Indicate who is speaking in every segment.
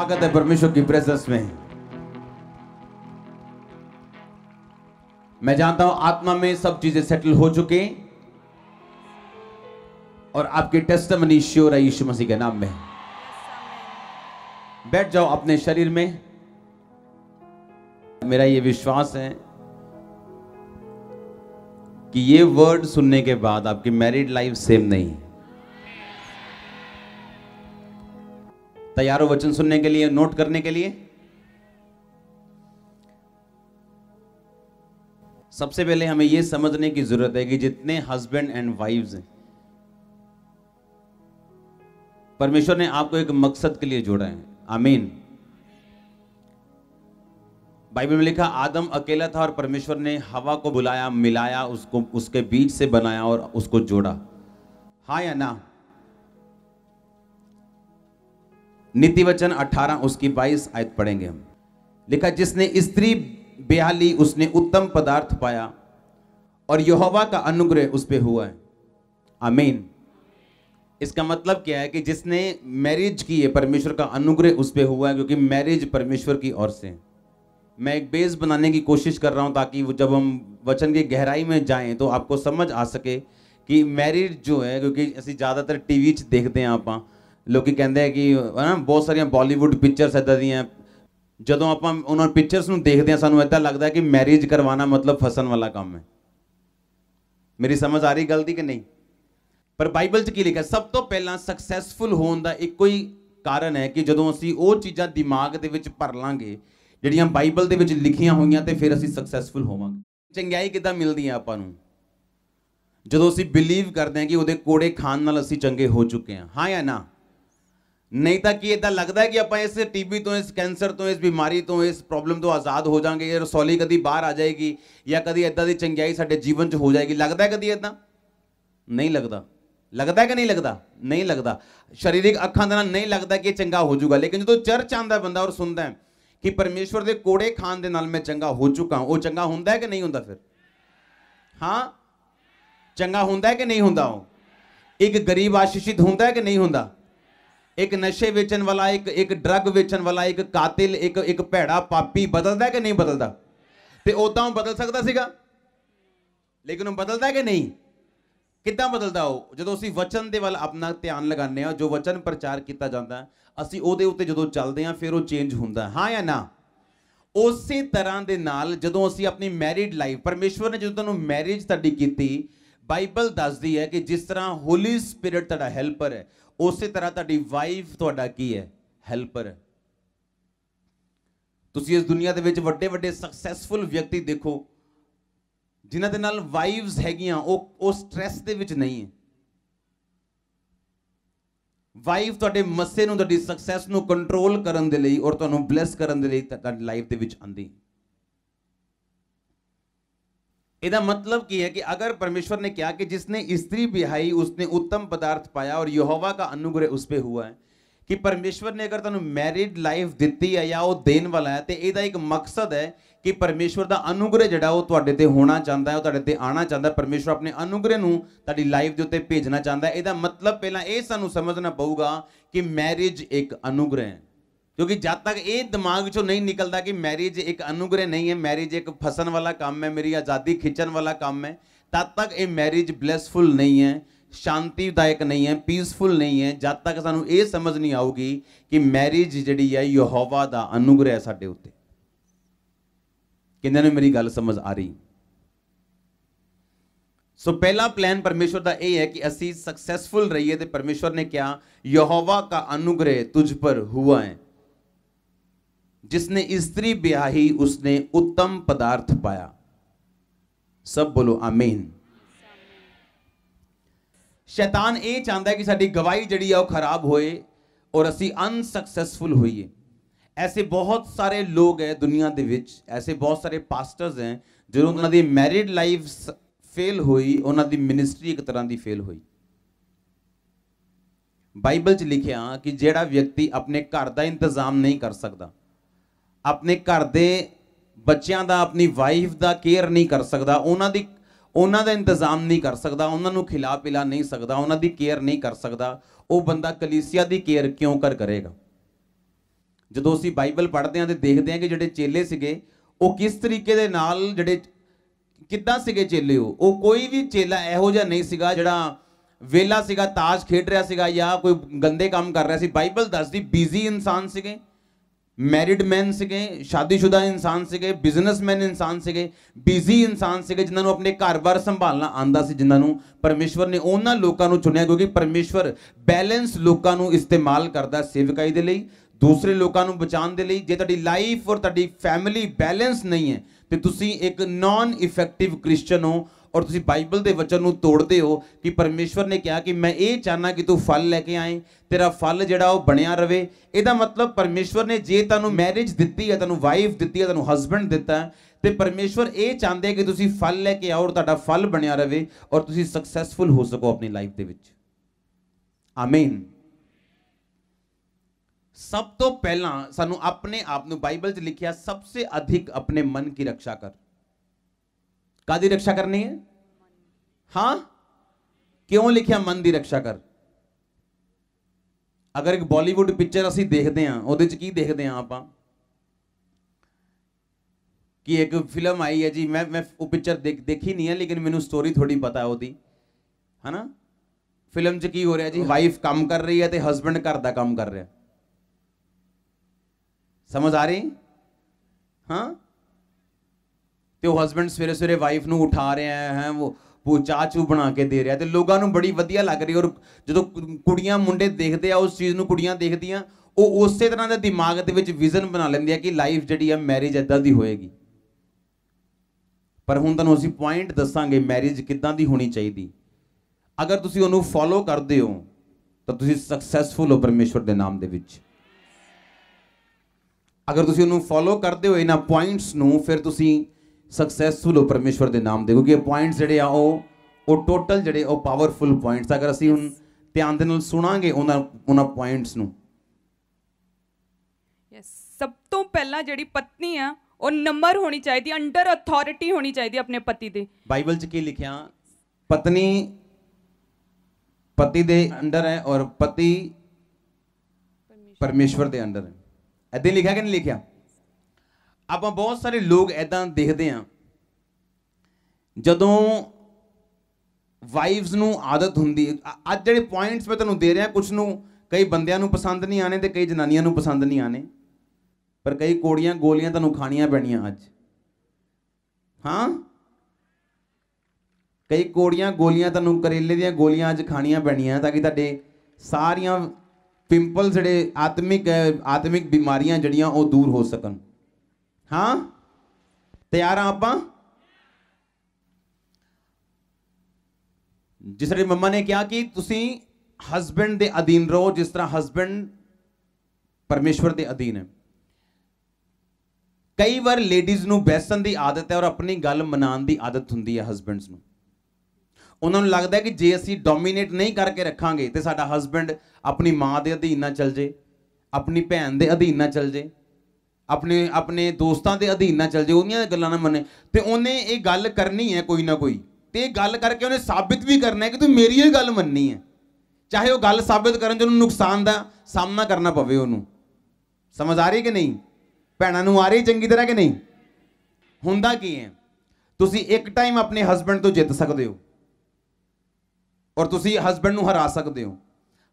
Speaker 1: स्वागत है परमेश्वर की प्रेजेंस में मैं जानता हूं आत्मा में सब चीजें सेटल हो चुके और आपके टेस्ट मनी श्योर है यीशु मसीह के नाम में बैठ जाओ अपने शरीर में मेरा ये विश्वास है कि ये वर्ड सुनने के बाद आपकी मैरिड लाइफ सेम नहीं तैयार हो वचन सुनने के लिए नोट करने के लिए सबसे पहले हमें यह समझने की जरूरत है कि जितने हस्बैंड एंड वाइफ्स हैं परमेश्वर ने आपको एक मकसद के लिए जोड़ा है आमीन बाइबल में लिखा आदम अकेला था और परमेश्वर ने हवा को बुलाया मिलाया उसको उसके बीच से बनाया और उसको जोड़ा हा या ना नीति वचन अठारह उसकी बाईस आयत पढ़ेंगे हम लिखा जिसने स्त्री ब्याह ली उसने उत्तम पदार्थ पाया और यहोवा का अनुग्रह उस पर हुआ है आमीन इसका मतलब क्या है कि जिसने मैरिज की है परमेश्वर का अनुग्रह उस पर हुआ है क्योंकि मैरिज परमेश्वर की ओर से मैं एक बेस बनाने की कोशिश कर रहा हूँ ताकि जब हम वचन की गहराई में जाएं तो आपको समझ आ सके कि मैरिज जो है क्योंकि ऐसी ज़्यादातर टी वी देखते हैं आप ਲੋਕੀ ਕਹਿੰਦੇ ਆ ਕਿ ਹਨਾ ਬਹੁਤ ਸਾਰੀਆਂ ਬਾਲੀਵੁੱਡ ਪਿਕਚਰਸ ਇਦਾਂ ਦੀਆਂ ਜਦੋਂ ਆਪਾਂ ਉਹਨਾਂ ਪਿਕਚਰਸ ਨੂੰ ਦੇਖਦੇ ਆ ਸਾਨੂੰ ਐਦਾ ਲੱਗਦਾ ਕਿ ਮੈਰਿਜ ਕਰਵਾਉਣਾ ਮਤਲਬ ਫਸਣ ਵਾਲਾ ਕੰਮ ਹੈ ਮੇਰੀ ਸਮਝ ਆ ਰਹੀ ਗਲਤੀ ਕਿ ਨਹੀਂ ਪਰ ਬਾਈਬਲ 'ਚ ਕੀ ਲਿਖਿਆ ਸਭ ਤੋਂ ਪਹਿਲਾਂ ਸਕਸੈਸਫੁਲ ਹੋਣ ਦਾ ਇੱਕੋ ਹੀ ਕਾਰਨ ਹੈ ਕਿ ਜਦੋਂ ਅਸੀਂ ਉਹ ਚੀਜ਼ਾਂ ਦਿਮਾਗ ਦੇ ਵਿੱਚ ਭਰ ਲਾਂਗੇ ਜਿਹੜੀਆਂ ਬਾਈਬਲ ਦੇ ਵਿੱਚ ਲਿਖੀਆਂ ਹੋਈਆਂ ਤੇ ਫਿਰ ਅਸੀਂ ਸਕਸੈਸਫੁਲ ਹੋਵਾਂਗੇ ਚੰਗਿਆਈ ਕਿੱਦਾਂ ਮਿਲਦੀ ਹੈ ਆਪਾਂ ਨੂੰ ਜਦੋਂ ਅਸੀਂ ਬਿਲੀਵ ਕਰਦੇ ਹਾਂ ਕਿ ਉਹਦੇ ਕੋੜੇ ਖਾਣ ਨਾਲ ਅਸੀਂ ਚੰਗੇ ਹੋ ਚੁੱਕੇ ਹਾਂ ਹਾਂ ਜਾਂ ਨਾ ਨਹੀਂ ਤਾਂ ਕੀ ਇਦਾਂ ਲੱਗਦਾ ਹੈ ਕਿ ਆਪਾਂ ਇਸ ਟੀਬੀ ਤੋਂ ਇਸ ਕੈਂਸਰ ਤੋਂ ਇਸ ਬਿਮਾਰੀ ਤੋਂ ਇਸ ਪ੍ਰੋਬਲਮ ਤੋਂ ਆਜ਼ਾਦ ਹੋ ਜਾਾਂਗੇ ਜਾਂ ਰਸੌਲੀ ਕਦੀ ਬਾਹਰ ਆ ਜਾਏਗੀ ਜਾਂ ਕਦੀ ਇਦਾਂ ਦੀ ਚੰਗਿਆਈ ਸਾਡੇ ਜੀਵਨ 'ਚ ਹੋ ਜਾਏਗੀ ਲੱਗਦਾ ਕਦੀ ਇਦਾਂ ਨਹੀਂ ਲੱਗਦਾ ਲੱਗਦਾ ਕਿ ਨਹੀਂ ਲੱਗਦਾ ਨਹੀਂ ਲੱਗਦਾ ਸਰੀਰਿਕ ਅੱਖਾਂ ਦੇ ਨਾਲ ਨਹੀਂ ਲੱਗਦਾ ਕਿ ਇਹ ਚੰਗਾ ਹੋ ਜਾਊਗਾ ਲੇਕਿਨ ਜਦੋਂ ਚਰਚ ਆਂਦਾ ਬੰਦਾ ਔਰ ਸੁਣਦਾ ਹੈ ਕਿ ਪਰਮੇਸ਼ਵਰ ਦੇ ਕੋੜੇ ਖਾਣ ਦੇ ਨਾਲ ਮੈਂ ਚੰਗਾ ਹੋ ਚੁੱਕਾ ਉਹ ਚੰਗਾ ਹੁੰਦਾ ਹੈ ਕਿ ਨਹੀਂ ਹੁੰਦਾ ਫਿਰ ਹਾਂ ਚੰਗਾ ਹੁੰਦਾ ਹੈ ਕਿ ਨਹੀਂ ਹੁੰਦਾ ਉਹ ਇੱਕ ਗਰੀਬ ਆਸ਼ੀਸ਼ਿਤ ਹੁੰਦਾ ਹੈ ਕਿ ਨਹੀਂ ਹੁੰਦਾ ਇੱਕ ਨਸ਼ੇ ਵੇਚਣ ਵਾਲਾ ਇੱਕ ਇੱਕ ਡਰੱਗ ਵੇਚਣ ਵਾਲਾ ਇੱਕ ਕਾਤਿਲ ਇੱਕ ਇੱਕ ਭੈੜਾ ਪਾਪੀ ਬਦਲਦਾ ਕਿ ਨਹੀਂ ਬਦਲਦਾ ਤੇ ਉਦਾਂ ਉਹ ਬਦਲ ਸਕਦਾ ਸੀਗਾ ਲੇਕਿਨ ਉਹ ਬਦਲਦਾ ਕਿ ਨਹੀਂ ਕਿੱਦਾਂ ਬਦਲਦਾ ਉਹ ਜਦੋਂ ਅਸੀਂ ਵਚਨ ਦੇ ਵੱਲ ਆਪਣਾ ਧਿਆਨ ਲਗਾਉਂਦੇ ਆ ਜੋ ਵਚਨ ਪ੍ਰਚਾਰ ਕੀਤਾ ਜਾਂਦਾ ਅਸੀਂ ਉਹਦੇ ਉੱਤੇ ਜਦੋਂ ਚੱਲਦੇ ਆ ਫਿਰ ਉਹ ਚੇਂਜ ਹੁੰਦਾ ਹਾਂ ਜਾਂ ਨਾ ਉਸੇ ਤਰ੍ਹਾਂ ਦੇ ਨਾਲ ਜਦੋਂ ਅਸੀਂ ਆਪਣੀ ਮੈਰਿਡ ਲਾਈਫ ਪਰਮੇਸ਼ਵਰ ਨੇ ਜਦੋਂ ਤੁਹਾਨੂੰ ਮੈਰਿਜ ਤੁਹਾਡੀ ਕੀਤੀ ਬਾਈਬਲ ਦੱਸਦੀ ਹੈ ਕਿ ਜਿਸ ਤਰ੍ਹਾਂ ਹੋਲੀ ਸਪਿਰਿਟ ਤੁਹਾਡਾ ਹੈਲਪਰ ਹੈ ਉਸੇ ਤਰ੍ਹਾਂ ਤੁਹਾਡੀ ਵਾਈਫ ਤੁਹਾਡਾ ਕੀ ਹੈ ਹੈਲਪਰ ਤੁਸੀਂ ਇਸ ਦੁਨੀਆ ਦੇ ਵਿੱਚ ਵੱਡੇ ਵੱਡੇ ਸਕਸੈਸਫੁਲ ਵਿਅਕਤੀ ਦੇਖੋ ਜਿਨ੍ਹਾਂ ਦੇ ਨਾਲ ਵਾਈਵਸ ਹੈਗੀਆਂ ਉਹ ਉਹ ਸਟ्रेस ਦੇ ਵਿੱਚ ਨਹੀਂ ਹੈ ਵਾਈਫ ਤੁਹਾਡੇ ਮੱਸੇ ਨੂੰ ਤੁਹਾਡੀ ਸਕਸੈਸ ਨੂੰ ਕੰਟਰੋਲ ਕਰਨ ਦੇ ਲਈ ਔਰ ਤੁਹਾਨੂੰ ਬlesਸ ਕਰਨ ਦੇ ਲਈ ਤੁਹਾਡੀ ਲਾਈਫ ਦੇ ਵਿੱਚ ਆਂਦੀ ਹੈ ਇਹਦਾ ਮਤਲਬ ਕੀ ਹੈ ਕਿ ਅਗਰ ਪਰਮੇਸ਼ਵਰ ਨੇ ਕਿਹਾ ਕਿ ਜਿਸਨੇ ਇਸਤਰੀ ਵਿਹਾਈ ਉਸਨੇ ਉੱਤਮ ਪਦਾਰਥ ਪਾਇਆ ਔਰ ਯਹੋਵਾ ਦਾ ਅਨੁਗ੍ਰਹਿ ਉਸ ਤੇ ਹੁਆ ਹੈ ਕਿ ਪਰਮੇਸ਼ਵਰ ਨੇ ਅਗਰ ਤੁਹਾਨੂੰ ਮੈਰਿਡ ਲਾਈਫ ਦਿੱਤੀ ਹੈ ਜਾਂ ਉਹ ਦੇਣ ਵਾਲਾ ਹੈ ਤੇ ਇਹਦਾ ਇੱਕ ਮਕਸਦ ਹੈ ਕਿ ਪਰਮੇਸ਼ਵਰ ਦਾ ਅਨੁਗ੍ਰਹਿ ਜਿਹੜਾ ਉਹ ਤੁਹਾਡੇ ਤੇ ਹੋਣਾ ਚਾਹੁੰਦਾ ਹੈ ਉਹ ਤੁਹਾਡੇ ਤੇ ਆਣਾ ਚਾਹੁੰਦਾ ਪਰਮੇਸ਼ਵਰ ਆਪਣੇ ਅਨੁਗ੍ਰਹਿ ਨੂੰ ਤੁਹਾਡੀ ਲਾਈਫ ਦੇ ਉੱਤੇ ਭੇਜਣਾ ਚਾਹੁੰਦਾ ਹੈ ਇਹਦਾ ਮਤਲਬ ਪਹਿਲਾਂ ਇਹ ਸਾਨੂੰ ਸਮਝਣਾ ਪਊਗਾ ਕਿ ਮੈਰਿਜ ਇੱਕ ਅਨੁਗ੍ਰਹਿ ਹੈ ਕਿਉਂਕਿ ਜਦ ਤੱਕ ਇਹ ਦਿਮਾਗ ਵਿੱਚੋਂ ਨਹੀਂ ਨਿਕਲਦਾ ਕਿ ਮੈਰਿਜ ਇੱਕ ਅਨੁਗ੍ਰਹਿ ਨਹੀਂ ਹੈ ਮੈਰਿਜ ਇੱਕ ਫਸਣ ਵਾਲਾ ਕੰਮ ਹੈ ਮੇਰੀ ਆਜ਼ਾਦੀ ਖਿੱਚਣ ਵਾਲਾ ਕੰਮ ਹੈ ਤਦ ਤੱਕ ਇਹ ਮੈਰਿਜ ਬਲੈਸਫੁਲ ਨਹੀਂ ਹੈ ਸ਼ਾਂਤੀਦਾਇਕ ਨਹੀਂ ਹੈ ਪੀਸਫੁਲ ਨਹੀਂ ਹੈ ਜਦ ਤੱਕ ਸਾਨੂੰ ਇਹ ਸਮਝ ਨਹੀਂ ਆਊਗੀ ਕਿ ਮੈਰਿਜ ਜਿਹੜੀ ਹੈ ਯਹੋਵਾ ਦਾ ਅਨੁਗ੍ਰਹਿ ਸਾਡੇ ਉੱਤੇ ਕਿੰਨੇ ਨੂੰ ਮੇਰੀ ਗੱਲ ਸਮਝ ਆ ਰਹੀ ਸੋ ਪਹਿਲਾ ਪਲਾਨ ਪਰਮੇਸ਼ਵਰ ਦਾ ਇਹ ਹੈ ਕਿ ਅਸੀਂ ਸਕਸੈਸਫੁਲ ਰਹੀਏ ਤੇ ਪਰਮੇਸ਼ਵਰ ਨੇ ਕਿਹਾ ਯਹੋਵਾ ਦਾ ਅਨੁਗ੍ਰਹਿ ਤੁਝ ਪਰ ਹੁਆ ਹੈ जिसने स्त्री ब्याही उसने उत्तम पदार्थ पाया ਸਭ ਬੋਲੋ ਆਮੀਨ ਸ਼ੈਤਾਨ ਇਹ ਚਾਹੁੰਦਾ ਕਿ ਸਾਡੀ ਗਵਾਹੀ ਜਿਹੜੀ ਆ ਉਹ ਖਰਾਬ ਹੋਏ ਔਰ ਅਸੀਂ ਅਨਸਕਸੈਸਫੁਲ ਹੋਈਏ ਐਸੇ ਬਹੁਤ ਸਾਰੇ ਲੋਕ ਹੈ ਦੁਨੀਆ ਦੇ ਵਿੱਚ ਐਸੇ ਬਹੁਤ ਸਾਰੇ ਪਾਸਟਰਸ ਹੈ ਜਦੋਂ ਉਹਨਾਂ ਦੀ ਮੈਰਿਡ ਲਾਈਫ ਫੇਲ ਹੋਈ ਉਹਨਾਂ ਦੀ ਮਿਨਿਸਟਰੀ ਇੱਕ ਤਰ੍ਹਾਂ ਦੀ ਫੇਲ ਹੋਈ ਬਾਈਬਲ 'ਚ ਲਿਖਿਆ ਕਿ ਜਿਹੜਾ ਵਿਅਕਤੀ ਆਪਣੇ ਘਰ ਦਾ ਇੰਤਜ਼ਾਮ ਨਹੀਂ ਕਰ ਸਕਦਾ ਆਪਣੇ ਘਰ ਦੇ ਬੱਚਿਆਂ ਦਾ ਆਪਣੀ ਵਾਈਫ ਦਾ ਕੇਅਰ ਨਹੀਂ ਕਰ ਸਕਦਾ ਉਹਨਾਂ ਦੀ ਉਹਨਾਂ ਦਾ ਇੰਤਜ਼ਾਮ ਨਹੀਂ ਕਰ ਸਕਦਾ ਉਹਨਾਂ ਨੂੰ ਖਿਲਾ ਪਿਲਾ ਨਹੀਂ ਸਕਦਾ ਉਹਨਾਂ ਦੀ ਕੇਅਰ ਨਹੀਂ ਕਰ ਸਕਦਾ ਉਹ ਬੰਦਾ ਕਲੀਸਿਆ ਦੀ ਕੇਅਰ ਕਿਉਂ ਕਰ ਕਰੇਗਾ ਜਦੋਂ ਅਸੀਂ ਬਾਈਬਲ ਪੜ੍ਹਦੇ ਹਾਂ ਤੇ ਦੇਖਦੇ ਹਾਂ ਕਿ ਜਿਹੜੇ ਚੇਲੇ ਸੀਗੇ ਉਹ ਕਿਸ ਤਰੀਕੇ ਦੇ ਨਾਲ ਜਿਹੜੇ ਕਿੱਦਾਂ ਸੀਗੇ ਚੇਲੇ ਉਹ ਉਹ ਕੋਈ ਵੀ ਚੇਲਾ ਇਹੋ ਜਿਹਾ ਨਹੀਂ ਸੀਗਾ ਜਿਹੜਾ ਵੇਲਾ ਸੀਗਾ ਤਾਸ਼ ਖੇਡ ਰਿਹਾ ਸੀਗਾ ਜਾਂ ਕੋਈ ਗੰਦੇ ਕੰਮ ਕਰ ਰਿਹਾ ਸੀ ਬਾਈਬਲ ਦੱਸਦੀ ਬੀਜ਼ੀ ਇਨਸਾਨ ਸੀਗੇ ਮੈਰਿਡ ਮੈਨ ਸੀਗੇ ਸ਼ਾਦੀशुदा ਇਨਸਾਨ ਸੀਗੇ ਬਿਜ਼ਨਸਮੈਨ ਇਨਸਾਨ ਸੀਗੇ ਬਿਜ਼ੀ ਇਨਸਾਨ ਸੀਗੇ ਜਿਨ੍ਹਾਂ ਨੂੰ ਆਪਣੇ ਘਰ-ਬਾਰ ਸੰਭਾਲਣਾ ਆਂਦਾ ਸੀ ਜਿਨ੍ਹਾਂ ਨੂੰ ਪਰਮੇਸ਼ਵਰ ਨੇ ਉਹਨਾਂ ਲੋਕਾਂ ਨੂੰ ਚੁਣਿਆ ਕਿਉਂਕਿ ਪਰਮੇਸ਼ਵਰ ਬੈਲੈਂਸ ਲੋਕਾਂ ਨੂੰ ਇਸਤੇਮਾਲ ਕਰਦਾ ਸੇਵਕਾਈ ਦੇ ਲਈ ਦੂਸਰੇ ਲੋਕਾਂ ਨੂੰ ਬਚਾਉਣ ਦੇ ਲਈ ਜੇ ਤੁਹਾਡੀ ਲਾਈਫ ਔਰ ਤੁਹਾਡੀ ਫੈਮਿਲੀ ਬੈਲੈਂਸ ਨਹੀਂ ਹੈ ਤੇ ਤੁਸੀਂ ਇੱਕ ਨਾਨ ਇਫੈਕਟਿਵ ਕ੍ਰਿਸਚੀਅਨ ਹੋ ਔਰ ਤੁਸੀਂ ਬਾਈਬਲ ਦੇ ਵਚਨ ਨੂੰ ਤੋੜਦੇ ਹੋ ਕਿ ਪਰਮੇਸ਼ਵਰ ਨੇ ਕਿਹਾ ਕਿ ਮੈਂ ਇਹ ਚਾਹਨਾ ਕਿ ਤੂੰ ਫਲ ਲੈ ਕੇ ਆਏ ਤੇਰਾ ਫਲ ਜਿਹੜਾ ਉਹ ਬਣਿਆ ਰਵੇ ਇਹਦਾ ਮਤਲਬ ਪਰਮੇਸ਼ਵਰ ਨੇ ਜੇ ਤੁਹਾਨੂੰ ਮੈਰਿਜ ਦਿੱਤੀ ਹੈ ਤੁਹਾਨੂੰ ਵਾਈਫ ਦਿੱਤੀ ਹੈ ਤੁਹਾਨੂੰ ਹਸਬੰਡ ਦਿੱਤਾ ਤੇ ਪਰਮੇਸ਼ਵਰ ਇਹ ਚਾਹੁੰਦੇ ਕਿ ਤੁਸੀਂ ਫਲ ਲੈ ਕੇ ਆਓ ਔਰ ਤੁਹਾਡਾ ਫਲ ਬਣਿਆ ਰਵੇ ਔਰ ਤੁਸੀਂ ਸਕਸੈਸਫੁਲ ਹੋ ਸਕੋ ਆਪਣੀ ਲਾਈਫ ਦੇ ਵਿੱਚ ਆਮੀਨ ਸਭ ਤੋਂ ਪਹਿਲਾਂ ਸਾਨੂੰ ਆਪਣੇ ਆਪ ਨੂੰ ਬਾਈਬਲ 'ਚ ਲਿਖਿਆ ਸਭ ਤੋਂ ਅਧਿਕ ਆਪਣੇ ਮਨ ਦੀ ਰੱਖਿਆ ਕਰ ਕਾਦੀ ਰੱਖਿਆ ਕਰਨੀ ਹੈ ਹਾਂ ਕਿਉਂ ਲਿਖਿਆ ਮਨ ਦੀ ਰੱਖਿਆ ਕਰ ਅਗਰ ਇੱਕ ਬਾਲੀਵੁੱਡ ਪਿਕਚਰ ਅਸੀਂ ਦੇਖਦੇ ਹਾਂ ਉਹਦੇ ਚ ਕੀ ਦੇਖਦੇ ਹਾਂ ਆਪਾਂ ਕਿ ਇੱਕ ਫਿਲਮ ਆਈ ਹੈ ਜੀ ਮੈਂ ਮੈਂ ਉਹ ਪਿਕਚਰ ਦੇਖੀ ਨਹੀਂ ਹੈ ਲੇਕਿਨ ਮੈਨੂੰ ਸਟੋਰੀ ਥੋੜੀ ਪਤਾ ਉਹਦੀ ਹੈਨਾ ਫਿਲਮ 'ਚ ਕੀ ਹੋ ਰਿਹਾ ਜੀ ਵਾਈਫ ਕੰਮ ਕਰ ਰਹੀ ਹੈ ਤੇ ਹਸਬੰਡ ਘਰ ਦਾ ਕੰਮ ਕਰ ਰਿਹਾ ਸਮਝ ਆ ਰਹੀ ਹਾਂ ਤੇ ਉਹ ਹਸਬੰਡ ਸਵੇਰੇ ਸਵੇਰੇ ਵਾਈਫ ਨੂੰ ਉਠਾ ਰਿਹਾ ਹੈ ਉਹ ਉਹ ਚਾਚੂ ਬਣਾ ਕੇ ਦੇ ਰਿਹਾ ਤੇ ਲੋਕਾਂ ਨੂੰ ਬੜੀ ਵਧੀਆ ਲੱਗ ਰਹੀ ਔਰ ਜਦੋਂ ਕੁੜੀਆਂ ਮੁੰਡੇ ਦੇਖਦੇ ਆ ਉਸ ਚੀਜ਼ ਨੂੰ ਕੁੜੀਆਂ ਦੇਖਦੀਆਂ ਉਹ ਉਸੇ ਤਰ੍ਹਾਂ ਦਾ ਦਿਮਾਗ ਦੇ ਵਿੱਚ ਵਿਜ਼ਨ ਬਣਾ ਲੈਂਦੀ ਆ ਕਿ ਲਾਈਫ ਜਿਹੜੀ ਆ ਮੈਰਿਜ ਇਦਾਂ ਦੀ ਹੋਏਗੀ ਪਰ ਹੁਣ ਤੁਹਾਨੂੰ ਅਸੀਂ ਪੁਆਇੰਟ ਦੱਸਾਂਗੇ ਮੈਰਿਜ ਕਿੱਦਾਂ ਦੀ ਹੋਣੀ ਚਾਹੀਦੀ ਅਗਰ ਤੁਸੀਂ ਉਹਨੂੰ ਫੋਲੋ ਕਰਦੇ ਹੋ ਤਾਂ ਤੁਸੀਂ ਸਕਸੈਸਫੁਲ ਹੋ ਪਰਮੇਸ਼ਵਰ ਦੇ ਨਾਮ ਦੇ ਵਿੱਚ ਅਗਰ ਤੁਸੀਂ ਉਹਨੂੰ ਫੋਲੋ ਕਰਦੇ ਹੋ ਇਹਨਾਂ ਪੁਆਇੰਟਸ ਨੂੰ ਫਿਰ ਤੁਸੀਂ ਸਕਸੈਸਫੁਲ ਹੋ ਪਰਮੇਸ਼ਵਰ ਦੇ ਨਾਮ ਦੇ ਕਿਉਂਕਿ ਇਹ ਪੁਆਇੰਟਸ ਜਿਹੜੇ ਆ ਉਹ ਉਹ ਟੋਟਲ ਜਿਹੜੇ ਉਹ ਪਾਵਰਫੁਲ ਪੁਆਇੰਟਸ ਅਗਰ ਅਸੀਂ ਹੁਣ ਧਿਆਨ ਦੇ ਨਾਲ ਸੁਣਾਂਗੇ ਉਹਨਾਂ ਉਹਨਾਂ ਪੁਆਇੰਟਸ ਨੂੰ
Speaker 2: ਯੈਸ ਸਭ ਤੋਂ ਪਹਿਲਾਂ ਜਿਹੜੀ ਪਤਨੀ ਆ ਉਹ ਨੰਬਰ ਹੋਣੀ ਚਾਹੀਦੀ ਅੰਡਰ ਅਥਾਰਟੀ ਹੋਣੀ ਚਾਹੀਦੀ ਆਪਣੇ ਪਤੀ ਦੇ
Speaker 1: ਬਾਈਬਲ 'ਚ ਕੀ ਲਿਖਿਆ ਪਤਨੀ ਪਤੀ ਦੇ ਅੰਡਰ ਹੈ ਔਰ ਪਤੀ ਪਰਮੇਸ਼ਵਰ ਦੇ ਅੰਡਰ ਹੈ ਐਦਾਂ ਲਿਖਿਆ ਕਿ ਨਹੀਂ ਲਿਖਿਆ ਆਪਾਂ ਬਹੁਤ ਸਾਰੇ ਲੋਕ ਐਦਾਂ ਦੇਖਦੇ ਆ ਜਦੋਂ ਵਾਈਫਸ ਨੂੰ ਆਦਤ ਹੁੰਦੀ ਅੱਜ ਜਿਹੜੇ ਪੁਆਇੰਟਸ ਮੈਂ ਤੁਹਾਨੂੰ ਦੇ ਰਿਹਾ ਕੁਝ ਨੂੰ ਕਈ ਬੰਦਿਆਂ ਨੂੰ ਪਸੰਦ ਨਹੀਂ ਆਣੇ ਤੇ ਕਈ ਜਨਾਨੀਆਂ ਨੂੰ ਪਸੰਦ ਨਹੀਂ ਆਣੇ ਪਰ ਕਈ ਕੋੜੀਆਂ ਗੋਲੀਆਂ ਤੁਹਾਨੂੰ ਖਾਣੀਆਂ ਪੈਣੀਆਂ ਅੱਜ ਹਾਂ ਕਈ ਕੋੜੀਆਂ ਗੋਲੀਆਂ ਤੁਹਾਨੂੰ ਕਰੇਲੇ ਦੀਆਂ ਗੋਲੀਆਂ ਅੱਜ ਖਾਣੀਆਂ ਪੈਣੀਆਂ ਤਾਂ ਕਿ ਤੁਹਾਡੇ ਸਾਰੀਆਂ ਪਿੰਪਲ ਜਿਹੜੇ ਆਤਮਿਕ ਆਤਮਿਕ ਬਿਮਾਰੀਆਂ ਜਿਹੜੀਆਂ ਉਹ ਦੂਰ ਹੋ ਸਕਣ ਹਾਂ ਤਿਆਰ ਆ ਆਪਾਂ ਜਿਸ ਨੇ ਮੰਮਾ ਨੇ ਕਿਹਾ ਕਿ ਤੁਸੀਂ ਹਸਬੰਡ ਦੇ ਅਧੀਨ ਰਹੋ ਜਿਸ ਤਰ੍ਹਾਂ ਹਸਬੰਡ ਪਰਮੇਸ਼ਵਰ ਦੇ ਅਧੀਨ ਹੈ ਕਈ ਵਾਰ ਲੇਡੀਜ਼ ਨੂੰ ਬੈਸਣ ਦੀ ਆਦਤ ਹੈ ਔਰ ਆਪਣੀ ਗੱਲ ਮਨਾਉਣ ਦੀ ਆਦਤ ਹੁੰਦੀ ਹੈ ਹਸਬੰਡਸ ਨੂੰ ਉਹਨਾਂ ਨੂੰ ਲੱਗਦਾ ਹੈ ਕਿ ਜੇ ਅਸੀਂ ਡੋਮੀਨੇਟ ਨਹੀਂ ਕਰਕੇ ਰੱਖਾਂਗੇ ਤੇ ਸਾਡਾ ਹਸਬੰਡ ਆਪਣੀ ਮਾਂ ਦੇ ਅਧੀਨ ਨਾ ਚੱਲ ਜੇ ਆਪਣੀ ਭੈਣ ਦੇ ਅਧੀਨ ਨਾ ਚੱਲ ਜੇ ਆਪਣੇ ਆਪਣੇ ਦੋਸਤਾਂ ਦੇ ਅਧੀਨ ਨਾ ਚੱਲ ਜੇ ਉਹਨੀਆਂ ਗੱਲਾਂ ਨਾ ਮੰਨੇ ਤੇ ਉਹਨੇ ਇਹ ਗੱਲ ਕਰਨੀ ਹੈ ਕੋਈ ਨਾ ਕੋਈ ਤੇ ਇਹ ਗੱਲ ਕਰਕੇ ਉਹਨੇ ਸਾਬਿਤ ਵੀ ਕਰਨਾ ਹੈ ਕਿ ਤੂੰ ਮੇਰੀ ਇਹ ਗੱਲ ਮੰਨੀ ਹੈ ਚਾਹੇ ਉਹ ਗੱਲ ਸਾਬਿਤ ਕਰਨ ਚ ਉਹਨੂੰ ਨੁਕਸਾਨ ਦਾ ਸਾਹਮਣਾ ਕਰਨਾ ਪਵੇ ਉਹਨੂੰ ਸਮਝ ਆ ਰਹੀ ਕਿ ਨਹੀਂ ਭੈਣਾਂ ਨੂੰ ਆ ਰਹੀ ਚੰਗੀ ਤਰ੍ਹਾਂ ਕਿ ਨਹੀਂ ਹੁੰਦਾ ਕੀ ਹੈ ਤੁਸੀਂ ਇੱਕ ਟਾਈਮ ਆਪਣੇ ਹਸਬੰਡ ਤੋਂ ਜਿੱਤ ਸਕਦੇ ਹੋ ਔਰ ਤੁਸੀਂ ਹਸਬੰਡ ਨੂੰ ਹਰਾ ਸਕਦੇ ਹੋ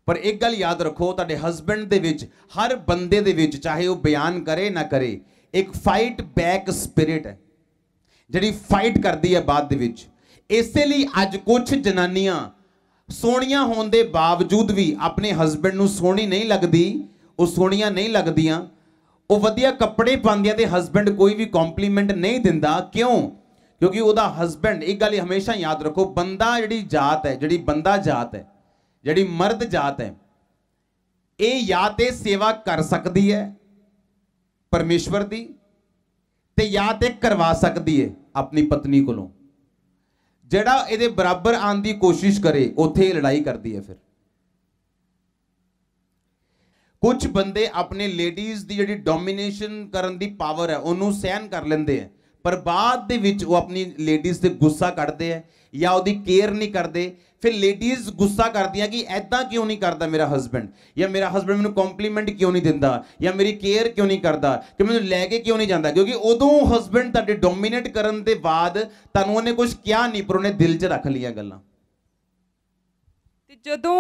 Speaker 1: ਪਰ ਇੱਕ ਗੱਲ ਯਾਦ ਰੱਖੋ ਤੁਹਾਡੇ ਹਸਬੰਡ ਦੇ ਵਿੱਚ ਹਰ ਬੰਦੇ ਦੇ ਵਿੱਚ ਚਾਹੇ ਉਹ ਬਿਆਨ ਕਰੇ ਨਾ ਕਰੇ ਇੱਕ ਫਾਈਟ ਬੈਕ ਸਪਿਰਿਟ ਹੈ ਜਿਹੜੀ ਫਾਈਟ ਕਰਦੀ ਹੈ ਬਾਅਦ ਦੇ ਵਿੱਚ ਇਸੇ ਲਈ ਅੱਜ ਕੁਝ ਜਨਾਨੀਆਂ ਸੋਹਣੀਆਂ ਹੋਣ ਦੇ ਬਾਵਜੂਦ ਵੀ ਆਪਣੇ ਹਸਬੰਡ ਨੂੰ ਸੋਹਣੀ ਨਹੀਂ ਲੱਗਦੀ ਉਹ ਸੋਹਣੀਆਂ ਨਹੀਂ ਲੱਗਦੀਆਂ ਉਹ ਵਧੀਆ ਕੱਪੜੇ ਪਾਉਂਦੀਆਂ ਤੇ ਹਸਬੰਡ ਕੋਈ ਵੀ ਕੰਪਲੀਮੈਂਟ ਨਹੀਂ ਦਿੰਦਾ ਕਿਉਂ ਕਿਉਂਕਿ ਉਹਦਾ ਹਸਬੰਡ ਇੱਕ ਗੱਲ ਹਮੇਸ਼ਾ ਯਾਦ ਰੱਖੋ ਬੰਦਾ ਜਿਹੜੀ ਜਾਤ ਹੈ ਜਿਹੜੀ ਬੰਦਾ ਜਾਤ ਹੈ ਜਿਹੜੀ ਮਰਦ ਜਾਤ ਹੈ ਇਹ ਜਾਂ ਤੇ ਸੇਵਾ ਕਰ ਸਕਦੀ ਹੈ ਪਰਮੇਸ਼ਵਰ ਦੀ ਤੇ ਜਾਂ ਤੇ ਕਰਵਾ ਸਕਦੀ ਹੈ ਆਪਣੀ ਪਤਨੀ ਕੋਲੋਂ ਜਿਹੜਾ ਇਹਦੇ ਬਰਾਬਰ ਆਉਣ ਦੀ ਕੋਸ਼ਿਸ਼ ਕਰੇ ਉੱਥੇ ਲੜਾਈ ਕਰਦੀ ਹੈ ਫਿਰ ਕੁਝ ਬੰਦੇ ਆਪਣੇ ਲੇਡੀਜ਼ ਦੀ ਜਿਹੜੀ ਡੋਮੀਨੇਸ਼ਨ ਕਰਨ ਦੀ ਪਾਵਰ ਹੈ ਉਹਨੂੰ ਸਹਿਨ ਕਰ ਲੈਂਦੇ ਆ ਪਰ ਬਾਅਦ ਦੇ ਵਿੱਚ ਉਹ ਆਪਣੀ ਲੇਡੀਜ਼ ਤੇ ਗੁੱਸਾ ਕੱਢਦੇ ਆ ਜਾਂ ਉਹਦੀ ਕੇਅਰ ਨਹੀਂ ਕਰਦੇ ਫਿਰ ਲੇਡੀਜ਼ ਗੁੱਸਾ ਕਰਦੀਆਂ ਕਿ ਐਦਾਂ ਕਿਉਂ ਨਹੀਂ ਕਰਦਾ ਮੇਰਾ ਹਸਬੰਡ ਜਾਂ ਮੇਰਾ ਹਸਬੰਡ ਮੈਨੂੰ ਕੰਪਲੀਮੈਂਟ ਕਿਉਂ ਨਹੀਂ ਦਿੰਦਾ ਜਾਂ ਮੇਰੀ ਕੇਅਰ ਕਿਉਂ ਨਹੀਂ ਕਰਦਾ ਕਿ ਮੈਨੂੰ ਲੈ ਕੇ ਕਿਉਂ ਨਹੀਂ ਜਾਂਦਾ ਕਿਉਂਕਿ ਉਦੋਂ ਹਸਬੰਡ ਤੁਹਾਡੇ ਡੋਮੀਨੇਟ ਕਰਨ ਦੇ ਬਾਅਦ ਤੁਹਾਨੂੰ ਉਹਨੇ ਕੁਝ ਕਿਹਾ ਨਹੀਂ ਪਰ ਉਹਨੇ ਦਿਲ 'ਚ ਰੱਖ ਲਈਆਂ ਗੱਲਾਂ
Speaker 2: ਤੇ ਜਦੋਂ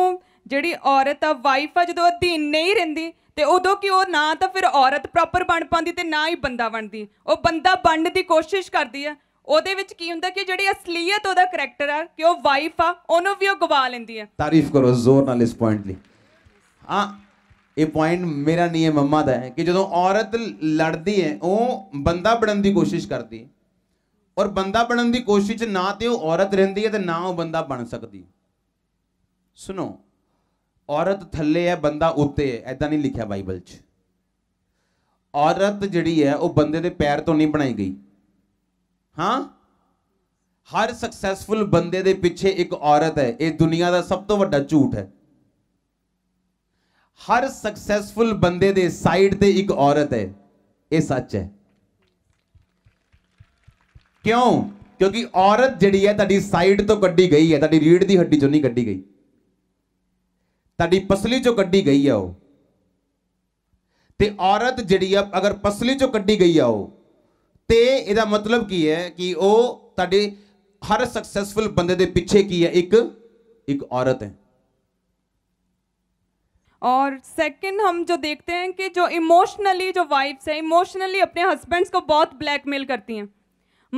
Speaker 2: ਜਿਹੜੀ ਔਰਤ ਆ ਵਾਈਫ ਆ ਜਦੋਂ ਅਧੀਨ ਨਹੀਂ ਰਹਿੰਦੀ ਤੇ ਉਦੋਂ ਕਿ ਉਹ ਨਾ ਤਾਂ ਫਿਰ ਔਰਤ ਪ੍ਰੋਪਰ ਬਣ ਪਾਉਂਦੀ ਤੇ ਨਾ ਹੀ ਬੰਦਾ ਬਣਦੀ ਉਹ ਬੰਦਾ ਬਣਨ ਦੀ ਕੋਸ਼ਿਸ਼ ਕਰਦੀ ਆ ਉਹਦੇ ਵਿੱਚ ਕੀ ਹੁੰਦਾ ਕਿ ਜਿਹੜੀ ਅਸਲੀਅਤ ਉਹਦਾ ਕੈਰੈਕਟਰ ਆ ਕਿ ਉਹ ਵਾਈਫ ਆ ਉਹਨੂੰ ਵੀ ਉਹ ਗਵਾ ਲੈਂਦੀ ਆ ਤਾਰੀਫ
Speaker 1: ਕਰੋ ਜ਼ੋਰ ਨਾਲ ਇਸ ਪੁਆਇੰਟ ਲਈ ਹਾਂ ਇਹ ਪੁਆਇੰਟ ਮੇਰਾ ਨਹੀਂ ਹੈ ਮੰਮਾ ਦਾ ਹੈ ਕਿ ਜਦੋਂ ਔਰਤ ਲੜਦੀ ਹੈ ਉਹ ਬੰਦਾ ਬਣਨ ਦੀ ਕੋਸ਼ਿਸ਼ ਕਰਦੀ ਹੈ ਔਰ ਬੰਦਾ ਬਣਨ ਦੀ ਕੋਸ਼ਿਸ਼ ਨਾ ਤੇ ਉਹ ਔਰਤ ਰਹਿੰਦੀ ਹੈ ਤੇ ਨਾ ਉਹ ਬੰਦਾ ਬਣ ਸਕਦੀ ਸੁਣੋ ਔਰਤ ਥੱਲੇ ਹੈ ਬੰਦਾ ਉੱਤੇ ਹੈ ਐਦਾਂ ਨਹੀਂ ਲਿਖਿਆ ਬਾਈਬਲ 'ਚ ਔਰਤ ਜਿਹੜੀ ਹੈ ਉਹ ਬੰਦੇ ਦੇ ਪੈਰ ਤੋਂ ਨਹੀਂ ਬਣਾਈ ਗਈ ਹਾਂ ਹਰ ਸਕਸੈਸਫੁਲ ਬੰਦੇ ਦੇ ਪਿੱਛੇ ਇੱਕ ਔਰਤ ਹੈ ਇਹ ਦੁਨੀਆ ਦਾ ਸਭ ਤੋਂ ਵੱਡਾ ਝੂਠ ਹੈ ਹਰ ਸਕਸੈਸਫੁਲ ਬੰਦੇ ਦੇ ਸਾਈਡ ਤੇ ਇੱਕ ਔਰਤ ਹੈ ਇਹ ਸੱਚ ਹੈ ਕਿਉਂ ਕਿਉਂਕਿ ਔਰਤ ਜਿਹੜੀ ਹੈ ਤੁਹਾਡੀ ਸਾਈਡ ਤੋਂ ਕੱਢੀ ਗਈ ਹੈ ਤੁਹਾਡੀ ਰੀੜ ਦੀ ਹੱਡੀ ਚੋਂ ਨਹੀਂ ਕੱਢੀ ਗਈ ਤੁਹਾਡੀ पसली चो ਕੱਢੀ गई मतलब है वो ਤੇ औरत ਜਿਹੜੀ ਆ ਅਗਰ ਪਸਲੀ ਚੋਂ ਕੱਢੀ है ਆ वो ਤੇ ਇਹਦਾ ਮਤਲਬ ਕੀ ਹੈ ਕਿ ਉਹ ਤੁਹਾਡੇ ਹਰ ਸਕਸੈਸਫੁਲ ਬੰਦੇ ਦੇ ਪਿੱਛੇ ਕੀ ਹੈ औरत है
Speaker 2: और सेकंड हम जो देखते हैं कि जो इमोशनली जो वाइफ्स हैं इमोशनली अपने हस्बैंड्स को बहुत ब्लैकमेल करती हैं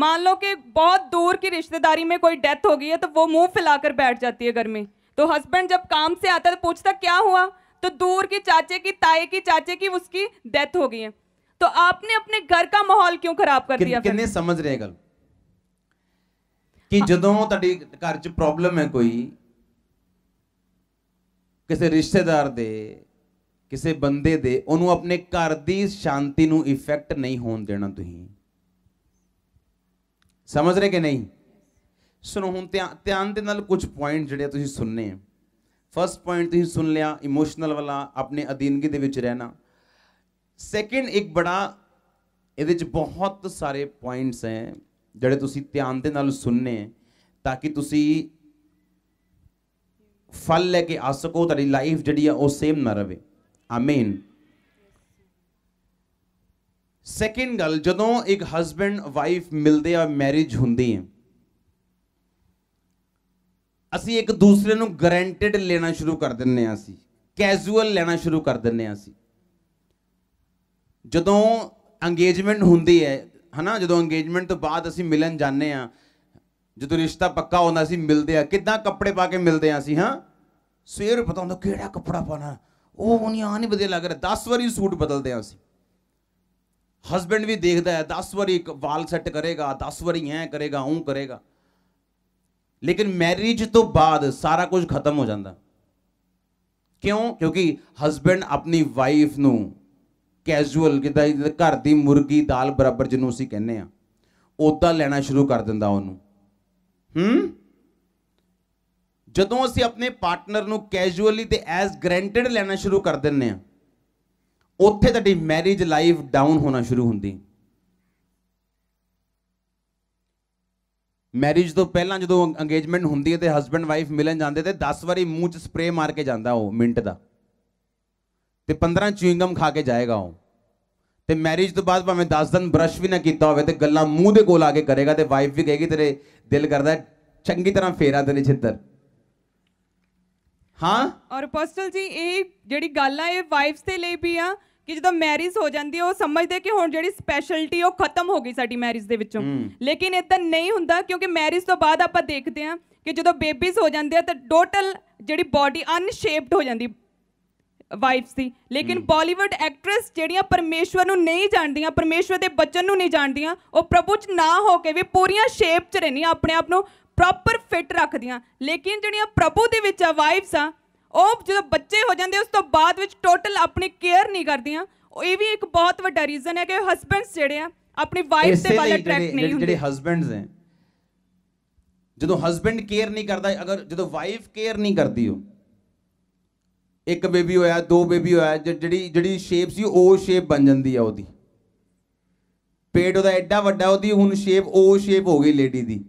Speaker 2: मान लो कि बहुत दूर की रिश्तेदारी में कोई डेथ हो गई है तो वो मुंह फैलाकर बैठ जाती है घर में तो हस्बैंड जब काम से आता तो पूछता क्या हुआ तो दूर की चाचे की ताए की चाचे की उसकी डेथ हो गई है तो आपने अपने घर का माहौल क्यों खराब कर दिया किन्ने
Speaker 1: ਸਮਝ ਰਹੇ ਗੱਲ ਕਿ ਜਦੋਂ ਤੁਹਾਡੀ ਘਰ 'ਚ ਪ੍ਰੋਬਲਮ ਹੈ ਕੋਈ ਕਿਸੇ ਰਿਸ਼ਤੇਦਾਰ ਦੇ ਕਿਸੇ ਬੰਦੇ ਦੇ ਉਹਨੂੰ ਆਪਣੇ ਘਰ ਦੀ ਸ਼ਾਂਤੀ ਨੂੰ ਇਫੈਕਟ ਨਹੀਂ ਹੋਣ ਦੇਣਾ ਤੁਸੀਂ ਸਮਝ ਰਹੇ ਕਿ ਨਹੀਂ ਸੁਣੋ ਹੁਣ ਧਿਆਨ ਦੇ ਨਾਲ ਕੁਝ ਪੁਆਇੰਟ ਜਿਹੜੇ ਤੁਸੀਂ ਸੁਣਨੇ ਆ ਫਰਸਟ ਪੁਆਇੰਟ ਤੁਸੀਂ ਸੁਣ ਲਿਆ ਇਮੋਸ਼ਨਲ ਵਾਲਾ ਆਪਣੇ ਅਧੀਨਗੀ ਦੇ ਵਿੱਚ ਰਹਿਣਾ ਸੈਕਿੰਡ ਇੱਕ ਬੜਾ ਇਹਦੇ ਵਿੱਚ ਬਹੁਤ ਸਾਰੇ ਪੁਆਇੰਟਸ ਹੈ ਜਿਹੜੇ ਤੁਸੀਂ ਧਿਆਨ ਦੇ ਨਾਲ ਸੁਣਨੇ ਤਾਂ ਕਿ ਤੁਸੀਂ ਫਲ ਲੈ ਕੇ ਆ ਸਕੋ ਤੁਹਾਡੀ ਲਾਈਫ ਜਿਹੜੀ ਆ ਉਹ ਸੇਮ ਨਾ ਰਹੇ ਆਮੀਨ ਸੈਕਿੰਡ ਗੱਲ ਜਦੋਂ ਇੱਕ ਹਸਬੰਡ ਵਾਈਫ ਮਿਲਦੇ ਆ ਮੈਰਿਜ ਹੁੰਦੀ ਹੈ ਅਸੀਂ ਇੱਕ ਦੂਸਰੇ ਨੂੰ ਗਰੰਟਡ ਲੈਣਾ ਸ਼ੁਰੂ ਕਰ ਦਿੰਨੇ ਆ ਅਸੀਂ ਕੈਜੂਅਲ ਲੈਣਾ ਸ਼ੁਰੂ ਕਰ ਦਿੰਨੇ ਆ ਅਸੀਂ ਜਦੋਂ ਅੰਗੇਜਮੈਂਟ ਹੁੰਦੀ ਹੈ ਹਨਾ ਜਦੋਂ ਅੰਗੇਜਮੈਂਟ ਤੋਂ ਬਾਅਦ ਅਸੀਂ ਮਿਲਣ ਜਾਂਦੇ ਆ ਜਦੋਂ ਰਿਸ਼ਤਾ ਪੱਕਾ ਹੁੰਦਾ ਸੀ ਮਿਲਦੇ ਆ ਕਿਦਾਂ ਕੱਪੜੇ ਪਾ ਕੇ ਮਿਲਦੇ ਆ ਅਸੀਂ ਹਾਂ ਸਵੇਰ ਪਤਾ ਹੁੰਦਾ ਕਿਹੜਾ ਕੱਪੜਾ ਪਾਣਾ ਉਹ ਉਹਨੀ ਆ ਨਹੀਂ ਵਧੀਆ ਲੱਗ ਰਿਹਾ 10 ਵਾਰੀ ਸੂਟ ਬਦਲਦੇ ਆ ਅਸੀਂ ਹਸਬੰਡ ਵੀ ਦੇਖਦਾ ਹੈ 10 ਵਾਰੀ ਇੱਕ ਵਾਲ ਸੈੱਟ ਕਰੇਗਾ 10 ਵਾਰੀ ਐ ਕਰੇਗਾ ਉਹ ਕਰੇਗਾ ਲੇਕਿਨ ਮੈਰਿਜ ਤੋਂ ਬਾਅਦ ਸਾਰਾ ਕੁਝ ਖਤਮ ਹੋ ਜਾਂਦਾ ਕਿਉਂ ਕਿਉਂਕਿ ਹਸਬੰਡ ਆਪਣੀ ਵਾਈਫ ਨੂੰ ਕੈਜੂਅਲ ਕਿਦਾਂ ਘਰ ਦੀ ਮੁਰਗੀ ਦਾਲ ਬਰਾਬਰ ਜਿਹਨੂੰ ਅਸੀਂ ਕਹਿੰਦੇ ਆ ਉਦਾਂ ਲੈਣਾ ਸ਼ੁਰੂ ਕਰ ਦਿੰਦਾ ਉਹਨੂੰ ਹੂੰ ਜਦੋਂ ਅਸੀਂ ਆਪਣੇ ਪਾਰਟਨਰ ਨੂੰ ਕੈਜੂਅਲੀ ਤੇ ਐਜ਼ ਗਰੰਟਡ ਲੈਣਾ ਸ਼ੁਰੂ ਕਰ ਦਿੰਨੇ ਆ ਉੱਥੇ ਤੁਹਾਡੀ ਮੈਰਿਜ ਲਾਈਫ ਡਾਊਨ ਹੋਣਾ ਸ਼ੁਰੂ ਹੁੰਦੀ ਮੈਰਿਜ ਤੋਂ ਪਹਿਲਾਂ ਜਦੋਂ ਅੰਗੇਜਮੈਂਟ ਹੁੰਦੀ ਹੈ ਤੇ ਹਸਬੰਡ ਵਾਈਫ ਮਿਲਣ ਜਾਂਦੇ ਤੇ 10 ਵਾਰੀ ਮੂੰਹ 'ਚ ਸਪਰੇ ਮਾਰ ਕੇ ਜਾਂਦਾ ਉਹ ਮਿੰਟ ਦਾ ਤੇ 15 ਚੂਇੰਗਮ ਖਾ ਕੇ ਜਾਏਗਾ ਉਹ ਤੇ ਮੈਰਿਜ ਤੋਂ ਬਾਅਦ ਭਾਵੇਂ 10 ਦਿਨ ਬਰਸ਼ ਵੀ ਨਾ ਕੀਤਾ ਹੋਵੇ ਤੇ ਗੱਲਾਂ ਮੂੰਹ ਦੇ ਕੋਲ ਆ ਕੇ ਕਰੇਗਾ ਤੇ ਵਾਈਫ ਵੀ ਕਹੇਗੀ ਤੇਰੇ ਦਿਲ ਕਰਦਾ ਚੰਗੀ ਤਰ੍ਹਾਂ ਫੇਰਾ ਤੇਰੇ ਛਿੱਤਰ ਹਾਂ
Speaker 2: ਔਰ ਅਪੋਸਟਲ ਜੀ ਇਹ ਜਿਹੜੀ ਗੱਲ ਆ ਇਹ ਵਾਈਫਸ ਦੇ ਲਈ ਵੀ ਆ ਕਿ ਜਦੋਂ ਮੈਰਿਜ ਹੋ ਜਾਂਦੀ ਉਹ ਸਮਝਦੇ ਕਿ ਹੁਣ ਜਿਹੜੀ ਸਪੈਸ਼ਲਿਟੀ ਉਹ ਖਤਮ ਹੋ ਗਈ ਸਾਡੀ ਮੈਰਿਜ ਦੇ ਵਿੱਚੋਂ ਲੇਕਿਨ ਇਦਾਂ ਨਹੀਂ ਹੁੰਦਾ ਕਿਉਂਕਿ ਮੈਰਿਜ ਤੋਂ ਬਾਅਦ ਆਪਾਂ ਦੇਖਦੇ ਆ ਕਿ ਜਦੋਂ ਬੇਬੀਜ਼ ਹੋ ਜਾਂਦੇ ਆ ਤਾਂ ਟੋਟਲ ਜਿਹੜੀ ਬਾਡੀ ਅਨਸ਼ੇਪਡ ਹੋ ਜਾਂਦੀ ਵਾਈਫਸ ਦੀ ਲੇਕਿਨ ਬਾਲੀਵੁੱਡ ਐਕਟ੍ਰੈਸ ਜਿਹੜੀਆਂ ਪਰਮੇਸ਼ਵਰ ਨੂੰ ਨਹੀਂ ਜਾਣਦੀਆਂ ਪਰਮੇਸ਼ਵਰ ਦੇ ਬਚਨ ਨੂੰ ਨਹੀਂ ਜਾਣਦੀਆਂ ਉਹ ਪ੍ਰਭੂ ਚ ਨਾ ਹੋ ਕੇ ਵੀ ਪੂਰੀਆਂ ਸ਼ੇਪ ਚ ਰਹਿੰਦੀਆਂ ਆਪਣੇ ਆਪ ਨੂੰ ਪ੍ਰੋਪਰ ਫਿਟ ਰੱਖਦੀਆਂ ਲੇਕਿਨ ਜਿਹੜੀਆਂ ਪ੍ਰਭੂ ਦੇ ਵਿੱਚ ਆ ਵਾਈਫਸ ਆ ਉਹ ਜਦੋਂ ਬੱਚੇ ਹੋ ਜਾਂਦੇ ਉਸ ਤੋਂ ਬਾਅਦ ਵਿੱਚ ਟੋਟਲ ਆਪਣੀ ਕੇਅਰ ਨਹੀਂ ਕਰਦੀਆਂ ਇਹ ਵੀ ਇੱਕ ਬਹੁਤ ਵੱਡਾ ਰੀਜ਼ਨ ਹੈ ਕਿ ਹਸਬੰਡਸ ਜਿਹੜੇ ਆ ਆਪਣੀ ਵਾਈਫ ਦੇ ਵੱਲ ਅਟਰੈਕਟ ਨਹੀਂ ਹੁੰਦੇ ਜਿਹੜੇ
Speaker 1: ਹਸਬੰਡਸ ਹੈ ਜਦੋਂ ਹਸਬੰਡ ਕੇਅਰ ਨਹੀਂ ਕਰਦਾ ਅਗਰ ਜਦੋਂ ਵਾਈਫ ਕੇਅਰ ਨਹੀਂ ਕਰਦੀ ਉਹ ਇੱਕ ਬੇਬੀ ਹੋਇਆ ਦੋ ਬੇਬੀ ਹੋਇਆ ਜਿਹੜੀ ਜਿਹੜੀ ਸ਼ੇਪ ਸੀ ਉਹ ਸ਼ੇਪ ਬਣ ਜਾਂਦੀ ਆ ਉਹਦੀ ਪੇਟ ਉਹਦਾ ਐਡਾ ਵੱਡਾ ਉਹਦੀ ਹੁਣ ਸ਼ੇਪ ਉਹ ਸ਼ੇਪ ਹੋ ਗਈ ਲੇਡੀ ਦੀ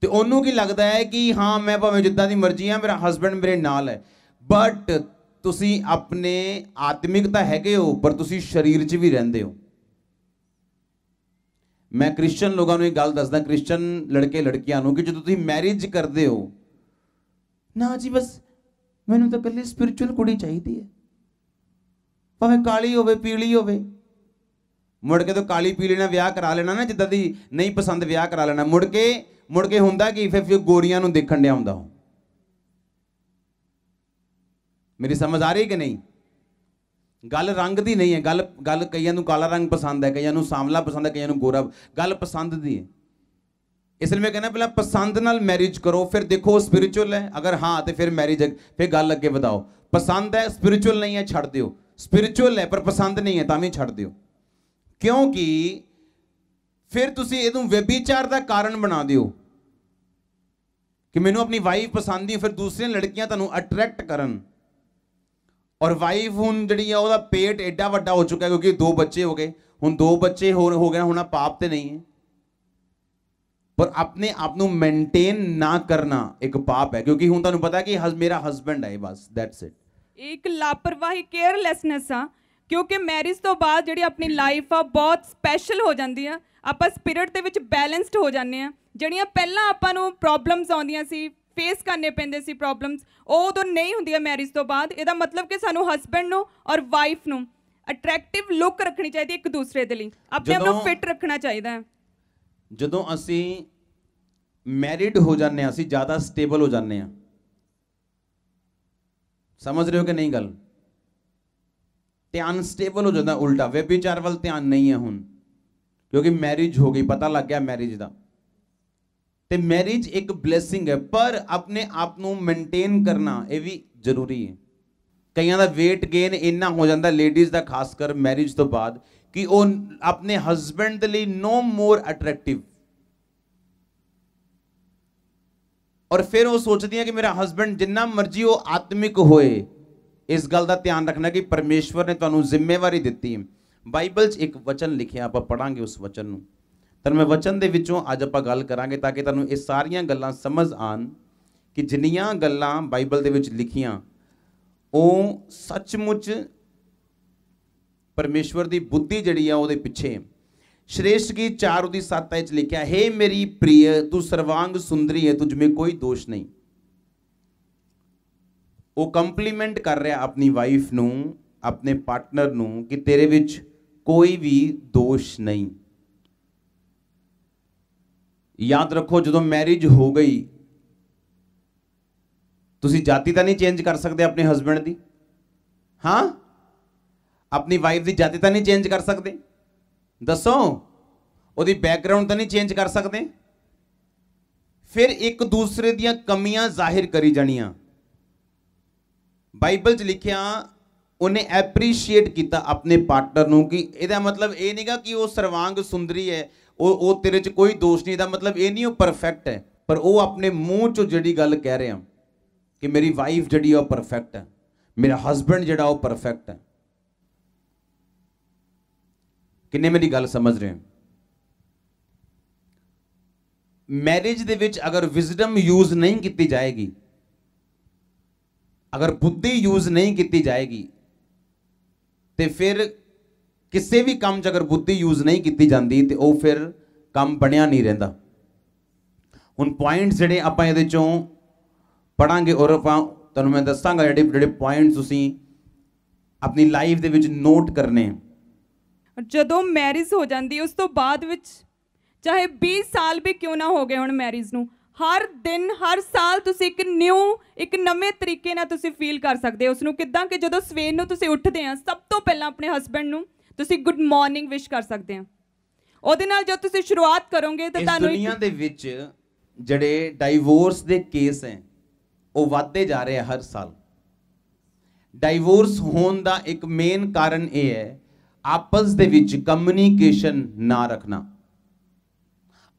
Speaker 1: ਤੇ ਉਹਨੂੰ ਕੀ ਲੱਗਦਾ ਹੈ ਕਿ ਹਾਂ ਮੈਂ ਭਾਵੇਂ ਜਿੱਦਾਂ ਦੀ ਮਰਜ਼ੀ ਆ ਮੇਰਾ ਹਸਬੰਡ ਮੇਰੇ ਨਾਲ ਹੈ ਬਟ ਤੁਸੀਂ ਆਪਣੇ ਆਤਮਿਕ ਤਾਂ ਹੈਗੇ ਹੋ ਪਰ ਤੁਸੀਂ ਸਰੀਰ 'ਚ ਵੀ ਰਹਿੰਦੇ ਹੋ ਮੈਂ ਕ੍ਰਿਸਚੀਅਨ ਲੋਕਾਂ ਨੂੰ ਇਹ ਗੱਲ ਦੱਸਦਾ ਕ੍ਰਿਸਚੀਅਨ ਲੜਕੇ ਲੜਕੀਆਂ ਨੂੰ ਕਿ ਜਦੋਂ ਤੁਸੀਂ ਮੈਰਿਜ ਕਰਦੇ ਹੋ ਨਾ ਜੀ ਬਸ ਮੈਨੂੰ ਤਾਂ ਕੱਲੀ ਸਪਿਰਚੁਅਲ ਕੁੜੀ ਚਾਹੀਦੀ ਹੈ ਭਾਵੇਂ ਕਾਲੀ ਹੋਵੇ ਪੀਲੀ ਹੋਵੇ ਮੁੜ ਕੇ ਤਾਂ ਕਾਲੀ ਪੀਲੀ ਨਾਲ ਵਿਆਹ ਕਰਾ ਲੈਣਾ ਨਾ ਜਿੱਦਾਂ ਦੀ ਨਹੀਂ ਪਸੰਦ ਵਿਆਹ ਕਰਾ ਲੈਣਾ ਮੁੜ ਕੇ ਮੁੜ ਕੇ ਹੁੰਦਾ ਕਿ ਫਿਰ ਫਿਰ ਗੋਰੀਆਂ ਨੂੰ ਦੇਖਣ ਡਿਆ ਹੁੰਦਾ ਮੇਰੀ ਸਮਝ ਆ ਰਹੀ ਕਿ ਨਹੀਂ ਗੱਲ ਰੰਗ ਦੀ ਨਹੀਂ ਹੈ ਗੱਲ ਗੱਲ ਕਈਆਂ ਨੂੰ ਕਾਲਾ ਰੰਗ ਪਸੰਦ ਹੈ ਕਈਆਂ ਨੂੰ ਸਾਂਵਲਾ ਪਸੰਦ ਹੈ ਕਈਆਂ ਨੂੰ ਗੋਰਾ ਗੱਲ ਪਸੰਦ ਦੀ ਹੈ ਇਸ ਲਈ ਮੈਂ ਕਹਿੰਦਾ ਪਹਿਲਾਂ ਪਸੰਦ ਨਾਲ ਮੈਰਿਜ ਕਰੋ ਫਿਰ ਦੇਖੋ ਸਪਿਰਚੁਅਲ ਹੈ ਅਗਰ ਹਾਂ ਤੇ ਫਿਰ ਮੈਰਿਜ ਫਿਰ ਗੱਲ ਅੱਗੇ ਵਧਾਓ ਪਸੰਦ ਹੈ ਸਪਿਰਚੁਅਲ ਨਹੀਂ ਹੈ ਛੱਡ ਦਿਓ ਸਪਿਰਚੁਅਲ ਹੈ ਪਰ ਪਸੰਦ ਨਹੀਂ ਹੈ ਤਾਂ ਵੀ ਛੱਡ ਦਿਓ ਕਿਉਂਕਿ ਫਿਰ ਤੁਸੀਂ ਇਹਨੂੰ ਵਿਭਿਚਾਰ ਦਾ ਕਾਰਨ ਬਣਾ ਦਿਓ ਕਿ ਮੈਨੂੰ ਆਪਣੀ ਵਾਈਫ ਪਸੰਦ ਹੀ ਫਿਰ ਦੂਸਰੀਆਂ ਲੜਕੀਆਂ ਤੁਹਾਨੂੰ ਅਟਰੈਕਟ ਕਰਨ ਔਰ ਵਾਈਫ ਹੁਣ ਜਿਹੜੀ ਆ ਉਹਦਾ ਪੇਟ ਐਡਾ ਵੱਡਾ ਹੋ ਚੁੱਕਾ ਕਿਉਂਕਿ ਦੋ ਬੱਚੇ ਹੋ ਗਏ ਹੁਣ ਦੋ ਬੱਚੇ ਹੋਰ ਹੋ ਗਏ ਹੁਣ ਪਾਪ ਤੇ ਨਹੀਂ ਹੈ ਪਰ ਆਪਣੇ ਆਪ ਨੂੰ ਮੇਨਟੇਨ ਨਾ ਕਰਨਾ ਇੱਕ ਪਾਪ ਹੈ ਕਿਉਂਕਿ ਹੁਣ ਤੁਹਾਨੂੰ ਪਤਾ ਕਿ ਮੇਰਾ ਹਸਬੰਡ ਹੈ ਬਸ ਦੈਟਸ ਇਟ
Speaker 2: ਇੱਕ ਲਾਪਰਵਾਹੀ ਕੇਅਰਲੈਸਨੈਸ ਆ ਕਿਉਂਕਿ ਮੈਰਿਜ ਤੋਂ ਬਾਅਦ ਜਿਹੜੀ ਆਪਣੀ ਲਾਈਫ ਆ ਬਹੁਤ ਸਪੈਸ਼ਲ ਹੋ ਜਾਂਦੀ ਆ ਆਪਾਂ ਸਪਿਰਿਟ ਦੇ ਵਿੱਚ ਬੈਲੈਂਸਡ ਹੋ ਜਾਂਦੇ ਆ ਜਿਹੜੀਆਂ ਪਹਿਲਾਂ ਆਪਾਂ ਨੂੰ ਪ੍ਰੋਬਲਮਸ ਆਉਂਦੀਆਂ ਸੀ ਫੇਸ ਕਰਨੇ ਪੈਂਦੇ ਸੀ ਪ੍ਰੋਬਲਮਸ ਉਹ ਉਦੋਂ ਨਹੀਂ ਹੁੰਦੀਆਂ ਮੈਰਿਜ ਤੋਂ ਬਾਅਦ ਇਹਦਾ ਮਤਲਬ ਕਿ ਸਾਨੂੰ ਹਸਬੰਡ ਨੂੰ ਔਰ ਵਾਈਫ ਨੂੰ ਅਟਰੈਕਟਿਵ ਲੁੱਕ ਰੱਖਣੀ ਚਾਹੀਦੀ ਇੱਕ ਦੂਸਰੇ ਦੇ ਲਈ
Speaker 1: ਆਪਣੇ ਆਪ ਨੂੰ ਫਿਟ
Speaker 2: ਰੱਖਣਾ ਚਾਹੀਦਾ ਹੈ
Speaker 1: ਜਦੋਂ ਅਸੀਂ ਮੈਰਿਡ ਹੋ ਜਾਂਦੇ ਆ ਅਸੀਂ ਜ਼ਿਆਦਾ ਸਟੇਬਲ ਹੋ ਜਾਂਦੇ ਆ ਸਮਝ ਰਹੇ ਹੋ ਕਿ ਨਹੀਂ ਗੱਲ ਤੇ ਅਨਸਟੇਬਲ ਹੋ ਜਾਂਦਾ ਉਲਟਾ ਵਿਭਿਚਾਰ ਵੱਲ ਧਿਆਨ ਨਹੀਂ ਹੈ ਹੁਣ ਕਿਉਂਕਿ ਮੈਰਿਜ ਹੋ ਗਈ ਪਤਾ ਲੱਗ ਗਿਆ ਮੈਰਿਜ ਦਾ ਤੇ ਮੈਰਿਜ ਇੱਕ ਬਲੇਸਿੰਗ ਹੈ ਪਰ ਆਪਣੇ ਆਪ ਨੂੰ ਮੇਨਟੇਨ ਕਰਨਾ ਇਹ ਵੀ ਜ਼ਰੂਰੀ ਹੈ ਕਈਆਂ ਦਾ weight gain ਇੰਨਾ ਹੋ ਜਾਂਦਾ ਲੇਡੀਜ਼ ਦਾ ਖਾਸ ਕਰ ਮੈਰਿਜ ਤੋਂ ਬਾਅਦ ਕਿ ਉਹ ਆਪਣੇ ਹਸਬੰਡ ਦੇ ਲਈ ਨੋ ਮੋਰ ਅਟਰੈਕਟਿਵ ਔਰ ਫਿਰ ਉਹ ਸੋਚਦੀਆਂ ਕਿ ਮੇਰਾ ਹਸਬੰਡ ਜਿੰਨਾ ਮਰਜ਼ੀ ਉਹ ਆਤਮਿਕ ਹੋਏ ਇਸ ਗੱਲ ਦਾ ਧਿਆਨ ਰੱਖਣਾ ਕਿ ਪਰਮੇਸ਼ਵਰ ਨੇ ਤੁਹਾਨੂੰ ਜ਼ਿੰਮੇਵਾਰੀ ਦਿੱਤੀ ਹੈ ਬਾਈਬਲ 'ਚ ਇੱਕ ਵਚਨ ਲਿਖਿਆ ਆਪਾਂ ਪੜਾਂਗੇ ਉਸ ਵਚਨ ਨੂੰ ਤਾਂ ਮੈਂ ਵਚਨ ਦੇ ਵਿੱਚੋਂ ਅੱਜ ਆਪਾਂ ਗੱਲ ਕਰਾਂਗੇ ਤਾਂ ਕਿ ਤੁਹਾਨੂੰ ਇਹ ਸਾਰੀਆਂ ਗੱਲਾਂ ਸਮਝ ਆਣ ਕਿ ਜਿੰਨੀਆਂ ਗੱਲਾਂ ਬਾਈਬਲ ਦੇ ਵਿੱਚ ਲਿਖੀਆਂ ਉਹ ਸੱਚਮੁੱਚ ਪਰਮੇਸ਼ਵਰ ਦੀ ਬੁੱਧੀ ਜਿਹੜੀ ਆ ਉਹਦੇ ਪਿੱਛੇ ਸ਼੍ਰੇਸ਼ਟ ਕੀ 4 ਉਦੀ 7 ਵਿੱਚ ਲਿਖਿਆ ਹੈ ਮੇਰੀ ਪ੍ਰਿਯ ਤੂੰ ਸਰਵਾਂਗ ਸੁੰਦਰੀ ਹੈ ਤੁਝ ਮੇ ਕੋਈ ਦੋਸ਼ ਨਹੀਂ ਉਹ ਕੰਪਲੀਮੈਂਟ ਕਰ ਰਿਹਾ ਆਪਣੀ ਵਾਈਫ ਨੂੰ ਆਪਣੇ ਪਾਰਟਨਰ ਨੂੰ ਕਿ ਤੇਰੇ ਵਿੱਚ ਕੋਈ ਵੀ ਦੋਸ਼ ਨਹੀਂ ਯਾਦ ਰੱਖੋ ਜਦੋਂ ਮੈਰਿਜ ਹੋ ਗਈ ਤੁਸੀਂ ਜਾਤੀ ਤਾਂ ਨਹੀਂ ਚੇਂਜ ਕਰ ਸਕਦੇ ਆਪਣੇ ਹਸਬੰਡ ਦੀ ਹਾਂ ਆਪਣੀ ਵਾਈਫ ਦੀ ਜਾਤੀ ਤਾਂ ਨਹੀਂ ਚੇਂਜ ਕਰ ਸਕਦੇ ਦੱਸੋ ਉਹਦੀ ਬੈਕਗ੍ਰਾਉਂਡ ਤਾਂ ਨਹੀਂ ਚੇਂਜ ਕਰ ਸਕਦੇ ਫਿਰ ਇੱਕ ਦੂਸਰੇ ਦੀਆਂ ਕਮੀਆਂ ਜ਼ਾਹਿਰ ਕਰੀ ਜਾਣੀਆਂ ਬਾਈਬਲ 'ਚ ਲਿਖਿਆ ਉਹਨੇ ਐਪਰੀਸ਼ੀਏਟ ਕੀਤਾ ਆਪਣੇ ਪਾਰਟਨਰ ਨੂੰ ਕਿ ਇਹਦਾ ਮਤਲਬ ਇਹ ਨਹੀਂਗਾ ਕਿ ਉਹ ਸਰਵਾਂਗ ਸੁੰਦਰੀ ਹੈ ਉਹ ਉਹ ਤੇਰੇ 'ਚ ਕੋਈ ਦੋਸ਼ ਨਹੀਂ ਦਾ ਮਤਲਬ ਇਹ ਨਹੀਂ ਉਹ ਪਰਫੈਕਟ ਹੈ ਪਰ ਉਹ ਆਪਣੇ ਮੂੰਹ 'ਚੋਂ ਜਿਹੜੀ ਗੱਲ ਕਹਿ ਰਿਹਾ ਕਿ ਮੇਰੀ ਵਾਈਫ ਜਿਹੜੀ ਉਹ ਪਰਫੈਕਟ ਹੈ ਮੇਰਾ ਹਸਬੰਡ ਜਿਹੜਾ ਉਹ ਪਰਫੈਕਟ ਹੈ ਕਿੰਨੇ ਮੇਰੀ ਗੱਲ ਸਮਝ ਰਹੇ ਹੋ ਮੈਰਿਜ ਦੇ ਵਿੱਚ ਅਗਰ ਵਿਜ਼ਡਮ ਯੂਜ਼ ਨਹੀਂ ਕੀਤੀ ਜਾਏਗੀ ਅਗਰ ਬੁੱਧੀ ਯੂਜ਼ ਨਹੀਂ ਕੀਤੀ ਜਾਏਗੀ ਤੇ ਫਿਰ ਕਿਸੇ ਵੀ ਕੰਮ 'ਚ ਅਗਰ ਬੁੱਧੀ ਯੂਜ਼ ਨਹੀਂ ਕੀਤੀ ਜਾਂਦੀ ਤੇ ਉਹ ਫਿਰ ਕੰਮ ਬਣਿਆ ਨਹੀਂ ਰਹਿੰਦਾ ਹੁਣ ਪੁਆਇੰਟਸ ਜਿਹੜੇ ਆਪਾਂ ਇਹਦੇ ਚੋਂ ਪੜਾਂਗੇ ਔਰ ਆਪਾਂ ਤੁਹਾਨੂੰ ਮੈਂ ਦੱਸਾਂਗਾ ਜਿਹੜੇ ਜਿਹੜੇ ਪੁਆਇੰਟਸ ਤੁਸੀਂ ਆਪਣੀ ਲਾਈਫ ਦੇ ਵਿੱਚ ਨੋਟ ਕਰਨੇ
Speaker 2: ਜਦੋਂ ਮੈਰਿਜ ਹੋ ਜਾਂਦੀ ਉਸ ਤੋਂ ਬਾਅਦ ਵਿੱਚ ਚਾਹੇ 20 ਸਾਲ ਵੀ ਕਿਉਂ ਨਾ ਹੋ ਗਏ ਹੁਣ ਮੈਰਿਜ ਨੂੰ ਹਰ ਦਿਨ ਹਰ ਸਾਲ ਤੁਸੀਂ ਇੱਕ ਨਿਊ ਇੱਕ ਨਵੇਂ ਤਰੀਕੇ ਨਾਲ ਤੁਸੀਂ ਫੀਲ ਕਰ ਸਕਦੇ ਹੋ ਉਸ ਨੂੰ ਕਿਦਾਂ ਕਿ ਜਦੋਂ ਸਵੇਰ ਨੂੰ ਤੁਸੀਂ ਉੱਠਦੇ ਆ ਸਭ ਤੋਂ ਪਹਿਲਾਂ ਆਪਣੇ ਹਸਬੰਡ ਨੂੰ ਤੁਸੀਂ ਗੁੱਡ ਮਾਰਨਿੰਗ ਵਿਸ਼ ਕਰ ਸਕਦੇ ਆ ਉਹਦੇ ਨਾਲ ਜਦ ਤੁਸੀਂ ਸ਼ੁਰੂਆਤ ਕਰੋਗੇ ਤਾਂ ਤੁਹਾਨੂੰ ਦੁਨੀਆ
Speaker 1: ਦੇ ਵਿੱਚ ਜਿਹੜੇ ਡਾਈਵੋਰਸ ਦੇ ਕੇਸ ਹੈ ਉਹ ਵਧਦੇ ਜਾ ਰਹੇ ਆ ਹਰ ਸਾਲ ਡਾਈਵੋਰਸ ਹੋਣ ਦਾ ਇੱਕ ਮੇਨ ਕਾਰਨ ਇਹ ਹੈ ਆਪਸ ਦੇ ਵਿੱਚ ਕਮਿਊਨੀਕੇਸ਼ਨ ਨਾ ਰੱਖਣਾ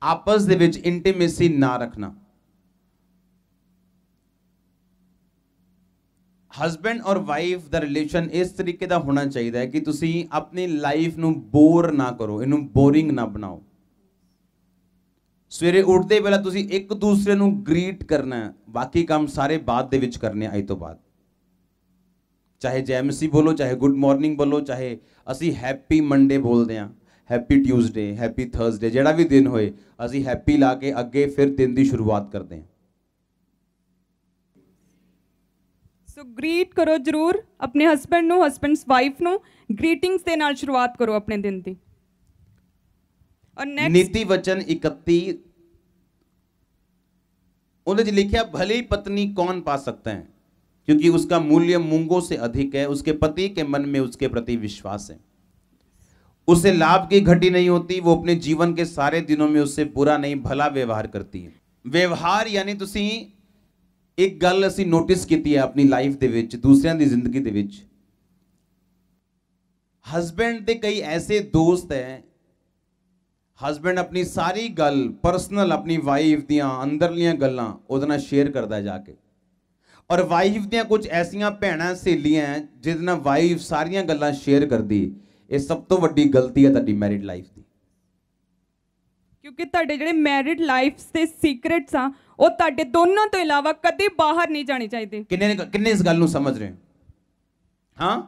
Speaker 1: ਆਪਸ ਦੇ ਵਿੱਚ ਇੰਟੀਮੇਸੀ ਨਾ ਰੱਖਣਾ ਹਸਬੰਡ ਔਰ ਵਾਈਫ ਦਾ ਰਿਲੇਸ਼ਨ ਇਸ ਤਰੀਕੇ ਦਾ ਹੋਣਾ ਚਾਹੀਦਾ ਹੈ ਕਿ ਤੁਸੀਂ ਆਪਣੀ ਲਾਈਫ ਨੂੰ ਬੋਰ ਨਾ ਕਰੋ ਇਹਨੂੰ ਬੋਰਿੰਗ ਨਾ ਬਣਾਓ ਸਵੇਰੇ ਉੱਠਦੇ ਵੇਲੇ ਤੁਸੀਂ ਇੱਕ ਦੂਸਰੇ ਨੂੰ ਗ੍ਰੀਟ ਕਰਨਾ ਹੈ ਬਾਕੀ ਕੰਮ ਸਾਰੇ ਬਾਅਦ ਦੇ ਵਿੱਚ ਕਰਨੇ ਆਈ ਤੋਂ ਬਾਅਦ ਚਾਹੇ ਜੈਮਸੀ ਬੋਲੋ ਚਾਹੇ ਗੁੱਡ ਮਾਰਨਿੰਗ ਬੋਲੋ ਚਾਹੇ ਅਸੀਂ ਹੈਪੀ ਮੰਡੇ ਬੋਲਦੇ ਹਾਂ हैप्पी ट्यूजडे हैप्पी थर्सडे जोड़ा भी दिन होए अभी हैप्पी ला के अगे फिर दिन की शुरुआत करते हैं
Speaker 2: सो ग्रीट करो जरूर अपने हसबेंड हसबेंड्स वाइफ न ग्रीटिंग्स के शुरुआत करो अपने दिन की
Speaker 1: नीति वचन इकती लिखा भली पत्नी कौन पा सकता है क्योंकि उसका मूल्य मूंगों से अधिक है उसके पति के मन में उसके प्रति विश्वास है उसे लाभ की घटी नहीं होती वो अपने ਜੀਵਨ के सारे दिनों में उससे बुरा नहीं भला व्यवहार ਕਰਦੀ ਹੈ ਵਿਵਹਾਰ ਯਾਨੀ ਤੁਸੀਂ ਇੱਕ ਗੱਲ ਅਸੀਂ ਨੋਟਿਸ ਕੀਤੀ ਹੈ ਆਪਣੀ ਲਾਈਫ ਦੇ ਵਿੱਚ ਦੂਸਰਿਆਂ ਦੀ ਜ਼ਿੰਦਗੀ ਦੇ ਵਿੱਚ ਹਸਬੈਂਡ ਦੇ ਕਈ ਐਸੇ ਦੋਸਤ ਹੈ ਹਸਬੈਂਡ ਆਪਣੀ ਸਾਰੀ ਗੱਲ ਪਰਸਨਲ ਆਪਣੀ ਵਾਈਫ ਦੀਆਂ ਅੰਦਰਲੀਆਂ ਗੱਲਾਂ ਉਹਦੇ ਨਾਲ ਸ਼ੇਅਰ ਕਰਦਾ ਜਾ ਕੇ ਔਰ ਵਾਈਫ ਦੀਆਂ ਕੁਝ ਐਸੀਆਂ ਭੈਣਾਂ ਸਹੇਲੀਆਂ ਜਿਹਦੇ ਨਾਲ ਵਾਈਫ ਸਾਰੀਆਂ ਗੱਲਾਂ ਸ਼ੇਅਰ ਕਰਦੀ ਇਹ ਸਭ ਤੋਂ ਵੱਡੀ ਗਲਤੀ ਹੈ ਤੁਹਾਡੀ ਮੈਰਿਡ ਲਾਈਫ ਦੀ
Speaker 2: ਕਿਉਂਕਿ ਤੁਹਾਡੇ ਜਿਹੜੇ ਮੈਰਿਡ ਲਾਈਫਸ ਤੇ ਸੀਕਰੇਟਸ ਆ ਉਹ ਤੁਹਾਡੇ ਦੋਨਾਂ ਤੋਂ ਇਲਾਵਾ ਕਦੇ ਬਾਹਰ ਨਹੀਂ ਜਾਣੇ ਚਾਹੀਦੇ
Speaker 1: ਕਿੰਨੇ ਕਿੰਨੇ ਇਸ ਗੱਲ ਨੂੰ ਸਮਝ ਰਹੇ ਹੋ ਹਾਂ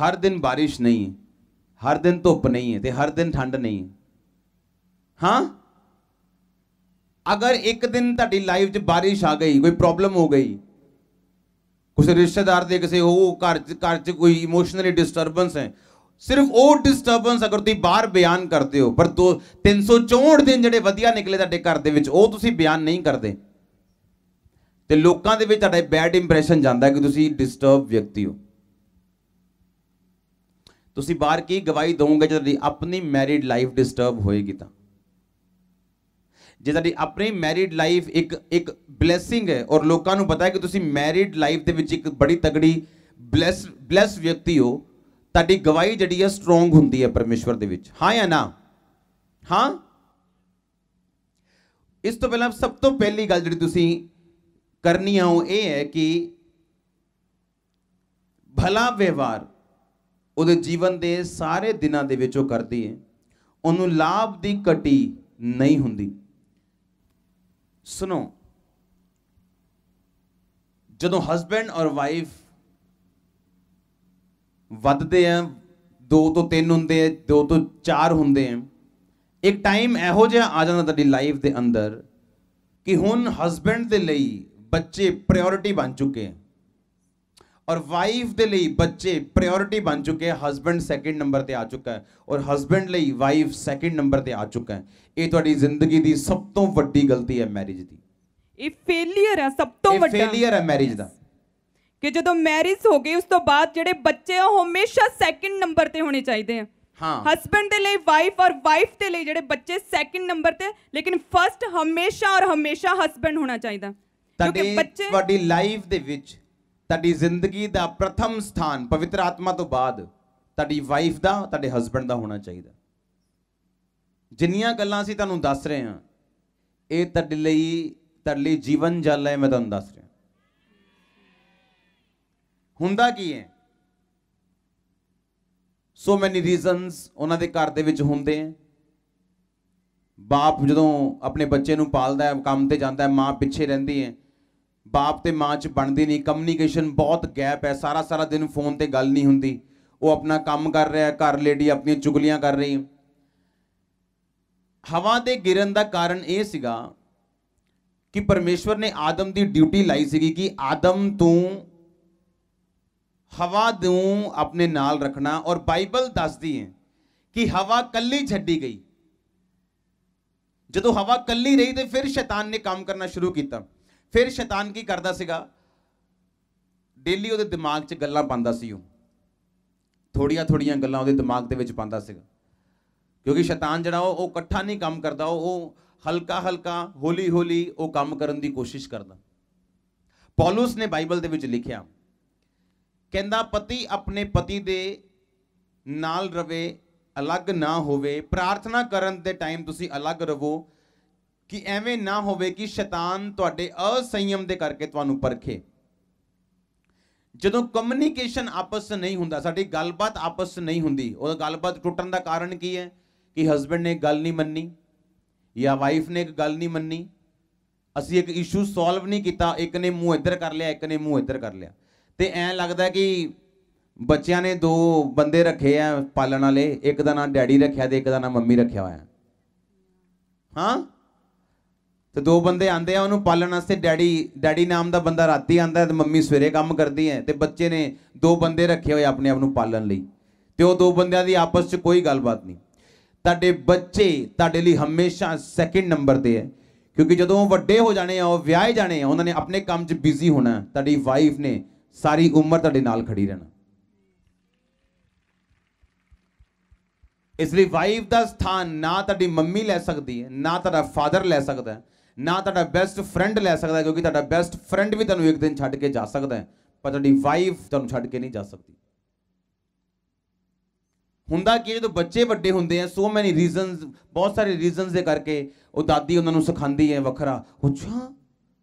Speaker 1: ਹਰ ਦਿਨ ਬਾਰਿਸ਼ ਨਹੀਂ ਹੈ ਹਰ ਦਿਨ ਧੁੱਪ ਨਹੀਂ ਹੈ ਤੇ ਹਰ ਦਿਨ ਠੰਡ ਨਹੀਂ ਹੈ ਹਾਂ ਅਗਰ ਇੱਕ ਦਿਨ ਤੁਹਾਡੀ ਲਾਈਫ 'ਚ ਬਾਰਿਸ਼ ਆ ਗਈ ਕੋਈ ਪ੍ਰੋਬਲਮ ਹੋ ਗਈ ਕੁਝ ਰਿਸ਼ਤੇਦਾਰ ਦੇ ਕਿਸੇ ਉਹ ਘਰ ਘਰ 'ਚ ਕੋਈ ਇਮੋਸ਼ਨਲੀ ਡਿਸਟਰਬੈਂਸ ਹੈ ਸਿਰਫ ਉਹ ਡਿਸਟਰਬੈਂਸ ਅਗਰ ਤੁਸੀਂ ਬਾਹਰ ਬਿਆਨ ਕਰਦੇ ਹੋ ਪਰ 364 ਦਿਨ ਜਿਹੜੇ ਵਧੀਆ ਨਿਕਲੇ ਤੁਹਾਡੇ ਘਰ ਦੇ ਵਿੱਚ ਉਹ ਤੁਸੀਂ ਬਿਆਨ ਨਹੀਂ ਕਰਦੇ ਤੇ ਲੋਕਾਂ ਦੇ ਵਿੱਚ ਤੁਹਾਡਾ ਬੈਡ ਇੰਪ੍ਰੈਸ਼ਨ ਜਾਂਦਾ ਕਿ ਤੁਸੀਂ ਡਿਸਟਰਬ ਵਿਅਕਤੀ ਹੋ ਤੁਸੀਂ ਬਾਹਰ ਕੀ ਗਵਾਹੀ ਦੋਗੇ ਜੇ ਤੁਹਾਡੀ ਆਪਣੀ ਮੈਰਿਡ ਲਾਈਫ ਡਿਸਟਰਬ ਹੋਏਗੀ ਤਾਂ ਜੇ ਤੁਹਾਡੀ ਆਪਣੀ ਮੈਰਿਡ ਲਾਈਫ ਇੱਕ ਇੱਕ ਬਲੇਸਿੰਗ ਹੈ ਔਰ ਲੋਕਾਂ ਨੂੰ ਪਤਾ ਹੈ ਕਿ ਤੁਸੀਂ ਮੈਰਿਡ ਲਾਈਫ ਦੇ ਵਿੱਚ ਇੱਕ ਬੜੀ ਤਗੜੀ ਬਲੇਸ ਬਲੇਸ ਵਿਅਕਤੀ ਹੋ ਤੁਹਾਡੀ ਗਵਾਹੀ ਜਿਹੜੀ ਹੈ ਸਟਰੋਂਗ ਹੁੰਦੀ ਹੈ ਪਰਮੇਸ਼ਵਰ ਦੇ ਵਿੱਚ ਹਾਂ ਜਾਂ ਨਾ ਹਾਂ ਇਸ ਤੋਂ ਪਹਿਲਾਂ ਸਭ ਤੋਂ ਪਹਿਲੀ ਗੱਲ ਜਿਹੜੀ ਤੁਸੀਂ ਕਰਨੀ ਆ ਉਹ ਇਹ ਹੈ ਕਿ ਭਲਾ ਵਿਵਹਾਰ ਉਹਦੇ ਜੀਵਨ ਦੇ ਸਾਰੇ ਦਿਨਾਂ ਦੇ ਵਿੱਚ ਉਹ ਕਰਦੀ ਹੈ ਉਹਨੂੰ ਲਾਭ ਦੀ ਕਟੀ ਨਹੀਂ ਹੁੰਦੀ ਸੁਣੋ ਜਦੋਂ ਹਸਬੰਡ ਔਰ ਵਾਈਫ ਵੱਧਦੇ ਆ ਦੋ ਤੋਂ ਤਿੰਨ ਹੁੰਦੇ ਆ ਦੋ ਤੋਂ ਚਾਰ ਹੁੰਦੇ ਆ ਇੱਕ ਟਾਈਮ ਇਹੋ ਜਿਹਾ ਆ ਜਾਂਦਾ ਤੁਹਾਡੀ ਲਾਈਫ ਦੇ ਅੰਦਰ ਕਿ ਹੁਣ ਹਸਬੰਡ ਦੇ ਲਈ ਬੱਚੇ ਪ੍ਰਾਇੋਰਟੀ ਬਣ ਚੁੱਕੇ ਆ ਔਰ ਵਾਈਫ ਦੇ ਲਈ ਬੱਚੇ ਪ੍ਰਾਇੋਰਟੀ ਬਣ ਚੁੱਕੇ ਹਸਬੰਡ ਸੈਕਿੰਡ ਨੰਬਰ ਤੇ ਆ ਚੁੱਕਾ ਹੈ ਔਰ ਹਸਬੰਡ ਲਈ ਵਾਈਫ ਸੈਕਿੰਡ ਨੰਬਰ ਤੇ ਆ ਚੁੱਕਾ ਹੈ ਇਹ ਤੁਹਾਡੀ ਜ਼ਿੰਦਗੀ ਦੀ ਸਭ ਤੋਂ ਵੱਡੀ ਗਲਤੀ ਹੈ ਮੈਰਿਜ ਦੀ
Speaker 2: ਇਹ ਫੇਲਿਅਰ ਹੈ ਸਭ ਤੋਂ ਵੱਡਾ ਇਹ ਫੇਲਿਅਰ ਹੈ ਮੈਰਿਜ ਦਾ ਕਿ ਜਦੋਂ ਮੈਰਿਜ ਹੋ ਗਈ ਉਸ ਤੋਂ ਬਾਅਦ ਜਿਹੜੇ ਬੱਚੇ ਆ ਉਹ ਹਮੇਸ਼ਾ ਸੈਕਿੰਡ ਨੰਬਰ ਤੇ ਹੋਣੇ ਚਾਹੀਦੇ ਆ ਹਾਂ ਹਸਬੰਡ ਦੇ ਲਈ ਵਾਈਫ ਔਰ ਵਾਈਫ ਦੇ ਲਈ ਜਿਹੜੇ ਬੱਚੇ ਸੈਕਿੰਡ ਨੰਬਰ ਤੇ ਲੇਕਿਨ ਫਰਸਟ ਹਮੇਸ਼ਾ ਔਰ ਹਮੇਸ਼ਾ ਹਸਬੰਡ ਹੋਣਾ ਚਾਹੀਦਾ
Speaker 1: ਕਿਉਂਕਿ ਬੱਚੇ ਤੁਹਾਡੀ ਲਾਈਫ ਦੇ ਵਿੱਚ ਤੁਹਾਡੀ ਜ਼ਿੰਦਗੀ ਦਾ ਪ੍ਰਥਮ ਸਥਾਨ ਪਵਿੱਤਰ ਆਤਮਾ ਤੋਂ ਬਾਅਦ ਤੁਹਾਡੀ ਵਾਈਫ ਦਾ ਤੁਹਾਡੇ ਹਸਬੰਡ ਦਾ ਹੋਣਾ ਚਾਹੀਦਾ ਜਿੰਨੀਆਂ ਗੱਲਾਂ ਅਸੀਂ ਤੁਹਾਨੂੰ ਦੱਸ ਰਹੇ ਹਾਂ ਇਹ ਤੁਹਾਡੇ ਲਈ ਤੁਹਾਡੇ ਲਈ ਜੀਵਨ ਜਲ ਹੈ ਮੈਂ ਤੁਹਾਨੂੰ ਦੱਸ ਰਿਹਾ ਹੁੰਦਾ ਕੀ ਹੈ ਸੋ ਮੈਨੀ ਰੀਜ਼ਨਸ ਉਹਨਾਂ ਦੇ ਘਰ ਦੇ ਵਿੱਚ ਹੁੰਦੇ ਆ ਬਾਪ ਜਦੋਂ ਆਪਣੇ ਬੱਚੇ ਨੂੰ ਪਾਲਦਾ ਹੈ ਕੰਮ ਤੇ ਜਾਂਦਾ ਹੈ ਮਾਂ ਪਿੱਛੇ ਰਹਿੰਦੀ ਹੈ ਬਾਪ ਤੇ ਮਾਂ 'ਚ ਬਣਦੀ ਨਹੀਂ ਕਮਿਊਨੀਕੇਸ਼ਨ ਬਹੁਤ ਗੈਪ ਹੈ ਸਾਰਾ ਸਾਰਾ ਦਿਨ ਫੋਨ ਤੇ ਗੱਲ ਨਹੀਂ ਹੁੰਦੀ ਉਹ ਆਪਣਾ ਕੰਮ ਕਰ ਰਿਹਾ ਘਰ ਲੇਡੀ ਆਪਣੀਆਂ ਚੁਗਲੀਆਂ ਕਰ ਰਹੀ ਹਵਾ ਦੇ ਗਿਰਨ ਦਾ ਕਾਰਨ ਇਹ ਸੀਗਾ ਕਿ ਪਰਮੇਸ਼ਵਰ ਨੇ ਆਦਮ ਦੀ ਡਿਊਟੀ ਲਾਈ ਸੀਗੀ ਕਿ ਆਦਮ ਤੂੰ ਹਵਾ ਨੂੰ ਆਪਣੇ ਨਾਲ ਰੱਖਣਾ ਔਰ ਬਾਈਬਲ ਦੱਸਦੀ ਹੈ ਕਿ ਹਵਾ ਕੱਲੀ ਛੱਡੀ ਗਈ ਜਦੋਂ ਹਵਾ ਕੱਲੀ ਰਹੀ ਤੇ ਫਿਰ ਸ਼ੈਤਾਨ ਨੇ ਕੰਮ ਕਰਨਾ ਸ਼ੁਰੂ ਕੀਤਾ ਫਿਰ ਸ਼ੈਤਾਨ ਕੀ ਕਰਦਾ ਸੀਗਾ ਡੇਲੀ ਉਹਦੇ ਦਿਮਾਗ 'ਚ ਗੱਲਾਂ ਪਾਉਂਦਾ ਸੀ ਉਹ ਥੋੜੀਆਂ ਥੋੜੀਆਂ ਗੱਲਾਂ ਉਹਦੇ ਦਿਮਾਗ ਦੇ ਵਿੱਚ ਪਾਉਂਦਾ ਸੀਗਾ ਕਿਉਂਕਿ ਸ਼ੈਤਾਨ ਜਿਹੜਾ ਉਹ ਇਕੱਠਾ ਨਹੀਂ ਕੰਮ ਕਰਦਾ ਉਹ ਹਲਕਾ ਹਲਕਾ ਹੌਲੀ ਹੌਲੀ ਉਹ ਕੰਮ ਕਰਨ ਦੀ ਕੋਸ਼ਿਸ਼ ਕਰਦਾ ਪੌਲਸ ਨੇ ਬਾਈਬਲ ਦੇ ਵਿੱਚ ਲਿਖਿਆ ਕਹਿੰਦਾ ਪਤੀ ਆਪਣੇ ਪਤੀ ਦੇ ਨਾਲ ਰਵੇ ਅਲੱਗ ਨਾ ਹੋਵੇ ਪ੍ਰਾਰਥਨਾ ਕਰਨ ਦੇ ਟਾਈਮ ਤੁਸੀਂ ਅਲੱਗ ਰਵੋ ਕਿ ਐਵੇਂ ਨਾ ਹੋਵੇ ਕਿ ਸ਼ੈਤਾਨ ਤੁਹਾਡੇ ਅਸੰਯਮ ਦੇ ਕਰਕੇ ਤੁਹਾਨੂੰ ਪਰਖੇ ਜਦੋਂ ਕਮਿਊਨੀਕੇਸ਼ਨ ਆਪਸ ਵਿੱਚ ਨਹੀਂ ਹੁੰਦਾ ਸਾਡੀ ਗੱਲਬਾਤ ਆਪਸ ਵਿੱਚ ਨਹੀਂ ਹੁੰਦੀ ਉਹ ਗੱਲਬਾਤ ਟੁੱਟਣ ਦਾ ਕਾਰਨ ਕੀ ਹੈ ਕਿ ਹਸਬੰਡ ਨੇ ਗੱਲ ਨਹੀਂ ਮੰਨੀ ਜਾਂ ਵਾਈਫ ਨੇ ਇੱਕ ਗੱਲ ਨਹੀਂ ਮੰਨੀ ਅਸੀਂ ਇੱਕ ਇਸ਼ੂ ਸੋਲਵ ਨਹੀਂ ਕੀਤਾ ਇੱਕ ਨੇ ਮੂੰਹ ਇੱਧਰ ਕਰ ਲਿਆ ਇੱਕ ਨੇ ਮੂੰਹ ਇੱਧਰ ਕਰ ਲਿਆ ਤੇ ਐਂ ਲੱਗਦਾ ਕਿ ਬੱਚਿਆਂ ਨੇ ਦੋ ਬੰਦੇ ਰੱਖੇ ਆ ਪਾਲਣ ਵਾਲੇ ਇੱਕ ਦਾ ਨਾਮ ਡੈਡੀ ਰੱਖਿਆ ਤੇ ਇੱਕ ਦਾ ਨਾਮ ਮੰਮੀ ਰੱਖਿਆ ਹੋਇਆ ਹਾਂ ਤੇ ਦੋ ਬੰਦੇ ਆਂਦੇ ਆ ਉਹਨੂੰ ਪਾਲਣ ਵਾਸਤੇ ਡੈਡੀ ਡੈਡੀ ਨਾਮ ਦਾ ਬੰਦਾ ਰਾਤੀ ਆਂਦਾ ਤੇ ਮੰਮੀ ਸਵੇਰੇ ਕੰਮ ਕਰਦੀ ਹੈ ਤੇ ਬੱਚੇ ਨੇ ਦੋ ਬੰਦੇ ਰੱਖੇ ਹੋਏ ਆਪਣੇ ਆਪ ਨੂੰ ਪਾਲਣ ਲਈ ਤੇ ਉਹ ਦੋ ਬੰਦਿਆਂ ਦੀ ਆਪਸ 'ਚ ਕੋਈ ਗੱਲਬਾਤ ਨਹੀਂ ਤੁਹਾਡੇ ਬੱਚੇ ਤੁਹਾਡੇ ਲਈ ਹਮੇਸ਼ਾ ਸੈਕਿੰਡ ਨੰਬਰ ਤੇ ਹੈ ਕਿਉਂਕਿ ਜਦੋਂ ਉਹ ਵੱਡੇ ਹੋ ਜਾਣੇ ਆ ਉਹ ਵਿਆਹੇ ਜਾਣੇ ਆ ਉਹਨਾਂ ਨੇ ਆਪਣੇ ਕੰਮ 'ਚ ਬਿਜ਼ੀ ਹੋਣਾ ਤੁਹਾਡੀ ਵਾਈਫ ਨੇ ਸਾਰੀ ਉਮਰ ਤੁਹਾਡੇ ਨਾਲ ਖੜੀ ਰਹਿਣਾ ਇਸ ਲਈ ਵਾਈਫ ਦਾ ਸਥਾਨ ਨਾ ਤੁਹਾਡੀ ਮੰਮੀ ਲੈ ਸਕਦੀ ਹੈ ਨਾ ਤੁਹਾਡਾ ਫਾਦਰ ਲੈ ਸਕਦਾ ਹੈ ਨਾ ਤੁਹਾਡਾ ਬੈਸਟ ਫਰੈਂਡ ਲੈ ਸਕਦਾ ਕਿਉਂਕਿ ਤੁਹਾਡਾ ਬੈਸਟ ਫਰੈਂਡ ਵੀ ਤੁਹਾਨੂੰ ਇੱਕ ਦਿਨ ਛੱਡ ਕੇ ਜਾ ਸਕਦਾ ਪਰ ਤੁਹਾਡੀ ਵਾਈਫ ਤੁਹਾਨੂੰ ਛੱਡ ਕੇ ਨਹੀਂ ਜਾ ਸਕਦੀ ਹੁੰਦਾ ਕਿ ਜਦੋਂ ਬੱਚੇ ਵੱਡੇ ਹੁੰਦੇ ਆ ਸੋ ਮੈਨੀ ਰੀਜ਼ਨਸ ਬਹੁਤ ਸਾਰੇ ਰੀਜ਼ਨਸ ਦੇ ਕਰਕੇ ਉਹ ਦਾਦੀ ਉਹਨਾਂ ਨੂੰ ਸਿਖਾਉਂਦੀ ਹੈ ਵੱਖਰਾ ਅੱਛਾ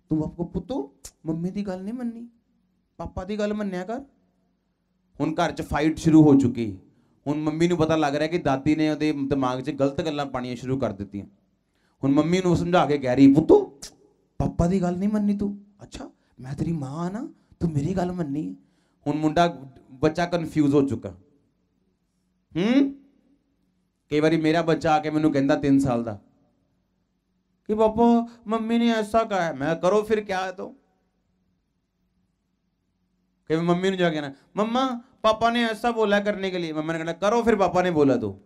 Speaker 1: ਤੂੰ ਆਪਕੋ ਪੁੱਤੋ ਮੰਮੀ ਦੀ ਗੱਲ ਨਹੀਂ ਮੰਨੀ ਪਾਪਾ ਦੀ ਗੱਲ ਮੰਨਿਆ ਕਰ ਹੁਣ ਘਰ 'ਚ ਫਾਈਟ ਸ਼ੁਰੂ ਹੋ ਚੁੱਕੀ ਹੁਣ ਮੰਮੀ ਨੂੰ ਪਤਾ ਲੱਗ ਰਿਹਾ ਕਿ ਦਾਦੀ ਨੇ ਉਹਦੇ ਦਿਮਾਗ 'ਚ ਗਲਤ ਗੱਲਾਂ ਪਾਣੀਆਂ ਸ਼ੁਰੂ ਕਰ ਦਿੱਤੀਆਂ ਹੁਣ ਮੰਮੀ ਨੂੰ ਸਮਝਾ ਕੇ ਕਹਿ ਰਹੀ ਪੁੱਤੋ ਪਾਪਾ ਦੀ ਗੱਲ ਨਹੀਂ ਮੰਨੀ ਤੂੰ ਅੱਛਾ ਮੈਂ ਤੇਰੀ ਮਾਂ ਆ ਨਾ ਤੂੰ ਮੇਰੀ ਗੱਲ ਮੰਨੀ ਹੁਣ ਮੁੰਡਾ ਬੱਚਾ ਕਨਫਿਊਜ਼ ਹੋ ਚੁੱਕਾ ਹੂੰ ਕਈ ਵਾਰੀ ਮੇਰਾ ਬੱਚਾ ਆ ਕੇ ਮੈਨੂੰ ਕਹਿੰਦਾ 3 ਸਾਲ ਦਾ ਕਿ ਪਾਪਾ ਮੰਮੀ ਨੇ ਐਸਾ ਕਹਾ ਮੈਂ ਕਰੋ ਫਿਰ ਕੀ ਹੈ ਤੋ ਕਿ ਮੰਮੀ ਨੂੰ ਜਾ ਕੇ ਨਾ ਮੰਮਾ ਪਾਪਾ ਨੇ ਐਸਾ ਬੋਲਾ ਕਰਨੇ ਕੇ ਲਈ ਮੰਮਾ ਨੇ ਕਹਿੰਦਾ ਕਰੋ ਫਿਰ ਪਾਪਾ ਨੇ ਬੋਲਾ ਤੋ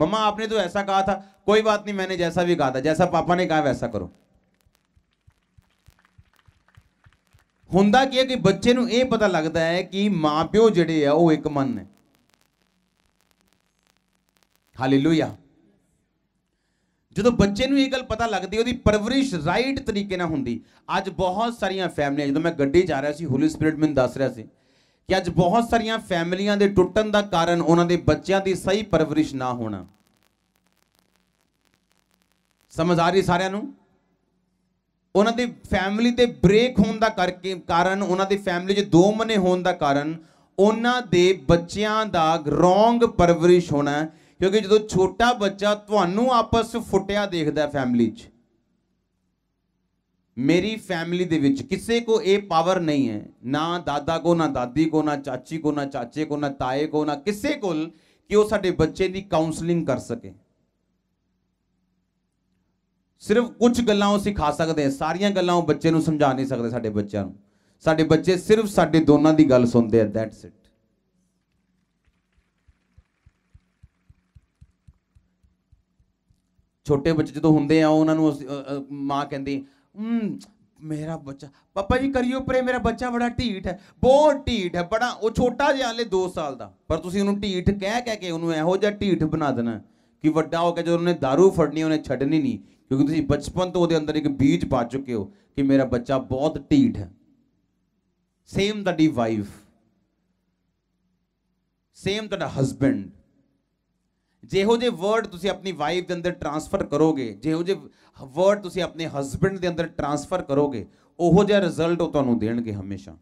Speaker 1: ਮੰਮਾ ਆਪਨੇ ਤੋ ਐਸਾ ਕਹਾ ਥਾ ਕੋਈ ਬਾਤ ਨਹੀਂ ਮੈਨੇ ਜੈਸਾ ਵੀ ਕਹਾ ਥਾ ਜੈਸਾ ਪਾਪਾ ਨੇ ਕਹਾ ਵੈਸਾ ਕਰੋ ਹੁੰਦਾ ਕੀ ਹੈ ਕਿ ਬੱਚੇ ਨੂੰ ਇਹ ਪਤਾ ਲੱਗਦਾ ਹੈ ਕਿ ਮਾਪਿਓ ਜਿਹੜੇ ਆ ਉਹ ਇੱਕ ਮਨ ਨੇ ਹਾਲੇਲੂਇਆ ਜਦੋਂ ਬੱਚੇ ਨੂੰ ਇਹ ਗੱਲ ਪਤਾ ਲੱਗਦੀ ਉਹਦੀ ਪਰਵਰਿਸ਼ ਰਾਈਟ ਤਰੀਕੇ ਨਾਲ ਹੁੰਦੀ ਅੱਜ ਬਹੁਤ ਸਾਰੀਆਂ ਫੈਮਲੀਆਂ ਜਦੋਂ ਮੈਂ ਗੱਡੀ ਜਾ ਰਿਹਾ ਸੀ ਹੋਲੀ ਸਪਿਰਿਟ ਮੈਨੂੰ ਦੱਸ ਰਿਹਾ ਸੀ ਕਿ ਅੱਜ ਬਹੁਤ ਸਾਰੀਆਂ ਫੈਮਲੀਆਂ ਦੇ ਟੁੱਟਣ ਦਾ ਕਾਰਨ ਉਹਨਾਂ ਦੇ ਬੱਚਿਆਂ ਦੀ ਸਹੀ ਪਰਵਰਿਸ਼ ਨਾ ਹੋਣਾ ਸਮਝ ਆ ਰਹੀ ਸਾਰਿਆਂ ਨੂੰ ਉਹਨਾਂ ਦੀ ਫੈਮਲੀ ਤੇ ਬ੍ਰੇਕ ਹੋਣ ਦਾ ਕਰਕੇ ਕਾਰਨ ਉਹਨਾਂ ਦੀ ਫੈਮਲੀ 'ਚ ਦੋ ਮਨੇ ਹੋਣ ਦਾ ਕਾਰਨ ਉਹਨਾਂ ਦੇ ਬੱਚਿਆਂ ਦਾ ਰੋਂਗ ਪਰਵਰਿਸ਼ ਹੋਣਾ ਕਿਉਂਕਿ ਜਦੋਂ ਛੋਟਾ ਬੱਚਾ ਤੁਹਾਨੂੰ ਆਪਸ ਵਿੱਚ ਫੁੱਟਿਆ ਦੇਖਦਾ ਹੈ ਫੈਮਿਲੀ 'ਚ ਮੇਰੀ ਫੈਮਿਲੀ ਦੇ ਵਿੱਚ ਕਿਸੇ ਕੋ ਇਹ ਪਾਵਰ ਨਹੀਂ ਹੈ ਨਾ ਦਾਦਾ ਕੋ ਨਾ ਦਾਦੀ ਕੋ ਨਾ ਚਾਚੀ ਕੋ ਨਾ ਚਾਚੇ ਕੋ ਨਾ ਤਾਏ ਕੋ ਨਾ ਕਿਸੇ ਕੋਲ ਕਿ ਉਹ ਸਾਡੇ ਬੱਚੇ ਦੀ ਕਾਉਂਸਲਿੰਗ ਕਰ ਸਕੇ ਸਿਰਫ ਕੁਝ ਗੱਲਾਂ ਉਹ ਸਿਖਾ ਸਕਦੇ ਆ ਸਾਰੀਆਂ ਗੱਲਾਂ ਉਹ ਬੱਚੇ ਨੂੰ ਸਮਝਾ ਨਹੀਂ ਸਕਦੇ ਸਾਡੇ ਬੱਚਿਆਂ ਨੂੰ ਸਾਡੇ ਬੱਚੇ ਸਿਰਫ ਸਾਡੇ ਦੋਨਾਂ ਦੀ ਗੱਲ ਸੁਣਦੇ ਆ ਦੈਟਸ ਇਟ ਛੋਟੇ ਬੱਚੇ ਜਦੋਂ ਹੁੰਦੇ ਆ ਉਹਨਾਂ ਨੂੰ ਅਸੀਂ- ਮਾਂ ਕਹਿੰਦੀ ਮੇਰਾ ਬੱਚਾ ਪਪਾ ਜੀ ਕਰਿਓ ਪਰੇ ਮੇਰਾ ਬੱਚਾ ਬੜਾ ਢੀਠ ਹੈ ਬਹੁਤ ਢੀਠ ਹੈ ਬੜਾ ਉਹ ਛੋਟਾ ਜਿਹਾ ਹਲੇ 2 ਸਾਲ ਦਾ ਪਰ ਤੁਸੀਂ ਉਹਨੂੰ ਢੀਠ ਕਹਿ ਕਹਿ ਕੇ ਉਹਨੂੰ ਇਹੋ ਜਿਹਾ ਢੀਠ ਬਣਾ ਦੇਣਾ ਕਿ ਵੱਡਾ ਹੋ ਕੇ ਜਦੋਂ ਉਹਨੇ दारू ਫੜਨੀ ਉਹਨੇ ਛੱਡਣੀ ਨਹੀਂ ਕਿਉਂਕਿ ਤੁਸੀਂ ਬਚਪਨ ਤੋਂ ਉਹਦੇ ਅੰਦਰ ਇੱਕ ਬੀਜ ਪਾ ਚੁੱਕੇ ਹੋ ਕਿ ਮੇਰਾ ਬੱਚਾ ਬਹੁਤ ਢੀਠ ਹੈ ਸੇਮ ਤੁਹਾਡੀ ਵਾਈਫ ਸੇਮ ਤੁਹਾਡਾ ਹਸਬੰਡ ਜਿਹੋ ਜੇ ਵਰਡ ਤੁਸੀਂ ਆਪਣੀ ਵਾਈਫ ਦੇ ਅੰਦਰ ਟਰਾਂਸਫਰ ਕਰੋਗੇ ਜਿਹੋ ਜੇ ਵਰਡ ਤੁਸੀਂ ਆਪਣੇ ਹਸਬੰਡ ਦੇ ਅੰਦਰ ਟਰਾਂਸਫਰ ਕਰੋਗੇ ਉਹੋ ਜਿਹਾ ਰਿਜ਼ਲਟ ਉਹ ਤੁਹਾਨੂੰ ਦੇਣਗੇ ਹਮੇਸ਼ਾ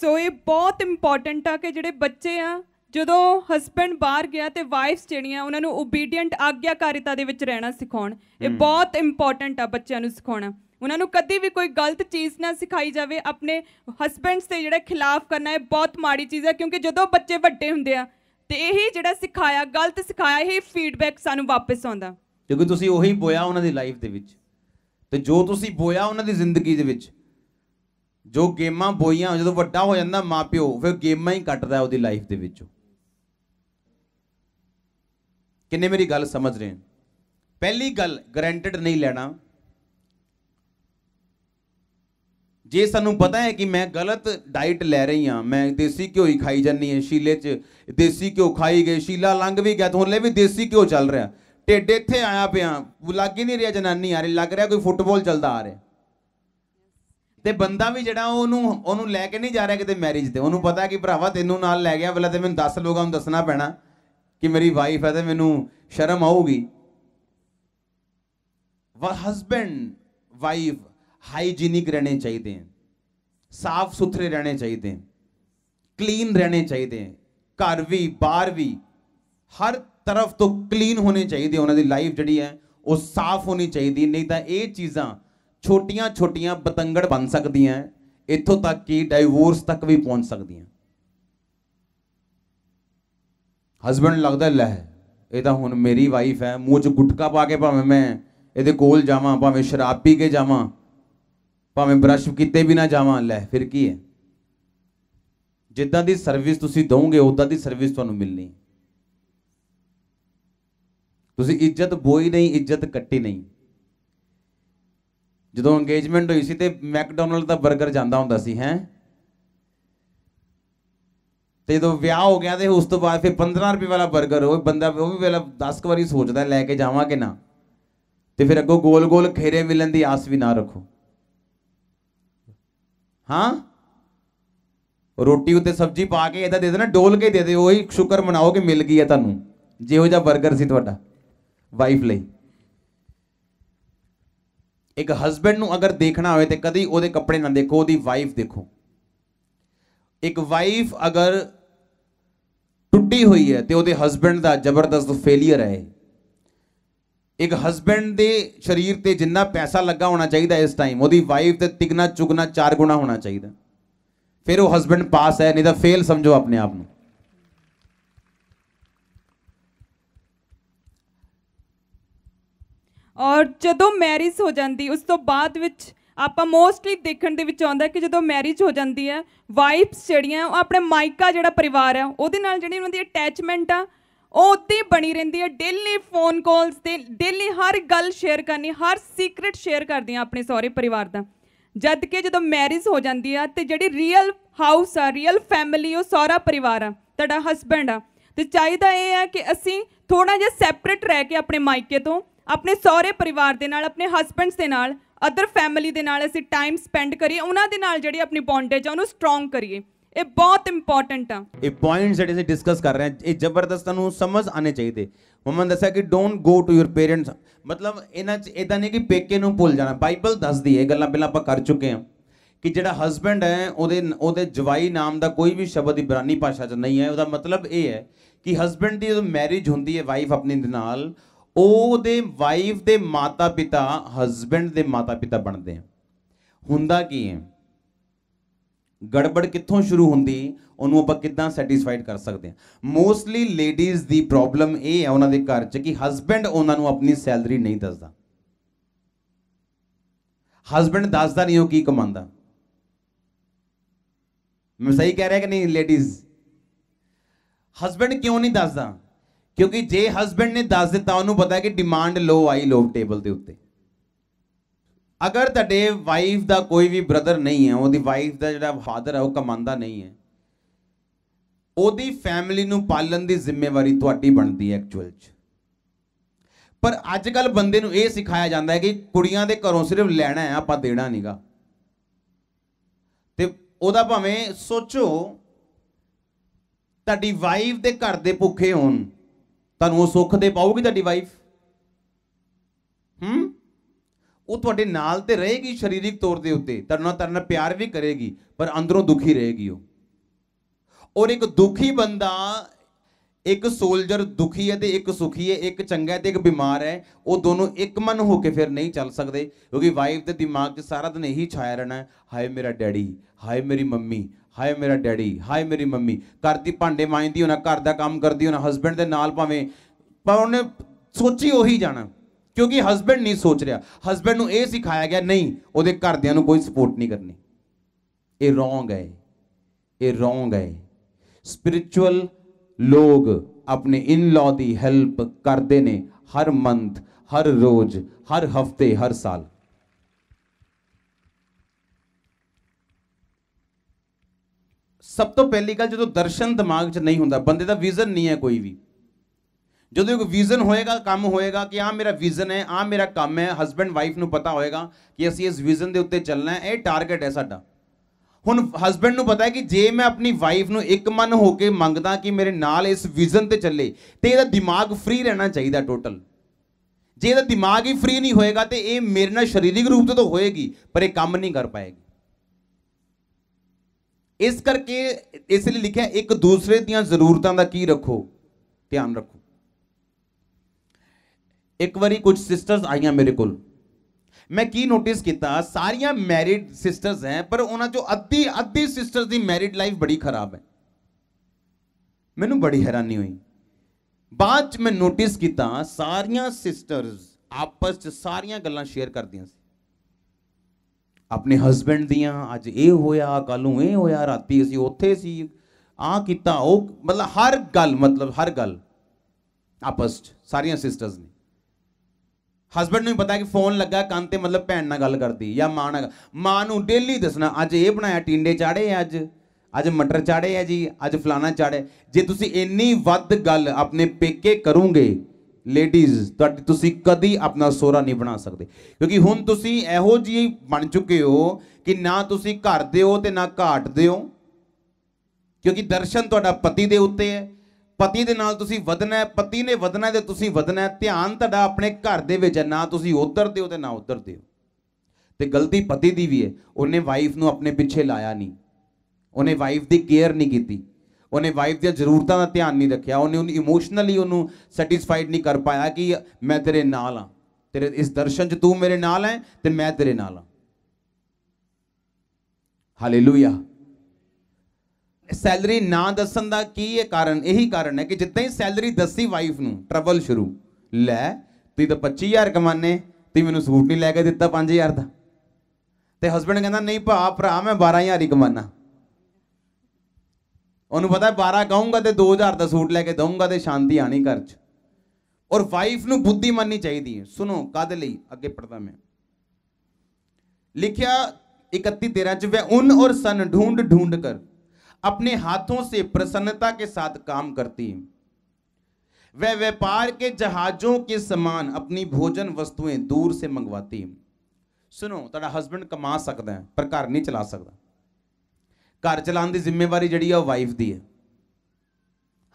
Speaker 1: ਸੋ
Speaker 2: ਇਹ ਬਹੁਤ ਇੰਪੋਰਟੈਂਟ ਆ ਕਿ ਜਿਹੜੇ ਬੱਚੇ ਆ ਜਦੋਂ ਹਸਬੰਡ ਬਾਹਰ ਗਿਆ ਤੇ ਵਾਈਫਸ ਜਿਹੜੀਆਂ ਉਹਨਾਂ ਨੂੰ ਓਬੀਡੀਐਂਟ ਆਗਿਆਕਾਰਿਤਾ ਦੇ ਵਿੱਚ ਰਹਿਣਾ ਸਿਖਾਉਣ ਇਹ ਬਹੁਤ ਇੰਪੋਰਟੈਂਟ ਆ ਬੱਚਿਆਂ ਨੂੰ ਸਿਖਾਉਣਾ ਉਹਨਾਂ ਨੂੰ ਕਦੀ ਵੀ ਕੋਈ ਗਲਤ ਚੀਜ਼ ਨਾ ਸਿਖਾਈ ਜਾਵੇ ਆਪਣੇ ਹਸਬੰਡਸ ਤੇ ਜਿਹੜਾ ਖਿਲਾਫ ਕਰਨਾ ਹੈ ਬਹੁਤ ਮਾੜੀ ਚੀਜ਼ ਹੈ ਕਿਉਂਕਿ ਜਦੋਂ ਬੱਚੇ ਵੱਡੇ ਹੁੰਦੇ ਆ ਤੇ ਇਹੀ ਜਿਹੜਾ ਸਿਖਾਇਆ ਗਲਤ ਸਿਖਾਇਆ ਇਹ ਫੀਡਬੈਕ ਸਾਨੂੰ ਵਾਪਸ ਆਉਂਦਾ
Speaker 1: ਕਿਉਂਕਿ ਤੁਸੀਂ ਉਹੀ ਬੋਇਆ ਉਹਨਾਂ ਦੀ ਲਾਈਫ ਦੇ ਵਿੱਚ ਤੇ ਜੋ ਤੁਸੀਂ ਬੋਇਆ ਉਹਨਾਂ ਦੀ ਜ਼ਿੰਦਗੀ ਦੇ ਵਿੱਚ ਜੋ ਗੇਮਾਂ ਬੋਈਆਂ ਜਦੋਂ ਵੱਡਾ ਹੋ ਜਾਂਦਾ ਮਾਪਿਓ ਫਿਰ ਗੇਮਾਂ ਹੀ ਕੱਟਦਾ ਉਹਦੀ ਲਾਈਫ ਦੇ ਵਿੱਚੋਂ ਕਿੰਨੇ ਮੇਰੀ ਗੱਲ ਸਮਝ ਰਹੇ ਹਨ ਪਹਿਲੀ ਗੱਲ ਗਰੰਟਡ ਨਹੀਂ ਲੈਣਾ ਜੇ ਸਾਨੂੰ ਪਤਾ ਹੈ ਕਿ ਮੈਂ ਗਲਤ ਡਾਈਟ ਲੈ ਰਹੀ ਹਾਂ ਮੈਂ ਦੇਸੀ ਘਿਓ ਹੀ ਖਾਈ ਜਾਨੀ ਹਾਂ ਸ਼ੀਲੇ 'ਚ ਦੇਸੀ ਘਿਓ ਖਾਈ ਗਏ ਸ਼ੀਲਾ ਲੰਗ ਵੀ ਗਿਆ ਤੋਂ ਲੈ ਵੀ ਦੇਸੀ ਘਿਓ ਚੱਲ ਰਿਹਾ ਢਿੱਡ ਇੱਥੇ ਆਇਆ ਪਿਆ ਲੱਗ ਹੀ ਨਹੀਂ ਰਿਹਾ ਜਨਾਨੀ ਆ ਰਹੀ ਲੱਗ ਰਿਹਾ ਕੋਈ ਫੁੱਟਬਾਲ ਚੱਲਦਾ ਆ ਰਿਹਾ ਤੇ ਬੰਦਾ ਵੀ ਜਿਹੜਾ ਉਹਨੂੰ ਉਹਨੂੰ ਲੈ ਕੇ ਨਹੀਂ ਜਾ ਰਿਹਾ ਕਿਤੇ ਮੈਰਿਜ ਤੇ ਉਹਨੂੰ ਪਤਾ ਕਿ ਭਰਾਵਾ ਤੈਨੂੰ ਨਾਲ ਲੈ ਗਿਆ ਬਲਾ ਤੇ ਮੈਨੂੰ 10 ਲੋਕਾਂ ਨੂੰ ਦੱਸਣਾ ਪੈਣਾ ਕਿ ਮੇਰੀ ਵਾਈਫ ਹੈ ਤੇ ਮੈਨੂੰ ਸ਼ਰਮ ਆਊਗੀ ਵਾ ਹਸਬੰਡ ਵਾਈਫ हाइजीनिक रहने चाहिए साफ सुथरे रहने चाहिए क्लीन रहने चाहिए ਘਰ ਵੀ ਬਾਹਰ ਵੀ ਹਰ ਤਰਫ ਤੋਂ ਕਲੀਨ ਹੋਣੇ ਚਾਹੀਦੇ ਉਹਨਾਂ ਦੀ ਲਾਈਫ ਜਿਹੜੀ ਹੈ ਉਹ ਸਾਫ਼ ਹੋਣੀ ਚਾਹੀਦੀ ਨਹੀਂ ਤਾਂ ਇਹ ਚੀਜ਼ਾਂ ਛੋਟੀਆਂ-ਛੋਟੀਆਂ ਬਤੰਗੜ ਬਣ ਸਕਦੀਆਂ ਇੱਥੋਂ ਤੱਕ ਕਿ ਡਾਈਵੋਰਸ ਤੱਕ ਵੀ ਪਹੁੰਚ ਸਕਦੀਆਂ ਹਸਬੰਡ ਲੱਗਦਾ ਲੈ ਇਹ ਤਾਂ ਹੁਣ ਮੇਰੀ ਵਾਈਫ ਹੈ ਮੂੰਹ 'ਚ ਗੁਟਕਾ ਪਾ ਕੇ ਭਾਵੇਂ ਮੈਂ ਇਹਦੇ ਕੋਲ ਜਾਵਾਂ ਭਾਵੇਂ ਸ਼ਰਾਬ ਪੀ ਕੇ ਜਾਵਾਂ ਭਾਵੇਂ ਬ੍ਰਸ਼ ਕੀਤੇ ਵੀ ਨਾ ਜਾਵਾਂ ਲੈ ਫਿਰ ਕੀ ਹੈ ਜਿੱਦਾਂ ਦੀ ਸਰਵਿਸ ਤੁਸੀਂ ਦੋਗੇ ਉਦਾਂ ਦੀ ਸਰਵਿਸ ਤੁਹਾਨੂੰ ਮਿਲਣੀ ਤੁਸੀਂ ਇੱਜ਼ਤ ਬੋਈ ਨਹੀਂ ਇੱਜ਼ਤ ਕੱਟੀ ਨਹੀਂ ਜਦੋਂ ਇੰਗੇਜਮੈਂਟ ਹੋਈ ਸੀ ਤੇ ਮੈਕਡੋਨਲਡ ਦਾ 버ਗਰ ਜਾਂਦਾ ਹੁੰਦਾ ਸੀ ਹੈ ਤੇ ਜਦੋਂ ਵਿਆਹ ਹੋ ਗਿਆ ਤੇ ਉਸ ਤੋਂ ਬਾਅਦ ਫਿਰ 15 ਰੁਪਏ ਵਾਲਾ 버ਗਰ ਉਹ ਬੰਦਾ ਉਹ ਵੀ ਵੇਲਾ 10 ਵਾਰੀ ਸੋਚਦਾ ਲੈ ਕੇ ਜਾਵਾਂ ਕਿ ਨਾ ਤੇ ਫਿਰ ਅੱਗੋਂ ਗੋਲ-ਗੋਲ ਖੇਰੇ ਮਿਲਣ ਦੀ ਆਸ ਵੀ ਨਾ ਰੱਖੋ ਹਾਂ ਰੋਟੀ ਉੱਤੇ ਸਬਜ਼ੀ ਪਾ ਕੇ ਇਹਦਾ ਦੇ ਦੇਣਾ ਡੋਲ ਕੇ ਦੇ ਦੇ ਉਹੀ ਸ਼ੁਕਰ ਮਨਾਓ ਕਿ ਮਿਲ ਗਈ ਹੈ ਤੁਹਾਨੂੰ ਜਿਹੋ ਜਿਹਾ 버ਗਰ ਸੀ ਤੁਹਾਡਾ ਵਾਈਫ ਲਈ ਇੱਕ ਹਸਬੰਡ ਨੂੰ ਅਗਰ ਦੇਖਣਾ ਹੋਵੇ ਤੇ ਕਦੀ ਉਹਦੇ ਕੱਪੜੇ ਨਾ ਦੇਖੋ ਉਹਦੀ ਵਾਈਫ ਦੇਖੋ ਇੱਕ ਵਾਈਫ ਅਗਰ ਟੁੱਟੀ ਹੋਈ ਹੈ ਤੇ ਉਹਦੇ ਹਸਬੰਡ ਦਾ ਜ਼ਬਰਦਸਤ ਫੇਲਿਅਰ ਹੈ ਇੱਕ ਹਸਬੰਡ ਦੇ ਸਰੀਰ ਤੇ ਜਿੰਨਾ ਪੈਸਾ ਲੱਗਾ ਹੋਣਾ ਚਾਹੀਦਾ ਇਸ ਟਾਈਮ ਉਹਦੀ ਵਾਈਫ ਤੇ ਤਿਗਣਾ ਚੁਗਣਾ ਚਾਰ ਗੁਣਾ ਹੋਣਾ ਚਾਹੀਦਾ ਫਿਰ ਉਹ ਹਸਬੰਡ ਪਾਸ ਹੈ ਨਹੀਂ ਤਾਂ ਫੇਲ ਸਮਝੋ ਆਪਣੇ ਆਪ ਨੂੰ
Speaker 2: ਔਰ ਜਦੋਂ ਮੈਰਿਜ ਹੋ ਜਾਂਦੀ ਉਸ ਤੋਂ ਬਾਅਦ ਵਿੱਚ ਆਪਾਂ ਮੋਸਟਲੀ ਦੇਖਣ ਦੇ ਵਿੱਚ ਆਉਂਦਾ ਕਿ ਜਦੋਂ ਮੈਰਿਜ ਹੋ ਜਾਂਦੀ ਹੈ ਵਾਈਫਸ ਜਿਹੜੀਆਂ ਉਹ ਆਪਣੇ ਮਾਇਕਾ ਜਿਹੜਾ ਪਰਿਵਾਰ ਹੈ ਉਹਦੇ ਨਾਲ ਜਿਹੜੀ ਉਹਨਾਂ ਦੀ ਅਟੈਚਮੈਂਟ ਆ ਉਹ ਉੱਤੇ ਬਣੀ ਰਹਿੰਦੀ ਹੈ ਡੇਲੀ ਫੋਨ ਕਾਲਸ ਤੇ ਡੇਲੀ ਹਰ ਗੱਲ ਸ਼ੇਅਰ ਕਰਨੀ ਹਰ ਸੀਕ੍ਰੀਟ ਸ਼ੇਅਰ ਕਰਦੀ ਆ ਆਪਣੇ ਸਹੁਰੇ ਪਰਿਵਾਰ ਦਾ ਜਦ ਕਿ ਜਦੋਂ ਮੈਰਿਜ ਹੋ ਜਾਂਦੀ ਆ ਤੇ ਜਿਹੜੀ ਰੀਅਲ ਹਾਊਸ ਆ ਰੀਅਲ ਫੈਮਿਲੀ ਉਹ ਸਹੁਰਾ ਪਰਿਵਾਰ ਆ ਤੁਹਾਡਾ ਹਸਬੰਡ ਆ ਤੇ ਚਾਹੀਦਾ ਇਹ ਆ ਕਿ ਅਸੀਂ ਥੋੜਾ ਜਿਹਾ ਸੈਪਰੇਟ ਰਹਿ ਕੇ ਆਪਣੇ ਮਾਇਕੇ ਤੋਂ ਆਪਣੇ ਸਹੁਰੇ ਪਰਿਵਾਰ ਦੇ ਨਾਲ ਆਪਣੇ ਹਸਬੰਡਸ ਦੇ ਨਾਲ ਅਦਰ ਫੈਮਿਲੀ ਦੇ ਨਾਲ ਅਸੀਂ ਟਾਈਮ ਸਪੈਂਡ ਕਰੀਏ ਉਹਨਾਂ ਦੇ ਨਾਲ ਜਿਹੜੀ ਆਪਣੀ ਬੌਂਡੇਜ ਆ ਉਹਨੂੰ ਸਟਰੋਂਗ ਕਰੀਏ ਇਹ ਬਹੁਤ ਇੰਪੋਰਟੈਂਟ ਆ
Speaker 1: ਇਹ ਪੁਆਇੰਟਸ ਜਿਹੜੇ ਅਸੀਂ ਡਿਸਕਸ ਕਰ ਰਹੇ ਹਾਂ ਇਹ ਜ਼ਬਰਦਸਤ ਤੁਹਾਨੂੰ ਸਮਝ ਆਨੇ ਚਾਹੀਦੇ ਮਮਨ ਦੱਸਿਆ ਕਿ don't go to your parents ਮਤਲਬ ਇਹਨਾਂ ਚ ਇਦਾਂ ਨਹੀਂ ਕਿ ਪੇਕੇ ਨੂੰ ਭੁੱਲ ਜਾਣਾ ਬਾਈਬਲ ਦੱਸਦੀ ਹੈ ਗੱਲਾਂ ਪਹਿਲਾਂ ਆਪਾਂ ਕਰ ਚੁੱਕੇ ਹਾਂ ਕਿ ਜਿਹੜਾ ਹਸਬੰਡ ਹੈ ਉਹਦੇ ਉਹਦੇ ਜਵਾਈ ਨਾਮ ਦਾ ਕੋਈ ਵੀ ਸ਼ਬਦ ਇਬਰਾਨੀ ਭਾਸ਼ਾ 'ਚ ਨਹੀਂ ਹੈ ਉਹਦਾ ਮਤਲਬ ਇਹ ਹੈ ਕਿ ਹਸਬੰਡ ਦੀ ਜਦੋਂ ਮੈਰਿਜ ਹੁੰਦੀ ਹੈ ਵਾਈਫ ਆਪਣੀ ਦੇ ਨਾਲ ਉਹਦੇ ਵਾਈਫ ਦੇ ਮਾਤਾ-ਪਿਤਾ ਹਸਬੰਡ ਦੇ ਮਾਤਾ-ਪਿਤਾ ਬਣਦੇ ਆ ਹੁੰਦਾ ਕੀ ਹੈ ਗੜਬੜ ਕਿੱਥੋਂ ਸ਼ੁਰੂ ਹੁੰਦੀ ਉਹਨੂੰ ਆਪਾਂ ਕਿੱਦਾਂ ਸੈਟੀਸਫਾਈਡ ਕਰ ਸਕਦੇ ਹਾਂ ਮੋਸਟਲੀ ਲੇਡੀਜ਼ ਦੀ ਪ੍ਰੋਬਲਮ ਇਹ ਹੈ ਉਹਨਾਂ ਦੇ ਘਰ 'ਚ ਕਿ ਹਸਬੰਡ ਉਹਨਾਂ ਨੂੰ ਆਪਣੀ ਸੈਲਰੀ ਨਹੀਂ ਦੱਸਦਾ ਹਸਬੰਡ ਦੱਸਦਾ ਨਹੀਂ ਉਹ ਕੀ ਕਮਾਉਂਦਾ ਮੈਂ ਸਹੀ ਕਹਿ ਰਿਹਾ ਕਿ ਨਹੀਂ ਲੇਡੀਜ਼ ਹਸਬੰਡ ਕਿਉਂ ਨਹੀਂ ਦੱਸਦਾ ਕਿਉਂਕਿ ਜੇ ਹਸਬੰਡ ਨੇ ਦੱਸ ਦਿੱਤਾ ਉਹਨੂੰ ਪਤਾ ਕਿ ਡਿਮਾਂਡ ਲੋ ਆਈ ਲੋਕ ਟੇਬਲ ਦੇ ਉੱਤੇ ਅਗਰ ਤੁਹਾਡੇ ਵਾਈਫ ਦਾ ਕੋਈ ਵੀ ਬ੍ਰਦਰ ਨਹੀਂ ਹੈ ਉਹਦੀ ਵਾਈਫ ਦਾ ਜਿਹੜਾ ਫਾਦਰ ਹੈ ਉਹ ਕਮਾਂਦਾ ਨਹੀਂ ਹੈ ਉਹਦੀ ਫੈਮਿਲੀ ਨੂੰ ਪਾਲਣ ਦੀ ਜ਼ਿੰਮੇਵਾਰੀ ਤੁਹਾਡੀ ਬਣਦੀ ਹੈ ਐਕਚੁਅਲ 'ਚ ਪਰ ਅੱਜ ਕੱਲ ਬੰਦੇ ਨੂੰ ਇਹ ਸਿਖਾਇਆ ਜਾਂਦਾ ਹੈ ਕਿ ਕੁੜੀਆਂ ਦੇ ਘਰੋਂ ਸਿਰਫ ਲੈਣਾ ਹੈ ਆਪਾਂ ਦੇਣਾ ਨਹੀਂਗਾ ਤੇ ਉਹਦਾ ਭਾਵੇਂ ਸੋਚੋ ਤੁਹਾਡੀ ਵਾਈਫ ਦੇ ਘਰ ਦੇ ਭੁੱਖੇ ਹੋਣ ਤੁਹਾਨੂੰ ਉਹ ਸੁੱਖ ਦੇ ਪਾਉਗੀ ਤੁਹਾਡੀ ਵਾਈਫ ਉਹ ਤੁਹਾਡੇ ਨਾਲ ਤੇ ਰਹੇਗੀ ਸਰੀਰਿਕ ਤੌਰ ਦੇ ਉੱਤੇ ਤਰਨਾ ਤਰਨਾ ਪਿਆਰ ਵੀ ਕਰੇਗੀ ਪਰ ਅੰਦਰੋਂ ਦੁਖੀ ਰਹੇਗੀ ਉਹ ਔਰ ਇੱਕ ਦੁਖੀ ਬੰਦਾ ਇੱਕ ਸੋਲਜਰ ਦੁਖੀ ਹੈ ਤੇ ਇੱਕ ਸੁਖੀ ਹੈ ਇੱਕ ਚੰਗਾ ਹੈ ਤੇ ਇੱਕ ਬਿਮਾਰ ਹੈ ਉਹ ਦੋਨੋਂ ਇੱਕ ਮਨ ਹੋ ਕੇ ਫਿਰ ਨਹੀਂ ਚੱਲ ਸਕਦੇ ਕਿਉਂਕਿ ਵਾਈਫ ਦੇ ਦਿਮਾਗ 'ਚ ਸਾਰਾ ਦਿਨ ਇਹੀ ਛਾਇਆ ਰਹਿਣਾ ਹਾਏ ਮੇਰਾ ਡੈਡੀ ਹਾਏ ਮੇਰੀ ਮੰਮੀ ਹਾਏ ਮੇਰਾ ਡੈਡੀ ਹਾਏ ਮੇਰੀ ਮੰਮੀ ਘਰ ਦੀ ਭਾਂਡੇ ਮਾਂਜਦੀ ਹੋਣਾ ਘਰ ਦਾ ਕੰਮ ਕਰਦੀ ਹੋਣਾ ਹਸਬੰਡ ਦੇ ਨਾਲ ਭਾਵੇਂ ਪਰ ਉਹਨੇ ਸੋਚੀ ਉਹੀ ਜਾਣਾ ਕਿਉਂਕਿ ਹਸਬੰਡ ਨਹੀਂ ਸੋਚ ਰਿਹਾ ਹਸਬੰਡ ਨੂੰ ਇਹ ਸਿਖਾਇਆ ਗਿਆ ਨਹੀਂ ਉਹਦੇ ਘਰਦਿਆਂ ਨੂੰ ਕੋਈ ਸਪੋਰਟ ਨਹੀਂ ਕਰਨੀ ਇਹ ਰੋਂਗ ਹੈ ਇਹ ਰੋਂਗ ਹੈ ਸਪਿਰਚੁਅਲ ਲੋਗ ਆਪਣੇ ਇਨ ਲਾ ਦੀ ਹੈਲਪ ਕਰਦੇ ਨੇ ਹਰ ਮੰਥ ਹਰ ਰੋਜ਼ ਹਰ ਹਫਤੇ ਹਰ ਸਾਲ ਸਭ ਤੋਂ ਪਹਿਲੀ ਗੱਲ ਜਦੋਂ ਦਰਸ਼ਨ ਦਿਮਾਗ 'ਚ ਨਹੀਂ ਹੁੰਦਾ ਬੰਦੇ ਦਾ ਵਿਜ਼ਨ ਨਹੀਂ ਹੈ ਕੋਈ ਵੀ ਜਦੋਂ ਇੱਕ ਵਿਜ਼ਨ ਹੋਏਗਾ ਕੰਮ ਹੋਏਗਾ ਕਿ ਆ ਮੇਰਾ ਵਿਜ਼ਨ ਹੈ ਆ ਮੇਰਾ ਕੰਮ ਹੈ ਹਸਬੰਡ ਵਾਈਫ ਨੂੰ ਪਤਾ ਹੋਏਗਾ ਕਿ ਅਸੀਂ ਇਸ ਵਿਜ਼ਨ ਦੇ ਉੱਤੇ ਚੱਲਣਾ ਹੈ ਇਹ ਟਾਰਗੇਟ ਹੈ ਸਾਡਾ ਹੁਣ ਹਸਬੰਡ ਨੂੰ ਪਤਾ ਹੈ ਕਿ ਜੇ ਮੈਂ ਆਪਣੀ ਵਾਈਫ ਨੂੰ ਇੱਕ ਮਨ ਹੋ ਕੇ ਮੰਗਦਾ ਕਿ ਮੇਰੇ ਨਾਲ ਇਸ ਵਿਜ਼ਨ ਤੇ ਚੱਲੇ ਤੇ ਇਹਦਾ ਦਿਮਾਗ ਫ੍ਰੀ ਰਹਿਣਾ ਚਾਹੀਦਾ ਟੋਟਲ ਜੇ ਇਹਦਾ ਦਿਮਾਗ ਹੀ ਫ੍ਰੀ ਨਹੀਂ ਹੋਏਗਾ ਤੇ ਇਹ ਮੇਰੇ ਨਾਲ ਸਰੀਰਿਕ ਰੂਪ ਤੇ ਤਾਂ ਹੋਏਗੀ ਪਰ ਇਹ ਕੰਮ ਨਹੀਂ ਕਰ ਪਾਏਗੀ ਇਸ ਕਰਕੇ ਇਸ ਲਈ ਲਿਖਿਆ ਇੱਕ ਦੂਸਰੇ ਦੀਆਂ ਜ਼ਰੂਰਤਾਂ ਦਾ ਕੀ ਰੱਖੋ ਧਿਆਨ ਰੱਖੋ ਇੱਕ ਵਾਰੀ ਕੁਝ ਸਿਸਟਰਸ ਆਈਆਂ ਮੇਰੇ ਕੋਲ ਮੈਂ ਕੀ ਨੋਟਿਸ ਕੀਤਾ ਸਾਰੀਆਂ ਮੈਰਿਡ ਸਿਸਟਰਸ ਹੈ ਪਰ ਉਹਨਾਂ ਚੋਂ ਅੱਧੀ ਅੱਧੀ ਸਿਸਟਰਸ ਦੀ ਮੈਰਿਡ ਲਾਈਫ ਬੜੀ ਖਰਾਬ ਹੈ ਮੈਨੂੰ ਬੜੀ ਹੈਰਾਨੀ ਹੋਈ ਬਾਅਦ ਚ ਮੈਂ ਨੋਟਿਸ ਕੀਤਾ ਸਾਰੀਆਂ ਸਿਸਟਰਸ ਆਪਸ ਚ ਸਾਰੀਆਂ ਗੱਲਾਂ ਸ਼ੇਅਰ ਕਰਦੀਆਂ ਸੀ ਆਪਣੇ ਹਸਬੰਡ ਦੀਆਂ ਅੱਜ ਇਹ ਹੋਇਆ ਕੱਲ ਨੂੰ ਇਹ ਹੋਇਆ ਰਾਤੀ ਅਸੀਂ ਉੱਥੇ ਸੀ ਆ ਕੀਤਾ ਉਹ ਮਤਲਬ ਹਰ ਗੱਲ ਮਤਲਬ ਹਰ ਗੱਲ ਆਪਸ ਚ ਸਾਰੀਆਂ ਸਿਸਟਰਸ ਨੇ ਹਸਬੰਡ ਨੂੰ ਵੀ ਪਤਾ ਕਿ ਫੋਨ ਲੱਗਾ ਕੰਨ ਤੇ ਮਤਲਬ ਭੈਣ ਨਾਲ ਗੱਲ ਕਰਦੀ ਜਾਂ ਮਾਂ ਨਾਲ ਮਾਂ ਨੂੰ ਡੇਲੀ ਦੱਸਣਾ ਅੱਜ ਇਹ ਬਣਾਇਆ ਟਿੰਡੇ ਚਾੜੇ ਅੱਜ ਅੱਜ ਮਟਰ ਚਾੜੇ ਆ ਜੀ ਅੱਜ ਫਲਾਣਾ ਚਾੜੇ ਜੇ ਤੁਸੀਂ ਇੰਨੀ ਵੱਧ ਗੱਲ ਆਪਣੇ ਪੇਕੇ ਕਰੋਗੇ ਲੇਡੀਜ਼ ਤੁਹਾਡੀ ਤੁਸੀਂ ਕਦੀ ਆਪਣਾ ਸੋਹਰਾ ਨਹੀਂ ਬਣਾ ਸਕਦੇ ਕਿਉਂਕਿ ਹੁਣ ਤੁਸੀਂ ਇਹੋ ਜਿਹੀ ਬਣ ਚੁੱਕੇ ਹੋ ਕਿ ਨਾ ਤੁਸੀਂ ਘਰ ਦੇ ਹੋ ਤੇ ਨਾ ਘਾਟ ਦੇ ਹੋ ਕਿਉਂਕਿ ਦਰਸ਼ਨ ਤੁਹਾਡਾ ਪਤੀ ਦੇ ਉੱਤੇ ਹੈ ਪਤੀ ਦੇ ਨਾਲ ਤੁਸੀਂ ਵਧਣਾ ਹੈ ਪਤੀ ਨੇ ਵਧਣਾ ਤੇ ਤੁਸੀਂ ਵਧਣਾ ਹੈ ਧਿਆਨ ਤੁਹਾਡਾ ਆਪਣੇ ਘਰ ਦੇ ਵਿੱਚ ਹੈ ਨਾ ਤੁਸੀਂ ਉਧਰ ਦਿਓ ਤੇ ਨਾ ਉਧਰ ਦਿਓ ਤੇ ਗਲਤੀ ਪਤੀ ਦੀ ਵੀ ਹੈ ਉਹਨੇ ਵਾਈਫ ਨੂੰ ਆਪਣੇ ਪਿੱਛੇ ਲਾਇਆ ਨਹੀਂ ਉਹਨੇ ਵਾਈਫ ਦੀ ਕੇਅਰ ਨਹੀਂ ਕੀਤੀ ਉਹਨੇ ਵਾਈਫ ਦੀਆਂ ਜ਼ਰੂਰਤਾਂ ਦਾ ਧਿਆਨ ਨਹੀਂ ਰੱਖਿਆ ਉਹਨੇ ਉਹਨੂੰ ਇਮੋਸ਼ਨਲੀ ਉਹਨੂੰ ਸੈਟੀਸਫਾਈਡ ਨਹੀਂ ਕਰ ਪਾਇਆ ਕਿ ਮੈਂ ਤੇਰੇ ਨਾਲ ਆ ਤੇਰੇ ਇਸ ਦਰਸ਼ਨ 'ਚ ਤੂੰ ਮੇਰੇ ਨਾਲ ਹੈ ਤੇ ਮੈਂ ਤੇਰੇ ਨਾਲ ਆ ਹਾਲੇਲੂਇਆ ਸੈਲਰੀ ਨਾ ਦੱਸਣ ਦਾ ਕੀ ਇਹ ਕਾਰਨ ਇਹੀ ਕਾਰਨ ਹੈ ਕਿ ਜਿੱਦਾਂ ਹੀ ਸੈਲਰੀ ਦੱਸੀ ਵਾਈਫ ਨੂੰ ਟਰਬਲ ਸ਼ੁਰੂ ਲੈ ਤੀ ਤਾਂ 25000 ਕਮਾਨੇ ਤੀ ਮੈਨੂੰ ਸੂਟ ਨਹੀਂ ਲੈ ਕੇ ਦਿੱਤਾ 5000 ਦਾ ਤੇ ਹਸਬੰਡ ਕਹਿੰਦਾ ਨਹੀਂ ਭਾ ਭਰਾ ਮੈਂ 12000 ਹੀ ਕਮਾਨਾ ਉਹਨੂੰ ਪਤਾ 12 ਕਹੂੰਗਾ ਤੇ 2000 ਦਾ ਸੂਟ ਲੈ ਕੇ ਦਊਂਗਾ ਤੇ ਸ਼ਾਂਤੀ ਆਣੀ ਘਰ 'ਚ ਔਰ ਵਾਈਫ ਨੂੰ ਬੁੱਧੀ ਮੰਨਣੀ ਚਾਹੀਦੀ ਹੈ ਸੁਣੋ ਕਦ ਲਈ ਅੱਗੇ ਪੜਦਾ ਮੈਂ ਲਿਖਿਆ 31 13 ਚ ਵੇ ਉਨ ਔਰ ਸਨ ਢੂੰਡ ਢੂੰਡ ਕਰ अपने हाथों से प्रसन्नता के साथ काम करती वह व्यापार के जहाजों के समान अपनी भोजन वस्तुएं दूर से मंगवाती ਸੁਣੋ ਤੁਹਾਡਾ ਹਸਬੰਡ ਕਮਾ ਸਕਦਾ ਹੈ ਪਰ ਘਰ ਨਹੀਂ ਚਲਾ ਸਕਦਾ ਘਰ ਚਲਾਉਣ ਦੀ ਜ਼ਿੰਮੇਵਾਰੀ ਜਿਹੜੀ ਆ ਉਹ ਵਾਈਫ ਦੀ ਹੈ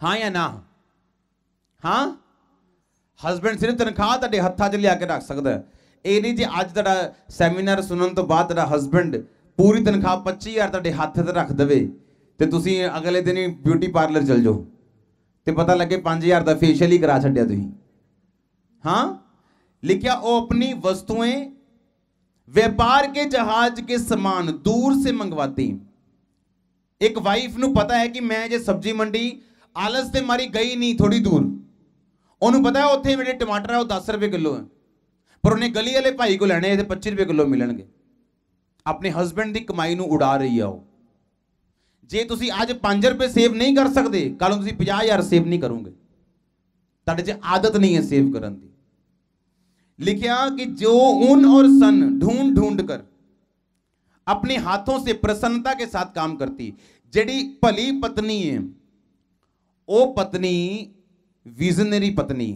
Speaker 1: ਹਾਂ ਜਾਂ ਨਾ ਹਾਂ ਹਸਬੰਡ ਸਿਰਫ ਤਨਖਾਹ ਤੁਹਾਡੇ ਹੱਥਾਂ 'ਚ ਲਿਆ ਕੇ ਰੱਖ ਸਕਦਾ ਇਹ ਨਹੀਂ ਜੇ ਅੱਜ ਤੁਹਾਡਾ ਸੈਮੀਨਾਰ ਸੁਣਨ ਤੋਂ ਬਾਅਦ ਤੁਹਾਡਾ ਹਸਬੰਡ ਪੂਰੀ ਤਨਖਾਹ 25000 ਤੁਹਾਡੇ ਹੱਥ 'ਤੇ ਰੱਖ ਦੇਵੇ ਤੇ ਤੁਸੀਂ ਅਗਲੇ ਦਿਨ ਹੀ ਬਿਊਟੀ ਪਾਰਲਰ ਚਲ ਜਾਓ ਤੇ ਪਤਾ ਲੱਗੇ 5000 ਦਾ ਫੇਸ਼ੀਅਲ ਹੀ ਕਰਾ ਛੱਡਿਆ ਤੁਸੀਂ ਹਾਂ ਲਿਖਿਆ ਉਹ ਆਪਣੀ ਵਸਤੂਆਂ ਵਪਾਰ ਕੇ ਜਹਾਜ਼ ਕੇ ਸਮਾਨ ਦੂਰ ਸੇ ਮੰਗਵਾਤੀ ਇੱਕ ਵਾਈਫ ਨੂੰ ਪਤਾ ਹੈ ਕਿ ਮੈਂ ਜੇ ਸਬਜ਼ੀ ਮੰਡੀ ਆਲਸ ਤੇ ਮਾਰੀ ਗਈ ਨਹੀਂ ਥੋੜੀ ਦੂਰ ਉਹਨੂੰ ਪਤਾ ਹੈ ਉੱਥੇ ਮੇਰੇ ਟਮਾਟਰ ਆ ਉਹ 10 ਰੁਪਏ ਕਿਲੋ ਹੈ ਪਰ ਉਹਨੇ ਗਲੀ ਵਾਲੇ ਭਾਈ ਕੋ ਲੈਣੇ ਇਹਦੇ 25 ਰੁਪਏ ਕਿਲੋ ਮਿਲਣਗੇ ਆਪਣੇ ਹਸਬੰਡ ਦੀ ਕਮਾਈ ਨੂੰ ਉਡਾ ਰਹੀ ਆ ਉਹ ਜੇ ਤੁਸੀਂ ਅੱਜ 5 ਰੁਪਏ ਸੇਵ ਨਹੀਂ ਕਰ ਸਕਦੇ ਕੱਲ ਨੂੰ ਤੁਸੀਂ 50000 ਸੇਵ ਨਹੀਂ ਕਰੋਗੇ ਤੁਹਾਡੇ 'ਚ ਆਦਤ ਨਹੀਂ ਹੈ ਸੇਵ ਕਰਨ ਦੀ ਲਿਖਿਆ ਕਿ ਜੋ ਉਨ ਔਰ ਸਨ ਢੂੰਡ ਢੂੰਡ ਕਰ ਆਪਣੇ ਹੱਥੋਂ ਸੇ ਪ੍ਰਸੰਨਤਾ ਕੇ ਸਾਥ ਕੰਮ ਕਰਤੀ ਜਿਹੜੀ ਭਲੀ ਪਤਨੀ ਹੈ ਉਹ ਪਤਨੀ ਵਿਜ਼ਨਰੀ ਪਤਨੀ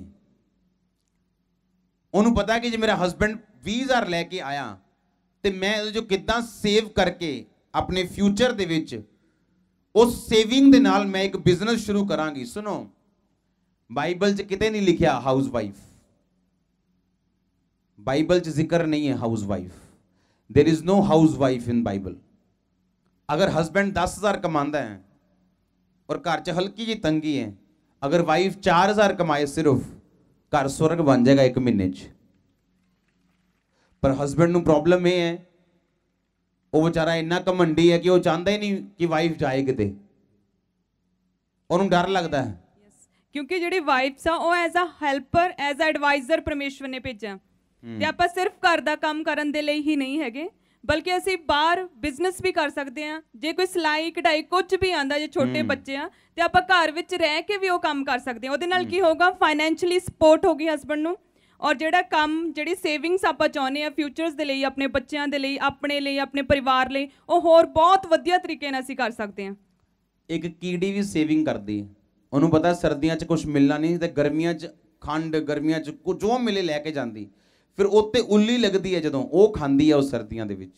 Speaker 1: ਉਹਨੂੰ ਪਤਾ ਕਿ ਜੇ ਮੇਰਾ ਹਸਬੰਡ 20000 ਲੈ ਕੇ ਆਇਆ ਤੇ ਮੈਂ ਜੋ ਕਿਦਾਂ ਸੇਵ ਕਰਕੇ ਆਪਣੇ ਫਿਊਚਰ ਦੇ ਵਿੱਚ ਉਸ ਸੇਵਿੰਗ ਦੇ ਨਾਲ ਮੈਂ ਇੱਕ ਬਿਜ਼ਨਸ ਸ਼ੁਰੂ ਕਰਾਂਗੀ ਸੁਣੋ ਬਾਈਬਲ 'ਚ ਕਿਤੇ ਨਹੀਂ ਲਿਖਿਆ ਹਾਊਸ ਵਾਈਫ ਬਾਈਬਲ 'ਚ ਜ਼ਿਕਰ ਨਹੀਂ ਹੈ housewife there is no housewife in Bible ਅਗਰ ਹਸਬੰਡ 10000 ਕਮਾਉਂਦਾ ਹੈ ਔਰ ਘਰ 'ਚ ਹਲਕੀ ਜੀ ਤੰਗੀ ਹੈ ਅਗਰ ਵਾਈਫ 4000 ਕਮਾਏ ਸਿਰਫ ਘਰ ਸਵਰਗ ਬਣ ਜਾਏਗਾ ਇੱਕ ਮਹੀਨੇ 'ਚ ਪਰ ਹਸਬੰਡ ਨੂੰ ਪ੍ਰੋਬਲਮ ਇਹ ਹੈ ਉਹ ਵਿਚਾਰਾ ਇੰਨਾ ਕਮੰਡੀ ਹੈ ਕਿ ਉਹ ਚਾਹੁੰਦਾ ਹੀ ਨਹੀਂ ਕਿ ਵਾਈਫ ਜਾਏ ਕਿਤੇ ਉਹਨੂੰ ਡਰ ਲੱਗਦਾ ਹੈ
Speaker 2: ਕਿਉਂਕਿ ਜਿਹੜੀ ਵਾਈਫਸ ਆ ਉਹ as a helper as a adviser ਪਰਮੇਸ਼ਵਰ ਨੇ ਭੇਜਿਆ ਤੇ ਆਪਾਂ ਸਿਰਫ ਘਰ ਦਾ ਕੰਮ ਕਰਨ ਦੇ ਲਈ ਹੀ ਨਹੀਂ ਹੈਗੇ ਬਲਕਿ ਅਸੀਂ ਬਾਹਰ ਬਿਜ਼ਨਸ ਵੀ ਕਰ ਸਕਦੇ ਆ ਜੇ ਕੋਈ ਸਲਾਈ ਕਢਾਈ ਕੁਝ ਵੀ ਆਂਦਾ ਜੇ ਛੋਟੇ ਬੱਚੇ ਆ ਤੇ ਆਪਾਂ ਘਰ ਵਿੱਚ ਰਹਿ ਕੇ ਵੀ ਉਹ ਕੰਮ ਕਰ ਸਕਦੇ ਆ ਉਹਦੇ ਨਾਲ ਕੀ ਹੋਊਗਾ ਫਾਈਨੈਂਸ਼ੀਅਲੀ ਸਪੋਰਟ ਹੋਗੀ ਹਸਬੰਡ ਨੂੰ ਔਰ ਜਿਹੜਾ ਕੰਮ ਜਿਹੜੀ ਸੇਵਿੰਗਸ ਆਪਾਂ ਚਾਹੁੰਦੇ ਆ ਫਿਊਚਰਸ ਦੇ ਲਈ ਆਪਣੇ ਬੱਚਿਆਂ ਦੇ ਲਈ ਆਪਣੇ ਲਈ ਆਪਣੇ ਪਰਿਵਾਰ ਲਈ ਉਹ ਹੋਰ ਬਹੁਤ ਵਧੀਆ ਤਰੀਕੇ ਨਾਲ ਅਸੀਂ ਕਰ ਸਕਦੇ ਆ
Speaker 1: ਇੱਕ ਕੀੜੀ ਵੀ ਸੇਵਿੰਗ ਕਰਦੀ ਉਹਨੂੰ ਪਤਾ ਸਰਦੀਆਂ 'ਚ ਕੁਝ ਮਿਲਣਾ ਨਹੀਂ ਤੇ ਗਰਮੀਆਂ 'ਚ ਖੰਡ ਗਰਮੀਆਂ 'ਚ ਜੋ ਮਿਲੇ ਲੈ ਕੇ ਜਾਂਦੀ ਫਿਰ ਉੱਤੇ ਉੱਲੀ ਲੱਗਦੀ ਹੈ ਜਦੋਂ ਉਹ ਖਾਂਦੀ ਹੈ ਉਹ ਸਰਦੀਆਂ ਦੇ ਵਿੱਚ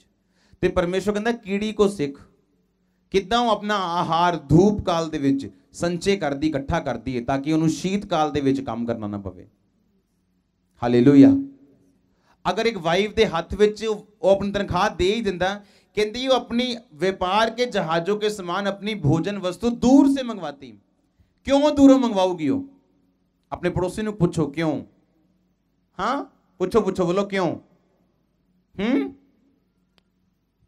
Speaker 1: ਤੇ ਪਰਮੇਸ਼ਵਰ ਕਹਿੰਦਾ ਕੀੜੀ ਕੋ ਸਿੱਖ ਕਿੱਦਾਂ ਉਹ ਆਪਣਾ ਆਹਾਰ ਧੂਪ ਕਾਲ ਦੇ ਵਿੱਚ ਸੰਚੇ ਕਰਦੀ ਇਕੱਠਾ ਕਰਦੀ ਹੈ ਤਾਂ ਕਿ ਉਹਨੂੰ ਸ਼ੀਤ ਕਾਲ ਦੇ ਵਿੱਚ ਕੰਮ ਕਰਨਾ ਨਾ ਪਵੇ ਹਾਲੇਲੂਇਆ ਅਗਰ ਇੱਕ ਵਾਈਫ ਦੇ ਹੱਥ ਵਿੱਚ ਉਹ ਆਪਣੀ ਤਨਖਾਹ ਦੇ ਹੀ ਦਿੰਦਾ ਕਹਿੰਦੀ ਉਹ अपनी व्यापार के जहाजों के समान अपनी भोजन वस्तु दूर से मंगवाती क्यों दूरों मंगवाओगी हो अपने पड़ोसी ने पूछो क्यों हाँ पूछो पूछो बोलो क्यों हम्म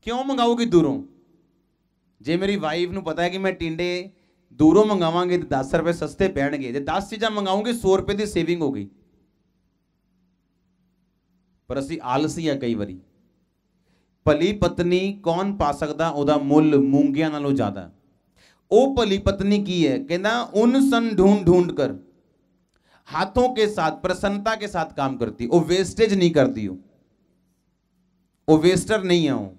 Speaker 1: क्यों मंगाओगी दूरों ਜੇ ਮੇਰੀ ਵਾਈਫ ਨੂੰ ਪਤਾ ਹੈ ਕਿ ਮੈਂ ਟਿੰਡੇ ਦੂਰੋਂ ਮੰਗਾਵਾਂਗੇ ਤੇ 10 ਰੁਪਏ ਸਸਤੇ ਪੈਣਗੇ ਤੇ 10 ਚੀਜ਼ਾਂ ਮੰਗਾਉਂਗੇ 100 ਰੁਪਏ ਦੀ ਸੇਵਿੰਗ ਹੋ ਗਈ पर ਅਸੀਂ आलसी ਆ कई बार भली पत्नी कौन पा सकता वह मुल मूंगिया नो ज़्यादा वो भली पत्नी की है क्या उन सन ढूंढ ढूंढ कर हाथों के साथ प्रसन्नता के साथ काम करती वो वेस्टेज नहीं करती वो वेस्टर नहीं है वो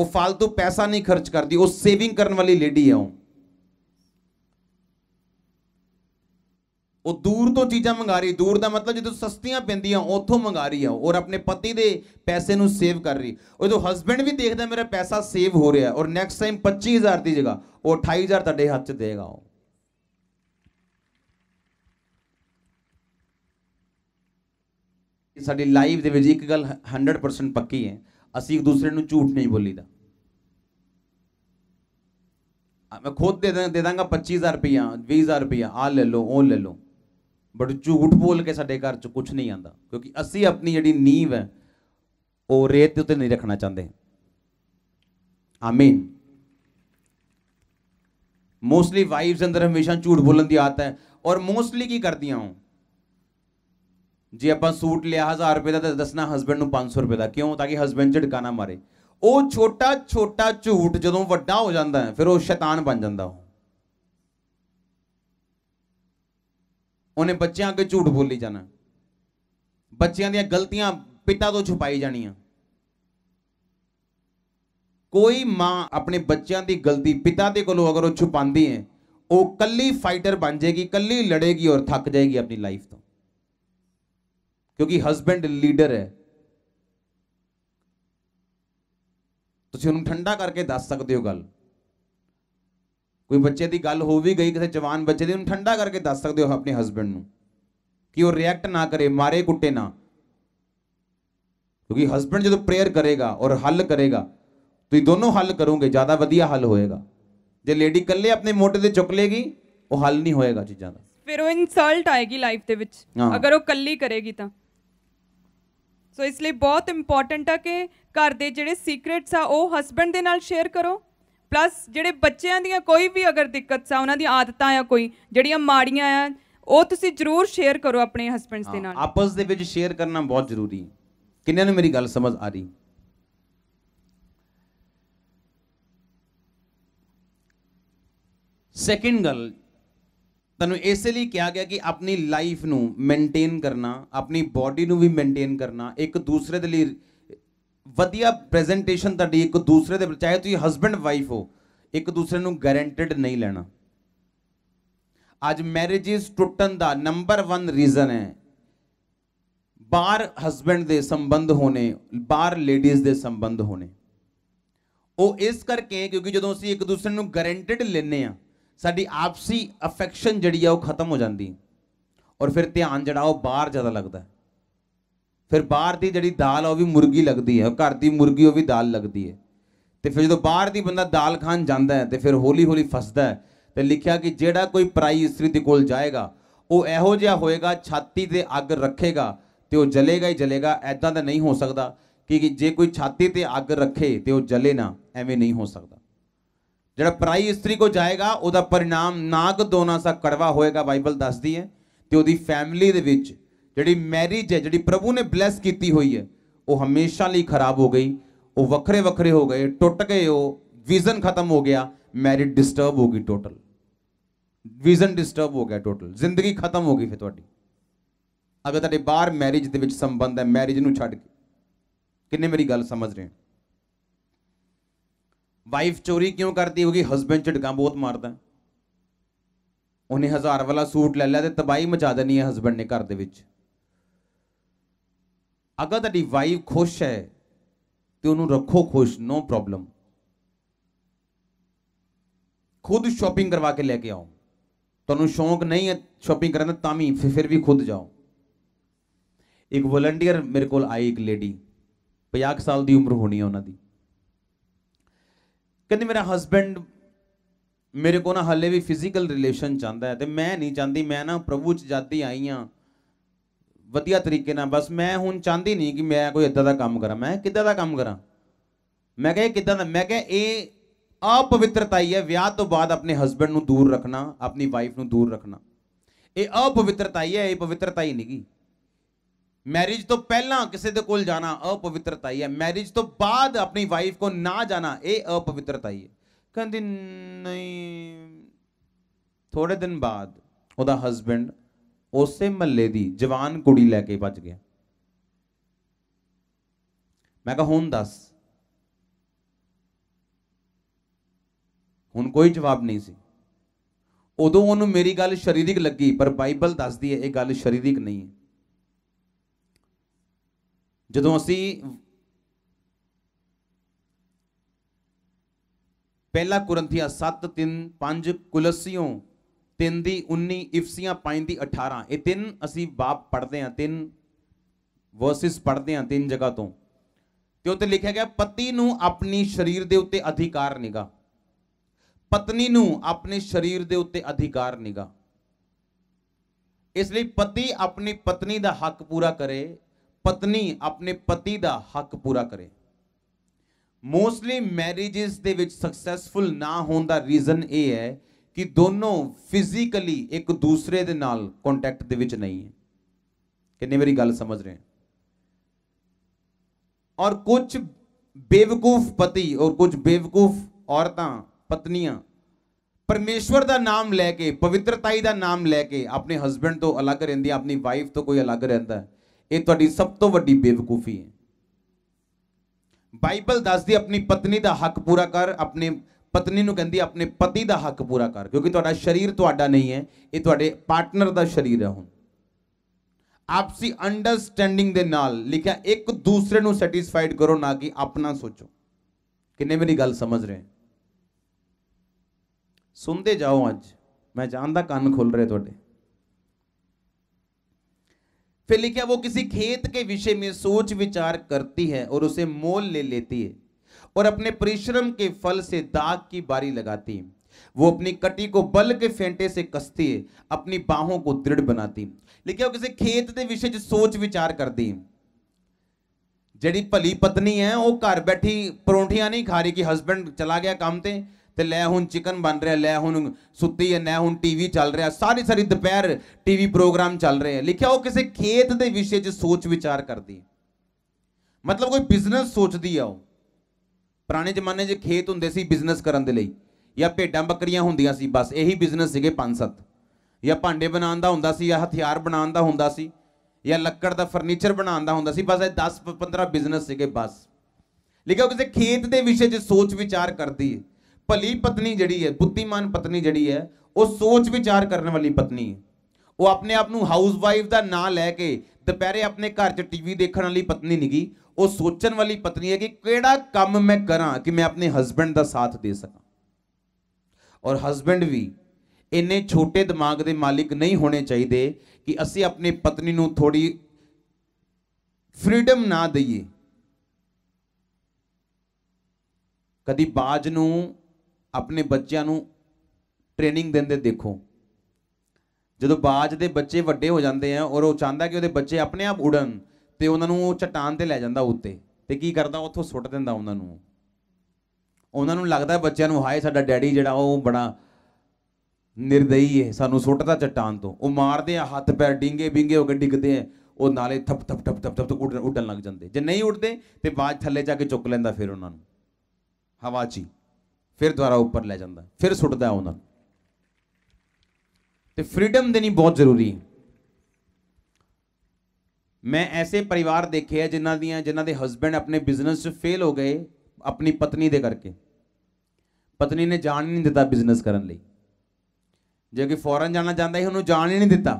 Speaker 1: वो फालतू पैसा नहीं खर्च करती वो सेविंग करने वाली लेडी है वो ਉਹ ਦੂਰ ਤੋਂ ਚੀਜ਼ਾਂ ਮੰਗਾ ਰਹੀ ਦੂਰ ਦਾ ਮਤਲਬ ਜਦੋਂ ਸਸਤੀਆਂ ਪੈਂਦੀਆਂ ਉੱਥੋਂ ਮੰਗਾ ਰਹੀ ਆ ਔਰ ਆਪਣੇ ਪਤੀ ਦੇ ਪੈਸੇ ਨੂੰ ਸੇਵ ਕਰ ਰਹੀ ਉਹ ਜਦੋਂ ਹਸਬੰਡ ਵੀ ਦੇਖਦਾ ਮੇਰਾ ਪੈਸਾ ਸੇਵ ਹੋ ਰਿਹਾ ਔਰ ਨੈਕਸਟ ਟਾਈਮ 25000 ਦੀ ਜਗ੍ਹਾ ਉਹ 28000 ਤੁਹਾਡੇ ਹੱਥ 'ਚ ਦੇਗਾ ਉਹ ਸਾਡੀ ਲਾਈਵ ਦੇ ਵਿੱਚ ਇੱਕ ਗੱਲ 100% ਪੱਕੀ ਹੈ ਅਸੀਂ ਇੱਕ ਦੂਸਰੇ ਨੂੰ ਝੂਠ ਨਹੀਂ ਬੋਲੀਦਾ ਮੈਂ ਖੁਦ ਦੇ ਦੇ ਦਾਂਗਾ 25000 ਰੁਪਿਆ 20000 ਰੁਪਇਆ ਆ ਲੈ ਲਓ ਉਹ ਲੈ ਲਓ ਬਟ ਝੂਠ ਬੋਲ ਕੇ ਸਾਡੇ ਘਰ 'ਚ ਕੁਝ ਨਹੀਂ ਆਂਦਾ ਕਿਉਂਕਿ ਅਸੀਂ ਆਪਣੀ ਜਿਹੜੀ ਨੀਵ ਹੈ ਉਹ ਰੇਤ ਦੇ ਉੱਤੇ ਨਹੀਂ ਰੱਖਣਾ ਚਾਹੁੰਦੇ ਆਮੀਨ ਮੋਸਟਲੀ वाइफ्स ਅੰਦਰ ਹਮੇਸ਼ਾ ਝੂਠ ਬੋਲਣ ਦੀ ਆਦਤ ਹੈ ਔਰ ਮੋਸਟਲੀ ਕੀ ਕਰਦੀਆਂ ਹੋ ਜੇ ਆਪਾਂ ਸੂਟ ਲਿਆ 1000 ਰੁਪਏ ਦਾ ਤਾਂ ਦੱਸਣਾ ਹਸਬੰਡ ਨੂੰ 500 ਰੁਪਏ ਦਾ ਕਿਉਂ ਤਾਂ ਕਿ ਹਸਬੰਡ ਝਟਕਾ ਨਾ ਮਾਰੇ ਉਹ ਛੋਟਾ ਛੋਟਾ ਝੂਠ ਜਦੋਂ ਵੱਡਾ ਹੋ ਜਾਂਦਾ ਹੈ ਫਿਰ ਉਹ ਸ਼ੈਤਾਨ ਬਣ ਜਾਂਦਾ ਉਹ ਉਹਨੇ ਬੱਚਿਆਂ ਅੱਗੇ ਝੂਠ ਬੋਲੀ ਜਾਣਾ ਬੱਚਿਆਂ ਦੀਆਂ ਗਲਤੀਆਂ ਪਿਤਾ ਤੋਂ ਛੁਪਾਈ ਜਾਣੀਆਂ ਕੋਈ ਮਾਂ ਆਪਣੇ ਬੱਚਿਆਂ ਦੀ ਗਲਤੀ ਪਿਤਾ ਦੇ ਕੋਲੋਂ ਅਗਰ ਉਹ ਛੁਪਾਉਂਦੀ ਹੈ ਉਹ ਕੱਲੀ ਫਾਈਟਰ ਬਣ ਜਾਏਗੀ ਕੱਲੀ ਲੜੇਗੀ ਔਰ ਥੱਕ ਜਾਏਗੀ ਆਪਣੀ ਲਾਈਫ ਤੋਂ ਕਿਉਂਕਿ ਹਸਬੰਡ ਲੀਡਰ ਹੈ ਤੁਸੀਂ ਉਹਨੂੰ ਠੰਡਾ ਕਰਕੇ ਦੱਸ ਸਕਦੇ ਹੋ ਗੱਲ ਕੋਈ ਬੱਚੇ ਦੀ ਗੱਲ ਹੋ ਵੀ ਗਈ ਕਿਸੇ ਜਵਾਨ ਬੱਚੇ ਦੀ ਉਹਨੂੰ ਠੰਡਾ ਕਰਕੇ ਦੱਸ ਸਕਦੇ ਹੋ ਆਪਣੇ ਹਸਬੰਡ ਨੂੰ ਕਿ ਉਹ ਰਿਐਕਟ ਨਾ ਕਰੇ ਮਾਰੇ ਕੁੱਟੇ ਨਾ ਕਿਉਂਕਿ ਹਸਬੰਡ ਜਦੋਂ ਪ੍ਰੇਅਰ ਕਰੇਗਾ ਔਰ ਹੱਲ ਕਰੇਗਾ ਤੁਸੀਂ ਦੋਨੋਂ ਹੱਲ ਕਰੋਗੇ ਜ਼ਿਆਦਾ ਵਧੀਆ ਹੱਲ ਹੋਏਗਾ ਜੇ ਲੇਡੀ ਇਕੱਲੇ ਆਪਣੇ ਮੋਢੇ ਤੇ ਚੁੱਕ ਲੇਗੀ ਉਹ ਹੱਲ ਨਹੀਂ ਹੋਏਗਾ ਚੀਜ਼ਾਂ ਦਾ
Speaker 2: ਫਿਰ ਉਹ ਇਨਸਲਟ ਆਏਗੀ ਲਾਈਫ ਦੇ ਵਿੱਚ ਅਗਰ ਉਹ ਇਕੱਲੀ ਕਰੇਗੀ ਤਾਂ ਸੋ ਇਸ ਲਈ ਬਹੁਤ ਇੰਪੋਰਟੈਂਟ ਆ ਕਿ ਘਰ ਦੇ ਜਿਹੜੇ ਸੀਕਰੇਟਸ ਆ ਉਹ ਹਸਬੰਡ ਦੇ ਨਾਲ ਸ਼ੇਅਰ ਕਰੋ ਪਲੱਸ ਜਿਹੜੇ ਬੱਚਿਆਂ ਦੀਆਂ ਕੋਈ ਵੀ ਅਗਰ ਦਿੱਕਤ ਸਾ ਉਹਨਾਂ ਦੀਆਂ ਆਦਤਾਂ ਆ ਕੋਈ ਜਿਹੜੀਆਂ ਮਾੜੀਆਂ ਆ ਉਹ ਤੁਸੀਂ ਜਰੂਰ ਸ਼ੇਅਰ ਕਰੋ ਆਪਣੇ ਹਸਬੰਡਸ ਦੇ ਨਾਲ
Speaker 1: ਆਪਸ ਦੇ ਵਿੱਚ ਸ਼ੇਅਰ ਕਰਨਾ ਬਹੁਤ ਜ਼ਰੂਰੀ ਹੈ ਕਿੰਨਿਆਂ ਨੂੰ ਮੇਰੀ ਗੱਲ ਸਮਝ ਆ ਰਹੀ ਸੈਕਿੰਡ ਗੱਲ ਤੁਹਾਨੂੰ ਇਸੇ ਲਈ ਕਿਹਾ ਗਿਆ ਕਿ ਆਪਣੀ ਲਾਈਫ ਨੂੰ ਮੇਨਟੇਨ ਕਰਨਾ ਆਪਣੀ ਬਾਡੀ ਨੂੰ ਵੀ ਮੇਨਟੇਨ ਕਰਨਾ ਇੱਕ ਦੂਸਰੇ ਦੇ ਲਈ ਵਧੀਆ ਪ੍ਰੈਜੈਂਟੇਸ਼ਨ ਤੁਹਾਡੀ ਇੱਕ ਦੂਸਰੇ ਦੇ ਚਾਹੇ ਤੁਸੀਂ ਹਸਬੰਡ ਵਾਈਫ ਹੋ ਇੱਕ ਦੂਸਰੇ ਨੂੰ ਗਾਰੰਟਡ ਨਹੀਂ ਲੈਣਾ ਅੱਜ ਮੈਰਿਜਸ ਟੁੱਟਣ ਦਾ ਨੰਬਰ 1 ਰੀਜ਼ਨ ਹੈ ਬਾਹਰ ਹਸਬੰਡ ਦੇ ਸੰਬੰਧ ਹੋਣੇ ਬਾਹਰ ਲੇਡੀਜ਼ ਦੇ ਸੰਬੰਧ ਹੋਣੇ ਉਹ ਇਸ ਕਰਕੇ ਕਿਉਂਕਿ ਜਦੋਂ ਅਸੀਂ ਇੱਕ ਦੂਸਰੇ ਨੂੰ ਗਾਰੰਟਡ ਲੈਨੇ ਆ ਸਾਡੀ ਆਪਸੀ ਅਫੈਕਸ਼ਨ ਜਿਹੜੀ ਆ ਉਹ ਖਤਮ ਹੋ ਜਾਂਦੀ ਔਰ ਫਿਰ ਧਿਆਨ ਜਿਹੜਾ ਉਹ ਬਾਹਰ ਜ਼ਿਆਦਾ ਲੱਗਦਾ ਫਿਰ ਬਾਹਰ ਦੀ ਜਿਹੜੀ ਦਾਲ ਉਹ ਵੀ ਮੁਰਗੀ ਲੱਗਦੀ ਹੈ ਘਰ ਦੀ ਮੁਰਗੀ ਉਹ ਵੀ ਦਾਲ ਲੱਗਦੀ ਹੈ ਤੇ ਫਿਰ ਜਦੋਂ ਬਾਹਰ ਦੀ ਬੰਦਾ ਦਾਲ ਖਾਣ ਜਾਂਦਾ ਹੈ ਤੇ ਫਿਰ ਹੌਲੀ ਹੌਲੀ ਫਸਦਾ ਹੈ ਤੇ ਲਿਖਿਆ ਕਿ ਜਿਹੜਾ ਕੋਈ ਪਰਾਈ ਇਸਤਰੀ ਦੇ ਕੋਲ ਜਾਏਗਾ ਉਹ ਇਹੋ ਜਿਹਾ ਹੋਏਗਾ ਛਾਤੀ ਤੇ ਅੱਗ ਰੱਖੇਗਾ ਤੇ ਉਹ ਜਲੇਗਾ ਹੀ ਜਲੇਗਾ ਐਦਾਂ ਤਾਂ ਨਹੀਂ ਹੋ ਸਕਦਾ ਕਿ ਜੇ ਕੋਈ ਛਾਤੀ ਤੇ ਅੱਗ ਰੱਖੇ ਤੇ ਉਹ ਜਲੇ ਨਾ ਐਵੇਂ ਨਹੀਂ ਹੋ ਸਕਦਾ ਜਿਹੜਾ ਪਰਾਈ ਇਸਤਰੀ ਕੋ ਜਾਏਗਾ ਉਹਦਾ ਪਰਿਣਾਮ ਨਾਗ ਦੋਨਾ ਸਾ ਕੜਵਾ ਹੋਏਗਾ ਬਾਈਬਲ ਦੱਸਦੀ ਹੈ ਤੇ ਉਹਦੀ ਫੈਮਿਲੀ ਦੇ ਵਿੱਚ ਜਿਹੜੀ ਮੈਰਿਜ ਹੈ ਜਿਹੜੀ ਪ੍ਰਭੂ ਨੇ ਬਲੈਸ ਕੀਤੀ ਹੋਈ ਹੈ ਉਹ ਹਮੇਸ਼ਾ ਲਈ ਖਰਾਬ ਹੋ ਗਈ ਉਹ ਵੱਖਰੇ ਵੱਖਰੇ ਹੋ ਗਏ ਟੁੱਟ ਗਏ ਉਹ ਵਿਜ਼ਨ ਖਤਮ ਹੋ ਗਿਆ ਮੈਰਿਜ ਡਿਸਟਰਬ ਹੋ ਗਈ ਟੋਟਲ ਵਿਜ਼ਨ ਡਿਸਟਰਬ ਹੋ ਗਿਆ ਟੋਟਲ ਜ਼ਿੰਦਗੀ ਖਤਮ ਹੋ ਗਈ ਫਿਰ ਤੁਹਾਡੀ ਅਗਰ ਤੁਹਾਡੇ ਬਾਹਰ ਮੈਰਿਜ ਦੇ ਵਿੱਚ ਸੰਬੰਧ ਹੈ ਮੈਰਿਜ ਨੂੰ ਛੱਡ ਕੇ ਕਿੰਨੇ ਮੇਰੀ ਗੱਲ ਸਮਝ ਰਹੇ ਹੋ ਵਾਈਫ ਚੋਰੀ ਕਿਉਂ ਕਰਦੀ ਹੋਗੀ ਹਸਬੰਡ ਝਟਕਾ ਬਹੁਤ ਮਾਰਦਾ ਉਹਨੇ ਹਜ਼ਾਰ ਵਾਲਾ ਸੂਟ ਲੈ ਲਿਆ ਤੇ ਤਬਾਈ ਮਚਾ ਦੇਣੀ ਹੈ ਹਸਬੰਡ ਨੇ ਘਰ ਦੇ ਵਿੱਚ ਅਗਰ ਤੁਹਾਡੀ ਵਾਈਫ ਖੁਸ਼ ਹੈ ਤੇ ਉਹਨੂੰ ਰੱਖੋ ਖੁਸ਼ ਨੋ ਪ੍ਰੋਬਲਮ ਖੁਦ ਸ਼ਾਪਿੰਗ ਕਰਵਾ ਕੇ ਲੈ ਕੇ ਆਓ ਤੁਹਾਨੂੰ ਸ਼ੌਂਕ ਨਹੀਂ ਹੈ ਸ਼ਾਪਿੰਗ ਕਰਨ ਦਾ ਤਾਂ ਵੀ ਫਿਰ ਵੀ ਖੁਦ ਜਾਓ ਇੱਕ ਵਲੰਟੀਅਰ ਮੇਰੇ ਕੋਲ ਆਈ ਇੱਕ ਲੇਡੀ 50 ਸਾਲ ਦੀ ਉਮਰ ਹੋਣੀ ਹੈ ਉਹਨਾਂ ਦੀ ਕਹਿੰਦੀ ਮੇਰਾ ਹਸਬੰਡ ਮੇਰੇ ਕੋ ਨਾ ਹੱਲੇ ਵੀ ਫਿਜ਼ੀਕਲ ਰਿਲੇਸ਼ਨ ਚਾਹੁੰਦਾ ਹੈ ਤੇ ਮੈਂ ਨਹੀਂ ਚਾਹੁੰਦੀ ਮੈਂ ਨਾ ਪ੍ਰਭੂ ਚ ਜਾਂਦੀ ਆਈ ਆ ਵਧੀਆ ਤਰੀਕੇ ਨਾਲ ਬਸ ਮੈਂ ਹੁਣ ਚਾਹਦੀ ਨਹੀਂ ਕਿ ਮੈਂ ਕੋਈ ਇਦਾਂ ਦਾ ਕੰਮ ਕਰਾਂ ਮੈਂ ਕਿੱਦਾਂ ਦਾ ਕੰਮ ਕਰਾਂ ਮੈਂ ਕਿਹਾ ਕਿੱਦਾਂ ਦਾ ਮੈਂ ਕਹਿੰਦਾ ਇਹ ਅਪਵਿੱਤਰਤਾ ਹੀ ਹੈ ਵਿਆਹ ਤੋਂ ਬਾਅਦ ਆਪਣੇ ਹਸਬੰਡ ਨੂੰ ਦੂਰ ਰੱਖਣਾ ਆਪਣੀ ਵਾਈਫ ਨੂੰ ਦੂਰ ਰੱਖਣਾ ਇਹ ਅਪਵਿੱਤਰਤਾ ਹੀ ਹੈ ਇਹ ਪਵਿੱਤਰਤਾ ਹੀ ਨਹੀਂ ਮੈਰਿਜ ਤੋਂ ਪਹਿਲਾਂ ਕਿਸੇ ਦੇ ਕੋਲ ਜਾਣਾ ਅਪਵਿੱਤਰਤਾ ਹੀ ਹੈ ਮੈਰਿਜ ਤੋਂ ਬਾਅਦ ਆਪਣੀ ਵਾਈਫ ਕੋ ਨਾ ਜਾਣਾ ਇਹ ਅਪਵਿੱਤਰਤਾ ਹੀ ਹੈ ਕਹਿੰਦੀ ਨਹੀਂ ਥੋੜੇ ਦਿਨ ਬਾਅਦ ਉਹਦਾ ਹਸਬੰਡ ਉਸੇ ਮੱਲੇ ਦੀ ਜਵਾਨ ਕੁੜੀ ਲੈ ਕੇ ਭੱਜ ਗਿਆ ਮੈਂ ਕਿਹਾ ਹੁਣ ਦੱਸ ਹੁਣ ਕੋਈ ਜਵਾਬ ਨਹੀਂ ਸੀ ਉਦੋਂ ਉਹਨੂੰ ਮੇਰੀ ਗੱਲ ਸ਼ਰੀਰਿਕ ਲੱਗੀ ਪਰ ਬਾਈਬਲ ਦੱਸਦੀ ਹੈ ਇਹ ਗੱਲ ਸ਼ਰੀਰਿਕ ਨਹੀਂ ਹੈ ਜਦੋਂ ਅਸੀਂ ਪਹਿਲਾ ਕੁਰੰਥੀਆ 7 3 5 ਕੁਲਸੀਓ 3 ਦੀ 19 ਇਫਸੀਆਂ 5 ਦੀ 18 ਇਹ ਤਿੰਨ ਅਸੀਂ ਬਾਪ ਪੜ੍ਹਦੇ ਹਾਂ ਤਿੰਨ ਵਰਸਸ ਪੜ੍ਹਦੇ ਹਾਂ ਤਿੰਨ ਜਗ੍ਹਾ ਤੋਂ ਤੇ ਉੱਤੇ ਲਿਖਿਆ ਗਿਆ ਪਤੀ ਨੂੰ ਆਪਣੀ ਸਰੀਰ ਦੇ ਉੱਤੇ ਅਧਿਕਾਰ ਨਿਗਾ ਪਤਨੀ ਨੂੰ ਆਪਣੇ ਸਰੀਰ ਦੇ ਉੱਤੇ ਅਧਿਕਾਰ ਨਿਗਾ ਇਸ ਲਈ ਪਤੀ ਆਪਣੀ ਪਤਨੀ ਦਾ ਹੱਕ ਪੂਰਾ ਕਰੇ ਪਤਨੀ ਆਪਣੇ ਪਤੀ ਦਾ ਹੱਕ ਪੂਰਾ ਕਰੇ ਮੋਸਟਲੀ ਮੈਰਿਜਸ ਦੇ ਵਿੱਚ ਸਕਸੈਸਫੁਲ ਨਾ ਹੋਣ ਦਾ ਰੀਜ਼ਨ ਇਹ ਹੈ ਕਿ ਦੋਨੋਂ ਫਿਜ਼ੀਕਲੀ ਇੱਕ ਦੂਸਰੇ ਦੇ ਨਾਲ ਕੰਟੈਕਟ ਦੇ ਵਿੱਚ ਨਹੀਂ ਹੈ ਕਿੰਨੀ ਵਾਰੀ ਗੱਲ ਸਮਝ ਰਹੇ ਔਰ ਕੁਝ ਬੇਵਕੂਫ ਪਤੀ ਔਰ ਕੁਝ ਬੇਵਕੂਫ ਔਰਤਾਂ ਪਤਨੀਆਂ ਪਰਮੇਸ਼ਵਰ ਦਾ ਨਾਮ ਲੈ ਕੇ ਪਵਿੱਤਰਤਾਈ ਦਾ ਨਾਮ ਲੈ ਕੇ ਆਪਣੇ ਹਸਬੰਡ ਤੋਂ ਅਲੱਗ ਰਹਿੰਦੀ ਆਪਣੀ ਵਾਈਫ ਤੋਂ ਕੋਈ ਅਲੱਗ ਰਹਿੰਦਾ ਇਹ ਤੁਹਾਡੀ ਸਭ ਤੋਂ ਵੱਡੀ ਬੇਵਕੂਫੀ ਹੈ ਬਾਈਬਲ ਦੱਸਦੀ ਆਪਣੀ ਪਤਨੀ ਦਾ ਹੱਕ ਪੂਰਾ ਕਰ ਆਪਣੇ ਪਤਨੀ ਨੂੰ ਕਹਿੰਦੀ ਆਪਣੇ ਪਤੀ ਦਾ ਹੱਕ ਪੂਰਾ ਕਰ ਕਿਉਂਕਿ ਤੁਹਾਡਾ ਸਰੀਰ ਤੁਹਾਡਾ ਨਹੀਂ ਹੈ ਇਹ ਤੁਹਾਡੇ ਪਾਰਟਨਰ ਦਾ ਸਰੀਰ ਹੈ ਹੁਣ ਆਪਸੀ ਅੰਡਰਸਟੈਂਡਿੰਗ ਦੇ ਨਾਲ ਲਿਖਿਆ ਇੱਕ ਦੂਸਰੇ ਨੂੰ ਸੈਟੀਸਫਾਈਡ ਕਰੋ ਨਾ ਕਿ ਆਪਣਾ ਸੋਚੋ ਕਿੰਨੇ ਮੇਰੀ ਗੱਲ ਸਮਝ ਰਹੇ ਸੁਣਦੇ ਜਾਓ ਅੱਜ ਮੈਂ ਜਾਣਦਾ ਕੰਨ ਖੁੱਲ ਰਹੇ ਤੁਹਾਡੇ ਫਿਰ ਲਿਖਿਆ ਉਹ ਕਿਸੇ ਖੇਤ ਕੇ ਵਿਸ਼ੇ ਮੇ ਸੋਚ ਵਿਚਾਰ ਕਰਤੀ ਹੈ ਔਰ ਉਸੇ ਮੋਲ ਲੈ लेती ਹੈ और अपने परिश्रम के फल से दाग की बारी लगाती वो अपनी कटी को बल के फेंटे से कसती अपनी बाहों को दृढ़ बनाती ਲਿਖਿਆ ਕਿਸੇ ਖੇਤ ਦੇ ਵਿਸ਼ੇ 'ਚ ਸੋਚ ਵਿਚਾਰ ਕਰਦੀ ਜਿਹੜੀ ਭਲੀ ਪਤਨੀ ਹੈ ਉਹ ਘਰ ਬੈਠੀ ਪਰੌਂਠੀਆਂ ਨਹੀਂ ਖਾ ਰਹੀ ਕਿ ਹਸਬੰਡ ਚਲਾ ਗਿਆ ਕੰਮ ਤੇ ਤੇ ਲੈ ਹੁਣ ਚਿਕਨ ਬਣ ਰਿਹਾ ਲੈ ਹੁਣ ਸੁੱਤੀ ਹੈ ਨਾ ਹੁਣ ਟੀਵੀ ਚੱਲ ਰਿਹਾ ਸਾਰੀ ਸਾਰੀ ਦੁਪਹਿਰ ਟੀਵੀ ਪ੍ਰੋਗਰਾਮ ਚੱਲ ਰਹੇ ਹੈ ਲਿਖਿਆ ਉਹ ਕਿਸੇ ਖੇਤ ਦੇ ਵਿਸ਼ੇ 'ਚ ਸੋਚ ਵਿਚਾਰ ਕਰਦੀ ਮਤਲਬ ਕੋਈ ਬਿਜ਼ਨਸ ਸੋਚਦੀ ਆ ਉਹ ਪੁਰਾਣੇ ਜ਼ਮਾਨੇ 'ਚ ਖੇਤ ਹੁੰਦੇ ਸੀ ਬਿਜ਼ਨਸ ਕਰਨ ਦੇ ਲਈ ਜਾਂ ਭੇਡਾਂ ਬੱਕਰੀਆਂ ਹੁੰਦੀਆਂ ਸੀ ਬਸ ਇਹੀ ਬਿਜ਼ਨਸ ਸੀਗੇ ਪੰਜ ਸੱਤ ਜਾਂ ਭਾਂਡੇ ਬਣਾਉਣ ਦਾ ਹੁੰਦਾ ਸੀ ਜਾਂ ਹਥਿਆਰ ਬਣਾਉਣ ਦਾ ਹੁੰਦਾ ਸੀ ਜਾਂ ਲੱਕੜ ਦਾ ਫਰਨੀਚਰ ਬਣਾਉਣ ਦਾ ਹੁੰਦਾ ਸੀ ਬਸ ਇਹ 10 15 ਬਿਜ਼ਨਸ ਸੀਗੇ ਬਸ ਲਿਖਿਆ ਕਿਸੇ ਖੇਤ ਦੇ ਵਿਸ਼ੇ 'ਚ ਸੋਚ ਵਿਚਾਰ ਕਰਦੀ ਹੈ ਭਲੀ ਪਤਨੀ ਜਿਹੜੀ ਹੈ ਬੁੱਧੀਮਾਨ ਪਤਨੀ ਜਿਹੜੀ ਹੈ ਉਹ ਸੋਚ ਵਿਚਾਰ ਕਰਨ ਵਾਲੀ ਪਤਨੀ ਹੈ ਉਹ ਆਪਣੇ ਆਪ ਨੂੰ ਹਾਊਸ ਵਾਈਫ ਦਾ ਨਾਂ ਲੈ ਕੇ ਦੁਪਹਿਰੇ ਆਪਣੇ ਘਰ 'ਚ ਟੀਵੀ ਦੇਖਣ ਵਾਲੀ ਪਤਨੀ ਨਹੀਂ ਗਈ ਉਹ ਸੋਚਣ ਵਾਲੀ ਪਤਨੀ ਹੈ ਕਿ ਕਿਹੜਾ ਕੰਮ ਮੈਂ ਕਰਾਂ ਕਿ ਮੈਂ ਆਪਣੇ ਹਸਬੰਡ ਦਾ ਸਾਥ ਦੇ ਸਕਾਂ ਔਰ ਹਸਬੰਡ ਵੀ ਇੰਨੇ ਛੋਟੇ ਦਿਮਾਗ ਦੇ ਮਾਲਿਕ ਨਹੀਂ ਹੋਣੇ ਚਾਹੀਦੇ ਕਿ ਅਸੀਂ ਆਪਣੀ ਪਤਨੀ ਨੂੰ ਥੋੜੀ ਫ੍ਰੀडम ਨਾ ਦਈਏ ਕਦੀ ਬਾਜ ਨੂੰ ਆਪਣੇ ਬੱਚਿਆਂ ਨੂੰ ਟ੍ਰੇਨਿੰਗ ਦਿੰਦੇ ਦੇਖੋ ਜਦੋਂ ਬਾਜ ਦੇ ਬੱਚੇ ਵੱਡੇ ਹੋ ਜਾਂਦੇ ਆ ਔਰ ਉਹ ਚਾਹੁੰਦਾ ਕਿ ਉਹਦੇ ਬੱਚੇ ਆਪਣੇ ਆਪ ਉਡਣ ਤੇ ਉਹਨਾਂ ਨੂੰ ਉਹ ਚਟਾਨ ਤੇ ਲੈ ਜਾਂਦਾ ਉੱਤੇ ਤੇ ਕੀ ਕਰਦਾ ਉੱਥੋਂ ਸੁੱਟ ਦਿੰਦਾ ਉਹਨਾਂ ਨੂੰ ਉਹਨਾਂ ਨੂੰ ਲੱਗਦਾ ਬੱਚਿਆਂ ਨੂੰ ਹਾਏ ਸਾਡਾ ਡੈਡੀ ਜਿਹੜਾ ਉਹ ਬੜਾ ਨਿਰਦਈ ਹੈ ਸਾਨੂੰ ਸੁੱਟਦਾ ਚਟਾਨ ਤੋਂ ਉਹ ਮਾਰਦੇ ਆ ਹੱਥ ਪੈਰ ਡਿੰਗੇ ਬਿੰਗੇ ਉਹ ਗੱਡੀ ਕਿਤੇ ਆ ਉਹ ਨਾਲੇ ਥਪ ਥਪ ਥਪ ਥਪ ਥਪ ਉੱਡਣ ਲੱਗ ਜਾਂਦੇ ਜੇ ਨਹੀਂ ਉੱਡਦੇ ਤੇ ਬਾਜ ਥੱਲੇ ਜਾ ਕੇ ਚੁੱਕ ਲੈਂਦਾ ਫਿਰ ਉਹਨਾਂ ਨੂੰ ਹਵਾ 'ਚ ਫਿਰ ਦੁਬਾਰਾ ਉੱਪਰ ਲੈ ਜਾਂਦਾ ਫਿਰ ਸੁੱਟਦਾ ਉਹਨਾਂ ਨੂੰ ਤੇ ਫ੍ਰੀडम ਦੇਣੀ ਬਹੁਤ ਜ਼ਰੂਰੀ ਹੈ ਮੈਂ ਐਸੇ ਪਰਿਵਾਰ ਦੇਖੇ ਆ ਜਿਨ੍ਹਾਂ ਦੀਆਂ ਜਿਨ੍ਹਾਂ ਦੇ ਹਸਬੰਡ ਆਪਣੇ ਬਿਜ਼ਨਸ 'ਚ ਫੇਲ ਹੋ ਗਏ ਆਪਣੀ ਪਤਨੀ ਦੇ ਕਰਕੇ ਪਤਨੀ ਨੇ ਜਾਣ ਹੀ ਨਹੀਂ ਦਿੱਤਾ ਬਿਜ਼ਨਸ ਕਰਨ ਲਈ ਜੇ ਕੋਈ ਫੋਰਨ ਜਾਣਾ ਚਾਹੁੰਦਾ ਸੀ ਉਹਨੂੰ ਜਾਣ ਹੀ ਨਹੀਂ ਦਿੱਤਾ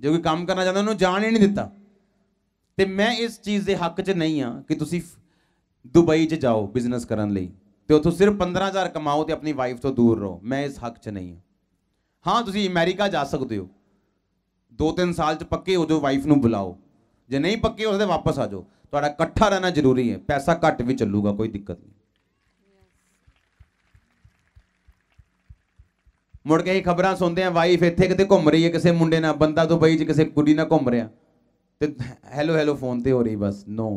Speaker 1: ਜੇ ਕੋਈ ਕੰਮ ਕਰਨਾ ਚਾਹੁੰਦਾ ਉਹਨੂੰ ਜਾਣ ਹੀ ਨਹੀਂ ਦਿੱਤਾ ਤੇ ਮੈਂ ਇਸ ਚੀਜ਼ ਦੇ ਹੱਕ 'ਚ ਨਹੀਂ ਆ ਕਿ ਤੁਸੀਂ ਦੁਬਈ 'ਚ ਜਾਓ ਬਿਜ਼ਨਸ ਕਰਨ ਲਈ ਤੇ ਉੱਥੋਂ ਸਿਰਫ 15000 ਕਮਾਓ ਤੇ ਆਪਣੀ ਵਾਈਫ ਤੋਂ ਦੂਰ ਰਹੋ ਮੈਂ ਇਸ ਹੱਕ 'ਚ ਨਹੀਂ ਆ ਹਾਂ ਤੁਸੀਂ ਅਮਰੀਕਾ ਜਾ ਸਕਦੇ ਹੋ 2-3 ਸਾਲ ਚ ਪੱਕੇ ਹੋ ਜਾਓ ਵਾਈਫ ਨੂੰ ਬੁਲਾਓ ਜੇ ਨਹੀਂ ਪੱਕੇ ਹੋ ਤਾਂ ਵਾਪਸ ਆ ਜਾਓ ਤੁਹਾਡਾ ਇਕੱਠਾ ਰਹਿਣਾ ਜ਼ਰੂਰੀ ਹੈ ਪੈਸਾ ਘੱਟ ਵੀ ਚੱਲੂਗਾ ਕੋਈ ਦਿੱਕਤ ਨਹੀਂ ਮੁੜ ਕੇ ਇਹ ਖਬਰਾਂ ਸੁਣਦੇ ਆ ਵਾਈਫ ਇੱਥੇ ਕਿਤੇ ਘੁੰਮ ਰਹੀ ਹੈ ਕਿਸੇ ਮੁੰਡੇ ਨਾਲ ਬੰਦਾ ਦੁਬਈ 'ਚ ਕਿਸੇ ਕੁੜੀ ਨਾਲ ਘੁੰਮ ਰਿਹਾ ਤੇ ਹੈਲੋ ਹੈਲੋ ਫੋਨ ਤੇ ਹੋ ਰਹੀ ਬਸ ਨੋ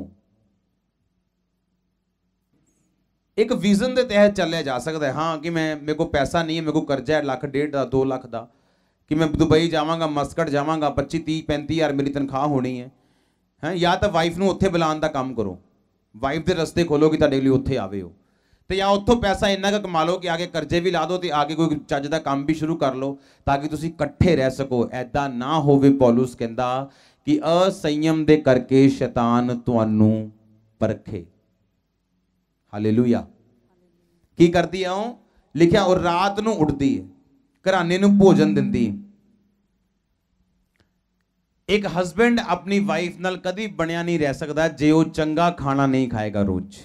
Speaker 1: ਇੱਕ ਵਿਜ਼ਨ ਦੇ ਤਹਿਤ ਚੱਲਿਆ ਜਾ ਸਕਦਾ ਹੈ ਹਾਂ ਕਿ ਮੈਂ ਮੇਰੇ ਕੋਲ ਪੈਸਾ ਨਹੀਂ ਹੈ ਮੇਰੇ ਕੋਲ ਕਰਜ਼ਾ ਹੈ ਲੱਖ ਡੇਢ ਦਾ 2 ਲੱਖ ਦਾ ਕਿ ਮੈਂ ਦੁਬਈ ਜਾਵਾਂਗਾ ਮਸਕਟ ਜਾਵਾਂਗਾ 25 30 35 ਹਜ਼ਾਰ ਮੇਰੀ ਤਨਖਾਹ ਹੋਣੀ ਹੈ ਹੈ ਜਾਂ ਤਾਂ ਵਾਈਫ ਨੂੰ ਉੱਥੇ ਬੁਲਾਉਣ ਦਾ ਕੰਮ ਕਰੋ ਵਾਈਫ ਦੇ ਰਸਤੇ ਖੋਲੋ ਕਿ ਤੁਹਾਡੇ ਲਈ ਉੱਥੇ ਆਵੇ ਉਹ ਤੇ ਜਾਂ ਉੱਥੋਂ ਪੈਸਾ ਇੰਨਾ ਕੁ ਕਮਾ ਲਓ ਕਿ ਆਗੇ ਕਰਜ਼ੇ ਵੀ ਲਾ ਦਿਓ ਤੇ ਆਗੇ ਕੋਈ ਚੱਜ ਦਾ ਕੰਮ ਵੀ ਸ਼ੁਰੂ ਕਰ ਲਓ ਤਾਂ ਕਿ ਤੁਸੀਂ ਇਕੱਠੇ ਰਹਿ ਸਕੋ ਐਦਾਂ ਨਾ ਹੋਵੇ ਪੌਲਸ ਕਹਿੰਦਾ ਕਿ ਅਸੰਯਮ ਦੇ ਕਰਕੇ ਸ਼ੈਤਾਨ ਤੁਹਾਨੂੰ ਪਰਖੇ ਹਾਲੇਲੂਇਆ ਕੀ ਕਰਦੀ ਆ ਉਹ ਲਿਖਿਆ ਉਹ ਰਾਤ ਨੂੰ ਉੱਠਦੀ ਹੈ ਘਰਾਣੇ ਨੂੰ ਭੋਜਨ ਦਿੰਦੀ ਇੱਕ ਹਸਬੰਡ ਆਪਣੀ ਵਾਈਫ ਨਾਲ ਕਦੀ ਬਣਿਆ ਨਹੀਂ ਰਹਿ ਸਕਦਾ ਜੇ ਉਹ ਚੰਗਾ ਖਾਣਾ ਨਹੀਂ ਖਾਏਗਾ ਰੋਜ਼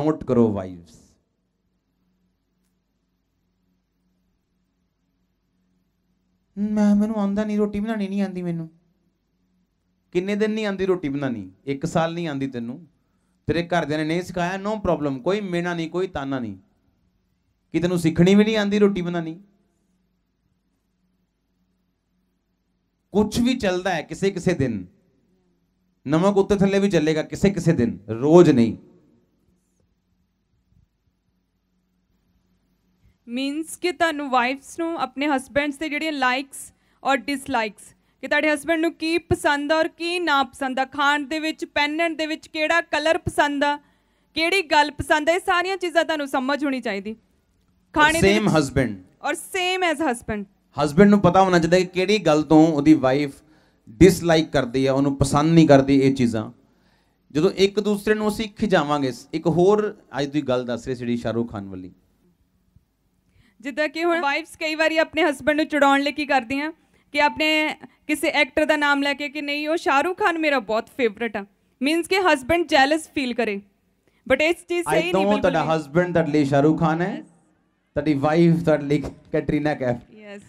Speaker 1: ਨੋਟ ਕਰੋ ਵਾਈਫਸ ਮੈਂ ਮੈਨੂੰ ਆਂਦਾ ਨਹੀਂ ਰੋਟੀ ਬਣਾਣੀ ਨਹੀਂ ਆਂਦੀ ਮੈਨੂੰ ਕਿੰਨੇ ਦਿਨ ਨਹੀਂ ਆਂਦੀ ਰੋਟੀ ਬਣਾਣੀ 1 ਸਾਲ ਨਹੀਂ ਆਂਦੀ ਤੈਨੂੰ ਤੇਰੇ ਘਰਦਿਆਂ ਨੇ ਨਹੀਂ ਸਿਖਾਇਆ ਨੋ ਪ੍ਰੋਬਲਮ ਕੋਈ ਮੇਣਾ ਨਹੀਂ ਕੋਈ ਤਾਨਾ ਨਹੀਂ ਕਿ ਤੈਨੂੰ ਸਿੱਖਣੀ ਵੀ ਨਹੀਂ ਆਂਦੀ ਰੋਟੀ ਬਣਾਣੀ ਕੁਝ ਵੀ ਚੱਲਦਾ ਹੈ ਕਿਸੇ ਕਿਸੇ ਦਿਨ ਨਮਕ ਉੱਤੇ ਥੱਲੇ ਵੀ ਚੱਲੇਗਾ ਕਿਸੇ ਕਿਸੇ ਦਿਨ ਰੋਜ਼ ਨਹੀਂ
Speaker 2: ਮੀਨਸ ਕਿ ਤੁਹਾਨੂੰ ਵਾਈਫਸ ਨੂੰ ਆਪਣੇ ਹਸਬੈਂਡਸ ਦੇ ਜਿਹੜੀਆਂ ਲਾਈਕਸ ਔਰ ਡਿਸਲਾਈਕਸ ਕਿ ਤੁਹਾਡੇ ਹਸਬੰਡ ਨੂੰ ਕੀ ਪਸੰਦ ਆ ਔਰ ਕੀ ਨਾ ਪਸੰਦ ਆ ਖਾਣ ਦੇ ਵਿੱਚ ਪਹਿਨਣ ਦੇ ਵਿੱਚ ਕਿਹੜਾ ਕਲਰ ਪਸੰਦ ਆ ਕਿਹੜੀ ਗੱਲ ਪਸੰਦ ਆ ਇਹ ਸਾਰੀਆਂ ਚੀਜ਼ਾਂ ਤੁਹਾਨੂੰ ਸਮਝ ਹੋਣੀ ਚਾਹੀਦੀ ਖਾਣੇ ਦੇ ਸੇਮ ਹਸਬੰਡ ਔਰ ਸੇਮ ਐਜ਼ ਹਸਬੰਡ
Speaker 1: ਹਸਬੰਡ ਨੂੰ ਪਤਾ ਹੋਣਾ ਚਾਹੀਦਾ ਕਿ ਕਿਹੜੀ ਗੱਲ ਤੋਂ ਉਹਦੀ ਵਾਈਫ ਡਿਸਲਾਈਕ ਕਰਦੀ ਆ ਉਹਨੂੰ ਪਸੰਦ ਨਹੀਂ ਕਰਦੀ ਇਹ ਚੀਜ਼ਾਂ ਜਦੋਂ ਇੱਕ ਦੂਸਰੇ ਨੂੰ ਅਸੀਂ ਖਿਜਾਵਾਂਗੇ ਇੱਕ ਹੋਰ ਅੱਜ ਦੀ ਗੱਲ ਦੱਸ ਰਹੀ ਸੀ ਸ਼ਾਹਰੂਖ ਖਾਨ ਵਾਲੀ
Speaker 2: ਜਿੱਦਾਂ ਕਿ ਹੁਣ ਵਾਈਫਸ ਕਈ ਵਾਰੀ ਆਪਣੇ ਹਸਬੰਡ ਨੂੰ ਚੜਾਉਣ ਲਈ ਕੀ ਕਰਦੀਆਂ ਕਿ ਆਪਣੇ ਕਿਸੇ ਐਕਟਰ ਦਾ ਨਾਮ ਲੈ ਕੇ ਕਿ ਨਹੀਂ ਉਹ ਸ਼ਾਹਰੂਖ ਖਾਨ ਮੇਰਾ ਬਹੁਤ ਫੇਵਰਿਟ ਆ ਮੀਨਸ ਕਿ ਹਸਬੰਡ ਜੈਲਸ ਫੀਲ ਕਰੇ ਬਟ ਇਸ ਚੀਜ਼ ਸਹੀ ਨਹੀਂ ਬਿਲਕੁਲ ਤੁਹਾਡਾ
Speaker 1: ਹਸਬੰਡ ਤੁਹਾਡੇ ਲਈ ਸ਼ਾਹਰੂਖ ਖਾਨ ਹੈ ਤੁਹਾਡੀ ਵਾਈਫ ਤੁਹਾਡੇ ਲਈ ਕੈਟਰੀਨਾ ਕੈਫ ਯੈਸ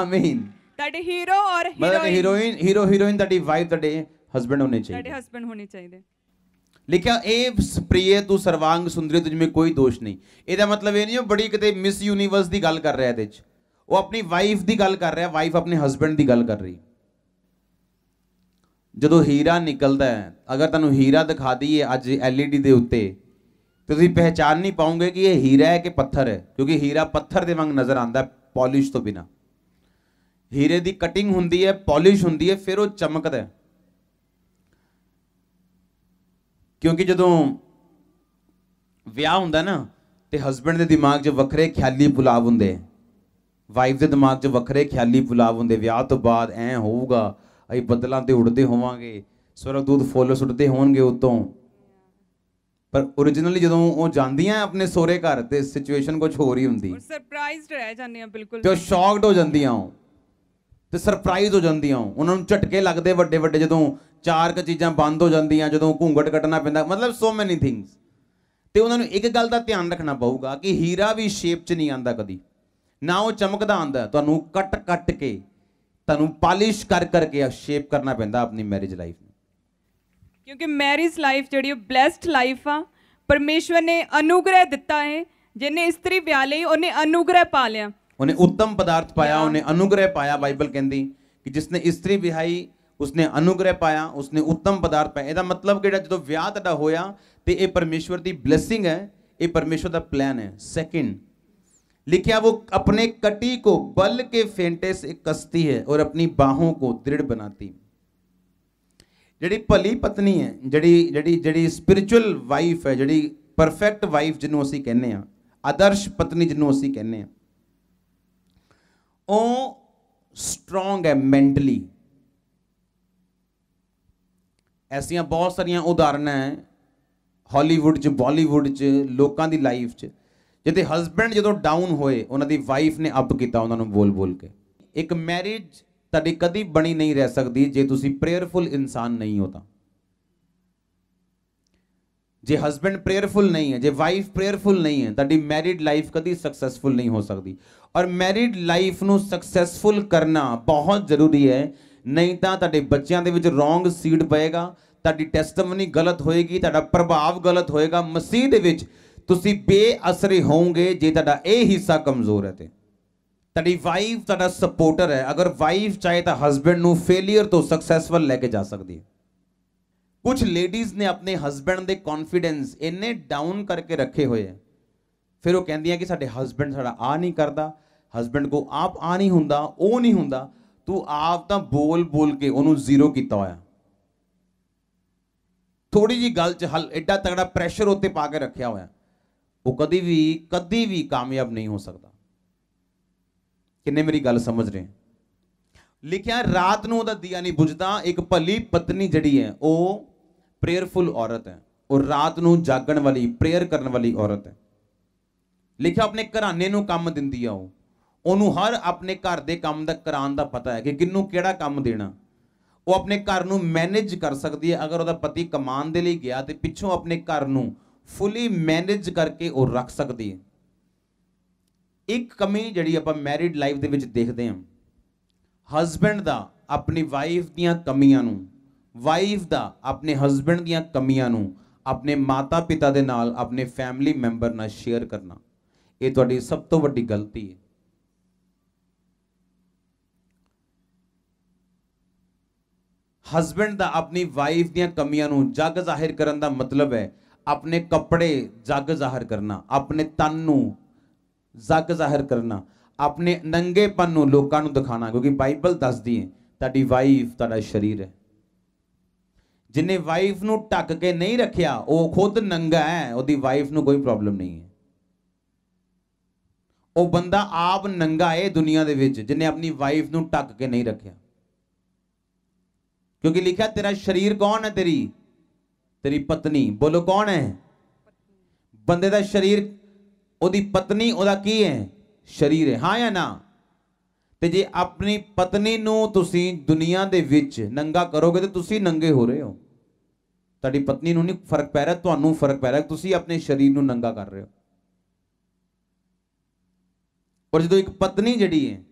Speaker 1: ਆਮੀਨ
Speaker 2: ਤੁਹਾਡੇ ਹੀਰੋ ਔਰ ਹੀਰੋਇਨ ਮਤਲਬ ਹੀਰੋਇਨ ਹੀਰੋ
Speaker 1: ਹੀਰੋਇਨ ਤੁਹਾਡੀ ਵਾਈਫ ਤੁਹਾਡੇ ਹਸਬੰਡ ਹੋਣੇ ਚਾਹੀਦੇ
Speaker 2: ਤੁਹਾਡੇ ਹਸਬੰਡ ਹੋਣੇ ਚਾਹੀਦੇ
Speaker 1: ਲਿਖਿਆ ਇਹ ਪ੍ਰੀਏ ਤੂੰ ਸਰਵਾਂਗ ਸੁੰਦਰੀ ਤੁਝ ਮੇ ਕੋਈ ਦੋਸ਼ ਨਹੀਂ ਇਹਦਾ ਮਤਲਬ ਇਹ ਨਹੀਂ ਉਹ ਬੜੀ ਕਿਤੇ ਮਿਸ ਯੂਨੀਵਰਸ ਦੀ ਗੱਲ ਕਰ ਰਿਹਾ ਇਹਦੇ ਚ ਉਹ ਆਪਣੀ ਵਾਈਫ ਦੀ ਗੱਲ ਕਰ ਰਿਹਾ ਵਾਈਫ ਆਪਣੇ ਹਸਬੰਡ ਦੀ ਗੱਲ ਕਰ ਰਹੀ ਜਦੋਂ ਹੀਰਾ ਨਿਕਲਦਾ ਹੈ ਅਗਰ ਤੁਹਾਨੂੰ ਹੀਰਾ ਦਿਖਾ ਦਈਏ ਅੱਜ ਐਲਈਡੀ ਦੇ ਉੱਤੇ ਤੁਸੀਂ ਪਹਿਚਾਨ ਨਹੀਂ ਪਾਉਂਗੇ ਕਿ ਇਹ ਹੀਰਾ ਹੈ ਕਿ ਪੱਥਰ ਹੈ ਕਿਉਂਕਿ ਹੀਰਾ ਪੱਥਰ ਦੇ ਵਾਂਗ ਨਜ਼ਰ ਆਉਂਦਾ ਹੈ ਪਾਲਿਸ਼ ਤੋਂ ਬਿਨਾ ਹੀਰੇ ਦੀ ਕਟਿੰਗ ਹੁੰਦੀ ਹੈ ਪਾਲਿਸ਼ ਹੁੰਦੀ ਹੈ ਫਿਰ ਉਹ ਚਮਕਦਾ ਹੈ ਕਿਉਂਕਿ ਜਦੋਂ ਵਿਆਹ ਹੁੰਦਾ ਨਾ ਤੇ ਹਸਬੰਡ ਦੇ ਦਿਮਾਗ 'ਚ ਵੱਖਰੇ ਖਿਆਲੀ ਬੁਲਾਵ ਹੁੰਦੇ ਆ ਵਾਈਫ ਦੇ ਦਿਮਾਗ 'ਚ ਵੱਖਰੇ ਖਿਆਲੀ ਪੁਲਾਵ ਹੁੰਦੇ ਵਿਆਹ ਤੋਂ ਬਾਅਦ ਐ ਹੋਊਗਾ ਅਸੀਂ ਬੱਦਲਾਂ ਤੇ ਉੱਡਦੇ ਹੋਵਾਂਗੇ ਦੂਤ ਫੁੱਲ ਸੁੱਟਦੇ ਹੋਣਗੇ ਉਤੋਂ ਪਰ origignally ਜਦੋਂ ਉਹ ਜਾਂਦੀਆਂ ਆਪਣੇ ਸੋਰੇ ਘਰ ਤੇ ਸਿਚੁਏਸ਼ਨ ਕੁਝ ਹੋਰ ਹੀ ਹੁੰਦੀ
Speaker 2: ਸਰਪ੍ਰਾਈਜ਼ਡ ਰਹਿ ਜਾਂਦੇ ਆ ਬਿਲਕੁਲ ਤੇ
Speaker 1: ਸ਼ੌਕਡ ਹੋ ਜਾਂਦੀਆਂ ਉਹ ਤੇ ਸਰਪ੍ਰਾਈਜ਼ ਹੋ ਜਾਂਦੀਆਂ ਉਹਨਾਂ ਨੂੰ ਝਟਕੇ ਲੱਗਦੇ ਵੱਡੇ ਵੱਡੇ ਜਦੋਂ ਚਾਰ ਕ ਚੀਜ਼ਾਂ ਬੰਦ ਹੋ ਜਾਂਦੀਆਂ ਜਦੋਂ ਘੁੰਗਟ ਕੱਟਣਾ ਪੈਂਦਾ ਮਤਲਬ ਸੋ ਮੈਨੀ ਥਿੰਗਸ ਤੇ ਉਹਨਾਂ ਨੂੰ ਇੱਕ ਗੱਲ ਦਾ ਧਿਆਨ ਰੱਖਣਾ ਪਊਗਾ ਕਿ ਹੀਰਾ ਵੀ ਸ਼ੇਪ 'ਚ ਨਹੀਂ ਆਂਦਾ ਕਦੀ ਨਾ ਉਹ ਚਮਕਦਾ ਆਂਦਾ ਤੁਹਾਨੂੰ ਕੱਟ ਕੱਟ ਕੇ ਤੁਹਾਨੂੰ ਪਾਲਿਸ਼ ਕਰ ਕਰਕੇ ਸ਼ੇਪ ਕਰਨਾ ਪੈਂਦਾ ਆਪਣੀ ਮੈਰਿਜ ਲਾਈਫ ਨੂੰ
Speaker 2: ਕਿਉਂਕਿ ਮੈਰਿਜ ਲਾਈਫ ਜਿਹੜੀ ਉਹ ਬlesed ਲਾਈਫ ਆ ਪਰਮੇਸ਼ਵਰ ਨੇ ਅਨੁਗ੍ਰਹਿ ਦਿੱਤਾ ਹੈ ਜਿਨੇ ਇਸਤਰੀ ਵਿਆਹ ਲਈ ਉਹਨੇ ਅਨੁਗ੍ਰਹਿ ਪਾ ਲਿਆ
Speaker 1: ਉਹਨੇ ਉੱਤਮ ਪਦਾਰਥ ਪਾਇਆ ਉਹਨੇ ਅਨੁਗ੍ਰਹਿ ਪਾਇਆ ਬਾਈਬਲ ਕਹਿੰਦੀ ਕਿ ਜਿਸਨੇ ਇਸਤਰੀ ਵਿਹਾਈ ਉਸਨੇ ਅਨੁਗ੍ਰਹਿ ਪਾਇਆ ਉਸਨੇ ਉੱਤਮ ਪਦਾਰਥ ਪਾਇਆ ਇਹਦਾ ਮਤਲਬ ਕਿਹੜਾ ਜਦੋਂ ਵਿਆਹ ਤੁਹਾਡਾ ਹੋਇਆ ਤੇ ਇਹ ਪਰਮੇਸ਼ਵਰ ਦੀ ਬlesing ਹੈ ਇਹ ਪਰਮੇਸ਼ਵਰ ਦਾ ਪਲਾਨ ਹੈ ਸੈਕਿੰਡ लिखिया वो अपने कटी को बल के फेंटे से कसती है और अपनी बाहों को दृढ़ बनाती ਜਿਹੜੀ ਭਲੀ ਪਤਨੀ ਹੈ ਜਿਹੜੀ ਜਿਹੜੀ ਜਿਹੜੀ ਸਪਿਰਚੁਅਲ ਵਾਈਫ ਹੈ ਜਿਹੜੀ ਪਰਫੈਕਟ ਵਾਈਫ ਜਿਹਨੂੰ ਅਸੀਂ ਕਹਿੰਦੇ ਆ ਆਦਰਸ਼ ਪਤਨੀ ਜਿਹਨੂੰ ਅਸੀਂ ਕਹਿੰਦੇ ਆ ਉਹ ਸਟਰੋਂਗ ਹੈ ਮੈਂਟਲੀ ਐਸੀਆਂ ਬਹੁਤ ਸਾਰੀਆਂ ਉਦਾਹਰਨਾਂ ਹੈ ਹਾਲੀਵੁੱਡ 'ਚ ਬਾਲੀਵੁੱਡ 'ਚ ਲੋਕਾਂ ਦੀ ਲਾਈਫ 'ਚ ਜਿਹਦੇ ਹਸਬੰਡ ਜਦੋਂ ਡਾਊਨ ਹੋਏ ਉਹਨਾਂ ਦੀ ਵਾਈਫ ਨੇ ਅਪ ਕੀਤਾ ਉਹਨਾਂ ਨੂੰ ਬੋਲ ਬੋਲ ਕੇ ਇੱਕ ਮੈਰਿਜ ਤੁਹਾਡੀ ਕਦੀ ਬਣੀ ਨਹੀਂ ਰਹਿ ਸਕਦੀ ਜੇ ਤੁਸੀਂ ਪ੍ਰੇਅਰਫੁਲ ਇਨਸਾਨ ਨਹੀਂ ਹੋ ਤਾਂ ਜੇ ਹਸਬੰਡ ਪ੍ਰੇਅਰਫੁਲ ਨਹੀਂ ਹੈ ਜੇ ਵਾਈਫ ਪ੍ਰੇਅਰਫੁਲ ਨਹੀਂ ਹੈ ਤੁਹਾਡੀ ਮੈਰਿਡ ਲਾਈਫ ਕਦੀ ਸਕਸੈਸਫੁਲ ਨਹੀਂ ਹੋ ਸਕਦੀ ਔਰ ਮੈਰਿਡ ਲਾਈਫ ਨੂੰ ਸਕਸੈਸਫੁਲ ਕਰਨਾ ਬਹੁਤ ਜ਼ਰੂਰੀ ਹੈ ਨਹੀਂ ਤਾਂ ਤੁਹਾਡੇ ਬੱਚਿਆਂ ਦੇ ਵਿੱਚ ਰੋਂਗ ਸੀਡ ਪਏਗਾ ਤੁਹਾਡੀ ਟੈਸਟਮਨੀ ਗਲਤ ਹੋਏਗੀ ਤੁਹਾਡਾ ਪ੍ਰਭਾਵ ਗਲਤ ਹੋਏਗਾ ਮਸੀਹ ਦੇ ਵਿੱਚ ਤੁਸੀਂ ਬੇਅਸਰੇ ਹੋਵੋਗੇ ਜੇ ਤੁਹਾਡਾ ਇਹ ਹਿੱਸਾ ਕਮਜ਼ੋਰ ਹੈ ਤੇ ਤੁਹਾਡੀ ਵਾਈਫ ਤੁਹਾਡਾ ਸਪੋਰਟਰ ਹੈ ਅਗਰ ਵਾਈਫ ਚਾਹੇ ਤਾਂ ਹਸਬੰਡ ਨੂੰ ਫੇਲਿਅਰ ਤੋਂ ਸਕਸੈਸਫੁਲ ਲੈ ਕੇ ਜਾ ਸਕਦੀ ਹੈ ਕੁਝ ਲੇਡੀਜ਼ ਨੇ ਆਪਣੇ ਹਸਬੰਡ ਦੇ ਕੌਨਫੀਡੈਂਸ ਇੰਨੇ ਡਾਊਨ ਕਰਕੇ ਰੱਖੇ ਹੋਏ ਹੈ ਫਿਰ ਉਹ ਕਹਿੰਦੀਆਂ ਕਿ ਸਾਡੇ ਹਸਬੰਡ ਸਾਡਾ ਆ ਨਹੀਂ ਕਰਦਾ ਹਸਬੰਡ ਕੋ ਆਪ ਆ ਨਹੀਂ ਹੁੰਦਾ ਉਹ ਨਹੀਂ ਹੁੰਦਾ ਤੂੰ ਆਪ ਤਾਂ ਬੋਲ ਬੋਲ ਕੇ ਉਹਨੂੰ ਜ਼ੀਰੋ ਕੀਤਾ ਹੋਇਆ ਥੋੜੀ ਜੀ ਗੱਲ 'ਚ ਹਲ ਐਡਾ ਤਗੜਾ ਪ੍ਰੈਸ਼ਰ ਉੱਤੇ ਪਾ ਕੇ ਰੱਖਿਆ ਹੋਇਆ ਉਹ ਕਦੀ ਵੀ ਕਦੀ ਵੀ ਕਾਮਯਾਬ ਨਹੀਂ ਹੋ ਸਕਦਾ ਕਿੰਨੇ ਮੇਰੀ ਗੱਲ ਸਮਝ ਰਹੇ ਲਿਖਿਆ ਰਾਤ ਨੂੰ ਉਹਦਾ ਦੀਆ ਨਹੀਂ ਬੁਝਦਾ ਇੱਕ ਭਲੀ ਪਤਨੀ ਜਿਹੜੀ ਹੈ ਉਹ ਪ੍ਰੇਅਰਫੁਲ ਔਰਤ ਹੈ ਉਹ ਰਾਤ ਨੂੰ ਜਾਗਣ ਵਾਲੀ ਪ੍ਰੇਅਰ ਕਰਨ ਵਾਲੀ ਔਰਤ ਹੈ ਲਿਖਿਆ ਆਪਣੇ ਘਰਾਨੇ ਨੂੰ ਕੰਮ ਦਿੰਦੀ ਆ ਉਹ ਉਹਨੂੰ ਹਰ ਆਪਣੇ ਘਰ ਦੇ ਕੰਮ ਦਾ ਕਰਾਨ ਦਾ ਪਤਾ ਹੈ ਕਿ ਕਿੰਨੂੰ ਕਿਹੜਾ ਕੰਮ ਦੇਣਾ ਉਹ ਆਪਣੇ ਘਰ ਨੂੰ ਮੈਨੇਜ ਕਰ ਸਕਦੀ ਹੈ ਅਗਰ ਉਹਦਾ ਪਤੀ ਕਮਾਨ ਦੇ ਲਈ ਗਿਆ ਤੇ ਪਿੱਛੋਂ ਆਪਣੇ ਘਰ ਨੂੰ ਫੁੱਲੀ ਮੈਨੇਜ ਕਰਕੇ ਉਹ ਰੱਖ ਸਕਦੀ ਹੈ ਇੱਕ ਕਮੀ ਜਿਹੜੀ ਆਪਾਂ ਮੈਰਿਡ ਲਾਈਫ ਦੇ ਵਿੱਚ ਦੇਖਦੇ ਹਾਂ ਹਸਬੰਡ ਦਾ ਆਪਣੀ ਵਾਈਫ ਦੀਆਂ ਕਮੀਆਂ ਨੂੰ ਵਾਈਫ ਦਾ ਆਪਣੇ ਹਸਬੰਡ ਦੀਆਂ ਕਮੀਆਂ ਨੂੰ ਆਪਣੇ ਮਾਤਾ-ਪਿਤਾ ਦੇ ਨਾਲ ਆਪਣੇ ਫੈਮਿਲੀ ਮੈਂਬਰ ਨਾਲ ਸ਼ੇਅਰ ਕਰਨਾ ਇਹ ਤੁਹਾਡੀ ਸਭ ਤੋਂ ਵੱਡੀ ਗਲਤੀ ਹੈ ਹਸਬੰਡ ਦਾ ਆਪਣੀ ਵਾਈਫ ਦੀਆਂ ਕਮੀਆਂ ਨੂੰ ਜਗ ਜ਼ਾਹਿਰ ਕਰਨ ਦਾ ਮਤਲਬ ਹੈ ਆਪਣੇ ਕੱਪੜੇ ਜੱਗ ਜ਼ਾਹਰ ਕਰਨਾ ਆਪਣੇ ਤਨ ਨੂੰ ਜੱਗ ਜ਼ਾਹਰ ਕਰਨਾ ਆਪਣੇ ਨੰਗੇਪਨ ਨੂੰ ਲੋਕਾਂ ਨੂੰ ਦਿਖਾਣਾ ਕਿਉਂਕਿ ਬਾਈਬਲ ਦੱਸਦੀ ਹੈ ਤੁਹਾਡੀ ਵਾਈਫ ਤੁਹਾਡਾ ਸਰੀਰ ਹੈ ਜਿਨੇ ਵਾਈਫ ਨੂੰ ਟੱਕ ਕੇ ਨਹੀਂ ਰੱਖਿਆ ਉਹ ਖੁਦ ਨੰਗਾ ਹੈ ਉਹਦੀ ਵਾਈਫ ਨੂੰ ਕੋਈ ਪ੍ਰੋਬਲਮ ਨਹੀਂ ਹੈ ਉਹ ਬੰਦਾ ਆਪ ਨੰਗਾ ਹੈ ਦੁਨੀਆ ਦੇ ਵਿੱਚ ਜਿਨੇ ਆਪਣੀ ਵਾਈਫ ਨੂੰ ਟੱਕ ਕੇ ਨਹੀਂ ਰੱਖਿਆ ਕਿਉਂਕਿ ਲਿਖਿਆ ਤੇਰਾ ਸਰੀਰ ਕੌਣ ਹੈ ਤੇਰੀ ਤੇਰੀ ਪਤਨੀ ਬੋਲੋ ਕੌਣ ਹੈ ਬੰਦੇ ਦਾ ਸਰੀਰ ਉਹਦੀ ਪਤਨੀ ਉਹਦਾ ਕੀ ਹੈ ਸਰੀਰ ਹੈ ਹਾਂ ਜਾਂ ਨਾ ਤੇ ਜੇ ਆਪਣੀ ਪਤਨੀ ਨੂੰ ਤੁਸੀਂ ਦੁਨੀਆ ਦੇ ਵਿੱਚ ਨੰਗਾ ਕਰੋਗੇ ਤੇ ਤੁਸੀਂ ਨੰਗੇ ਹੋ ਰਹੇ ਹੋ ਤੁਹਾਡੀ ਪਤਨੀ ਨੂੰ ਨਹੀਂ ਫਰਕ ਪੈ ਰਿਹਾ ਤੁਹਾਨੂੰ ਫਰਕ ਪੈ ਰਿਹਾ ਤੁਸੀਂ ਆਪਣੇ ਸਰੀਰ ਨੂੰ ਨੰਗਾ ਕਰ ਰਹੇ ਹੋ ਪਰ ਜਦੋਂ ਇੱਕ ਪਤਨੀ ਜਿਹੜੀ ਹੈ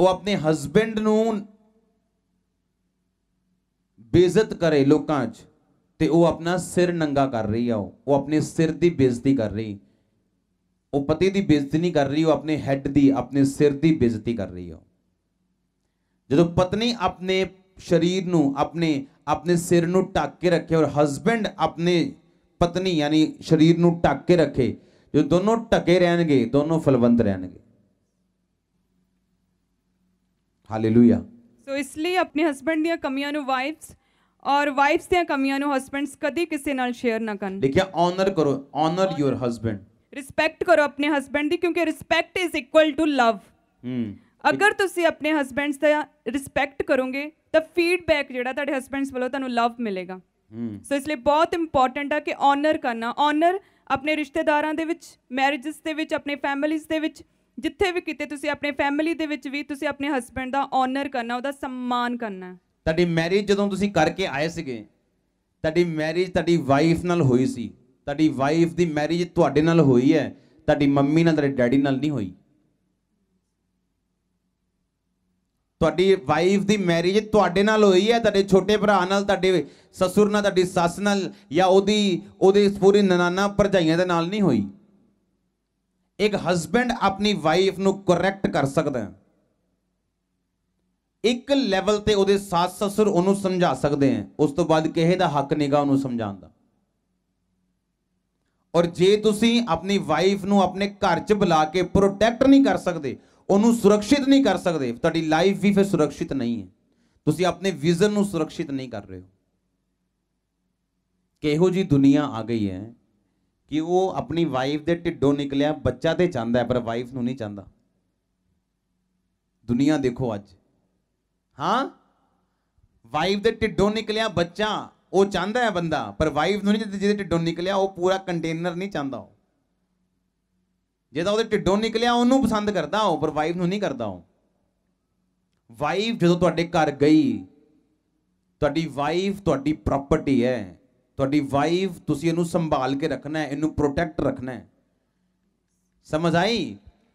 Speaker 1: ਉਹ ਆਪਣੇ ਹਸਬੰਡ ਨੂੰ ਬੇਇੱਜ਼ਤ ਕਰੇ ਲੋਕਾਂ 'ਚ ਤੇ ਉਹ ਆਪਣਾ ਸਿਰ ਨੰਗਾ ਕਰ ਰਹੀ ਆ ਉਹ ਆਪਣੇ ਸਿਰ ਦੀ ਬੇਇੱਜ਼ਤੀ ਕਰ ਰਹੀ ਉਹ ਪਤੀ ਦੀ ਬੇਇੱਜ਼ਤੀ ਨਹੀਂ ਕਰ ਰਹੀ ਉਹ ਆਪਣੇ ਹੈੱਡ ਦੀ ਆਪਣੇ ਸਿਰ ਦੀ ਬੇਇੱਜ਼ਤੀ ਕਰ ਰਹੀ ਆ ਜਦੋਂ ਪਤਨੀ ਆਪਣੇ ਸਰੀਰ ਨੂੰ ਆਪਣੇ ਆਪਣੇ ਸਿਰ ਨੂੰ ਟੱਕ ਕੇ ਰੱਖੇ ਔਰ ਹਸਬੰਡ ਆਪਣੇ ਪਤਨੀ ਯਾਨੀ ਸਰੀਰ ਨੂੰ ਟੱਕ ਕੇ ਰੱਖੇ ਜੋ ਦੋਨੋਂ ਟਕੇ ਰਹਿਣਗੇ ਦੋਨੋਂ ਫਲਵੰਦ ਰਹਿਣਗੇ ਹਾਲੇਲੂਇਆ
Speaker 2: ਸੋ ਇਸ ਲਈ ਆਪਣੇ ਹਸਬੰਡ ਦੀਆਂ ਕਮੀਆਂ ਨੂੰ ਵਾਈਫਸ ਔਰ ਵਾਈਫਸ ਦੀਆਂ ਕਮੀਆਂ ਨੂੰ ਹਸਬੰਡਸ ਕਦੀ ਕਿਸੇ ਨਾਲ ਸ਼ੇਅਰ ਨਾ ਕਰਨ ਲਿਖਿਆ
Speaker 1: ਆਨਰ ਕਰੋ ਆਨਰ ਯੂਅਰ ਹਸਬੰਡ
Speaker 2: ਰਿਸਪੈਕਟ ਕਰੋ ਆਪਣੇ ਹਸਬੰਡ ਦੀ ਕਿਉਂਕਿ respect is equal to love ਅਗਰ ਤੁਸੀਂ ਆਪਣੇ ਹਸਬੰਡਸ ਦਾ ਰਿਸਪੈਕਟ ਕਰੋਗੇ ਤਾਂ ਫੀਡਬੈਕ ਜਿਹੜਾ ਤੁਹਾਡੇ ਹਸਬੰਡਸ ਵੱਲੋਂ ਤੁਹਾਨੂੰ ਲਵ ਮਿਲੇਗਾ ਸੋ ਇਸ ਲਈ ਬਹੁਤ ਇੰਪੋਰਟੈਂਟ ਆ ਕਿ ਆਨਰ ਕਰਨਾ ਆਨਰ ਆਪਣੇ ਰਿਸ਼ਤੇਦਾਰਾਂ ਦੇ ਵਿੱਚ ਮੈਰਿਜਸ ਦੇ ਵਿੱਚ ਆਪਣੇ ਫੈਮਿਲੀਜ਼ ਦੇ ਵਿੱਚ ਜਿੱਥੇ ਵੀ ਕਿਤੇ ਤੁਸੀਂ ਆਪਣੇ ਫੈਮਿਲੀ ਦੇ ਵਿੱਚ ਵੀ ਤੁਸੀਂ ਆਪਣੇ ਹਸਬੰਡ ਦਾ ਆਨਰ ਕਰਨਾ ਉਹਦਾ ਸਨਮਾਨ ਕਰਨਾ
Speaker 1: ਤੁਹਾਡੀ ਮੈਰਿਜ ਜਦੋਂ ਤੁਸੀਂ ਕਰਕੇ ਆਏ ਸੀਗੇ ਤੁਹਾਡੀ ਮੈਰਿਜ ਤੁਹਾਡੀ ਵਾਈਫ ਨਾਲ ਹੋਈ ਸੀ ਤੁਹਾਡੀ ਵਾਈਫ ਦੀ ਮੈਰਿਜ ਤੁਹਾਡੇ ਨਾਲ ਹੋਈ ਹੈ ਤੁਹਾਡੀ ਮੰਮੀ ਨਾਲ ਤੁਹਾਡੇ ਡੈਡੀ ਨਾਲ ਨਹੀਂ ਹੋਈ ਤੁਹਾਡੀ ਵਾਈਫ ਦੀ ਮੈਰਿਜ ਤੁਹਾਡੇ ਨਾਲ ਹੋਈ ਹੈ ਤੁਹਾਡੇ ਛੋਟੇ ਭਰਾ ਨਾਲ ਤੁਹਾਡੇ ਸਸੁਰ ਨਾਲ ਤੁਹਾਡੀ ਸੱਸ ਨਾਲ ਜਾਂ ਉਹਦੀ ਉਹਦੇ ਪੂਰੀ ਨਨਾਨਾ ਭਰਜਾਈਆਂ ਦੇ ਨਾਲ ਨਹੀਂ ਹੋਈ ਇੱਕ ਹਸਬੰਡ ਆਪਣੀ ਵਾਈਫ ਨੂੰ ਕਰੈਕਟ ਕਰ ਸਕਦਾ ਹੈ ਇੱਕ ਲੈਵਲ ਤੇ ਉਹਦੇ ਸਾਸ ਸਸੁਰ ਉਹਨੂੰ ਸਮਝਾ ਸਕਦੇ ਆ ਉਸ ਤੋਂ ਬਾਅਦ ਕਿਸੇ ਦਾ ਹੱਕ ਨਹੀਂਗਾ ਉਹਨੂੰ ਸਮਝਾਉਣ ਦਾ ਔਰ ਜੇ ਤੁਸੀਂ ਆਪਣੀ ਵਾਈਫ ਨੂੰ ਆਪਣੇ ਘਰ 'ਚ ਬੁਲਾ ਕੇ ਪ੍ਰੋਟੈਕਟ ਨਹੀਂ ਕਰ ਸਕਦੇ ਉਹਨੂੰ ਸੁਰੱਖਿਅਤ ਨਹੀਂ ਕਰ ਸਕਦੇ ਤੁਹਾਡੀ ਲਾਈਫ ਵੀ ਫਿਰ ਸੁਰੱਖਿਅਤ ਨਹੀਂ ਹੈ ਤੁਸੀਂ ਆਪਣੇ ਵਿਜ਼ਨ ਨੂੰ ਸੁਰੱਖਿਅਤ ਨਹੀਂ ਕਰ ਰਹੇ ਹੋ ਕਿਹੋ ਜੀ ਦੁਨੀਆ ਆ ਗਈ ਹੈ ਕਿ ਉਹ ਆਪਣੀ ਵਾਈਫ ਦੇ ਢਿੱਡੋਂ ਨਿਕਲਿਆ ਬੱਚਾ ਤੇ ਚਾਹੁੰਦਾ ਪਰ ਵਾਈਫ ਨੂੰ ਨਹੀਂ ਚਾਹੁੰਦਾ ਦੁਨੀਆ ਦੇਖੋ ਅੱਜ ਹਾਂ ਵਾਈਫ ਦੇ ਢਿੱਡੋਂ ਨਿਕਲਿਆ ਬੱਚਾ ਉਹ ਚਾਹੁੰਦਾ ਹੈ ਬੰਦਾ ਪਰ ਵਾਈਫ ਨੂੰ ਨਹੀਂ ਜਿਹਦੇ ਢਿੱਡੋਂ ਨਿਕਲਿਆ ਉਹ ਪੂਰਾ ਕੰਟੇਨਰ ਨਹੀਂ ਚਾਹੁੰਦਾ ਉਹ ਜਿਹਦਾ ਉਹਦੇ ਢਿੱਡੋਂ ਨਿਕਲਿਆ ਉਹਨੂੰ ਪਸੰਦ ਕਰਦਾ ਉਹ ਪਰ ਵਾਈਫ ਨੂੰ ਨਹੀਂ ਕਰਦਾ ਉਹ ਵਾਈਫ ਜਦੋਂ ਤੁਹਾਡੇ ਘਰ ਗਈ ਤੁਹਾਡੀ ਵਾਈਫ ਤੁਹਾਡੀ ਪ੍ਰਾਪਰਟੀ ਹੈ ਤੁਹਾਡੀ ਵਾਈਫ ਤੁਸੀਂ ਇਹਨੂੰ ਸੰਭਾਲ ਕੇ ਰੱਖਣਾ ਹੈ ਇਹਨੂੰ ਪ੍ਰੋਟੈਕਟ ਰੱਖਣਾ ਹੈ ਸਮਝ ਆਈ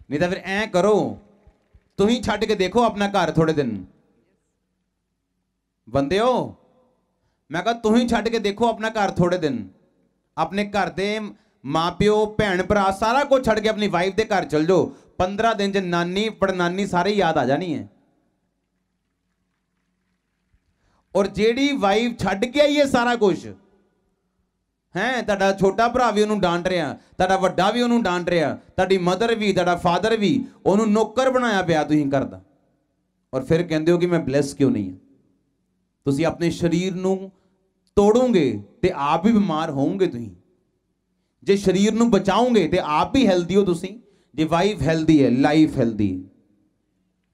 Speaker 1: ਨਹੀਂ ਤਾਂ ਫਿਰ ਐ ਕਰੋ ਤੁਸੀਂ ਛੱਡ ਕੇ ਦੇਖੋ ਆਪਣਾ ਘਰ ਥੋੜੇ ਦਿਨ ਬੰਦਿਓ ਮੈਂ ਕਹਾ ਤੁਸੀਂ ਛੱਡ ਕੇ ਦੇਖੋ ਆਪਣਾ ਘਰ ਥੋੜੇ ਦਿਨ ਆਪਣੇ ਘਰ ਦੇ ਮਾਪਿਓ ਭੈਣ ਭਰਾ ਸਾਰਾ ਕੁਝ ਛੱਡ ਕੇ ਆਪਣੀ ਵਾਈਫ ਦੇ ਘਰ ਚਲ ਜਾਓ 15 ਦਿਨ ਚ ਨਾਨੀ ਪੜਨਾਨੀ ਸਾਰੇ ਯਾਦ ਆ ਜਾਣੀ ਹੈ ਔਰ ਜਿਹੜੀ ਵਾਈਫ ਛੱਡ ਕੇ ਆਈ ਹੈ ਸਾਰਾ ਕੁਝ ਹੈ ਤੁਹਾਡਾ ਛੋਟਾ ਭਰਾ ਵੀ ਉਹਨੂੰ ਡਾਂਟ ਰਿਹਾ ਤੁਹਾਡਾ ਵੱਡਾ ਵੀ ਉਹਨੂੰ ਡਾਂਟ ਰਿਹਾ ਤੁਹਾਡੀ ਮਦਰ ਵੀ ਤੁਹਾਡਾ ਫਾਦਰ ਵੀ ਉਹਨੂੰ ਨੌਕਰ ਬਣਾਇਆ ਪਿਆ ਤੁਸੀਂ ਕਰਦਾ ਔਰ ਫਿਰ ਕਹਿੰਦੇ ਹੋ ਕਿ ਮੈਂ ਬਲੈਸ ਕਿਉਂ ਨਹੀਂ ਹਾਂ ਤੁਸੀਂ ਆਪਣੇ ਸਰੀਰ ਨੂੰ ਤੋੜੋਗੇ ਤੇ ਆਪ ਵੀ ਬਿਮਾਰ ਹੋਵੋਗੇ ਤੁਸੀਂ ਜੇ ਸਰੀਰ ਨੂੰ ਬਚਾਓਗੇ ਤੇ ਆਪ ਵੀ ਹੈਲਦੀ ਹੋ ਤੁਸੀਂ ਜੇ ਵਾਈਫ ਹੈਲਦੀ ਹੈ life healthy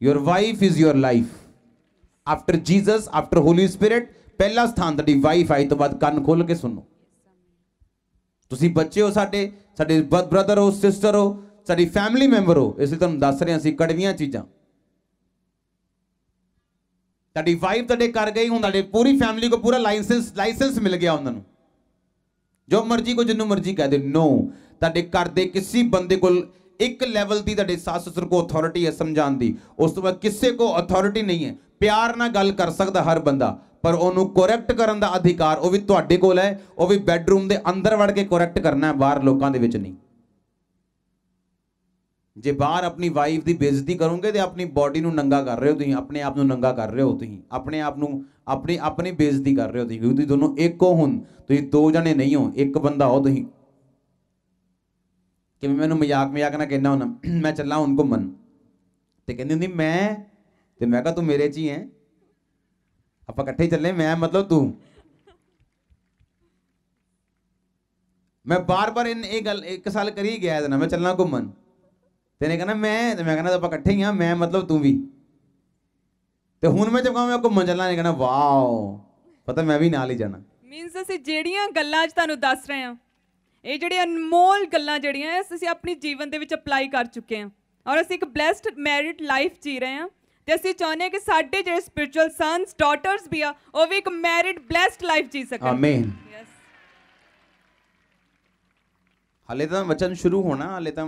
Speaker 1: your wife is your life after Jesus after Holy Spirit ਪਹਿਲਾ ਸਥਾਨ ਤੁਹਾਡੀ ਵਾਈਫ ਆਈ ਤੋਂ ਬਾਅਦ ਕੰਨ ਖੋਲ ਕੇ ਸੁਣੋ ਤੁਸੀਂ ਬੱਚੇ ਹੋ ਸਾਡੇ ਸਾਡੇ ਬ੍ਰਦਰ ਹੋ ਸਿਸਟਰ ਹੋ ਸਾਡੀ ਫੈਮਿਲੀ ਮੈਂਬਰ ਹੋ ਇਸ ਲਈ ਤੁਹਾਨੂੰ ਦੱਸ ਰਹੇ ਅਸੀਂ ਕੜਵੀਆਂ ਚੀਜ਼ਾਂ ਤੁਹਾਡੀ ਵਾਈਫ ਤੁਹਾਡੇ ਕਰ ਗਈ ਹੁਣ ਤੁਹਾਡੇ ਪੂਰੀ ਫੈਮਿਲੀ ਕੋ ਪੂਰਾ ਲਾਇਸੈਂਸ ਲਾਇਸੈਂਸ ਮਿਲ ਗਿਆ ਉਹਨਾਂ ਨੂੰ ਜੋ ਮਰਜ਼ੀ ਕੋ ਜਿੰਨੂੰ ਮਰਜ਼ੀ ਦੇ ਨੋ ਤੁਹਾਡੇ ਘਰ ਦੇ ਕਿਸੇ ਬੰਦੇ ਕੋਲ ਇੱਕ ਲੈਵਲ ਦੀ ਤੁਹਾਡੇ ਸੱਸ ਸਸਰ ਕੋ ਅਥਾਰਟੀ ਹੈ ਸਮਝਾਉਣ ਦੀ ਉਸ ਤੋਂ ਬਾਅਦ ਕਿਸੇ ਕੋ ਅਥਾਰਟੀ ਨਹੀਂ ਹੈ ਪਿਆਰ ਨਾਲ ਗੱਲ ਕਰ ਸਕਦਾ ਹਰ ਬੰਦਾ ਪਰ ਉਹਨੂੰ ਕਰੈਕਟ ਕਰਨ ਦਾ ਅਧਿਕਾਰ ਉਹ ਵੀ ਤੁਹਾਡੇ ਕੋਲ ਹੈ ਉਹ ਵੀ ਬੈੱਡਰੂਮ ਦੇ ਅੰਦਰ ਵੜ ਕੇ ਕਰੈਕਟ ਕਰਨਾ ਹੈ ਬਾਹਰ ਲੋਕਾਂ ਦੇ ਵਿੱਚ ਨਹੀਂ ਜੇ ਬਾਹਰ ਆਪਣੀ ਵਾਈਫ ਦੀ ਬੇਇੱਜ਼ਤੀ ਕਰੋਗੇ ਤੇ ਆਪਣੀ ਬਾਡੀ ਨੂੰ ਨੰਗਾ ਕਰ ਰਹੇ ਹੋ ਤੁਸੀਂ ਆਪਣੇ ਆਪ ਨੂੰ ਨੰਗਾ ਕਰ ਰਹੇ ਹੋ ਤੁਸੀਂ ਆਪਣੇ ਆਪ ਨੂੰ ਆਪਣੀ ਆਪਣੀ ਬੇਇੱਜ਼ਤੀ ਕਰ ਰਹੇ ਹੋ ਤੁਸੀਂ ਤੁਸੀਂ ਦੋਨੋਂ ਇੱਕੋ ਹੋ ਹੁਣ ਤੁਸੀਂ ਦੋ ਜਣੇ ਨਹੀਂ ਹੋ ਇੱਕ ਬੰਦਾ ਹੋ ਤੁਸੀਂ ਕਿ ਮੈਨੂੰ ਮਜ਼ਾਕ ਮਜ਼ਾਕ ਨਾ ਕਹਿਣਾ ਹੁਣ ਮੈਂ ਚੱਲਾਂ ਹੁਣ ਘੁੰਮਣ ਤੇ ਕਹਿੰਦੀ ਹੁੰਦੀ ਮੈਂ ਤੇ ਮੈਂ ਕਹਾ ਤੂੰ ਮੇਰੇ ਚ ਹੀ ਹੈ ਆਪਾਂ ਇਕੱਠੇ ਚੱਲੇ ਮੈਂ ਮਤਲਬ ਤੂੰ ਮੈਂ ਬਾਰ-ਬਾਰ ਇਹ ਗੱਲ ਇੱਕ ਸਾਲ ਕਰੀ ਗਿਆ ਇਹਦੇ ਮੈਂ ਚੱਲਣਾ ਘੁੰਮਣ ਤੇ ਨੇ ਕਹਿੰਦਾ ਮੈਂ ਤੇ ਮੈਂ ਕਹਿੰਦਾ ਆਪਾਂ ਇਕੱਠੇ ਹੀ ਆ ਮੈਂ ਮਤਲਬ ਤੂੰ ਵੀ ਤੇ ਹੁਣ ਮੈਂ ਜਗਾ ਮੈਂ ਘੁੰਮਣ ਚੱਲਣਾ ਨੇ ਕਹਿੰਦਾ ਵਾਓ ਪਤਾ ਮੈਂ ਵੀ ਨਾਲ ਹੀ ਜਾਣਾ
Speaker 2: ਮੀਨਸ ਅਸੀਂ ਜਿਹੜੀਆਂ ਗੱਲਾਂ ਅੱਜ ਤੁਹਾਨੂੰ ਦੱਸ ਰਹੇ ਆ ਇਹ ਜਿਹੜੀਆਂ ਅਨਮੋਲ ਗੱਲਾਂ ਜਿਹੜੀਆਂ ਐ ਅਸੀਂ ਆਪਣੀ ਜੀਵਨ ਦੇ ਵਿੱਚ ਅਪਲਾਈ ਕਰ ਚੁੱਕੇ ਆ ਔਰ ਅਸੀਂ ਇੱਕ ਬlesed ਮੈਰਿਟ ਲਾਈਫ ਜੀ ਰਹੇ ਆ ਤੇ ਅਸੀਂ ਚਾਹੁੰਦੇ ਹਾਂ ਕਿ ਸਾਡੇ ਜਿਹੜੇ ਸਪਿਰਚੁਅਲ ਸਨਸ ਡਾਟਰਸ ਵੀ ਆ ਉਹ ਵੀ ਇੱਕ ਮੈਰਿਡ ਬlesed ਲਾਈਫ ਜੀ ਸਕਣ ਆਮੇਨ
Speaker 1: ਹਲੇ ਤਾਂ ਵਚਨ ਸ਼ੁਰੂ ਹੋਣਾ ਹਲੇ ਤਾਂ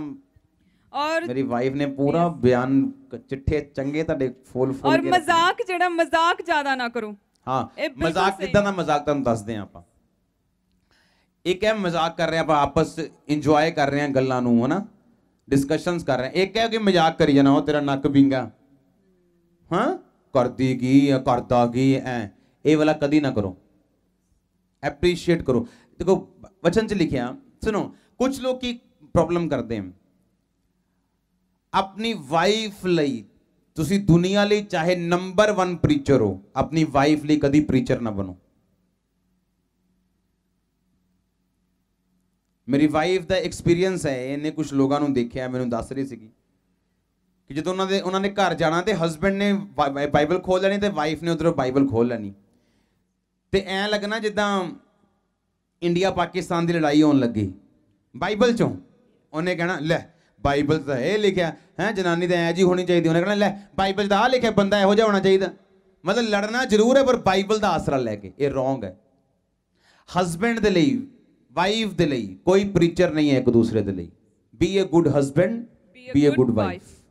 Speaker 1: ਔਰ ਮੇਰੀ ਵਾਈਫ ਨੇ ਪੂਰਾ ਬਿਆਨ ਚਿੱਠੇ ਚੰਗੇ ਤੁਹਾਡੇ ਫੋਲ ਫੋਲ ਔਰ
Speaker 2: ਮਜ਼ਾਕ ਜਿਹੜਾ ਮਜ਼ਾਕ ਜ਼ਿਆਦਾ ਨਾ ਕਰੋ
Speaker 1: ਹਾਂ ਮਜ਼ਾਕ ਕਿਦਾਂ ਦਾ ਮਜ਼ਾਕ ਤੁਹਾਨੂੰ ਦੱਸਦੇ ਆ ਆਪਾਂ ਇੱਕ ਹੈ ਮਜ਼ਾਕ ਕਰ ਰਹੇ ਆਪਾਂ ਆਪਸ ਇੰਜੋਏ ਕਰ ਰਹੇ ਆ ਗੱਲਾਂ ਨੂੰ ਹਨਾ ਡਿਸਕਸ਼ਨਸ ਕਰ ਰਹੇ ਆ ਇੱਕ ਹੈ ਕਿ ਮਜ਼ਾਕ ਕਰੀ ਜਾਣਾ ਉਹ ਤੇਰਾ ਨੱਕ ਵਿੰਗਾ ਹਾਂ ਕਰਦੀ ਕੀ ਆ ਕਰਦਾ ਕੀ ਐ ਇਹ ਵਾਲਾ ਕਦੀ ਨਾ ਕਰੋ ਐਪਰੀਸ਼ੀਏਟ ਕਰੋ ਦੇਖੋ ਵਚਨ 'ਚ ਲਿਖਿਆ ਸੁਣੋ ਕੁਝ ਲੋਕ ਕੀ ਪ੍ਰੋਬਲਮ ਕਰਦੇ ਹਨ ਆਪਣੀ ਵਾਈਫ ਲਈ ਤੁਸੀਂ ਦੁਨੀਆ ਲਈ ਚਾਹੇ ਨੰਬਰ 1 ਪ੍ਰੀਚਰ ਹੋ ਆਪਣੀ ਵਾਈਫ ਲਈ ਕਦੀ ਪ੍ਰੀਚਰ ਨਾ ਬਣੋ ਮੇਰੀ ਵਾਈਫ ਦਾ ਐਕਸਪੀਰੀਅੰਸ ਹੈ ਇਹਨੇ ਕੁਝ ਲੋਕਾਂ ਨੂੰ ਦੇਖਿਆ ਮੈਨੂੰ ਦੱਸ ਰਹੀ ਸੀਗੀ ਕਿ ਜਦੋਂ ਉਹਨਾਂ ਦੇ ਉਹਨਾਂ ਨੇ ਘਰ ਜਾਣਾ ਤੇ ਹਸਬੰਡ ਨੇ ਬਾਈਬਲ ਖੋਲ ਲੈਣੀ ਤੇ ਵਾਈਫ ਨੇ ਉਧਰੋਂ ਬਾਈਬਲ ਖੋਲ ਲੈਣੀ ਤੇ ਐ ਲੱਗਣਾ ਜਿੱਦਾਂ ਇੰਡੀਆ ਪਾਕਿਸਤਾਨ ਦੀ ਲੜਾਈ ਹੋਣ ਲੱਗੀ ਬਾਈਬਲ ਚੋਂ ਉਹਨੇ ਕਹਿਣਾ ਲੈ ਬਾਈਬਲ ਤਾਂ ਇਹ ਲਿਖਿਆ ਹੈ ਜਨਾਨੀ ਤਾਂ ਐ ਜੀ ਹੋਣੀ ਚਾਹੀਦੀ ਉਹਨੇ ਕਹਿਣਾ ਲੈ ਬਾਈਬਲ ਦਾ ਆ ਲਿਖਿਆ ਬੰਦਾ ਇਹੋ ਜਿਹਾ ਹੋਣਾ ਚਾਹੀਦਾ ਮਤਲਬ ਲੜਨਾ ਜ਼ਰੂਰ ਹੈ ਪਰ ਬਾਈਬਲ ਦਾ ਆਸਰਾ ਲੈ ਕੇ ਇਹ ਰੋਂਗ ਹੈ ਹਸਬੰਡ ਦੇ ਲਈ ਵਾਈਫ ਦੇ ਲਈ ਕੋਈ ਪ੍ਰੀਚਰ ਨਹੀਂ ਹੈ ਇੱਕ ਦੂਸਰੇ ਦੇ ਲਈ be a good husband be a good wife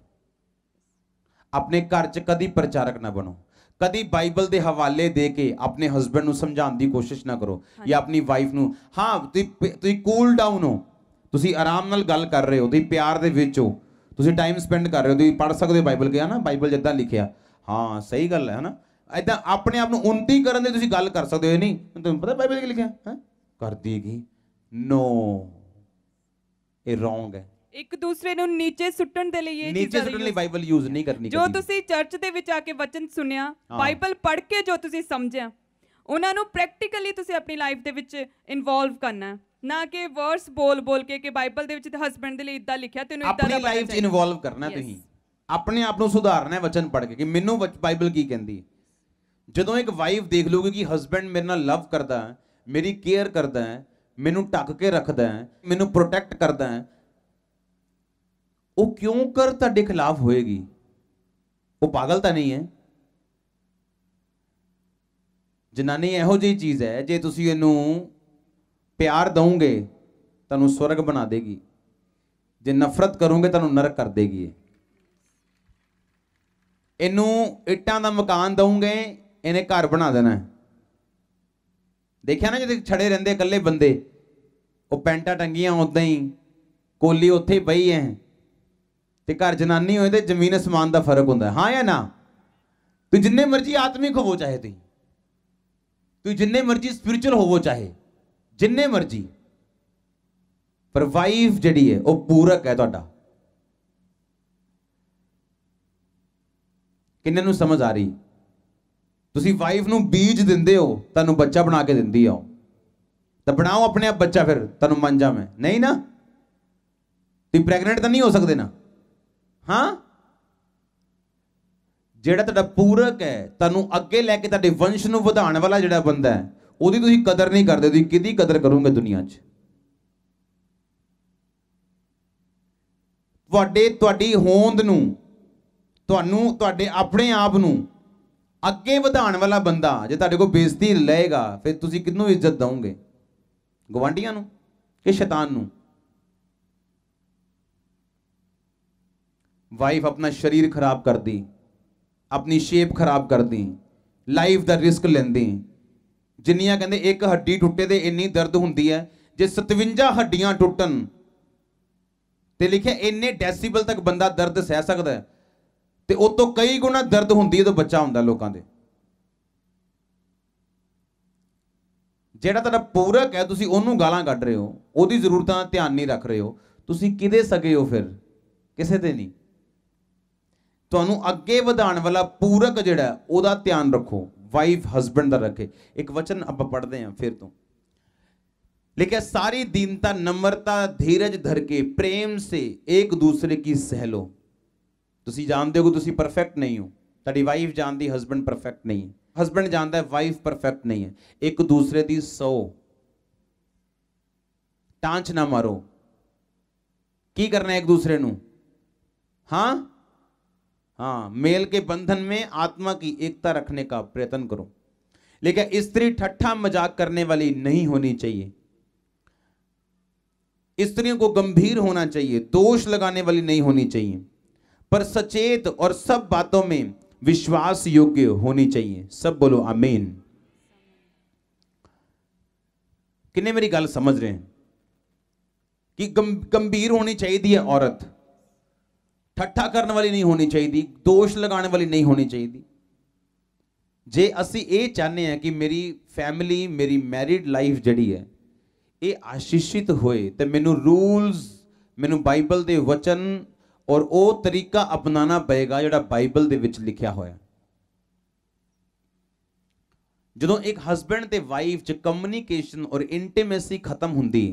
Speaker 1: ਆਪਣੇ ਘਰ 'ਚ ਕਦੀ ਪ੍ਰਚਾਰਕ ਨਾ ਬਣੋ ਕਦੀ ਬਾਈਬਲ ਦੇ ਹਵਾਲੇ ਦੇ ਕੇ ਆਪਣੇ ਹਸਬੰਡ ਨੂੰ ਸਮਝਾਉਣ ਦੀ ਕੋਸ਼ਿਸ਼ ਨਾ ਕਰੋ ਜਾਂ ਆਪਣੀ ਵਾਈਫ ਨੂੰ ਹਾਂ ਤੁਸੀਂ ਤੁਸੀਂ ਕੂਲ ਡਾਊਨ ਹੋ ਤੁਸੀਂ ਆਰਾਮ ਨਾਲ ਗੱਲ ਕਰ ਰਹੇ ਹੋ ਤੁਸੀਂ ਪਿਆਰ ਦੇ ਵਿੱਚ ਹੋ ਤੁਸੀਂ ਟਾਈਮ ਸਪੈਂਡ ਕਰ ਰਹੇ ਹੋ ਤੁਸੀਂ ਪੜ੍ਹ ਸਕਦੇ ਹੋ ਬਾਈਬਲ ਕਿਹਾ ਨਾ ਬਾਈਬਲ ਜਿੱਦਾਂ ਲਿਖਿਆ ਹਾਂ ਸਹੀ ਗੱਲ ਹੈ ਹਨਾ ਐਦਾਂ ਆਪਣੇ ਆਪ ਨੂੰ ਉਨਤੀ ਕਰਨ ਦੇ ਤੁਸੀਂ ਗੱਲ ਕਰ ਸਕਦੇ ਹੋ ਨਹੀਂ ਤੁਹਾਨੂੰ ਪਤਾ ਬਾਈਬਲ ਕੀ ਲਿਖਿਆ ਹੈ ਕਰਦੀ ਕੀ ਨੋ ਇਹ ਰੋਂਗ ਹੈ
Speaker 2: ਇੱਕ ਦੂਸਰੇ ਨੂੰ ਨੀਚੇ ਸੁੱਟਣ ਦੇ ਲਈ ਇਹ ਨੀਚੇ ਸੁੱਟਣ ਲਈ
Speaker 1: ਬਾਈਬਲ ਯੂਜ਼ ਨਹੀਂ ਕਰਨੀ ਜੋ
Speaker 2: ਤੁਸੀਂ ਚਰਚ ਦੇ ਵਿੱਚ ਆ ਕੇ ਵਚਨ ਸੁਣਿਆ ਬਾਈਬਲ ਪੜ੍ਹ ਕੇ ਜੋ ਤੁਸੀਂ ਸਮਝਿਆ ਉਹਨਾਂ ਨੂੰ ਪ੍ਰੈਕਟੀਕਲੀ ਤੁਸੀਂ ਆਪਣੀ ਲਾਈਫ ਦੇ ਵਿੱਚ ਇਨਵੋਲਵ ਕਰਨਾ ਨਾ ਕਿ ਵਰਸ ਬੋਲ ਬੋਲ ਕੇ ਕਿ ਬਾਈਬਲ ਦੇ ਵਿੱਚ ਤੇ ਹਸਬੰਡ ਦੇ ਲਈ ਇਦਾਂ ਲਿਖਿਆ ਤੈਨੂੰ ਇਦਾਂ ਆਪਣੀ ਲਾਈਫ 'ਚ ਇਨਵੋਲਵ ਕਰਨਾ ਤੁਸੀਂ
Speaker 1: ਆਪਣੇ ਆਪ ਨੂੰ ਸੁਧਾਰਨਾ ਹੈ ਵਚਨ ਪੜ੍ਹ ਕੇ ਕਿ ਮੈਨੂੰ ਬਾਈਬਲ ਕੀ ਕਹਿੰਦੀ ਜਦੋਂ ਇੱਕ ਵਾਈਫ ਦੇਖ ਲੂਗੀ ਕਿ ਹਸਬੰਡ ਮੇਰੇ ਨਾਲ ਲਵ ਕਰਦਾ ਹੈ ਮੇਰੀ ਕੇਅਰ ਕਰਦਾ ਹੈ ਮੈਨੂੰ ਟੱਕ ਕੇ ਰੱਖਦਾ ਹੈ ਮੈਨੂੰ ਪ੍ਰੋਟੈਕਟ ਕਰਦਾ ਹੈ ਉਹ ਕਿਉਂ ਕਰ ਤੁਹਾਡੇ ਖਿਲਾਫ ਹੋਏਗੀ ਉਹ ਪਾਗਲ ਤਾਂ ਨਹੀਂ ਹੈ ਜਨਾਨੀ ਇਹੋ ਜਿਹੀ ਚੀਜ਼ ਹੈ ਜੇ ਤੁਸੀਂ ਇਹਨੂੰ ਪਿਆਰ ਦਵੋਗੇ ਤੁਹਾਨੂੰ ਸਵਰਗ ਬਣਾ ਦੇਗੀ ਜੇ ਨਫ਼ਰਤ ਕਰੋਗੇ ਤੁਹਾਨੂੰ ਨਰਕ ਕਰ ਦੇਗੀ ਇਹਨੂੰ ਇੱਟਾਂ ਦਾ ਮਕਾਨ ਦਵੋਗੇ ਇਹਨੇ ਘਰ ਬਣਾ ਦੇਣਾ ਦੇਖਿਆ ਨਾ ਜਿਹੜੇ ਛੜੇ ਰਹਿੰਦੇ ਇਕੱਲੇ ਬੰਦੇ ਉਹ ਪੈਂਟਾ ਟੰਗੀਆਂ ਉਦਾਂ ਹੀ ਕੋਲੀ ਉੱਥੇ ਪਈ ਐ ਤੇ ਘਰ ਜਨਾਨੀ ਹੋਏ ਤੇ ਜ਼ਮੀਨ ਅਸਮਾਨ ਦਾ ਫਰਕ ਹੁੰਦਾ ਹਾਂ ਜਾਂ ਨਾ ਤੂੰ ਜਿੰਨੇ ਮਰਜ਼ੀ ਆਤਮਿਕ ਹੋਵੋ ਚਾਹੇ ਤੂੰ ਤੂੰ ਜਿੰਨੇ ਮਰਜ਼ੀ ਸਪਿਰਚੁਅਲ ਹੋਵੋ ਚਾਹੇ ਜਿੰਨੇ ਮਰਜ਼ੀ ਪਰ ਵਾਈਫ ਜਿਹੜੀ ਹੈ ਉਹ ਪੂਰਕ ਹੈ ਤੁਹਾਡਾ ਕਿੰਨੇ ਨੂੰ ਸਮਝ ਆ ਰਹੀ ਤੁਸੀਂ ਵਾਈਫ ਨੂੰ ਬੀਜ ਦਿੰਦੇ ਹੋ ਤੁਹਾਨੂੰ ਬੱਚਾ ਬਣਾ ਕੇ ਦਿੰਦੀ ਆ ਤਾਂ ਬਣਾਓ ਆਪਣੇ ਆਪ ਬੱਚਾ ਫਿਰ ਤੁਹਾਨੂੰ ਮੰਨ ਮੈਂ ਨਹੀਂ ਨਾ ਤੁਸੀਂ ਪ੍ਰੈਗਨੈਂਟ ਤਾਂ ਨਹੀਂ ਹੋ ਸਕਦੇ ਨਾ ਹਾਂ ਜਿਹੜਾ ਤੁਹਾਡਾ ਪੂਰਕ ਹੈ ਤੁਹਾਨੂੰ ਅੱਗੇ ਲੈ ਕੇ ਤੁਹਾਡੇ ਵੰਸ਼ ਨੂੰ ਵਧਾਉਣ ਵਾਲਾ ਜਿਹੜਾ ਬੰਦਾ ਹੈ ਉਹਦੀ ਤੁਸੀਂ ਕਦਰ ਨਹੀਂ ਕਰਦੇ ਤੁਸੀਂ ਕਿਹਦੀ ਕਦਰ ਕਰੋਗੇ ਦੁਨੀਆ 'ਚ ਤੁਹਾਡੇ ਤੁਹਾਡੀ ਹੋਂਦ ਨੂੰ ਤੁਹਾਨੂੰ ਤੁਹਾਡੇ ਆਪਣੇ ਆਪ ਨੂੰ ਅੱਗੇ ਵਧਾਉਣ ਵਾਲਾ ਬੰਦਾ ਜੇ ਤੁਹਾਡੇ ਕੋਲ ਬੇਇੱਜ਼ਤੀ ਲਏਗਾ ਫਿਰ ਤੁਸੀਂ ਕਿੰਨੂੰ ਇੱਜ਼ਤ ਦਵੋਗੇ ਗਵਾਂਡੀਆਂ ਨੂੰ ਕਿ ਸ਼ੈਤਾਨ ਨੂੰ ਵਾਈਫ ਆਪਣਾ ਸਰੀਰ ਖਰਾਬ ਕਰਦੀ ਆਪਣੀ ਸ਼ੇਪ ਖਰਾਬ ਕਰਦੀ ਲਾਈਫ ਦਾ ਰਿਸਕ ਲੈਂਦੀ ਜਿੰਨੀਆਂ ਕਹਿੰਦੇ ਇੱਕ ਹੱਡੀ ਟੁੱਟੇ ਤੇ ਇੰਨੀ ਦਰਦ ਹੁੰਦੀ ਹੈ ਜੇ 57 ਹੱਡੀਆਂ ਟੁੱਟਣ ਤੇ ਲਿਖਿਆ ਇੰਨੇ ਡੈਸੀਬਲ ਤੱਕ ਬੰਦਾ ਦਰਦ ਸਹਿ ਸਕਦਾ ਤੇ ਉਹ ਤੋਂ ਕਈ ਗੁਣਾ ਦਰਦ ਹੁੰਦੀ ਹੈ ਜਦੋਂ ਬੱਚਾ ਹੁੰਦਾ ਲੋਕਾਂ ਦੇ ਜਿਹੜਾ ਤੁਹਾਡਾ ਪੂਰਕ ਹੈ ਤੁਸੀਂ ਉਹਨੂੰ ਗਾਲਾਂ ਕੱਢ ਰਹੇ ਹੋ ਉਹਦੀ ਜ਼ਰੂਰਤਾਂ ਧਿਆਨ ਨਹੀਂ ਰੱਖ ਰਹੇ ਹੋ ਤੁਸੀਂ ਕਿਦੇ ਸਕੇ ਹੋ ਫਿਰ ਕਿਸੇ ਤੇ ਨਹੀਂ ਤੁਹਾਨੂੰ ਅੱਗੇ ਵਧਾਉਣ ਵਾਲਾ ਪੂਰਕ ਜਿਹੜਾ ਉਹਦਾ ਧਿਆਨ ਰੱਖੋ ਵਾਈਫ ਹਸਬੰਡ ਦਾ ਰੱਖੇ ਇੱਕ ਵਚਨ ਆਪਾਂ ਪੜ੍ਹਦੇ ਹਾਂ ਫਿਰ ਤੋਂ ਲਿਖਿਆ ਸਾਰੀ ਦੀਨਤਾ ਨਮਰਤਾ ਧੀਰਜ ਧਰ ਕੇ ਪ੍ਰੇਮ ਸੇ ਇੱਕ ਦੂਸਰੇ ਕੀ ਸਹਿਲੋ ਤੁਸੀਂ ਜਾਣਦੇ ਹੋ ਕਿ ਤੁਸੀਂ ਪਰਫੈਕਟ ਨਹੀਂ ਹੋ ਤੁਹਾਡੀ ਵਾਈਫ ਜਾਣਦੀ ਹਸਬੰਡ ਪਰਫੈਕਟ ਨਹੀਂ ਹੈ ਹਸਬੰਡ ਜਾਣਦਾ ਹੈ ਵਾਈਫ ਪਰਫੈਕਟ ਨਹੀਂ ਹੈ ਇੱਕ ਦੂਸਰੇ ਦੀ ਸੋ ਟਾਂਚ ਨਾ ਮਾਰੋ ਕੀ ਕਰਨਾ ਹੈ ਇੱਕ ਦੂਸਰੇ ਨੂੰ ਹਾਂ हाँ मेल के बंधन में आत्मा की एकता रखने का प्रयत्न करो लेकिन स्त्री ठट्ठा मजाक करने वाली नहीं होनी चाहिए स्त्रियों को गंभीर होना चाहिए दोष लगाने वाली नहीं होनी चाहिए पर सचेत और सब बातों में विश्वास योग्य होनी चाहिए सब बोलो आमीन कितने मेरी गल समझ रहे हैं कि गंभीर होनी चाहिए औरत ਠੱਠਾ ਕਰਨ ਵਾਲੀ ਨਹੀਂ ਹੋਣੀ ਚਾਹੀਦੀ ਦੋਸ਼ ਲਗਾਉਣ ਵਾਲੀ ਨਹੀਂ ਹੋਣੀ ਚਾਹੀਦੀ ਜੇ ਅਸੀਂ ਇਹ ਚਾਹਨੇ ਆ ਕਿ ਮੇਰੀ ਫੈਮਿਲੀ ਮੇਰੀ ਮੈਰਿਡ ਲਾਈਫ ਜਿਹੜੀ ਹੈ ਇਹ ਆਸ਼ੀਸ਼ਿਤ ਹੋਏ ਤੇ ਮੈਨੂੰ ਰੂਲਸ ਮੈਨੂੰ ਬਾਈਬਲ ਦੇ ਵਚਨ ਔਰ ਉਹ ਤਰੀਕਾ ਅਪਣਾਣਾ ਪਏਗਾ ਜਿਹੜਾ ਬਾਈਬਲ ਦੇ ਵਿੱਚ ਲਿਖਿਆ ਹੋਇਆ ਜਦੋਂ ਇੱਕ ਹਸਬੰਡ ਤੇ ਵਾਈਫ 'ਚ ਕਮਿਊਨੀਕੇਸ਼ਨ ਔਰ ਇੰਟੀਮੇਸੀ ਖਤਮ ਹੁੰਦੀ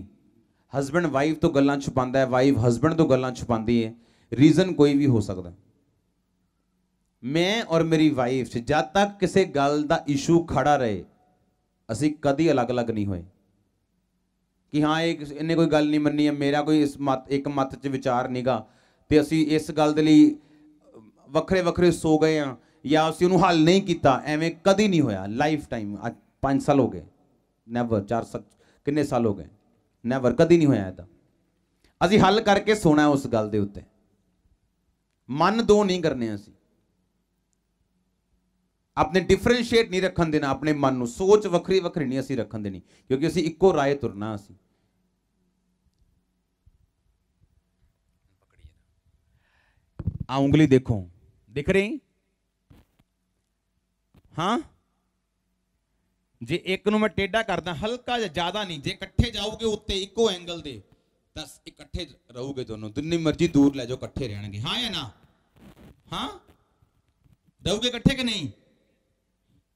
Speaker 1: ਹਸਬੰਡ ਵਾਈਫ ਤੋਂ ਗੱਲਾਂ ਛੁਪਾਉਂਦਾ ਹੈ ਵਾਈਫ ਹਸਬੰਡ ਤੋਂ ਗੱਲਾਂ ਛੁਪਾਉਂਦੀ ਹੈ ਰੀਜ਼ਨ ਕੋਈ ਵੀ ਹੋ ਸਕਦਾ ਮੈਂ ਔਰ ਮੇਰੀ ਵਾਈਫ ਜਦ ਤੱਕ ਕਿਸੇ ਗੱਲ ਦਾ ਇਸ਼ੂ ਖੜਾ ਰਹੇ ਅਸੀਂ ਕਦੀ ਅਲੱਗ-ਅਲੱਗ ਨਹੀਂ ਹੋਏ ਕਿ ਹਾਂ ਇਹ ਇਹਨੇ ਕੋਈ ਗੱਲ ਨਹੀਂ ਮੰਨੀ ਹੈ ਮੇਰਾ ਕੋਈ ਇਸ ਮਤ ਇੱਕ ਮਤ 'ਚ ਵਿਚਾਰ ਨਹੀਂਗਾ ਤੇ ਅਸੀਂ ਇਸ ਗੱਲ ਦੇ ਲਈ ਵੱਖਰੇ ਵੱਖਰੇ ਸੋ ਗਏ ਆ ਜਾਂ ਅਸੀਂ ਉਹਨੂੰ ਹੱਲ ਨਹੀਂ ਕੀਤਾ ਐਵੇਂ ਕਦੀ ਨਹੀਂ ਹੋਇਆ ਲਾਈਫ ਟਾਈਮ ਅੱਜ 5 ਸਾਲ ਹੋ ਗਏ ਨੈਵਰ 4 ਕਿੰਨੇ ਸਾਲ ਹੋ ਗਏ ਨੈਵਰ ਕਦੀ ਨਹੀਂ ਹੋਇਆ ਇਹਦਾ ਅਸੀਂ ਹੱਲ ਕਰਕੇ ਸੋਣਾ ਉਸ ਗੱਲ ਦੇ ਉੱਤੇ ਮਨ ਦੋ ਨਹੀਂ ਕਰਨੇ ਅਸੀਂ ਆਪਣੇ ਡਿਫਰੈਂਸ਼ੀਏਟ ਨਹੀਂ ਰੱਖਣ ਦੇਣਾ ਆਪਣੇ ਮਨ ਨੂੰ ਸੋਚ ਵੱਖਰੀ ਵੱਖਰੀ ਨਹੀਂ ਅਸੀਂ ਰੱਖਣ ਦੇਣੀ ਕਿਉਂਕਿ ਅਸੀਂ ਇੱਕੋ ਰਾਏ ਤੁਰਨਾ ਅਸੀਂ ਆ ਉਂਗਲੀ ਦੇਖੋ ਦਿਖ ਰਹੀ ਹਾਂ ਜੇ ਇੱਕ ਨੂੰ ਮੈਂ ਟੇਡਾ ਕਰਦਾ ਹਲਕਾ ਜਿਹਾ ਜ਼ਿਆਦਾ ਨਹੀਂ ਜੇ ਇਕੱਠੇ ਜਾਓਗੇ ਉੱਤੇ ਇੱਕੋ ਐਂਗਲ ਦੇ ਤਾਂ ਇਕੱਠੇ ਰਹੋਗੇ ਦੋਨੋਂ ਜਿੰਨੀ ਮਰਜ਼ੀ ਦੂਰ ਲੈ ਜਾਓ ਇਕੱਠੇ ਰਹਿਣਗੇ ਹਾਂ ਜਾਂ ਨਾ ਹਾਂ ਦਊਗੇ ਇਕੱਠੇ ਕਿ ਨਹੀਂ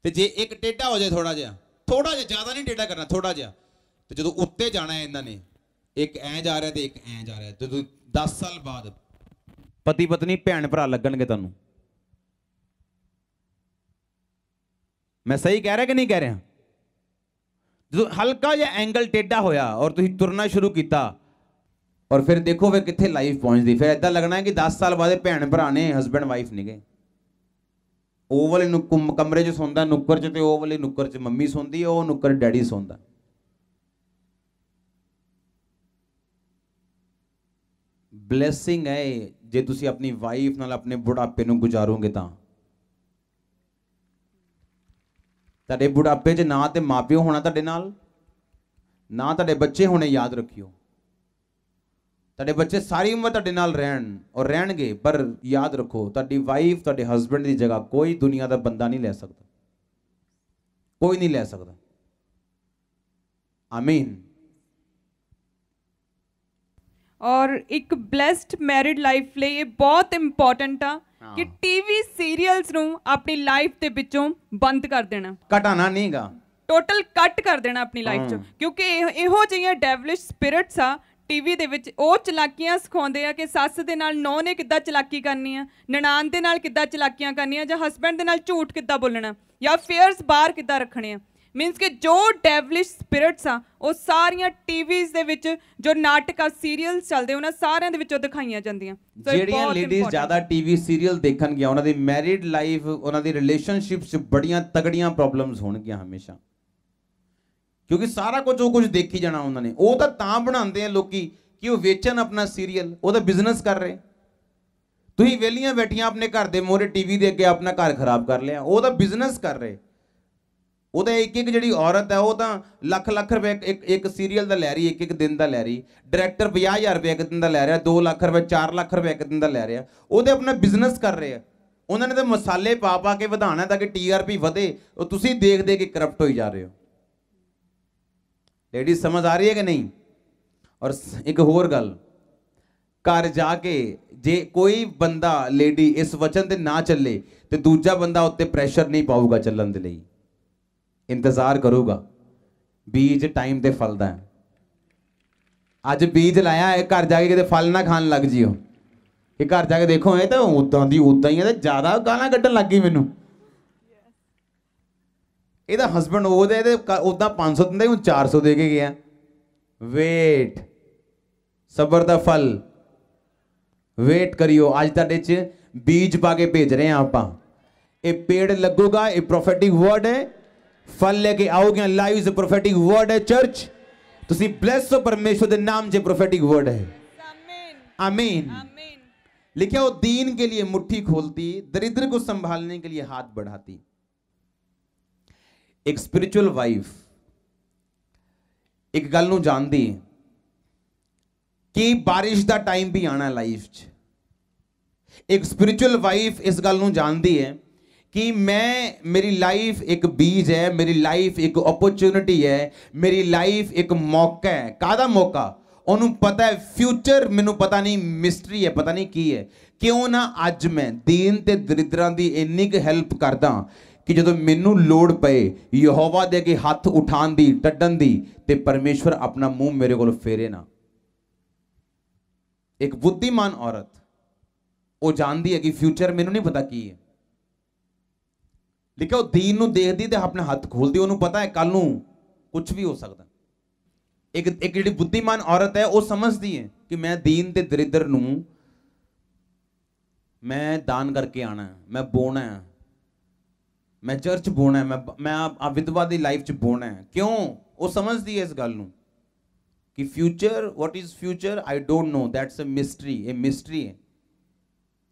Speaker 1: ਤੇ ਜੇ ਇੱਕ ਟੇਡਾ ਹੋ ਜਾਏ ਥੋੜਾ ਜਿਹਾ ਥੋੜਾ ਜਿਹਾ ਜ਼ਿਆਦਾ ਨਹੀਂ ਟੇਡਾ ਕਰਨਾ ਥੋੜਾ ਜਿਹਾ ਤੇ ਜਦੋਂ ਉੱਤੇ ਜਾਣਾ ਹੈ ਇਹਨਾਂ ਨੇ ਇੱਕ ਐ ਜਾ ਰਿਹਾ ਤੇ ਇੱਕ ਐ ਜਾ ਰਿਹਾ ਜਦੋਂ 10 ਸਾਲ ਬਾਅਦ ਪਤੀ ਪਤਨੀ ਭੈਣ ਭਰਾ ਲੱਗਣਗੇ ਤੁਹਾਨੂੰ ਮੈਂ ਸਹੀ ਕਹਿ ਰਿਹਾ ਕਿ ਨਹੀਂ ਕਹਿ ਰਿਹਾ ਜਦੋਂ ਹਲਕਾ ਜਿਹਾ ਐਂਗਲ ਟੇਡਾ ਹੋਇਆ ਔਰ ਤੁਸੀਂ ਤੁਰਨਾ ਸ਼ੁਰੂ ਕੀਤਾ ਔਰ ਫਿਰ ਦੇਖੋ ਫਿਰ ਕਿੱਥੇ ਲਾਈਫ ਪਹੁੰਚਦੀ ਫਿਰ ਇਦਾਂ ਲੱਗਣਾ ਹੈ ਕਿ 10 ਸਾਲ ਬਾਅਦ ਭੈਣ ਭਰਾ ਨੇ ਹਸਬੰਡ ਵਾਈਫ ਨਿਗੇ ਉਹ ਵਾਲੇ ਨੂੰ ਕਮਰੇ 'ਚ ਸੌਂਦਾ ਨੁੱਕਰ 'ਚ ਤੇ ਉਹ ਵਾਲੇ ਨੁੱਕਰ 'ਚ ਮੰਮੀ ਸੌਂਦੀ ਉਹ ਨੁੱਕਰ ਡੈਡੀ ਸੌਂਦਾ ਬਲੇਸਿੰਗ ਹੈ ਜੇ ਤੁਸੀਂ ਆਪਣੀ ਵਾਈਫ ਨਾਲ ਆਪਣੇ ਬੁਢਾਪੇ ਨੂੰ ਗੁਜ਼ਾਰੋਗੇ ਤਾਂ ਤੁਹਾਡੇ ਬੁਢਾਪੇ 'ਚ ਨਾ ਤੇ ਮਾਪਿਓ ਹੋਣਾ ਤੁਹਾਡੇ ਨਾਲ ਨਾ ਤੁਹਾਡੇ ਬੱਚੇ ਹੋਣੇ ਯਾਦ ਰੱਖਿਓ ਤੁਹਾਡੇ ਬੱਚੇ ਸਾਰੀ ਉਮਰ ਤੁਹਾਡੇ ਨਾਲ ਰਹਿਣ ਔਰ ਰਹਿਣਗੇ ਪਰ ਯਾਦ ਰੱਖੋ ਤੁਹਾਡੀ ਵਾਈਫ ਤੁਹਾਡੇ ਹਸਬੰਡ ਦੀ ਜਗ੍ਹਾ ਕੋਈ ਦੁਨੀਆ ਦਾ ਬੰਦਾ ਨਹੀਂ ਲੈ ਸਕਦਾ ਕੋਈ ਨਹੀਂ ਲੈ ਸਕਦਾ ਆਮੀਨ
Speaker 2: ਔਰ ਇੱਕ ਬlesed ਮੈਰਿਡ ਲਾਈਫ ਲਈ ਇਹ ਬਹੁਤ ਇੰਪੋਰਟੈਂਟ ਆ ਕਿ ਟੀਵੀ ਸੀਰੀਅਲਸ ਨੂੰ ਆਪਣੀ ਲਾਈਫ ਦੇ ਵਿੱਚੋਂ ਬੰਦ ਕਰ ਦੇਣਾ ਘਟਾਣਾ ਨਹੀਂਗਾ ਟੋਟਲ ਕੱਟ ਕਰ ਦੇਣਾ ਆਪਣੀ ਲਾਈਫ 'ਚ ਕਿਉਂਕਿ ਇਹੋ ਜਿਹੀਆਂ ਡੈਵਲਿਸ਼ ਸਪਿਰਿਟਸ ਆ ਟੀਵੀ ਦੇ ਵਿੱਚ ਉਹ ਚਲਾਕੀਆਂ ਸਿਖਾਉਂਦੇ ਆ ਕਿ ਸੱਸ ਦੇ ਨਾਲ ਨੌ ਨੇ ਕਿੱਦਾਂ ਚਲਾਕੀ ਕਰਨੀ ਆ ਨਣਾਨ ਦੇ ਨਾਲ ਕਿੱਦਾਂ ਚਲਾਕੀਆਂ ਕਰਨੀਆਂ ਜਾਂ ਹਸਬੰਡ ਦੇ ਨਾਲ ਝੂਠ ਕਿੱਦਾਂ ਬੋਲਣਾ ਜਾਂ ਫੇਅਰਸ ਬਾਹਰ ਕਿੱਦਾਂ ਰੱਖਣੇ ਆ ਮੀਨਸ ਕਿ ਜੋ ਡੈਵਲਿਸ਼ ਸਪਿਰਿਟਸ ਆ ਉਹ ਸਾਰੀਆਂ ਟੀਵੀਜ਼ ਦੇ ਵਿੱਚ ਜੋ ਨਾਟਕ ਆ ਸੀਰੀਅਲ ਚੱਲਦੇ ਉਹਨਾਂ ਸਾਰਿਆਂ ਦੇ ਵਿੱਚੋਂ ਦਿਖਾਈਆਂ ਜਾਂਦੀਆਂ ਜਿਹੜੀਆਂ ਲੇਡੀਜ਼ ਜ਼ਿਆਦਾ
Speaker 1: ਟੀਵੀ ਸੀਰੀਅਲ ਦੇਖਣਗੀਆਂ ਉਹਨਾਂ ਦੀ ਮੈਰਿਡ ਲਾਈਫ ਉਹਨਾਂ ਦੀ ਰਿਲੇਸ਼ਨਸ਼ਿਪਸ 'ਚ ਬੜੀਆਂ ਤਗੜੀਆਂ ਪ੍ਰੋਬਲਮਸ ਹੋਣਗੀਆਂ ਹਮੇਸ਼ਾ ਕਿਉਂਕਿ ਸਾਰਾ ਕੁਝ ਉਹ ਕੁਝ ਦੇਖੀ ਜਾਣਾ ਉਹਨਾਂ ਨੇ ਉਹ ਤਾਂ ਤਾਂ ਬਣਾਉਂਦੇ ਆ ਲੋਕੀ ਕਿ ਉਹ ਵੇਚਣ ਆਪਣਾ ਸੀਰੀਅਲ ਉਹਦਾ ਬਿਜ਼ਨਸ ਕਰ ਰਹੇ ਤੁਸੀਂ ਵੇਲੀਆਂ ਬੈਠੀਆਂ ਆਪਣੇ ਘਰ ਦੇ ਮੋਰੇ ਟੀਵੀ ਦੇ ਅੱਗੇ ਆਪਣਾ ਘਰ ਖਰਾਬ ਕਰ ਲਿਆ ਉਹ ਤਾਂ ਬਿਜ਼ਨਸ ਕਰ ਰਹੇ ਉਹ ਤਾਂ ਇੱਕ ਇੱਕ ਜਿਹੜੀ ਔਰਤ ਹੈ ਉਹ ਤਾਂ ਲੱਖ ਲੱਖ ਰੁਪਏ ਇੱਕ ਇੱਕ ਸੀਰੀਅਲ ਦਾ ਲੈ ਰਹੀ ਇੱਕ ਇੱਕ ਦਿਨ ਦਾ ਲੈ ਰਹੀ ਡਾਇਰੈਕਟਰ 50000 ਰੁਪਏ ਇੱਕ ਦਿਨ ਦਾ ਲੈ ਰਿਹਾ 2 ਲੱਖ ਰੁਪਏ 4 ਲੱਖ ਰੁਪਏ ਇੱਕ ਦਿਨ ਦਾ ਲੈ ਰਿਹਾ ਉਹਦੇ ਆਪਣਾ ਬਿਜ਼ਨਸ ਕਰ ਰਹੇ ਆ ਉਹਨਾਂ ਨੇ ਤਾਂ ਮਸਾਲੇ ਪਾ ਪਾ ਕੇ ਵਧਾਣਾ ਤਾਂ ਕਿ ਟੀਆਰਪੀ ਵਧੇ ਉਹ ਤੁਸੀਂ ਦੇਖਦੇ ਕਿ ਕਰਪਟ ਹੋਈ ਜਾ ਰਹੇ ਹੋ ਲੇਡੀ ਸਮਝ ਆ ਰਹੀ ਹੈ ਕਿ ਨਹੀਂ ਔਰ ਇੱਕ ਹੋਰ ਗੱਲ ਘਰ ਜਾ ਕੇ ਜੇ ਕੋਈ ਬੰਦਾ ਲੇਡੀ ਇਸ ਵਚਨ ਤੇ ਨਾ ਚੱਲੇ ਤੇ ਦੂਜਾ ਬੰਦਾ ਉੱਤੇ ਪ੍ਰੈਸ਼ਰ ਨਹੀਂ ਪਾਊਗਾ ਚੱਲਣ ਦੇ ਲਈ ਇੰਤਜ਼ਾਰ ਕਰੂਗਾ ਬੀਜ ਟਾਈਮ ਤੇ ਫਲਦਾ ਹੈ ਅੱਜ ਬੀਜ ਲਾਇਆ ਹੈ ਘਰ ਜਾ ਕੇ ਕਿਤੇ ਫਲ ਨਾ ਖਾਣ ਲੱਗ ਜਿਓ ਕਿ ਘਰ ਜਾ ਕੇ ਦੇਖੋ ਇਹ ਤਾਂ ਉਦਾਂ ਦੀ ਉਦਾਂ ਹੀ ਹੈ ਤੇ ਜ਼ਿਆਦਾ ਗਾਲਾਂ ਕੱਢਣ ਲੱਗ ਗਈ ਮੈਨੂੰ यदा हसबेंड वो दे उदा पांच सौ दिता हूँ चार सौ दे के गया वेट सबर का फल वेट करियो अज ते बीज पा के भेज रहे आप पेड़ लगेगा ये प्रोफेटिक वर्ड है फल लेके आओगे लाइव इज प्रोफेटिक वर्ड है चर्च तुम ब्लैस हो परमेश्वर के नाम से प्रोफेटिक वर्ड है आमीन लिखे वो दीन के लिए मुट्ठी खोलती दरिद्र को संभालने के लिए हाथ बढ़ाती ਇੱਕ ਸਪਿਰਚੁਅਲ ਵਾਈਫ ਇੱਕ ਗੱਲ ਨੂੰ ਜਾਣਦੀ ਕਿ ਬਾਰਿਸ਼ ਦਾ ਟਾਈਮ ਵੀ ਆਣਾ ਲਾਈਫ 'ਚ ਇੱਕ ਸਪਿਰਚੁਅਲ ਵਾਈਫ ਇਸ ਗੱਲ ਨੂੰ ਜਾਣਦੀ ਹੈ ਕਿ ਮੈਂ ਮੇਰੀ ਲਾਈਫ ਇੱਕ ਬੀਜ ਹੈ ਮੇਰੀ ਲਾਈਫ ਇੱਕ ਓਪਰਚੁਨਿਟੀ ਹੈ ਮੇਰੀ ਲਾਈਫ ਇੱਕ ਮੌਕਾ ਹੈ ਕਾਹਦਾ ਮੌਕਾ ਉਹਨੂੰ ਪਤਾ ਹੈ ਫਿਊਚਰ ਮੈਨੂੰ ਪਤਾ ਨਹੀਂ ਮਿਸਟਰੀ ਹੈ ਪਤਾ ਨਹੀਂ ਕੀ ਹੈ ਕਿਉਂ ਨਾ ਅੱਜ ਮੈਂ ਦੀਨ ਤੇ ਦਰਿਦਰਾਂ ਦੀ ਇੰਨੀ ਕੁ ਹੈਲਪ ਕਰਦਾ ਕਿ ਜਦੋਂ ਮੈਨੂੰ ਲੋੜ ਪਏ ਯਹੋਵਾ ਦੇ ਅੱਗੇ ਹੱਥ ਉਠਾਣ ਦੀ ਟੱਡਣ ਦੀ ਤੇ ਪਰਮੇਸ਼ਵਰ ਆਪਣਾ ਮੂੰਹ ਮੇਰੇ ਕੋਲ ਫੇਰੇ ਨਾ ਇੱਕ ਬੁੱਧੀਮਾਨ ਔਰਤ ਉਹ ਜਾਣਦੀ ਹੈ ਕਿ ਫਿਊਚਰ ਮੈਨੂੰ ਨਹੀਂ ਪਤਾ ਕੀ ਹੈ ਲੇਕਿਨ ਉਹ ਦੀਨ ਨੂੰ ਦੇਖਦੀ ਤੇ ਆਪਣਾ ਹੱਥ ਖੋਲਦੀ ਉਹਨੂੰ ਪਤਾ ਹੈ ਕੱਲ ਨੂੰ ਕੁਝ ਵੀ ਹੋ ਸਕਦਾ ਇੱਕ ਇੱਕ ਜਿਹੜੀ ਬੁੱਧੀਮਾਨ ਔਰਤ ਹੈ ਉਹ ਸਮਝਦੀ ਹੈ ਕਿ ਮੈਂ ਦੀਨ ਤੇ ਦਰਿਦਰ ਨੂੰ ਮੈਂ ਦਾਨ ਕਰਕੇ ਆਣਾ ਮੈਂ ਬੋਣਾ ਮੈਂ ਚਰਚ ਬੋਣਾ ਮੈਂ ਮੈਂ ਆ ਵਿਧਵਾ ਦੀ ਲਾਈਫ 'ਚ ਬੋਣਾ ਕਿਉਂ ਉਹ ਸਮਝਦੀ ਹੈ ਇਸ ਗੱਲ ਨੂੰ ਕਿ future what is future I don't know that's a mystery ਇਹ ਮਿਸਟਰੀ ਹੈ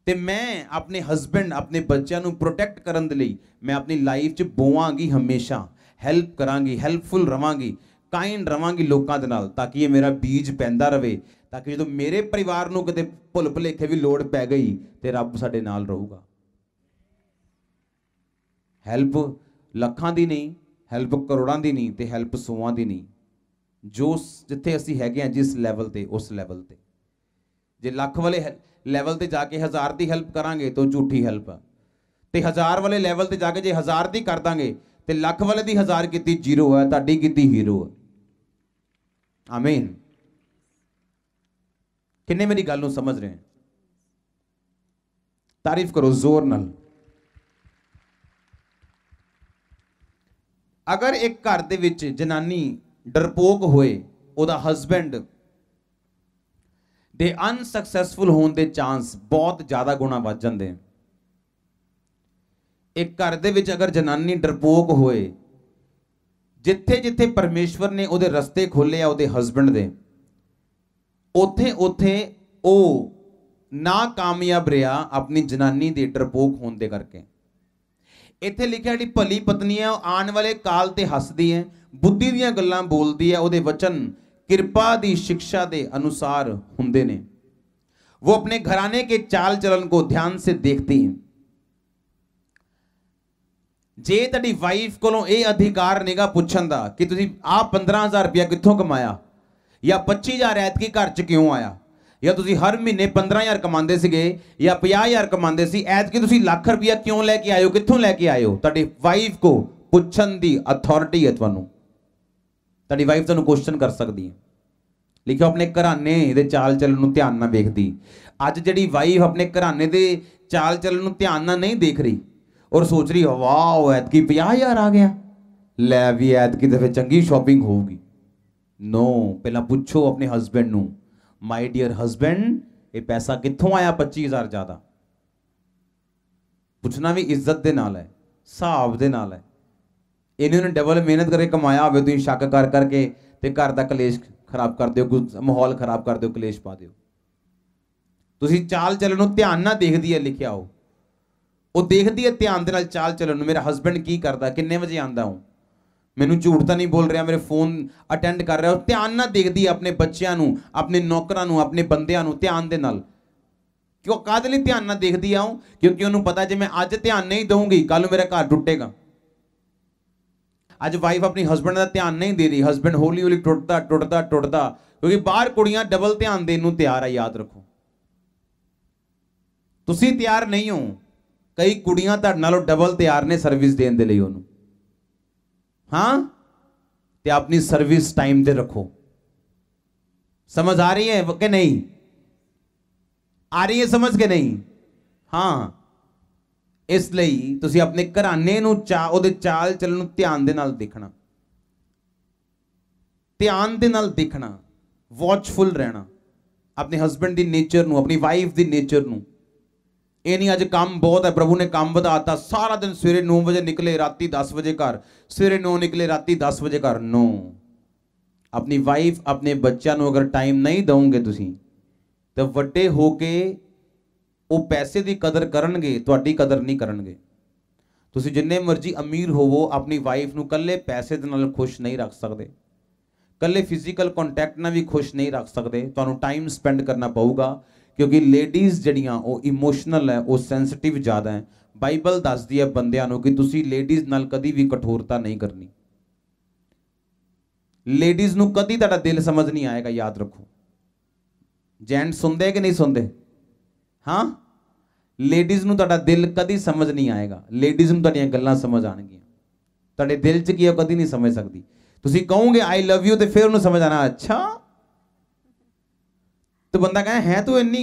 Speaker 1: ਤੇ ਮੈਂ ਆਪਣੇ ਹਸਬੰਡ ਆਪਣੇ ਬੱਚਿਆਂ ਨੂੰ ਪ੍ਰੋਟੈਕਟ ਕਰਨ ਦੇ ਲਈ ਮੈਂ ਆਪਣੀ ਲਾਈਫ 'ਚ ਬੋਵਾਂਗੀ ਹਮੇਸ਼ਾ ਹੈਲਪ ਕਰਾਂਗੀ ਹੈਲਪਫੁਲ ਰਵਾਂਗੀ ਕਾਈਂਡ ਰਵਾਂਗੀ ਲੋਕਾਂ ਦੇ ਨਾਲ ਤਾਂ ਕਿ ਇਹ ਮੇਰਾ ਬੀਜ ਪੈਂਦਾ ਰਵੇ ਤਾਂ ਕਿ ਜਦੋਂ ਮੇਰੇ ਪਰਿਵਾਰ ਨੂੰ ਕਿਤੇ ਭੁੱਲ ਭੁਲੇਖੇ ਵੀ ਲੋੜ ਪੈ ਗਈ ਤੇ ਰੱਬ ਸਾਡੇ ਨਾਲ ਰਹੂਗਾ ਹੈਲਪ ਲੱਖਾਂ ਦੀ ਨਹੀਂ ਹੈਲਪ ਕਰੋੜਾਂ ਦੀ ਨਹੀਂ ਤੇ ਹੈਲਪ ਸੂਆਂ ਦੀ ਨਹੀਂ ਜੋ ਜਿੱਥੇ ਅਸੀਂ ਹੈਗੇ ਆ ਜਿਸ ਲੈਵਲ ਤੇ ਉਸ ਲੈਵਲ ਤੇ ਜੇ ਲੱਖ ਵਾਲੇ ਲੈਵਲ ਤੇ ਜਾ ਕੇ ਹਜ਼ਾਰ ਦੀ ਹੈਲਪ ਕਰਾਂਗੇ ਤਾਂ ਝੂਠੀ ਹੈਲਪ ਆ ਤੇ ਹਜ਼ਾਰ ਵਾਲੇ ਲੈਵਲ ਤੇ ਜਾ ਕੇ ਜੇ ਹਜ਼ਾਰ ਦੀ ਕਰ ਦਾਂਗੇ ਤੇ ਲੱਖ ਵਾਲੇ ਦੀ ਹਜ਼ਾਰ ਕੀਤੀ ਜ਼ੀਰੋ ਹੈ ਤੁਹਾਡੀ ਕੀਤੀ ਹੀਰੋ ਹੈ ਆਮੀਨ ਕਿੰਨੇ ਮੇਰੀ ਗੱਲ ਨੂੰ ਸਮਝ ਰਹੇ ਤਾਰੀਫ ਕਰੋ ਜ਼ੋਰ ਨਾਲ ਅਗਰ ਇੱਕ ਘਰ ਦੇ ਵਿੱਚ ਜਨਾਨੀ ਡਰਪੋਕ ਹੋਏ ਉਹਦਾ ਹਸਬੰਡ ਦੇ ਅਨਸਕਸੈਸਫੁਲ ਹੋਣ ਦੇ ਚਾਂਸ ਬਹੁਤ ਜ਼ਿਆਦਾ ਗੁਣਾ ਵੱਧ ਜਾਂਦੇ ਇੱਕ ਘਰ ਦੇ ਵਿੱਚ ਅਗਰ ਜਨਾਨੀ ਡਰਪੋਕ ਹੋਏ ਜਿੱਥੇ-ਜਿੱਥੇ ਪਰਮੇਸ਼ਵਰ ਨੇ ਉਹਦੇ ਰਸਤੇ ਖੋਲੇ ਆ ਉਹਦੇ ਹਸਬੰਡ ਦੇ ਉਥੇ-ਉਥੇ ਉਹ ਨਾ ਕਾਮਯਾਬ ਰਿਹਾ ਆਪਣੀ ਜਨਾਨੀ ਦੇ ਡਰਪੋਕ ਹੋਣ ਦੇ ਕਰਕੇ ਇੱਥੇ ਲਿਖਿਆ ਜਿਹੜੀ ਭਲੀ ਪਤਨੀ ਹੈ ਉਹ ਆਉਣ ਵਾਲੇ ਕਾਲ ਤੇ ਹੱਸਦੀ ਹੈ ਬੁੱਧੀ ਦੀਆਂ ਗੱਲਾਂ ਬੋਲਦੀ ਹੈ ਉਹਦੇ ਵਚਨ ਕਿਰਪਾ ਦੀ ਸਿੱਖਿਆ ਦੇ ਅਨੁਸਾਰ ਹੁੰਦੇ ਨੇ ਉਹ ਆਪਣੇ ਘਰਾਨੇ ਕੇ ਚਾਲ ਚਲਨ ਕੋ ਧਿਆਨ ਸੇ ਦੇਖਦੀ हैं ਜੇ ਤੁਹਾਡੀ ਵਾਈਫ ਕੋਲੋਂ ਇਹ ਅਧਿਕਾਰ ਨੇਗਾ ਪੁੱਛਣ ਦਾ ਕਿ ਤੁਸੀਂ ਆ 15000 ਰੁਪਏ ਕਿੱਥੋਂ ਕਮਾਇਆ ਜਾਂ 25000 ਐਤਕੀ ਘਰ ਚ ਕਿਉਂ ਆਇਆ ਜਾਂ ਤੁਸੀਂ ਹਰ ਮਹੀਨੇ 15000 ਕਮਾਉਂਦੇ ਸੀਗੇ ਜਾਂ 50000 ਕਮਾਉਂਦੇ ਸੀ ਐਤ ਕਿ ਤੁਸੀਂ ਲੱਖ ਰੁਪਇਆ ਕਿਉਂ ਲੈ ਕੇ ਆਇਓ ਕਿੱਥੋਂ ਲੈ ਕੇ ਆਇਓ ਤੁਹਾਡੀ ਵਾਈਫ ਕੋ ਪੁੱਛਣ ਦੀ ਅਥਾਰਟੀ ਹੈ ਤੁਹਾਨੂੰ ਤੁਹਾਡੀ ਵਾਈਫ ਤੁਹਾਨੂੰ ਕੁਐਸਚਨ ਕਰ ਸਕਦੀ ਹੈ ਲਿਖੋ ਆਪਣੇ ਘਰਾਨੇ ਦੇ ਚਾਲ ਚੱਲਣ ਨੂੰ ਧਿਆਨ ਨਾਲ ਵੇਖਦੀ ਅੱਜ ਜਿਹੜੀ ਵਾਈਫ ਆਪਣੇ ਘਰਾਨੇ ਦੇ ਚਾਲ ਚੱਲਣ ਨੂੰ ਧਿਆਨ ਨਾਲ ਨਹੀਂ ਦੇਖ ਰਹੀ ਔਰ ਸੋਚ ਰਹੀ ਵਾਓ ਕਿ 50000 ਆ ਗਿਆ ਲੈ ਵੀ ਕਿ ਤੇ ਫੇ ਚੰਗੀ ਸ਼ਾਪਿੰਗ ਹੋਊਗੀ ਨੋ ਪਹਿਲਾਂ ਪੁੱਛੋ ਆਪਣੇ ਹਸਬੰਡ ਨੂੰ ਮਾਈ ਡੀਅਰ ਹਸਬੰਡ ਇਹ ਪੈਸਾ ਕਿੱਥੋਂ ਆਇਆ 25000 ਜ਼ਿਆਦਾ ਪੁੱਛਣਾ ਵੀ ਇੱਜ਼ਤ ਦੇ ਨਾਲ ਹੈ ਹਿਸਾਬ ਦੇ ਨਾਲ ਹੈ ਇਹਨੇ ਨੇ ਡਬਲ ਮਿਹਨਤ ਕਰਕੇ ਕਮਾਇਆ ਹੋਵੇ ਤੁਸੀਂ ਸ਼ੱਕ ਕਰ ਕਰਕੇ ਤੇ ਘਰ ਦਾ ਕਲੇਸ਼ ਖਰਾਬ ਕਰ ਦਿਓ ਮਾਹੌਲ ਖਰਾਬ ਕਰ ਦਿਓ ਕਲੇਸ਼ ਪਾ ਦਿਓ ਤੁਸੀਂ ਚਾਲ ਚੱਲਣ ਨੂੰ ਧਿਆਨ ਨਾਲ ਦੇਖਦੀ ਹੈ ਲਿਖਿਆ ਉਹ ਦੇਖਦੀ ਹੈ ਧਿਆਨ ਦੇ ਨਾਲ ਚਾਲ ਚੱਲਣ ਨੂੰ ਮੇਰਾ ਹਸਬੰਡ ਕੀ ਕਰਦਾ ਕਿੰਨੇ ਵਜੇ ਆਂਦਾ ਹੂੰ ਮੈਨੂੰ ਝੂਠ ਤਾਂ ਨਹੀਂ ਬੋਲ ਰਿਹਾ ਮੇਰੇ ਫੋਨ ਅਟੈਂਡ ਕਰ ਰਿਹਾ ਉਹ ਧਿਆਨ ਨਾਲ ਦੇਖਦੀ ਆਪਣੇ ਬੱਚਿਆਂ ਨੂੰ ਆਪਣੇ ਨੌਕਰਾਂ ਨੂੰ ਆਪਣੇ ਬੰਦਿਆਂ ਨੂੰ ਧਿਆਨ ਦੇ ਨਾਲ ਕਿਉਂ ਕਾਦੇ ਲਈ ਧਿਆਨ ਨਾਲ ਦੇਖਦੀ ਆਉਂ ਕਿਉਂਕਿ ਉਹਨੂੰ ਪਤਾ ਜੇ ਮੈਂ ਅੱਜ ਧਿਆਨ ਨਹੀਂ ਦਊਂਗੀ ਕੱਲ ਮੇਰਾ ਘਰ ਟੁੱਟੇਗਾ ਅੱਜ ਵਾਈਫ ਆਪਣੀ ਹਸਬੰਡ ਦਾ ਧਿਆਨ ਨਹੀਂ ਦੇ ਰਹੀ ਹਸਬੰਡ ਹੌਲੀ ਹੌਲੀ ਟੁੱਟਦਾ ਟੁੱਟਦਾ ਟੁੱਟਦਾ ਕਿਉਂਕਿ ਬਾਹਰ ਕੁੜੀਆਂ ਡਬਲ ਧਿਆਨ ਦੇਣ ਨੂੰ ਤਿਆਰ ਆ ਯਾਦ ਰੱਖੋ ਤੁਸੀਂ ਤਿਆਰ ਨਹੀਂ ਹੋ ਕਈ ਕੁੜੀਆਂ ਤੁਹਾਡੇ ਨਾਲੋਂ ਡਬਲ ਤਿਆਰ ਨੇ ਸਰਵਿਸ ਦੇਣ ਦੇ ਲਈ ਉਹਨੂੰ ਹਾਂ ਤੇ ਆਪਣੀ ਸਰਵਿਸ ਟਾਈਮ ਤੇ ਰੱਖੋ ਸਮਝ ਆ ਰਹੀ ਹੈ ਕਿ ਨਹੀਂ ਆ ਰਹੀ ਹੈ ਸਮਝ ਕੇ ਨਹੀਂ ਹਾਂ ਇਸ ਲਈ ਤੁਸੀਂ ਆਪਣੇ ਘਰਾਣੇ ਨੂੰ ਚਾ ਉਹਦੇ ਚਾਲ ਚੱਲਣ ਨੂੰ ਧਿਆਨ ਦੇ ਨਾਲ ਦੇਖਣਾ ਧਿਆਨ ਦੇ ਨਾਲ ਦੇਖਣਾ ਵਾਚਫੁਲ ਰਹਿਣਾ ਆਪਣੇ ਹਸਬੰਡ ਦੀ ਨੇਚਰ ਨੂੰ ਆਪਣੀ ਵਾਈਫ ਦੀ ਨੇਚਰ ਨੂੰ ਇਹ ਨਹੀਂ ਅੱਜ ਕੰਮ ਬਹੁਤ ਹੈ ਪ੍ਰਭੂ ਨੇ ਕੰਮ ਵਧਾਤਾ ਸਾਰਾ ਦਿਨ ਸਵੇਰੇ 9 ਵਜੇ ਨਿਕਲੇ ਰਾਤੀ 10 ਵਜੇ ਘਰ ਸਵੇਰੇ 9 ਨਿਕਲੇ ਰਾਤੀ 10 ਵਜੇ ਘਰ 9 ਆਪਣੀ ਵਾਈਫ ਆਪਣੇ ਬੱਚਿਆਂ ਨੂੰ ਅਗਰ ਟਾਈਮ ਨਹੀਂ ਦਵੋਗੇ ਤੁਸੀਂ ਤਾਂ ਵੱਡੇ ਹੋ ਕੇ ਉਹ ਪੈਸੇ ਦੀ ਕਦਰ ਕਰਨਗੇ ਤੁਹਾਡੀ ਕਦਰ ਨਹੀਂ ਕਰਨਗੇ ਤੁਸੀਂ ਜਿੰਨੇ ਮਰਜ਼ੀ ਅਮੀਰ ਹੋਵੋ ਆਪਣੀ ਵਾਈਫ ਨੂੰ ਕੱਲੇ ਪੈਸੇ ਦੇ ਨਾਲ ਖੁਸ਼ ਨਹੀਂ ਰੱਖ ਸਕਦੇ ਕੱਲੇ ਫਿਜ਼ੀਕਲ ਕੰਟੈਕਟ ਨਾਲ ਵੀ ਖੁਸ਼ ਨਹੀਂ ਰੱਖ ਸਕਦੇ ਤੁਹਾਨੂੰ ਟਾਈਮ ਸਪੈਂਡ ਕਰਨਾ ਪਊਗਾ ਕਿਉਂਕਿ ਲੇਡੀਜ਼ ਜਿਹੜੀਆਂ ਉਹ ਇਮੋਸ਼ਨਲ ਹੈ ਉਹ ਸੈਂਸਿਟਿਵ ਜ਼ਿਆਦਾ ਹੈ ਬਾਈਬਲ ਦੱਸਦੀ ਹੈ ਬੰਦਿਆਂ ਨੂੰ ਕਿ ਤੁਸੀਂ ਲੇਡੀਜ਼ ਨਾਲ ਕਦੀ ਵੀ ਕਠੋਰਤਾ ਨਹੀਂ ਕਰਨੀ ਲੇਡੀਜ਼ ਨੂੰ ਕਦੀ ਤੁਹਾਡਾ ਦਿਲ ਸਮਝ ਨਹੀਂ ਆਏਗਾ ਯਾਦ ਰੱਖੋ ਜੈਂਟ ਸੁਣਦੇ ਕਿ ਨਹੀਂ ਸੁਣਦੇ ਹਾਂ ਲੇਡੀਜ਼ ਨੂੰ ਤੁਹਾਡਾ ਦਿਲ ਕਦੀ ਸਮਝ ਨਹੀਂ ਆਏਗਾ ਲੇਡੀਜ਼ ਨੂੰ ਤੁਹਾਡੀਆਂ ਗੱਲਾਂ ਸਮਝ ਆਣਗੀਆਂ ਤੁਹਾਡੇ ਦਿਲ 'ਚ ਕੀ ਉਹ ਕਦੀ ਨਹੀਂ ਸਮਝ ਸਕਦੀ ਤੁਸੀਂ ਕਹੋਗੇ ਆਈ ਲਵ ਯੂ ਤੇ ਫਿਰ ਉਹਨੂੰ ਸਮਝ ਆਣਾ ਅੱਛਾ ਤੇ ਬੰਦਾ ਕਹਿੰਦਾ ਹੈ ਤੂੰ ਇੰਨੀ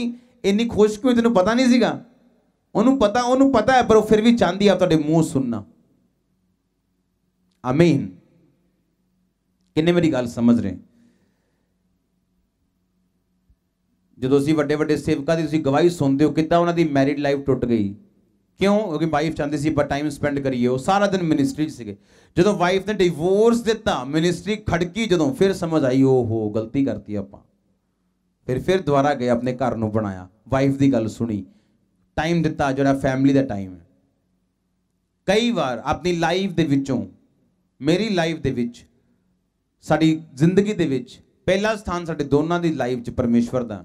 Speaker 1: ਇੰਨੀ ਖੁਸ਼ ਕਿਉਂ ਤੈਨੂੰ ਪਤਾ ਨਹੀਂ ਸੀਗਾ ਉਹਨੂੰ ਪਤਾ ਉਹਨੂੰ ਪਤਾ ਹੈ ਪਰ ਉਹ ਫਿਰ ਵੀ ਚਾਹਦੀ ਆ ਤੁਹਾਡੇ ਮੂੰਹ ਸੁਣਨਾ ਆਮੀਨ ਕਿੰਨੇ ਮੇਰੀ ਗੱਲ ਸਮਝ ਰਹੇ ਜਦੋਂ ਅਸੀਂ ਵੱਡੇ ਵੱਡੇ ਸੇਵਕਾਂ ਦੀ ਤੁਸੀਂ ਗਵਾਹੀ ਸੁਣਦੇ ਹੋ ਕਿਤਾ ਉਹਨਾਂ ਦੀ ਮੈਰਿਡ ਲਾਈਫ ਟੁੱਟ ਗਈ ਕਿਉਂ ਕਿਉਂਕਿ ਵਾਈਫ ਚਾਹੁੰਦੀ ਸੀ ਪਰ ਟਾਈਮ ਸਪੈਂਡ ਕਰੀਏ ਉਹ ਸਾਰਾ ਦਿਨ ਮਿਨਿਸਟਰੀ 'ਚ ਸੀਗੇ ਜਦੋਂ ਵਾਈਫ ਨੇ ਡਿਵੋਰਸ ਦਿੱਤਾ ਮਿਨਿਸਟਰੀ ਖੜਕੀ ਜਦੋਂ ਫਿਰ ਸਮਝ ਆਈ ਉਹ ਹੋ ਗਲਤੀ ਕਰਤੀ ਆਪਾਂ ਫਿਰ ਫਿਰ ਦੁਬਾਰਾ ਗਏ ਆਪਣੇ ਘਰ ਨੂੰ ਬਣਾਇਆ ਵਾਈਫ ਦੀ ਗੱਲ ਸੁਣੀ ਟਾਈਮ ਦਿੱਤਾ ਜਿਹੜਾ ਫੈਮਿਲੀ ਦਾ ਟਾਈਮ ਹੈ ਕਈ ਵਾਰ ਆਪਣੀ ਲਾਈਫ ਦੇ ਵਿੱਚੋਂ ਮੇਰੀ ਲਾਈਫ ਦੇ ਵਿੱਚ ਸਾਡੀ ਜ਼ਿੰਦਗੀ ਦੇ ਵਿੱਚ ਪਹਿਲਾ ਸਥਾਨ ਸਾਡੇ ਦੋਨਾਂ ਦੀ ਲਾਈਫ 'ਚ ਪਰਮੇਸ਼ਵਰ ਦਾ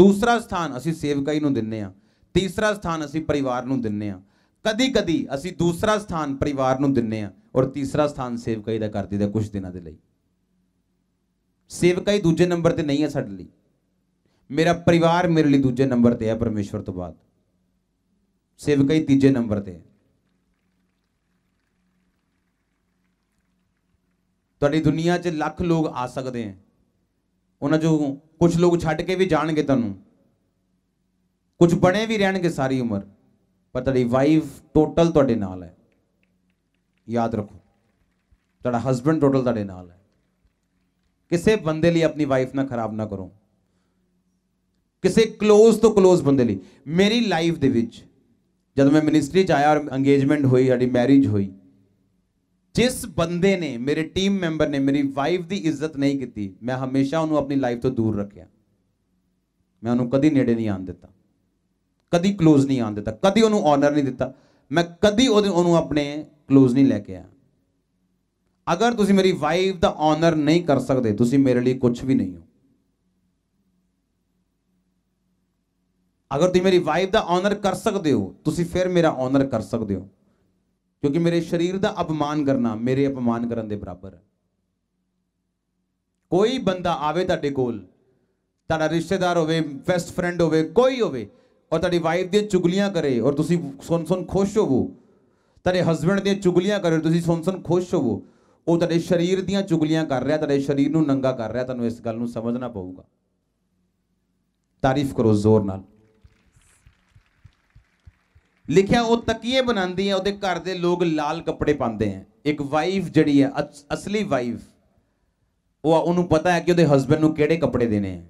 Speaker 1: ਦੂਸਰਾ ਸਥਾਨ ਅਸੀਂ ਸੇਵਕਾਈ ਨੂੰ ਦਿੰਨੇ ਆ ਤੀਸਰਾ ਸਥਾਨ ਅਸੀਂ ਪਰਿਵਾਰ ਨੂੰ ਦਿੰਨੇ ਆ ਕਦੀ ਕਦੀ ਅਸੀਂ ਦੂਸਰਾ ਸਥਾਨ ਪਰਿਵਾਰ ਨੂੰ ਦਿੰਨੇ ਆ ਔਰ ਤੀਸਰਾ ਸਥਾਨ ਸੇਵਕਾਈ ਦਾ ਕਰ ਦਿੰਦੇ ਕੁਝ ਦਿਨਾਂ ਦੇ ਲਈ ਸੇਵਕਾਈ ਦੂਜੇ ਨੰਬਰ ਤੇ ਨਹੀਂ ਹੈ ਸਾਡੇ ਲਈ ਮੇਰਾ ਪਰਿਵਾਰ ਮੇਰੇ ਲਈ ਦੂਜੇ ਨੰਬਰ ਤੇ ਹੈ ਪਰਮੇਸ਼ਵਰ ਤੋਂ ਬਾਅਦ ਸੇਵਕਾਈ ਤੀਜੇ ਨੰਬਰ ਤੇ ਹੈ ਤੁਹਾਡੀ ਦੁਨੀਆ 'ਚ ਲੱਖ ਲੋਕ ਆ ਸਕਦੇ ਆ ਉਹਨਾਂ ਚੋਂ ਕੁਝ ਲੋਕ ਛੱਡ ਕੇ ਵੀ ਜਾਣਗੇ ਤੁਹਾਨੂੰ ਕੁਝ ਬਣੇ ਵੀ ਰਹਿਣਗੇ ਸਾਰੀ ਉਮਰ ਪਰ ਤੁਹਾਡੀ ਵਾਈਫ ਟੋਟਲ ਤੁਹਾਡੇ ਨਾਲ ਹੈ ਯਾਦ ਰੱਖੋ ਤੁਹਾਡਾ ਹਸਬੰਡ ਟੋਟਲ ਤੁਹਾਡੇ ਨਾਲ ਹੈ ਕਿਸੇ ਬੰਦੇ ਲਈ ਆਪਣੀ ਵਾਈਫ ਨਾ ਖਰਾਬ ਨਾ ਕਰੋ ਕਿਸੇ ক্লোਜ਼ ਤੋਂ ক্লোਜ਼ ਬੰਦੇ ਲਈ ਮੇਰੀ ਲਾਈਫ ਦੇ ਵਿੱਚ ਜਦ ਮੈਂ ਮਿਨਿਸਟਰੀ ਚ ਆਇਆ ਔਰ ਅੰਗੇਜਮੈਂਟ ਹੋਈ ਸਾਡੀ ਮੈਰਿਜ ਹੋਈ ਜਿਸ ਬੰਦੇ ਨੇ ਮੇਰੇ ਟੀਮ ਮੈਂਬਰ ਨੇ ਮੇਰੀ ਵਾਈਫ ਦੀ ਇੱਜ਼ਤ ਨਹੀਂ ਕੀਤੀ ਮੈਂ ਹਮੇਸ਼ਾ ਉਹਨੂੰ ਆਪਣੀ ਲਾਈਫ ਤੋਂ ਦੂਰ ਰੱਖਿਆ ਮੈਂ ਉਹਨੂੰ ਕਦੀ ਨੇੜੇ ਨਹੀਂ ਆਣ ਦਿੱਤਾ ਕਦੀ ক্লোਜ਼ ਨਹੀਂ ਆਣ ਦਿੱਤਾ ਕਦੀ ਉਹਨੂੰ ਆਨਰ ਨਹੀਂ ਦਿੱਤਾ ਮੈਂ ਕਦੀ ਉਹਨੂੰ ਆਪਣੇ ক্লোਜ਼ ਨਹੀਂ ਲੈ ਕੇ ਆਇਆ ਅਗਰ ਤੁਸੀਂ ਮੇਰੀ ਵਾਈਫ ਦਾ ਆਨਰ ਨਹੀਂ ਕਰ ਸਕਦੇ ਤੁਸੀਂ ਮੇਰੇ ਲਈ ਕੁਝ ਵੀ ਨਹੀਂ ਹੋ ਅਗਰ ਤੁਸੀਂ ਮੇਰੀ ਵਾਈਫ ਦਾ ਆਨਰ ਕਰ ਸਕਦੇ ਹੋ ਤੁਸੀਂ ਫਿਰ ਮੇਰਾ ਆਨਰ ਕਰ ਸਕਦੇ ਹੋ ਕਿਉਂਕਿ ਮੇਰੇ ਸਰੀਰ ਦਾ ਅਪਮਾਨ ਕਰਨਾ ਮੇਰੇ ਅਪਮਾਨ ਕਰਨ ਦੇ ਬਰਾਬਰ ਹੈ ਕੋਈ ਬੰਦਾ ਆਵੇ ਤੁਹਾਡੇ ਕੋਲ ਤੁਹਾਡਾ ਰਿਸ਼ਤੇਦਾਰ ਹੋਵੇ ਬੈਸਟ ਫਰੈਂਡ ਹੋਵੇ ਕੋਈ ਹੋਵੇ ਔਰ ਤੁਹਾਡੀ ਵਾਈਫ ਦੀਆਂ ਚੁਗਲੀਆਂ ਕਰੇ ਔਰ ਤੁਸੀਂ ਸੁਣ ਸੁਣ ਖੁਸ਼ ਹੋਵੋ ਤੁਹਾਡੇ ਹਸਬੰਡ ਦੀਆਂ ਚੁਗਲੀਆਂ ਕਰੇ ਤੁਸੀਂ ਸੁਣ ਸੁਣ ਖੁਸ਼ ਹੋਵੋ ਉਹ ਤੁਹਾਡੇ ਸਰੀਰ ਦੀਆਂ ਚੁਗਲੀਆਂ ਕਰ ਰਿਹਾ ਤੁਹਾਡੇ ਸਰੀਰ ਨੂੰ ਨੰਗਾ ਕਰ ਰਿਹਾ ਤੁਹਾਨੂੰ ਇਸ ਗੱਲ ਨੂੰ ਸਮਝਣਾ ਪਊਗਾ ਤਾਰੀਫ ਕਰੋ ਜ਼ੋਰ ਨਾਲ ਲਿਖਿਆ ਉਹ ਤਕੀਏ ਬਣਾਉਂਦੀ ਹੈ ਉਹਦੇ ਘਰ ਦੇ ਲੋਕ ਲਾਲ ਕੱਪੜੇ ਪਾਉਂਦੇ ਆ ਇੱਕ ਵਾਈਫ ਜਿਹੜੀ ਹੈ ਅਸਲੀ ਵਾਈਫ ਉਹ ਉਹਨੂੰ ਪਤਾ ਹੈ ਕਿ ਉਹਦੇ ਹਸਬੰਡ ਨੂੰ ਕਿਹੜੇ ਕੱਪੜੇ ਦੇਣੇ ਆ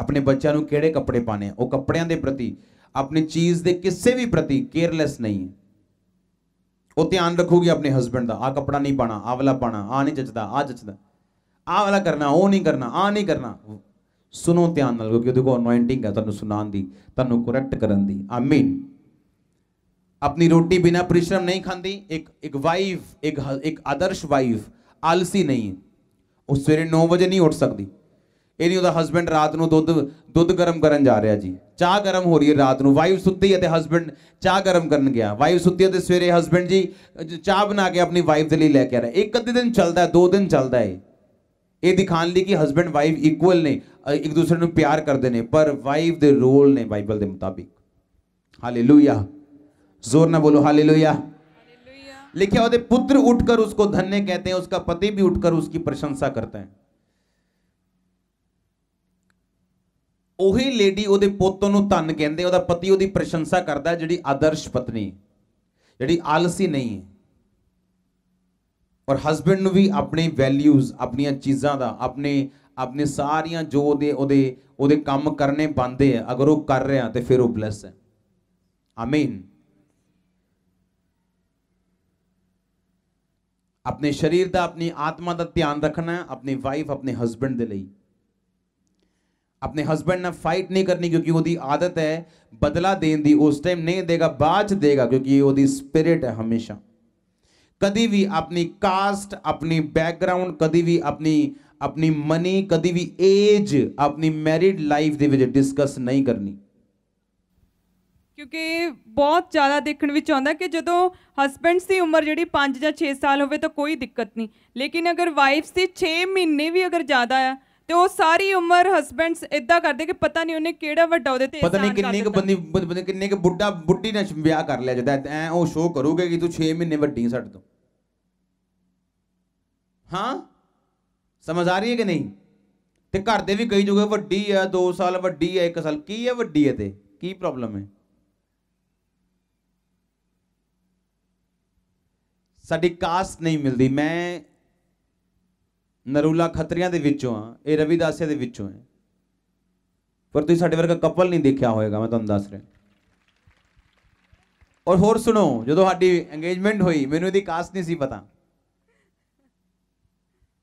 Speaker 1: ਆਪਣੇ ਬੱਚਿਆਂ ਨੂੰ ਕਿਹੜੇ ਕੱਪੜੇ ਪਾਣੇ ਉਹ ਕੱਪੜਿਆਂ ਦੇ ਪ੍ਰਤੀ ਆਪਣੀ ਚੀਜ਼ ਦੇ ਕਿਸੇ ਵੀ ਪ੍ਰਤੀ ਕੇਅਰਲੈਸ ਨਹੀਂ ਹੈ ਉਹ ਧਿਆਨ ਰੱਖੂਗੀ ਆਪਣੇ ਹਸਬੰਡ ਦਾ ਆ ਕਪੜਾ ਨਹੀਂ ਪਾਣਾ ਆ ਵਾਲਾ ਪਾਣਾ ਆ ਨਹੀਂ ਜੱਜਦਾ ਆ ਜੱਜਦਾ ਆ ਵਾਲਾ ਕਰਨਾ ਉਹ ਨਹੀਂ ਕਰਨਾ ਆ ਨਹੀਂ ਕਰਨਾ ਸੁਣੋ ਧਿਆਨ ਨਾਲ ਕਿਉਂਕਿ ਉਹਦੇ ਕੋ ਅਨੋਇੰਟਿੰਗ ਹੈ ਤੁਹਾਨੂੰ ਸੁਣਾਉਣ ਦੀ ਤੁਹਾਨੂੰ ਕਰੈਕਟ ਕਰਨ ਦੀ ਆਮੀਨ ਆਪਣੀ ਰੋਟੀ ਬਿਨਾ ਪਰਿਸ਼ਰਮ ਨਹੀਂ ਖਾਂਦੀ ਇੱਕ ਇੱਕ ਵਾਈਫ ਇੱਕ ਇੱਕ ਆਦਰਸ਼ ਵਾਈਫ ਆਲਸੀ ਨਹੀਂ ਉਹ ਸਵੇਰੇ 9 ਵਜੇ ਨਹੀਂ ਉੱਠ ਸਕਦੀ ਇਹਦੀ ਉਹਦਾ ਹਸਬੰਡ ਰਾਤ ਨੂੰ ਦੁੱਧ ਦੁੱਧ ਗਰਮ ਕਰਨ ਜਾ ਰਿਹਾ ਜੀ ਚਾਹ ਗਰਮ ਹੋ ਰਹੀ ਹੈ ਰਾਤ ਨੂੰ ਵਾਈਫ ਸੁੱਤੀ ਹੈ ਤੇ ਹਸਬੰਡ ਚਾਹ ਗਰਮ ਕਰਨ ਗਿਆ ਵਾਈਫ ਸੁੱਤੀ ਹੈ ਤੇ ਸਵੇਰੇ ਹਸਬੰਡ ਜੀ ਚਾਹ ਬਣਾ ਕੇ ਆਪਣੀ ਵਾਈਫ ਦੇ ਲਈ ਲੈ ਕੇ ਆ ਰਿਹਾ ਇੱਕ ਅੱਧੇ ਦਿਨ ਚੱਲਦਾ ਹੈ ਦੋ ਦਿਨ ਚੱਲਦਾ ਹੈ ਇਹ ਦਿਖਾਣ ਲਈ ਕਿ ਹਸਬੰਡ ਵਾਈਫ ਇਕੁਅਲ ਨੇ ਇੱਕ ਦੂਸਰੇ ਨੂੰ ਪਿਆਰ ਕਰਦੇ ਨੇ ਪਰ ਵਾਈਫ ਦੇ ਰੋਲ ਨੇ ਬਾਈਬਲ ਦੇ ਮੁਤਾਬਿਕ ਹਾਲੇਲੂਇਆ ਜ਼ੋਰ ਨਾਲ ਬੋਲੋ ਹਾਲੇਲੂਇਆ ਲਿਖਿਆ लिखा होते पुत्र उठकर उसको धन्य कहते हैं उसका पति भी उठकर उसकी प्रशंसा करते हैं ਉਹੀ ਲੇਡੀ ਉਹਦੇ ਪੁੱਤ ਨੂੰ ਧੰਨ ਕਹਿੰਦੇ ਉਹਦਾ ਪਤੀ ਉਹਦੀ ਪ੍ਰਸ਼ੰਸਾ ਕਰਦਾ ਜਿਹੜੀ ਆਦਰਸ਼ ਪਤਨੀ ਜਿਹੜੀ ਆਲਸੀ ਨਹੀਂ ਹੈ ਔਰ ਹਸਬੰਡ ਨੂੰ ਵੀ ਆਪਣੇ ਵੈਲਿਊਜ਼ ਆਪਣੀਆਂ ਚੀਜ਼ਾਂ ਦਾ ਆਪਣੇ ਆਪਣੇ ਸਾਰੀਆਂ ਜੋ ਉਹਦੇ ਉਹਦੇ ਉਹਦੇ ਕੰਮ ਕਰਨੇ ਬੰਦੇ ਆ ਅਗਰ ਉਹ ਕਰ ਰਿਹਾ ਤੇ ਫਿਰ ਉਹ ਬਲੈਸ ਹੈ ਆਮੀਨ ਆਪਣੇ ਸਰੀਰ ਦਾ ਆਪਣੀ ਆਤਮਾ ਦਾ ਧਿਆਨ ਰੱਖਣਾ ਹੈ ਆਪਣੀ ਵਾਈਫ ਆਪਣੇ ਹਸਬੰਡ ਦੇ ਲਈ अपने हस्बैंड ने फाइट नहीं करनी क्योंकि वो आदत है बदला देन दी उस टाइम नहीं देगा बाज देगा क्योंकि वो स्पिरिट है हमेशा कभी भी अपनी कास्ट अपनी बैकग्राउंड कभी भी अपनी अपनी मनी कभी भी एज अपनी मैरिड लाइफ ਦੇ ਵਿੱਚ ਡਿਸਕਸ ਨਹੀਂ ਕਰਨੀ
Speaker 2: ਕਿਉਂਕਿ ਬਹੁਤ ਜ਼ਿਆਦਾ ਦੇਖਣ ਵਿੱਚ ਆਉਂਦਾ ਕਿ ਜਦੋਂ ਹਸਬੰਡਸ ਦੀ ਉਮਰ ਜਿਹੜੀ 5 ਜਾਂ 6 ਸਾਲ ਹੋਵੇ ਤਾਂ ਕੋਈ ਦਿੱਕਤ ਨਹੀਂ ਲੇਕਿਨ ਅਗਰ ਵਾਈਫਸ ਦੀ 6 ਮਹੀਨੇ ਵੀ ਅਗਰ ਜ਼ਿਆਦਾ ਤੇ ਉਹ ਸਾਰੀ ਉਮਰ ਹਸਬੰਡਸ ਇਦਾਂ ਕਰਦੇ ਕਿ ਪਤਾ ਨਹੀਂ ਉਹਨੇ ਕਿਹੜਾ ਵੱਡਾ ਉਹਦੇ ਤੇ ਪਤਾ ਨਹੀਂ ਕਿੰਨੀ
Speaker 1: ਕੁ ਬੰਦੀ ਬੰਦੇ ਕਿੰਨੇ ਕੁ ਬੁੱਢਾ ਬੁੱਢੀ ਨਾਲ ਵਿਆਹ ਕਰ ਲਿਆ ਜਦ ਐ ਉਹ ਸ਼ੋਅ ਕਰੂਗੇ ਕਿ ਤੂੰ 6 ਮਹੀਨੇ ਵੱਡੀ ਹੈ ਸਾਡੇ ਤੋਂ ਹਾਂ ਸਮਝ ਆ ਰਹੀ ਹੈ ਕਿ ਨਹੀਂ ਤੇ ਘਰ ਦੇ ਵੀ ਕਹੀ ਜੂਗੇ ਵੱਡੀ ਆ 2 ਸਾਲ ਵੱਡੀ ਆ 1 ਸਾਲ ਕੀ ਆ ਵੱਡੀ ਐ ਤੇ ਕੀ ਪ੍ਰੋਬਲਮ ਹੈ ਸਾਡੀ ਕਾਸਟ ਨਹੀਂ ਮਿਲਦੀ ਮੈਂ ਨਰੂਲਾ ਖੱਤਰੀਆਂ ਦੇ ਵਿੱਚੋਂ ਆ ਇਹ ਰਵੀਦਾਸਿਆ ਦੇ ਵਿੱਚੋਂ ਹੈ ਪਰ ਤੁਸੀਂ ਸਾਡੇ ਵਰਗਾ ਕਪਲ ਨਹੀਂ ਦੇਖਿਆ ਹੋਏਗਾ ਮੈਂ ਤੁਹਾਨੂੰ ਦੱਸ ਰਿਹਾ ਔਰ ਹੋਰ ਸੁਣੋ ਜਦੋਂ ਸਾਡੀ ਐਂਗੇਜਮੈਂਟ ਹੋਈ ਮੈਨੂੰ ਇਹਦੀ ਕਾਸਟ ਨਹੀਂ ਸੀ ਪਤਾ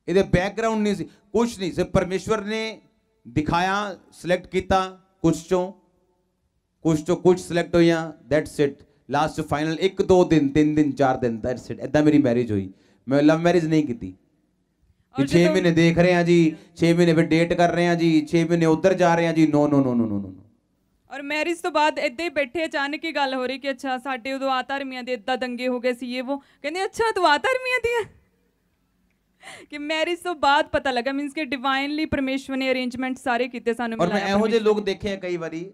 Speaker 1: ਇਹਦੇ ਬੈਕਗ੍ਰਾਉਂਡ ਨਹੀਂ ਸੀ ਕੁਝ ਨਹੀਂ ਸਿਰ ਪਰਮੇਸ਼ਵਰ ਨੇ ਦਿਖਾਇਆ ਸਿਲੈਕਟ ਕੀਤਾ ਕੁਝ ਚੋਂ ਕੁਝ ਤੋਂ ਕੁਝ ਸਿਲੈਕਟ ਹੋਇਆ ਦੈਟਸ ਇਟ ਲਾਸਟ ਫਾਈਨਲ 1 2 ਦਿਨ 3 ਦਿਨ 4 ਦਿਨ ਦੈਟਸ ਇਟ ਐਦਾਂ ਮੇਰੀ ਮੈਰਿਜ ਹੋਈ ਮੈਂ ਲਵ ਮੈਰਿਜ ਨਹੀਂ ਕੀਤੀ ਕਿ 6 ਮਹੀਨੇ ਦੇਖ ਰਹੇ ਆ ਜੀ 6 ਮਹੀਨੇ ਫਿਰ ਡੇਟ ਕਰ ਰਹੇ ਆ ਜੀ 6 ਮਹੀਨੇ ਉਧਰ ਜਾ ਰਹੇ ਆ ਜੀ ਨੋ ਨੋ ਨੋ ਨੋ ਨੋ ਨੋ
Speaker 2: ਔਰ ਮੈਰਿਜ ਤੋਂ ਬਾਅਦ ਇੱਦਾਂ ਹੀ ਬੈਠੇ ਅਚਾਨਕ ਹੀ ਗੱਲ ਹੋ ਰਹੀ ਕਿ ਅੱਛਾ ਸਾਡੇ ਉਦੋਂ ਆ ਧਰਮੀਆਂ ਦੇ ਇੱਦਾਂ ਦੰਗੇ ਹੋ ਗਏ ਸੀ ਇਹ ਉਹ ਕਹਿੰਦੇ ਅੱਛਾ ਤੂੰ ਆ ਧਰਮੀਆਂ ਦੀ ਕਿ ਮੈਰਿਜ ਤੋਂ ਬਾਅਦ ਪਤਾ ਲੱਗਾ ਮੀਨਸ ਕਿ ਡਿਵਾਈਨਲੀ ਪਰਮੇਸ਼ਵਰ ਨੇ ਅਰੇਂਜਮੈਂਟ ਸਾਰੇ ਕੀਤੇ ਸਾਨੂੰ ਮਿਲਾਇਆ ਔਰ ਮੈਂ ਇਹੋ ਜਿਹੇ
Speaker 1: ਲੋਕ ਦੇਖੇ ਆ ਕਈ ਵਾਰੀ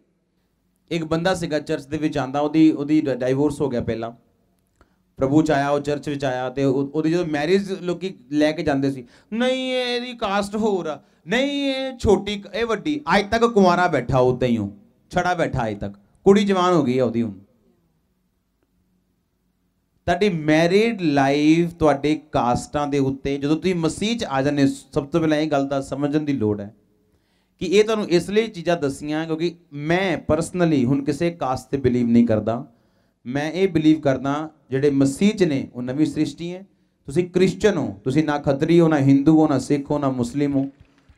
Speaker 1: ਇੱਕ ਬੰਦਾ ਸੀਗਾ ਚਰਚ ਦੇ ਵਿੱਚ ਆਂਦਾ ਉਹਦੀ ਉਹਦੀ ਡਾਈਵੋਰਸ ਹੋ ਗਿਆ ਪਹਿਲਾਂ ਪ੍ਰਭੂ ਚ ਆਇਆ ਉਹ ਚਰਚ ਵਿੱਚ ਆਇਆ ਤੇ ਉਹਦੀ ਜਦੋਂ ਮੈਰਿਜ ਲੋਕੀ ਲੈ ਕੇ ਜਾਂਦੇ ਸੀ ਨਹੀਂ ਇਹਦੀ ਕਾਸਟ ਹੋਰ ਆ ਨਹੀਂ ਇਹ ਛੋਟੀ ਇਹ ਵੱਡੀ ਅੱਜ ਤੱਕ ਕੁਵਾਰਾ ਬੈਠਾ ਉਦਾਂ ਹੀ ਹੋ ਛੜਾ ਬੈਠਾ ਅੱਜ ਤੱਕ ਕੁੜੀ ਜਵਾਨ ਹੋ ਗਈ ਆ ਉਹਦੀ ਹੁਣ ਤੁਹਾਡੀ ਮੈਰਿਡ ਲਾਈਫ ਤੁਹਾਡੇ ਕਾਸਟਾਂ ਦੇ ਉੱਤੇ ਜਦੋਂ ਤੁਸੀਂ ਮਸੀਹ ਚ ਆ ਜਾਂਦੇ ਸਭ ਤੋਂ ਪਹਿਲਾਂ ਇਹ ਗੱਲ ਦਾ ਸਮਝਣ ਦੀ ਲੋੜ ਹੈ ਕਿ ਇਹ ਤੁਹਾਨੂੰ ਇਸ ਲਈ ਚੀਜ਼ਾਂ ਦੱਸੀਆਂ ਕਿਉਂਕਿ ਮੈਂ ਪਰਸਨਲੀ ਹੁਣ ਕਿਸੇ ਕਾਸਟ ਤੇ ਬਿਲੀਵ ਨਹੀਂ ਕਰਦਾ ਮੈਂ ਇਹ ਬਲੀਵ ਕਰਦਾ ਜਿਹੜੇ ਮਸੀਹ ਚ ਨੇ ਉਹ ਨਵੀਂ ਸ੍ਰਿਸ਼ਟੀ ਹੈ ਤੁਸੀਂ ਕ੍ਰਿਸਚੀਅਨ ਹੋ ਤੁਸੀਂ ਨਾ ਖੱਤਰੀ ਹੋ ਨਾ ਹਿੰਦੂ ਹੋ ਨਾ ਸਿੱਖ ਹੋ ਨਾ ਮੁਸਲਿਮ ਹੋ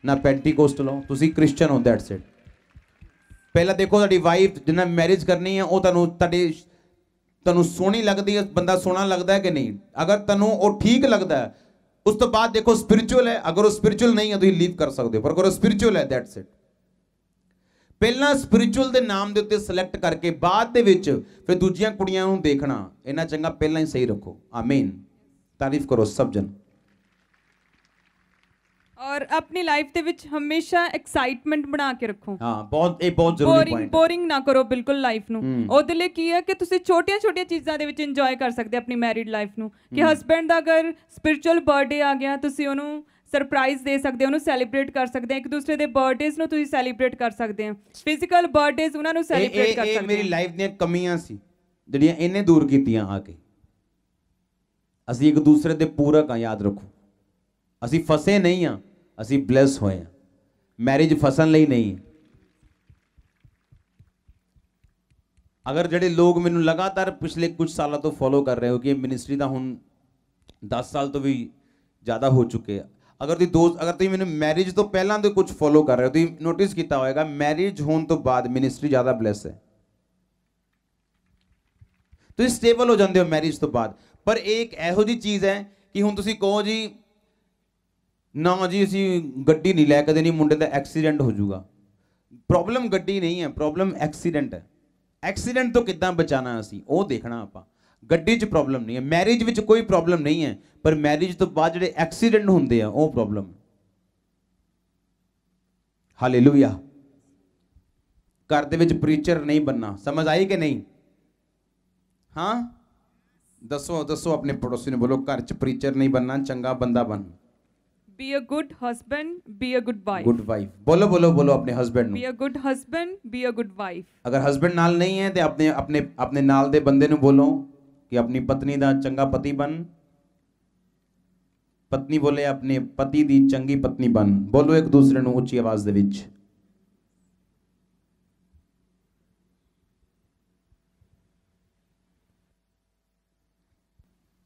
Speaker 1: ਨਾ ਪੈਂਟੀਕੋਸਟਲ ਹੋ ਤੁਸੀਂ ਕ੍ਰਿਸਚੀਅਨ ਹੋ ਦੈਟਸ ਇਟ ਪਹਿਲਾਂ ਦੇਖੋ ਤੁਹਾਡੀ ਵਾਈਫ ਜਿਹਨਾਂ ਮੈਰਿਜ ਕਰਨੀ ਹੈ ਉਹ ਤੁਹਾਨੂੰ ਤੁਹਾਡੇ ਤੁਹਾਨੂੰ ਸੋਹਣੀ ਲੱਗਦੀ ਹੈ ਬੰਦਾ ਸੋਹਣਾ ਲੱਗਦਾ ਹੈ ਕਿ ਨਹੀਂ ਅਗਰ ਤੁਹਾਨੂੰ ਉਹ ਠੀਕ ਲੱਗਦਾ ਹੈ ਉਸ ਤੋਂ ਬਾਅਦ ਦੇਖੋ ਸਪਿਰਚੁਅਲ ਹੈ ਅਗਰ ਉਹ ਸਪਿਰਚੁਅਲ ਨਹੀਂ ਹੈ ਤੁਸੀਂ ਲੀਵ ਕਰ ਸਕਦੇ ਹੋ ਪਰ ਅਗਰ ਉਹ ਸਪਿਰਚੁਅਲ ਹੈ ਦੈਟਸ ਇਟ ਪਹਿਲਾਂ ਸਪਿਰਚੁਅਲ ਦੇ ਨਾਮ ਦੇ ਉੱਤੇ ਸਿਲੈਕਟ ਕਰਕੇ ਬਾਅਦ ਦੇ ਵਿੱਚ ਫਿਰ ਦੂਜੀਆਂ ਕੁੜੀਆਂ ਨੂੰ ਦੇਖਣਾ ਇਹਨਾਂ ਚੰਗਾ ਪਹਿਲਾਂ ਹੀ ਸਹੀ ਰੱਖੋ ਆਮੀਨ ਤਾਰੀਫ ਕਰੋ ਸਭ ਜਨ
Speaker 2: ਔਰ ਆਪਣੀ ਲਾਈਫ ਦੇ ਵਿੱਚ ਹਮੇਸ਼ਾ ਐਕਸਾਈਟਮੈਂਟ ਬਣਾ ਕੇ ਰੱਖੋ ਹਾਂ
Speaker 1: ਬਹੁਤ ਇਹ ਬਹੁਤ ਜ਼ਰੂਰੀ ਪੁਆਇੰਟ
Speaker 2: ਬੋਰਿੰਗ ਨਾ ਕਰੋ ਬਿਲਕੁਲ ਲਾਈਫ ਨੂੰ ਉਹਦੇ ਲਈ ਕੀ ਹੈ ਕਿ ਤੁਸੀਂ ਛੋਟੀਆਂ-ਛੋਟੀਆਂ ਚੀਜ਼ਾਂ ਦੇ ਵਿੱਚ ਇੰਜੋਏ ਕਰ ਸਕਦੇ ਆਪਣੀ ਮੈਰਿਡ ਲਾਈਫ ਨੂੰ ਕਿ ਹਸਬੰਡ ਦਾ ਅਗਰ ਸਪਿਰਚੁਅਲ ਬਰਥਡੇ ਆ ਗਿਆ ਤੁਸੀਂ ਉਹਨੂੰ ਸਰਪ੍ਰਾਈਜ਼ ਦੇ ਸਕਦੇ ਹੋ ਉਹਨੂੰ ਸੈਲੀਬ੍ਰੇਟ ਕਰ ਸਕਦੇ ਹੋ ਇੱਕ ਦੂਸਰੇ ਦੇ ਬਰਥਡੇਜ਼ ਨੂੰ ਤੁਸੀਂ ਸੈਲੀਬ੍ਰੇਟ ਕਰ ਸਕਦੇ ਹੋ ਫਿਜ਼ੀਕਲ ਬਰਥਡੇਜ਼ ਉਹਨਾਂ ਨੂੰ ਸੈਲੀਬ੍ਰੇਟ ਕਰ ਸਕਦੇ ਹੋ ਇਹ
Speaker 1: ਮੇਰੀ ਲਾਈਫ ਦੀਆਂ ਕਮੀਆਂ ਸੀ ਜਿਹੜੀਆਂ ਇਹਨੇ ਦੂਰ ਕੀਤੀਆਂ ਆ ਕੇ ਅਸੀਂ ਇੱਕ ਦੂਸਰੇ ਦੇ ਪੂਰਕ ਆ ਯਾਦ ਰੱਖੋ ਅਸੀਂ ਫਸੇ ਨਹੀਂ ਆ ਅਸੀਂ ਬਲੈਸ ਹੋਏ ਆ ਮੈਰਿਜ ਫਸਣ ਲਈ ਨਹੀਂ ਹੈ ਅਗਰ ਜਿਹੜੇ ਲੋਕ ਮੈਨੂੰ ਲਗਾਤਾਰ ਪਿਛਲੇ ਕੁਝ ਸਾਲਾਂ ਤੋਂ ਫੋਲੋ ਕਰ ਰਹੇ ਹੋ ਕਿ ਇਹ ਮਿਨਿਸਟਰੀ ਦਾ ਹੁਣ 10 ਸਾਲ ਤੋਂ ਵੀ ਜ਼ਿਆਦਾ ਹੋ ਚੁੱਕੇ ਆ ਅਗਰ ਤੁਸੀਂ ਦੋਸਤ ਅਗਰ ਤੁਸੀਂ ਮੈਨੂੰ ਮੈਰਿਜ ਤੋਂ ਪਹਿਲਾਂ ਦੇ ਕੁਝ ਫੋਲੋ ਕਰ ਰਹੇ ਹੋ ਤੁਸੀਂ ਨੋਟਿਸ ਕੀਤਾ ਹੋਵੇਗਾ ਮੈਰਿਜ ਹੋਣ ਤੋਂ ਬਾਅਦ ਮਿਨਿਸਟਰੀ ਜ਼ਿਆਦਾ ਬਲੈਸ ਹੈ ਤੁਸੀਂ ਸਟੇਬਲ ਹੋ ਜਾਂਦੇ ਹੋ ਮੈਰਿਜ ਤੋਂ ਬਾਅਦ ਪਰ ਇਹ ਇੱਕ ਇਹੋ ਜੀ ਚੀਜ਼ ਹੈ ਕਿ ਹੁਣ ਤੁਸੀਂ ਕਹੋ ਜੀ ਨਾ ਜੀ ਅਸੀਂ ਗੱਡੀ ਨਹੀਂ ਲੈ ਕੇ ਦੇਣੀ ਮੁੰਡੇ ਦਾ ਐਕਸੀਡੈਂਟ ਹੋ ਜਾਊਗਾ ਪ੍ਰੋਬਲਮ ਗੱਡੀ ਨਹੀਂ ਹੈ ਪ੍ਰੋਬਲਮ ਐਕਸੀਡੈਂਟ ਹੈ ਐਕਸੀਡੈਂਟ ਤੋਂ ਕਿੱਦਾਂ ਬਚਾਣਾ ਅਸੀਂ ਉਹ ਦੇਖਣਾ ਆਪਾਂ ਗੱਡੀ 'ਚ ਪ੍ਰੋਬਲਮ ਨਹੀਂ ਹੈ ਮੈਰਿਜ ਵਿੱਚ ਕੋਈ ਪ੍ਰੋਬਲਮ ਨਹੀਂ ਹੈ ਪਰ ਮੈਰਿਜ ਤੋਂ ਬਾਅਦ ਜਿਹੜੇ ਐਕਸੀਡੈਂਟ ਹੁੰਦੇ ਆ ਉਹ ਪ੍ਰੋਬਲਮ ਹਾਲੇਲੂਇਆ ਘਰ ਦੇ ਵਿੱਚ ਪ੍ਰੀਚਰ ਨਹੀਂ ਬੰਨਾ ਸਮਝ ਆਈ ਕਿ ਨਹੀਂ ਹਾਂ ਦੱਸੋ ਦੱਸੋ ਆਪਣੇ ਪੜੋਸੀ ਨੂੰ ਬੋਲੋ ਘਰ 'ਚ ਪ੍ਰੀਚਰ ਨਹੀਂ ਬੰਨਾ ਚੰਗਾ ਬੰਦਾ ਬਣ
Speaker 2: be a good husband be a good wife good
Speaker 1: wife ਬੋਲੋ ਬੋਲੋ ਬੋਲੋ ਆਪਣੇ ਹਸਬੰਡ ਨੂੰ be
Speaker 2: a good husband be a good wife
Speaker 1: ਅਗਰ ਹਸਬੰਡ ਨਾਲ ਨਹੀਂ ਹੈ ਤੇ ਆਪਣੇ ਆਪਣੇ ਆਪਣੇ ਨਾਲ ਦੇ ਬੰਦੇ ਨੂੰ ਬੋਲੋ ਕਿ ਆਪਣੀ ਪਤਨੀ ਦਾ ਚੰਗਾ ਪਤੀ ਬਣ ਪਤਨੀ ਬੋਲੇ ਆਪਣੇ ਪਤੀ ਦੀ ਚੰਗੀ ਪਤਨੀ ਬਣ ਬੋਲੋ ਇੱਕ ਦੂਸਰੇ ਨੂੰ ਉੱਚੀ ਆਵਾਜ਼ ਦੇ ਵਿੱਚ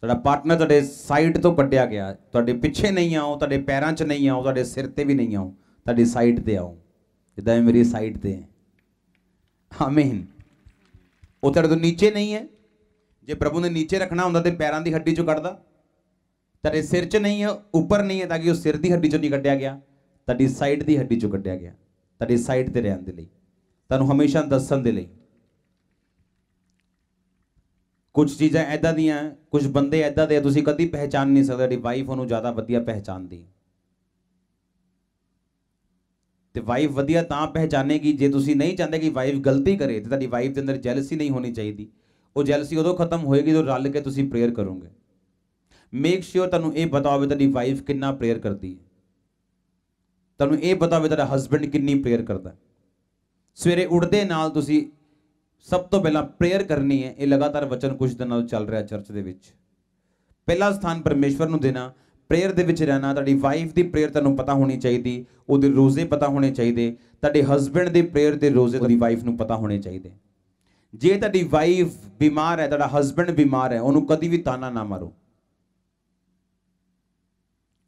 Speaker 1: ਤੁਹਾਡਾ ਪਾਰਟਨਰ ਤੁਹਾਡੇ ਸਾਈਡ ਤੋਂ ਕੱਢਿਆ ਗਿਆ ਤੁਹਾਡੇ ਪਿੱਛੇ ਨਹੀਂ ਆਓ ਤੁਹਾਡੇ ਪੈਰਾਂ 'ਚ ਨਹੀਂ ਆਓ ਤੁਹਾਡੇ ਸਿਰ ਤੇ ਵੀ ਨਹੀਂ ਆਓ ਤੁਹਾਡੀ ਸਾਈਡ ਤੇ ਆਓ ਜਿੱਦਾਂ ਮੇਰੀ ਸਾਈਡ ਤੇ ਹੈ ਆਮੀਨ ਉਹ ਤੁਹਾਡੇ ਤੋਂ ਨੀਚੇ ਨਹੀਂ ਹੈ ਜੇ ਪ੍ਰਭੂ ਨੇ ਨੀਚੇ ਰੱਖਣਾ ਹੁੰਦਾ ਤੇ ਪੈਰਾਂ ਦੀ ਹੱਡੀ ਚੋਂ ਕੱਢਦਾ ਤੇ ਸਿਰ 'ਚ ਨਹੀਂ ਹੈ ਉੱਪਰ ਨਹੀਂ ਹੈ ਤਾਂ ਕਿ ਉਹ ਸਿਰ ਦੀ ਹੱਡੀ ਚੋਂ ਨਹੀਂ ਕੱਢਿਆ ਗਿਆ ਤੁਹਾਡੀ ਸਾਈਡ ਦੀ ਹੱਡੀ ਚੋਂ ਕੱਢਿਆ ਗਿਆ ਤੁਹਾਡੀ ਸਾਈਡ ਤੇ ਰਹਿਣ ਦੇ ਲਈ ਤੁਹਾਨੂੰ ਹਮੇਸ਼ਾ ਦੱਸਣ ਦੇ ਲਈ ਕੁਝ ਚੀਜ਼ਾਂ ਐਦਾਂ ਦੀਆਂ ਕੁਝ ਬੰਦੇ ਐਦਾਂ ਦੇ ਤੁਸੀਂ ਕਦੀ ਪਹਿਚਾਨ ਨਹੀਂ ਸਕਦੇ ਤੁਹਾਡੀ ਵਾਈਫ ਉਹਨੂੰ ਜ਼ਿਆਦਾ ਵਧੀਆ ਪਹਿਚਾਨਦੀ ਤੇ ਵਾਈਫ ਵਧੀਆ ਤਾਂ ਪਹਿਚਾਨੇਗੀ ਜੇ ਤੁਸੀਂ ਨਹੀਂ ਚਾਹੁੰਦੇ ਕਿ ਵਾਈਫ ਗਲਤੀ ਕਰੇ ਤੇ ਤੁਹਾਡੀ ਵਾਈਫ ਦੇ ਅੰਦਰ ਜੈਲਸੀ ਨਹੀਂ ਹੋਣੀ ਚਾਹੀਦੀ ਉਹ ਜੈਲਸੀ ਉਦੋਂ ਖਤਮ ਹੋਏਗੀ ਜਦੋਂ ਰਲ ਕੇ ਤੁਸੀਂ ਪ੍ਰੇਅਰ ਕਰੋਗੇ ਮੇਕ ਸ਼ੋਰ ਤੁਹਾਨੂੰ ਇਹ ਪਤਾ ਹੋਵੇ ਤੁਹਾਡੀ ਵਾਈਫ ਕਿੰਨਾ ਪ੍ਰੇਅਰ ਕਰਦੀ ਹੈ ਤੁਹਾਨੂੰ ਇਹ ਪਤਾ ਹੋਵੇ ਤੁਹਾਡਾ ਹਸਬੰਡ ਕਿੰਨੀ ਪ੍ਰੇਅਰ ਕਰਦਾ ਸਵੇਰੇ ਉੱਠਦੇ ਨਾਲ ਤੁਸੀਂ ਸਭ ਤੋਂ ਪਹਿਲਾਂ ਪ੍ਰੇਅਰ ਕਰਨੀ ਹੈ ਇਹ ਲਗਾਤਾਰ ਵਚਨ ਕੁਝ ਦਿਨਾਂ ਤੋਂ ਚੱਲ ਰਿਹਾ ਚਰਚ ਦੇ ਵਿੱਚ ਪਹਿਲਾ ਸਥਾਨ ਪਰਮੇਸ਼ਵਰ ਨੂੰ ਦੇਣਾ ਪ੍ਰੇਅਰ ਦੇ ਵਿੱਚ ਰਹਿਣਾ ਤੁਹਾਡੀ ਵਾਈਫ ਦੀ ਪ੍ਰੇਅਰ ਤੁਹਾਨੂੰ ਪਤਾ ਹੋਣੀ ਚਾਹੀਦੀ ਉਹਦੇ ਰੋਜ਼ੇ ਪਤਾ ਹੋਣੇ ਚਾਹੀਦੇ ਤੁਹਾਡੇ ਹਸਬੰਡ ਦੇ ਪ੍ਰੇਅਰ ਦੇ ਰੋਜ਼ੇ ਤੁਹਾਡੀ ਵਾਈਫ ਨੂੰ ਪਤਾ ਹੋਣੇ ਚਾਹੀਦੇ ਜੇ ਤੁਹਾਡੀ ਵਾਈਫ ਬਿਮਾਰ ਹੈ ਤੁਹਾਡਾ ਹਸਬੰਡ ਬਿਮਾਰ ਹੈ ਉਹਨੂੰ ਕਦੀ ਵੀ ਤਾਨਾ ਨਾ ਮਾਰੋ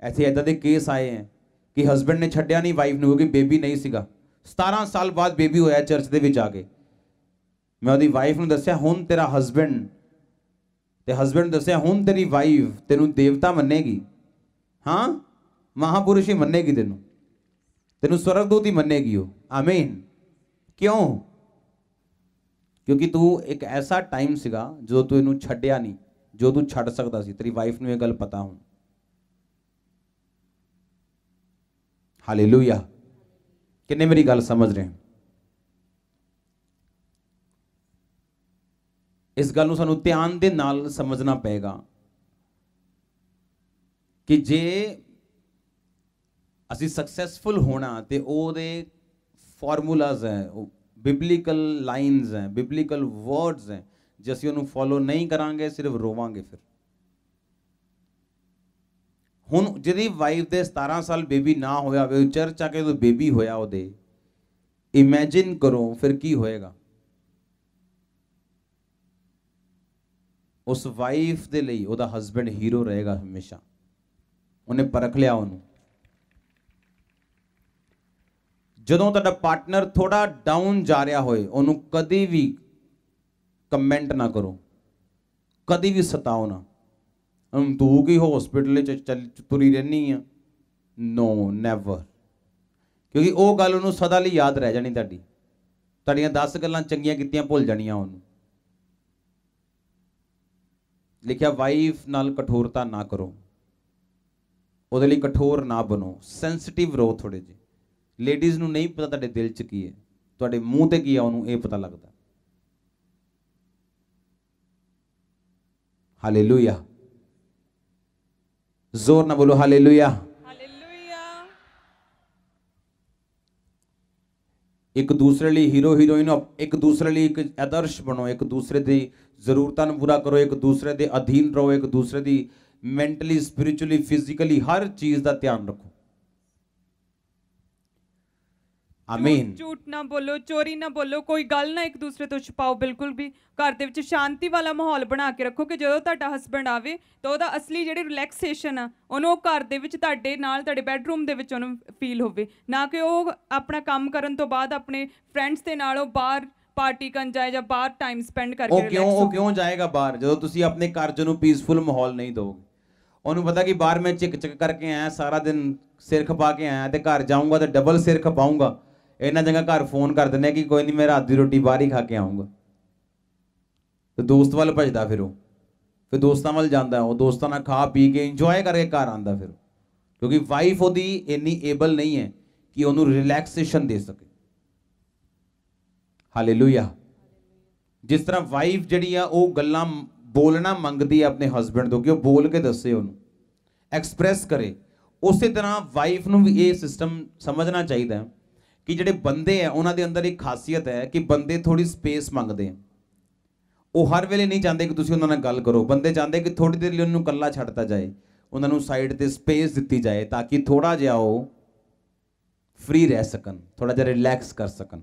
Speaker 1: ਐਸੇ ਇਦਾਂ ਦੇ ਕੇਸ ਆਏ ਹੈ ਕਿ ਹਸਬੰਡ ਨੇ ਛੱਡਿਆ ਨਹੀਂ ਵਾਈਫ ਨੂੰ ਕਿ ਬੇਬੀ ਨਹੀਂ ਸੀਗਾ 17 ਸਾਲ ਬਾਅਦ ਬੇਬੀ ਹੋਇਆ ਚਰਚ ਦੇ ਵਿੱਚ ਆ ਕੇ ਮੈਂ ਉਹਦੀ ਵਾਈਫ ਨੂੰ ਦੱਸਿਆ ਹੁਣ ਤੇਰਾ ਹਸਬੰਡ ਤੇ ਹਸਬੰਡ ਦੱਸਿਆ ਹੁਣ ਤੇਰੀ ਵਾਈਫ ਤੈਨੂੰ ਦੇਵਤਾ ਮੰਨੇਗੀ ਹਾਂ ਮਹਾਪੁਰਸ਼ ਹੀ ਮੰਨੇਗੀ ਤੈਨੂੰ ਤੈਨੂੰ ਸਵਰਗਦੂਤ ਹੀ ਮੰਨੇਗੀ ਉਹ ਆਮੀਨ ਕਿਉਂ ਕਿਉਂਕਿ ਤੂੰ ਇੱਕ ਐਸਾ ਟਾਈਮ ਸੀਗਾ ਜਦੋਂ ਤੂੰ ਇਹਨੂੰ ਛੱਡਿਆ ਨਹੀਂ ਜੋ ਤੂੰ ਛੱਡ ਸਕਦਾ ਸੀ ਤੇਰੀ ਵਾਈਫ ਨੂੰ ਇਹ ਗੱਲ ਪਤਾ ਹੁਣ ਹਾਲੇਲੂਇਆ ਕਿੰਨੇ ਮੇਰੀ ਗੱਲ ਸਮਝ ਰਹੇ ਇਸ ਗੱਲ ਨੂੰ ਸਾਨੂੰ ਧਿਆਨ ਦੇ ਨਾਲ ਸਮਝਣਾ ਪਏਗਾ ਕਿ ਜੇ ਅਸੀਂ ਸਕਸੈਸਫੁਲ ਹੋਣਾ ਤੇ ਉਹਦੇ ਫਾਰਮੂਲਾਜ਼ ਹੈ ਬਿਬਲੀਕਲ ਲਾਈਨਸ ਹੈ ਬਿਬਲੀਕਲ ਵਰਡਸ ਹੈ ਜੇ ਅਸੀਂ ਉਹਨੂੰ ਫੋਲੋ ਨਹੀਂ ਕਰਾਂਗੇ ਸਿਰਫ ਰੋਵਾਂਗੇ ਫਿਰ ਹੁਣ ਜਿਹਦੀ ਵਾਈਫ ਦੇ 17 ਸਾਲ ਬੇਬੀ ਨਾ ਹੋਇਆ ਹੋਵੇ ਚਰਚ ਆ ਕੇ ਉਹ ਬੇਬੀ ਹੋਇਆ ਉਹਦੇ ਇਮੇਜਿਨ ਕਰੋ ਫਿਰ ਕੀ ਹੋਏਗਾ ਉਸ ਵਾਈਫ ਦੇ ਲਈ ਉਹਦਾ ਹਸਬੰਡ ਹੀਰੋ ਰਹੇਗਾ ਹਮੇਸ਼ਾ ਉਹਨੇ ਪਰਖ ਲਿਆ ਉਹਨੂੰ ਜਦੋਂ ਤੁਹਾਡਾ ਪਾਰਟਨਰ ਥੋੜਾ ਡਾਊਨ ਜਾ ਰਿਹਾ ਹੋਏ ਉਹਨੂੰ ਕਦੀ ਵੀ ਕਮੈਂਟ ਨਾ ਕਰੋ ਕਦੀ ਵੀ ਸਤਾਓ ਨਾ ਹਮ ਤੂੰ ਕੀ ਹਸਪੀਟਲ ਚ ਤੁਰੀ ਰਹਿਣੀ ਆ ਨੋ ਨੈਵਰ ਕਿਉਂਕਿ ਉਹ ਗੱਲ ਉਹਨੂੰ ਸਦਾ ਲਈ ਯਾਦ ਰਹਿ ਜਾਣੀ ਤੁਹਾਡੀ ਤੁਹਾਡੀਆਂ 10 ਗੱਲਾਂ ਚੰਗੀਆਂ ਕੀਤੀਆਂ ਭੁੱਲ ਜਾਣੀਆਂ ਉਹਨੂੰ ਲਿਖਿਆ ਵਾਈਫ ਨਾਲ ਕਠੋਰਤਾ ਨਾ ਕਰੋ ਉਹਦੇ ਲਈ ਕਠੋਰ ਨਾ ਬਣੋ ਸੈਂਸਿਟਿਵ ਰਹੋ ਥੋੜੇ ਜਿਹਾ ਲੇਡੀਜ਼ ਨੂੰ ਨਹੀਂ ਪਤਾ ਤੁਹਾਡੇ ਦਿਲ 'ਚ ਕੀ ਹੈ ਤੁਹਾਡੇ ਮੂੰਹ ਤੇ ਕੀ ਆ ਉਹਨੂੰ ਇਹ ਪਤਾ ਲੱਗਦਾ ਹਾਲੇਲੂਇਆ ਜ਼ੋਰ ਨਾਲ ਬੋਲੋ ਹਾਲੇਲੂਇਆ ਹਾਲੇਲੂਇਆ ਇੱਕ ਦੂਸਰੇ ਲਈ ਹੀਰੋ ਹੀਰੋਇਨ ਇੱਕ ਦੂਸਰੇ ਲਈ ਇੱਕ ਆਦਰਸ਼ ਬਣੋ ਇੱਕ ਦੂਸਰੇ ਦੀ ਜ਼ਰੂਰਤਾਂ ਨੂੰ ਪੂਰਾ ਕਰੋ ਇੱਕ ਦੂਸਰੇ ਦੇ ਅਧੀਨ ਰਹੋ ਇੱਕ ਦੂਸਰੇ ਦੀ ਮੈਂਟਲੀ ਸਪਿਰਚੁਅਲੀ ਫਿਜ਼ੀਕਲੀ ਹਰ ਚੀਜ਼ ਦਾ ਧਿਆਨ ਰੱਖੋ ਆਮੀਨ
Speaker 2: ਝੂਠ ਨਾ ਬੋਲੋ ਚੋਰੀ ਨਾ ਬੋਲੋ ਕੋਈ ਗੱਲ ਨਾ ਇੱਕ ਦੂਸਰੇ ਤੋਂ ਛਪਾਓ ਬਿਲਕੁਲ ਵੀ ਘਰ ਦੇ ਵਿੱਚ ਸ਼ਾਂਤੀ ਵਾਲਾ ਮਾਹੌਲ ਬਣਾ ਕੇ ਰੱਖੋ ਕਿ ਜਦੋਂ ਤੁਹਾਡਾ ਹਸਬੰਡ ਆਵੇ ਤਾਂ ਉਹਦਾ ਅਸਲੀ ਜਿਹੜੀ ਰਿਲੈਕਸੇਸ਼ਨ ਆ ਉਹਨੂੰ ਘਰ ਦੇ ਵਿੱਚ ਤੁਹਾਡੇ ਨਾਲ ਤੁਹਾਡੇ ਬੈੱਡਰੂਮ ਦੇ ਵਿੱਚ ਉਹਨੂੰ ਫੀਲ ਹੋਵੇ ਨਾ ਕਿ ਉਹ ਆਪਣਾ ਕੰਮ ਕਰਨ ਤੋਂ ਬਾਅਦ ਆਪਣੇ ਫਰੈਂਡਸ ਦੇ ਨਾਲ ਉਹ ਬਾਹਰ ਪਾਰਟੀ ਕਰਨ ਜਾਏ ਜਾਂ ਬਾਹਰ ਟਾਈਮ ਸਪੈਂਡ ਕਰਕੇ ਉਹ ਕਿਉਂ ਉਹ
Speaker 1: ਕਿਉਂ ਜਾਏਗਾ ਬਾਹਰ ਜਦੋਂ ਤੁਸੀਂ ਆਪਣੇ ਕਾਰਜ ਨੂੰ ਪੀਸਫੁਲ ਮਾਹੌਲ ਨਹੀਂ ਦਿਓਗੇ ਉਹਨੂੰ ਪਤਾ ਕਿ ਬਾਹਰ ਮੈਂ ਚਿਕ ਚਿਕ ਕਰਕੇ ਆਇਆ ਸਾਰਾ ਦਿਨ ਸਿਰ ਖਪਾ ਕੇ ਆਇਆ ਤੇ ਘਰ ਜਾਊਂਗਾ ਤਾਂ ਡਬਲ ਸਿਰ ਖਪਾਉਂਗਾ ਇਹਨਾਂ ਜਗ੍ਹਾ ਘਰ ਫੋਨ ਕਰ ਦਿੰਦੇ ਆ ਕਿ ਕੋਈ ਨਹੀਂ ਮੈਂ ਰਾਤ ਦੀ ਰੋਟੀ ਬਾਹਰ ਹੀ ਖਾ ਕੇ ਆਉਂਗਾ ਤੇ ਦੋਸਤ ਵੱਲ ਭਜਦਾ ਫਿਰ ਉਹ ਫਿਰ ਦੋਸਤਾਂ ਵੱਲ ਜਾਂਦਾ ਉਹ ਦੋਸਤਾਂ ਨਾਲ ਖਾ ਪੀ ਕੇ ਇੰਜੋਏ ਕਰਕੇ ਘਰ ਆਂਦਾ ਫਿਰ ਕਿਉਂਕਿ ਵਾਈਫ ਉਹਦੀ ਇੰਨੀ ਏਬਲ ਨਹੀਂ ਹੈ ਕਿ ਉਹਨੂੰ ਰਿਲੈਕਸੇਸ਼ਨ ਦੇ ਸਕੇ ਹਾਲੇਲੂਇਆ ਜਿਸ ਤਰ੍ਹਾਂ ਵਾਈਫ ਜਿਹੜੀ ਆ ਉਹ ਗੱਲਾਂ ਬੋਲਣਾ ਮੰਗਦੀ ਆ ਆਪਣੇ ਹਸਬੰਡ ਤੋਂ ਕਿ ਉਹ ਬੋਲ ਕੇ ਦੱਸੇ ਉਹਨੂੰ ਐਕਸਪ੍ਰੈਸ ਕਰੇ ਉਸੇ ਤਰ੍ਹਾਂ ਵਾਈਫ ਨੂੰ ਵੀ ਇਹ ਸਿਸਟਮ ਸਮਝਣਾ ਚਾਹੀਦਾ ਹੈ ਕਿ ਜਿਹੜੇ ਬੰਦੇ ਆ ਉਹਨਾਂ ਦੇ ਅੰਦਰ ਇੱਕ ਖਾਸੀਅਤ ਹੈ ਕਿ ਬੰਦੇ ਥੋੜੀ ਸਪੇਸ ਮੰਗਦੇ ਆ ਉਹ ਹਰ ਵੇਲੇ ਨਹੀਂ ਚਾਹੁੰਦੇ ਕਿ ਤੁਸੀਂ ਉਹਨਾਂ ਨਾਲ ਗੱਲ ਕਰੋ ਬੰਦੇ ਚਾਹੁੰਦੇ ਕਿ ਥੋੜੀ ਦੇਰ ਲਈ ਉਹਨਾਂ ਨੂੰ ਇਕੱਲਾ ਛੱਡਤਾ ਜਾਏ ਉਹਨਾਂ ਨੂੰ ਸਾਈਡ ਤੇ ਸਪੇਸ ਦਿੱਤੀ ਜਾਏ ਤਾਂ ਕਿ ਥੋੜਾ ਜਿਹਾ ਉਹ ਫ੍ਰੀ ਰਹਿ ਸਕਣ ਥੋੜਾ ਜਿਹਾ ਰਿਲੈਕਸ ਕਰ ਸਕਣ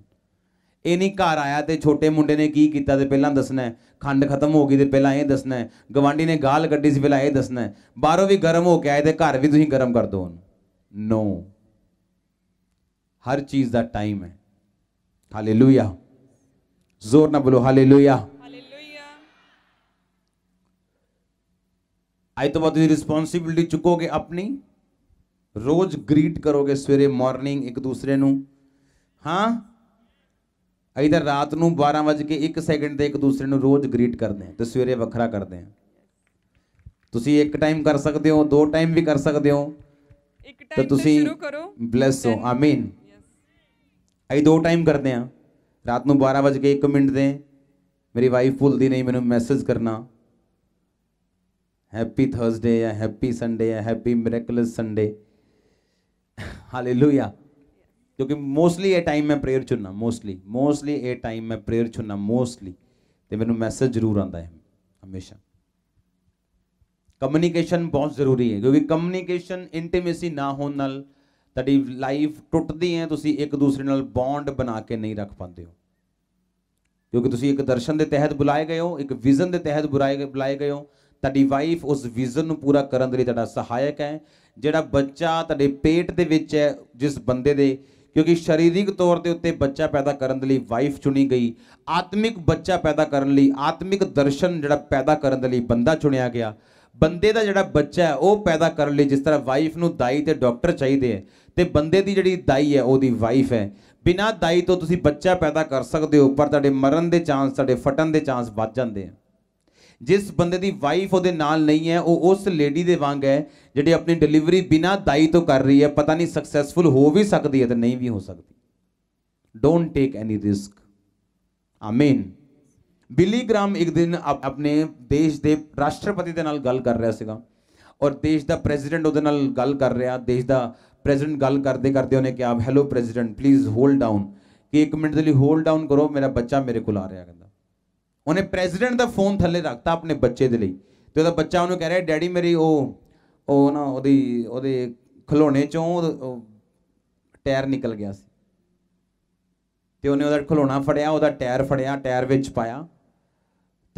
Speaker 1: ਇਹ ਨਹੀਂ ਘਰ ਆਇਆ ਤੇ ਛੋਟੇ ਮੁੰਡੇ ਨੇ ਕੀ ਕੀਤਾ ਤੇ ਪਹਿਲਾਂ ਦੱਸਣਾ ਹੈ ਖੰਡ ਖਤਮ ਹੋ ਗਈ ਤੇ ਪਹਿਲਾਂ ਇਹ ਦੱਸਣਾ ਹੈ ਗਵਾਂਢੀ ਨੇ ਗਾਲ ਕੱਢੀ ਸੀ ਪਹਿਲਾਂ ਇਹ ਦੱਸਣਾ ਹੈ ਬਾਹਰੋਂ ਵੀ ਗਰਮ ਹੋ ਕੇ ਆਏ ਤੇ ਘਰ ਵੀ ਤੁਸੀਂ ਗਰਮ ਕਰ ਦੋ ਉਹਨੂੰ ਨੋ ਹਰ ਚੀਜ਼ ਦਾ ਟਾਈਮ ਹੈ ਹਾਲੇਲੂਇਆ ਜ਼ੋਰ ਨਾਲ ਬੋਲੋ ਹਾਲੇਲੂਇਆ ਹਾਲੇਲੂਇਆ ਆਇਤ ਬਾਅਦ ਦੀ ਰਿਸਪੌਂਸਿਬਿਲਟੀ ਚੁੱਕੋਗੇ ਆਪਣੀ ਰੋਜ਼ ਗ੍ਰੀਟ ਕਰੋਗੇ ਸਵੇਰੇ ਮਾਰਨਿੰਗ ਇੱਕ ਦੂਸਰੇ ਨੂੰ ਹਾਂ ਇਧਰ ਰਾਤ ਨੂੰ 12 ਵਜੇ ਕੇ 1 ਸੈਕਿੰਡ ਤੇ ਇੱਕ ਦੂਸਰੇ ਨੂੰ ਰੋਜ਼ ਗ੍ਰੀਟ ਕਰਦੇ ਆ ਤੇ ਸਵੇਰੇ ਵੱਖਰਾ ਕਰਦੇ ਆ ਤੁਸੀਂ ਇੱਕ ਟਾਈਮ ਕਰ ਸਕਦੇ ਹੋ ਦੋ ਟਾਈਮ ਵੀ ਕਰ ਸਕਦੇ ਹੋ ਇੱਕ ਟਾਈਮ ਤੇ ਸ਼ੁਰੂ ਕਰੋ ਬlesਸ ਹੋ ਆਮੀਨ ਅਸੀਂ ਦੋ ਟਾਈਮ ਕਰਦੇ ਆ ਰਾਤ ਨੂੰ 12 ਵਜੇ 1 ਮਿੰਟ ਦੇ ਮੇਰੀ ਵਾਈਫ ਭੁੱਲਦੀ ਨਹੀਂ ਮੈਨੂੰ ਮੈਸੇਜ ਕਰਨਾ ਹੈਪੀ ਥਰਸਡੇ ਜਾਂ ਹੈਪੀ ਸੰਡੇ ਜਾਂ ਹੈਪੀ ਮਿਰੇਕਲਸ ਸੰਡੇ ਹਾਲੇਲੂਇਆ ਕਿਉਂਕਿ ਮੋਸਟਲੀ ਇਹ ਟਾਈਮ ਮੈਂ ਪ੍ਰੇਅਰ ਚੁਣਨਾ ਮੋਸਟਲੀ ਮੋਸਟਲੀ ਇਹ ਟਾਈਮ ਮੈਂ ਪ੍ਰੇਅਰ ਚੁਣਨਾ ਮੋਸਟਲੀ ਤੇ ਮੈਨੂੰ ਮੈਸੇਜ ਜ਼ਰੂਰ ਆਉਂਦਾ ਹੈ ਹਮੇਸ਼ਾ ਕਮਿਊਨੀਕੇਸ਼ਨ ਬਹੁਤ ਜ਼ਰੂਰੀ ਹੈ ਕਿਉਂਕਿ ਕਮਿਊਨੀਕੇਸ਼ਨ ਇੰਟੀਮੇਸੀ ਨਾ ਹੋਣ ਨਾਲ ਤੁਹਾਡੀ ਲਾਈਫ ਟੁੱਟਦੀ ਹੈ ਤੁਸੀਂ ਇੱਕ ਦੂਸਰੇ ਨਾਲ ਬੌਂਡ ਬਣਾ ਕੇ ਨਹੀਂ ਰੱਖ ਪਾਉਂਦੇ ਹੋ ਕਿਉਂਕਿ ਤੁਸੀਂ ਇੱਕ ਦਰਸ਼ਨ ਦੇ ਤਹਿਤ ਬੁਲਾਏ ਗਏ ਹੋ ਇੱਕ ਵਿਜ਼ਨ ਦੇ ਤਹਿਤ ਬੁਲਾਏ ਗਏ ਬੁਲਾਏ ਗਏ ਹੋ ਤੁਹਾਡੀ ਵਾਈਫ ਉਸ ਵਿਜ਼ਨ ਨੂੰ ਪੂਰਾ ਕਰਨ ਦੇ ਲਈ ਤੁਹਾਡਾ ਸਹਾਇਕ ਹੈ ਜਿਹੜਾ ਬੱਚਾ ਤੁਹਾਡੇ ਪੇਟ ਦੇ ਵਿੱਚ ਹੈ ਜਿਸ ਬੰਦੇ ਦੇ ਕਿਉਂਕਿ ਸਰੀਰਿਕ ਤੌਰ ਤੇ ਉੱਤੇ ਬੱਚਾ ਪੈਦਾ ਕਰਨ ਦੇ ਲਈ ਵਾਈਫ ਚੁਣੀ ਗਈ ਆਤਮਿਕ ਬੱਚਾ ਪੈਦਾ ਕਰਨ ਲਈ ਆਤਮਿਕ ਦਰਸ਼ਨ ਜਿਹੜਾ ਪੈਦਾ ਕਰਨ ਦੇ ਲਈ ਬੰਦਾ ਚੁਣਿਆ ਗਿਆ ਬੰਦੇ ਦਾ ਜਿਹੜਾ ਬੱਚਾ ਹੈ ਉਹ ਪੈਦਾ ਕਰਨ ਲਈ ਜਿਸ ਤਰ੍ਹਾਂ ਵਾਈਫ ਨੂੰ ਦਾਈ ਤੇ ਡਾਕਟਰ ਚਾਹੀਦੇ ਹੈ ਤੇ ਬੰਦੇ ਦੀ ਜਿਹੜੀ ਦਾਈ ਹੈ ਉਹਦੀ ਵਾਈਫ ਹੈ ਬਿਨਾ ਦਾਈ ਤੋਂ ਤੁਸੀਂ ਬੱਚਾ ਪੈਦਾ ਕਰ ਸਕਦੇ ਹੋ ਪਰ ਤੁਹਾਡੇ ਮਰਨ ਦੇ ਚਾਂਸ ਤੁਹਾਡੇ ਫਟਣ ਦੇ ਚਾਂਸ ਵੱਧ ਜਾਂਦੇ ਆ ਜਿਸ ਬੰਦੇ ਦੀ ਵਾਈਫ ਉਹਦੇ ਨਾਲ ਨਹੀਂ ਹੈ ਉਹ ਉਸ ਲੇਡੀ ਦੇ ਵਾਂਗ ਹੈ ਜਿਹੜੀ ਆਪਣੀ ਡਿਲੀਵਰੀ ਬਿਨਾ ਦਾਈ ਤੋਂ ਕਰ ਰਹੀ ਹੈ ਪਤਾ ਨਹੀਂ ਸਕਸੈਸਫੁਲ ਹੋ ਵੀ ਸਕਦੀ ਹੈ ਤੇ ਨਹੀਂ ਵੀ ਹੋ ਸਕਦੀ ਡੋਨਟ ਟੇਕ ਐਨੀ ਰਿਸਕ ਆਮੀਨ ਬਿਲੀ ਗ੍ਰਾਮ ਇੱਕ ਦਿਨ ਆਪਣੇ ਦੇਸ਼ ਦੇ ਰਾਸ਼ਟਰਪਤੀ ਦੇ ਨਾਲ ਗੱਲ ਕਰ ਰਿਹਾ ਸੀਗਾ ਔਰ ਦੇਸ਼ ਦਾ ਪ੍ਰੈਜ਼ੀਡੈਂਟ ਉਹਦੇ ਨਾਲ ਗੱਲ ਕਰ ਰਿਹਾ ਦੇਸ਼ ਦਾ ਪ੍ਰੈਜ਼ੀਡੈਂਟ ਗੱਲ ਕਰਦੇ ਕਰਦੇ ਉਹਨੇ ਕਿਹਾ hello president please hold down ਕਿ 1 ਮਿੰਟ ਦੇ ਲਈ ਹੋਲਡ ਡਾਊਨ ਕਰੋ ਮੇਰਾ ਬੱਚਾ ਮੇਰੇ ਕੋਲ ਆ ਰਿਹਾ ਕਹਿੰਦਾ ਉਹਨੇ ਪ੍ਰੈਜ਼ੀਡੈਂਟ ਦਾ ਫੋਨ ਥੱਲੇ ਰੱਖਤਾ ਆਪਣੇ ਬੱਚੇ ਦੇ ਲਈ ਤੇ ਉਹਦਾ ਬੱਚਾ ਉਹਨੂੰ ਕਹਿ ਰਿਹਾ ਡੈਡੀ ਮੇਰੀ ਉਹ ਉਹ ਨਾ ਉਹਦੀ ਉਹਦੇ ਖਲੋਣੇ ਚੋਂ ਟਾਇਰ ਨਿਕਲ ਗਿਆ ਸੀ ਤੇ ਉਹਨੇ ਉਹਦਾ ਖਲੋਣਾ ਫੜਿਆ ਉਹਦਾ ਟਾਇਰ ਫੜਿਆ ਟਾਇਰ ਵਿੱਚ ਪਾਇਆ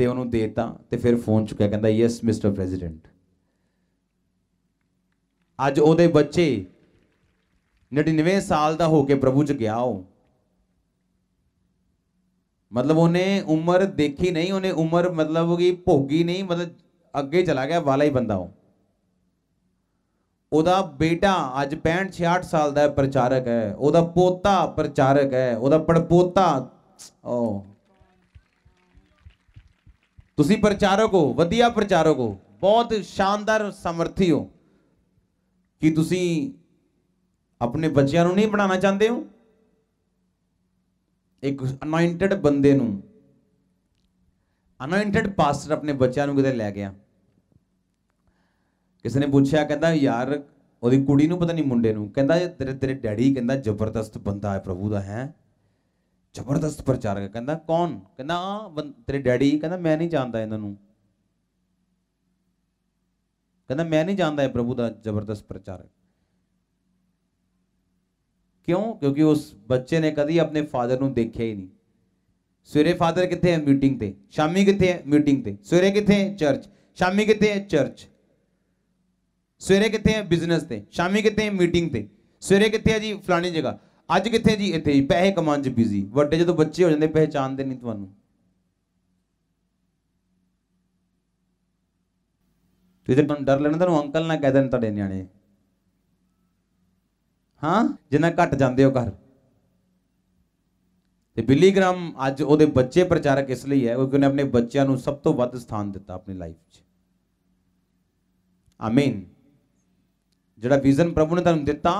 Speaker 1: ਤੇ ਉਹਨੂੰ ਦੇਤਾ ਤੇ ਫਿਰ ਫੋਨ ਚੁੱਕਿਆ ਕਹਿੰਦਾ ਯੈਸ ਮਿਸਟਰ ਪ੍ਰੈਜ਼ੀਡੈਂਟ ਅੱਜ ਉਹਦੇ ਬੱਚੇ 99 ਸਾਲ ਦਾ ਹੋ ਕੇ ਪ੍ਰਭੂ ਚ ਗਿਆ ਉਹ ਮਤਲਬ ਉਹਨੇ ਉਮਰ ਦੇਖੀ ਨਹੀਂ ਉਹਨੇ ਉਮਰ ਮਤਲਬ ਕੀ ਭੋਗੀ ਨਹੀਂ ਮਤਲਬ ਅੱਗੇ ਚਲਾ ਗਿਆ ਵਾਲਾ ਹੀ ਬੰਦਾ ਉਹ ਉਹਦਾ ਬੇਟਾ ਅੱਜ 65 66 ਸਾਲ ਦਾ ਪ੍ਰਚਾਰਕ ਹੈ ਉਹਦਾ ਪੋਤਾ ਪ੍ਰਚਾਰਕ ਹੈ ਉਹਦਾ ਪੜਪੋਤਾ ਓ ਤੁਸੀਂ ਪ੍ਰਚਾਰਕ ਹੋ ਵਧੀਆ ਪ੍ਰਚਾਰਕ ਹੋ ਬਹੁਤ ਸ਼ਾਨਦਾਰ ਸਮਰਥੀ ਹੋ ਕਿ ਤੁਸੀਂ ਆਪਣੇ ਬੱਚਿਆਂ ਨੂੰ ਨਹੀਂ ਬਣਾਉਣਾ ਚਾਹੁੰਦੇ ਹੋ ਇੱਕ ਅਨੋਇੰਟਡ ਬੰਦੇ ਨੂੰ ਅਨੋਇੰਟਡ ਪਾਸਟਰ ਆਪਣੇ ਬੱਚਿਆਂ ਨੂੰ ਕਿਤੇ ਲੈ ਗਿਆ ਕਿਸੇ ਨੇ ਪੁੱਛਿਆ ਕਹਿੰਦਾ ਯਾਰ ਉਹਦੀ ਕੁੜੀ ਨੂੰ ਪਤਾ ਨਹੀਂ ਮੁੰਡੇ ਨੂੰ ਕਹਿੰਦਾ ਤੇਰੇ ਤੇਰੇ ਡੈਡੀ ਕਹਿੰਦਾ ਜ਼ਬਰਦਸਤ ਬੰਦਾ ਹੈ ਪ੍ਰਭੂ ਦਾ ਹੈ ਜ਼ਬਰਦਸਤ ਪ੍ਰਚਾਰਕ ਕਹਿੰਦਾ ਕੌਣ ਕਹਿੰਦਾ ਆ ਤੇਰੇ ਡੈਡੀ ਕਹਿੰਦਾ ਮੈਂ ਨਹੀਂ ਜਾਣਦਾ ਇਹਨਾਂ ਨੂੰ ਕਹਿੰਦਾ ਮੈਂ ਨਹੀਂ ਜਾਣਦਾ ਇਹ ਪ੍ਰਭੂ ਦਾ ਜ਼ਬਰਦਸਤ ਪ੍ਰਚਾਰਕ ਕਿਉਂ ਕਿਉਂਕਿ ਉਸ ਬੱਚੇ ਨੇ ਕਦੀ ਆਪਣੇ ਫਾਦਰ ਨੂੰ ਦੇਖਿਆ ਹੀ ਨਹੀਂ ਸਵੇਰੇ ਫਾਦਰ ਕਿੱਥੇ ਹੈ ਮੀਟਿੰਗ ਤੇ ਸ਼ਾਮੀ ਕਿੱਥੇ ਹੈ ਮੀਟਿੰਗ ਤੇ ਸਵੇਰੇ ਕਿੱਥੇ ਹੈ ਚਰਚ ਸ਼ਾਮੀ ਕਿੱਥੇ ਹੈ ਚਰਚ ਸਵੇਰੇ ਕਿੱਥੇ ਹੈ ਬਿਜ਼ਨਸ ਤੇ ਸ਼ਾਮੀ ਕਿੱਥੇ ਹੈ ਮੀਟਿੰਗ ਤੇ ਸਵੇਰੇ ਕਿੱਥੇ ਹੈ ਜੀ ਫਲਾਣੀ ਜਗ੍ਹਾ ਅੱਜ ਕਿੱਥੇ ਜੀ ਇੱਥੇ ਹੀ ਪੈਸੇ ਕਮਾਉਣ 'ਚ ਬਿਜ਼ੀ ਵੱਡੇ ਜਦੋਂ ਬੱਚੇ ਹੋ ਜਾਂਦੇ ਪਹਿਚਾਨਦੇ ਨਹੀਂ ਤੁਹਾਨੂੰ ਤੇ ਜੇ ਤੁਹਾਨੂੰ ਡਰ ਲੈਣਾ ਤੁਹਾਨੂੰ ਅੰਕਲ ਨਾ ਕਹਿ ਦੇਣ ਤੁਹਾਡੇ ਨਿਆਣੇ ਹਾਂ ਜਿੰਨਾ ਘਟ ਜਾਂਦੇ ਹੋ ਘਰ ਤੇ ਬਿਲੀਗ੍ਰਾਮ ਗ੍ਰਾਮ ਅੱਜ ਉਹਦੇ ਬੱਚੇ ਪ੍ਰਚਾਰਕ ਇਸ ਲਈ ਹੈ ਕਿਉਂਕਿ ਉਹਨੇ ਆਪਣੇ ਬੱਚਿਆਂ ਨੂੰ ਸਭ ਤੋਂ ਵੱਧ ਸਥਾਨ ਦਿੱਤਾ ਆਪਣੀ ਲਾਈਫ 'ਚ ਆਮੀਨ ਜਿਹੜਾ ਵਿਜ਼ਨ ਪ੍ਰਭੂ ਨੇ ਤੁਹਾਨੂੰ ਦਿੱਤਾ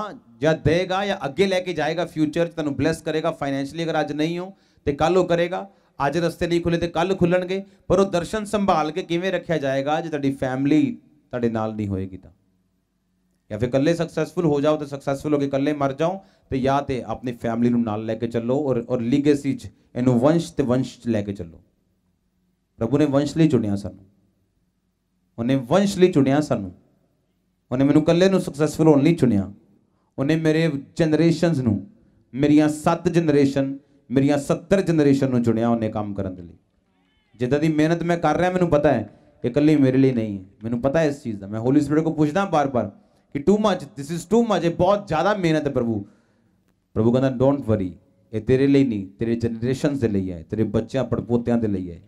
Speaker 1: ਜਾਂ ਦੇਗਾ ਜਾਂ ਅੱਗੇ ਲੈ ਕੇ ਜਾਏਗਾ ਫਿਊਚਰ ਤੁਹਾਨੂੰ ਬਲੈਸ ਕਰੇਗਾ ਫਾਈਨੈਂਸ਼ਲੀ ਅਗਰ ਅੱਜ ਨਹੀਂ ਹੋ ਤੇ ਕੱਲ ਉਹ ਕਰੇਗਾ ਅੱਜ ਰਸਤੇ ਨਹੀਂ ਖੁੱਲੇ ਤੇ ਕੱਲ ਖੁੱਲਣਗੇ ਪਰ ਉਹ ਦਰਸ਼ਨ ਸੰਭਾਲ ਕੇ ਕਿਵੇਂ ਰੱਖਿਆ ਜਾਏਗਾ ਜੇ ਤੁਹਾਡੀ ਫੈਮਿਲੀ ਤੁਹਾਡੇ ਨਾਲ ਨਹੀਂ ਹੋਏਗੀ ਤਾਂ ਜਾਂ ਫਿਰ ਇਕੱਲੇ ਸਕਸੈਸਫੁਲ ਹੋ ਜਾਓ ਤੇ ਸਕਸੈਸਫੁਲ ਹੋ ਕੇ ਇਕੱਲੇ ਮਰ ਜਾਓ ਤੇ ਜਾਂ ਤੇ ਆਪਣੀ ਫੈਮਿਲੀ ਨੂੰ ਨਾਲ ਲੈ ਕੇ ਚੱਲੋ ਔਰ ਔਰ ਲੀਗੇਸੀ ਚ ਇਹਨੂੰ ਵੰਸ਼ ਤੇ ਵੰਸ਼ ਚ ਲੈ ਕੇ ਚੱਲੋ ਪ੍ਰਭੂ ਨੇ ਵੰਸ਼ ਲਈ ਚੁਣਿਆ ਸਾਨੂੰ ਉਹਨੇ ਵੰਸ਼ ਲਈ ਚੁਣਿਆ ਸਾਨੂੰ ਉਹਨੇ ਮੈਨੂੰ ਇਕੱਲੇ ਨੂੰ ਸਕਸੈਸਫੁਲ ਹੋਣ ਲਈ ਚੁਣਿਆ ਉਹਨੇ ਮੇਰੇ ਜਨਰੇਸ਼ਨਸ ਨੂੰ ਮੇਰੀਆਂ 7 ਜਨਰੇਸ਼ਨ ਮੇਰੀਆਂ 70 ਜਨਰੇਸ਼ਨ ਨੂੰ ਚੁਣਿਆ ਉਹਨੇ ਕੰਮ ਕਰਨ ਦੇ ਲਈ ਜਿੱਦਾਂ ਦੀ ਮਿਹਨਤ ਮੈਂ ਕਰ ਰਿਹਾ ਮੈਨੂੰ ਪਤਾ ਹੈ ਕਿ ਇਕੱਲੀ ਮੇਰੇ ਲਈ ਨਹੀਂ ਹੈ ਮੈਨੂੰ ਪਤਾ ਹੈ ਇਸ ਚੀਜ਼ ਦਾ ਮੈਂ ਹੋਲੀ ਸਪਿਰਿਟ ਕੋ ਪੁੱਛਦਾ ਬਾਰ-ਬਾਰ ਕਿ too much this is too much ਇਹ ਬਹੁਤ ਜ਼ਿਆਦਾ ਮਿਹਨਤ ਹੈ ਪ੍ਰਭੂ ਪ੍ਰਭੂ ਕਹਿੰਦਾ ਡੋਨਟ ਵਰੀ ਇਹ ਤੇਰੇ ਲਈ ਨਹੀਂ ਤੇਰੇ ਜਨਰੇਸ਼ਨਸ ਦੇ ਲਈ ਹੈ ਤੇਰੇ ਬੱਚਿਆਂ ਪੜਪੋਤਿਆਂ ਦੇ ਲਈ ਹੈ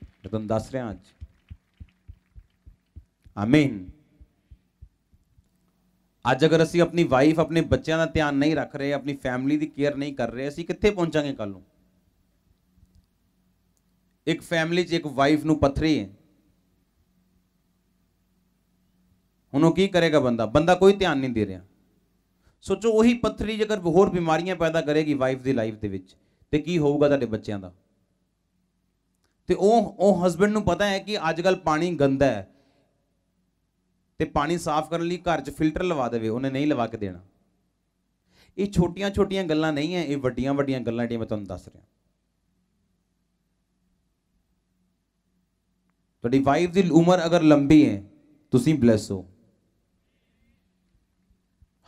Speaker 1: ਮੈਂ ਤੁਹਾਨੂੰ ਦੱਸ ਰਿਹਾ ਅੱਜ ਆਮੀਨ ਅੱਜ ਅਗਰ ਅਸੀਂ ਆਪਣੀ ਵਾਈਫ ਆਪਣੇ ਬੱਚਿਆਂ ਦਾ ਧਿਆਨ ਨਹੀਂ ਰੱਖ ਰਹੇ ਆਪਣੀ ਫੈਮਿਲੀ ਦੀ ਕੇਅਰ ਨਹੀਂ ਕਰ ਰਹੇ ਅਸੀਂ ਕਿੱਥੇ ਪਹੁੰਚਾਂਗੇ ਕੱਲ ਨੂੰ ਇੱਕ ਫੈਮਿਲੀ 'ਚ ਇੱਕ ਵਾਈਫ ਨੂੰ ਪਥਰੀ ਹੈ ਹੁਣ ਉਹ ਕੀ ਕਰੇਗਾ ਬੰਦਾ ਬੰਦਾ ਕੋਈ ਧਿਆਨ ਨਹੀਂ ਦੇ ਰਿਹਾ ਸੋਚੋ ਉਹੀ ਪਥਰੀ ਜੇਕਰ ਹੋਰ ਬਿਮਾਰੀਆਂ ਪੈਦਾ ਕਰੇਗੀ ਵਾਈਫ ਦੀ ਲਾਈਫ ਦੇ ਵਿੱਚ ਤੇ ਕੀ ਹੋਊਗਾ ਤੁਹਾਡੇ ਬੱਚਿਆਂ ਦਾ ਤੇ ਉਹ ਉਹ ਹਸਬੰਡ ਨੂੰ ਪਤਾ ਹੈ ਕਿ ਅੱਜ ਕੱਲ ਪਾਣੀ ਗੰਦਾ ਹੈ ਤੇ ਪਾਣੀ ਸਾਫ਼ ਕਰਨ ਲਈ ਘਰ 'ਚ ਫਿਲਟਰ ਲਵਾ ਦੇਵੇ ਉਹਨੇ ਨਹੀਂ ਲਵਾ ਕੇ ਦੇਣਾ ਇਹ ਛੋਟੀਆਂ-ਛੋਟੀਆਂ ਗੱਲਾਂ ਨਹੀਂ ਐ ਇਹ ਵੱਡੀਆਂ-ਵੱਡੀਆਂ ਗੱਲਾਂ ਜਿਹੜੀਆਂ ਮੈਂ ਤੁਹਾਨੂੰ ਦੱਸ ਰਿਹਾ ਤੁਹਾਡੀ ਵਾਈਫ ਦੀ ਉਮਰ ਅਗਰ ਲੰਬੀ ਹੈ ਤੁਸੀਂ ਬਲੈਸ ਹੋ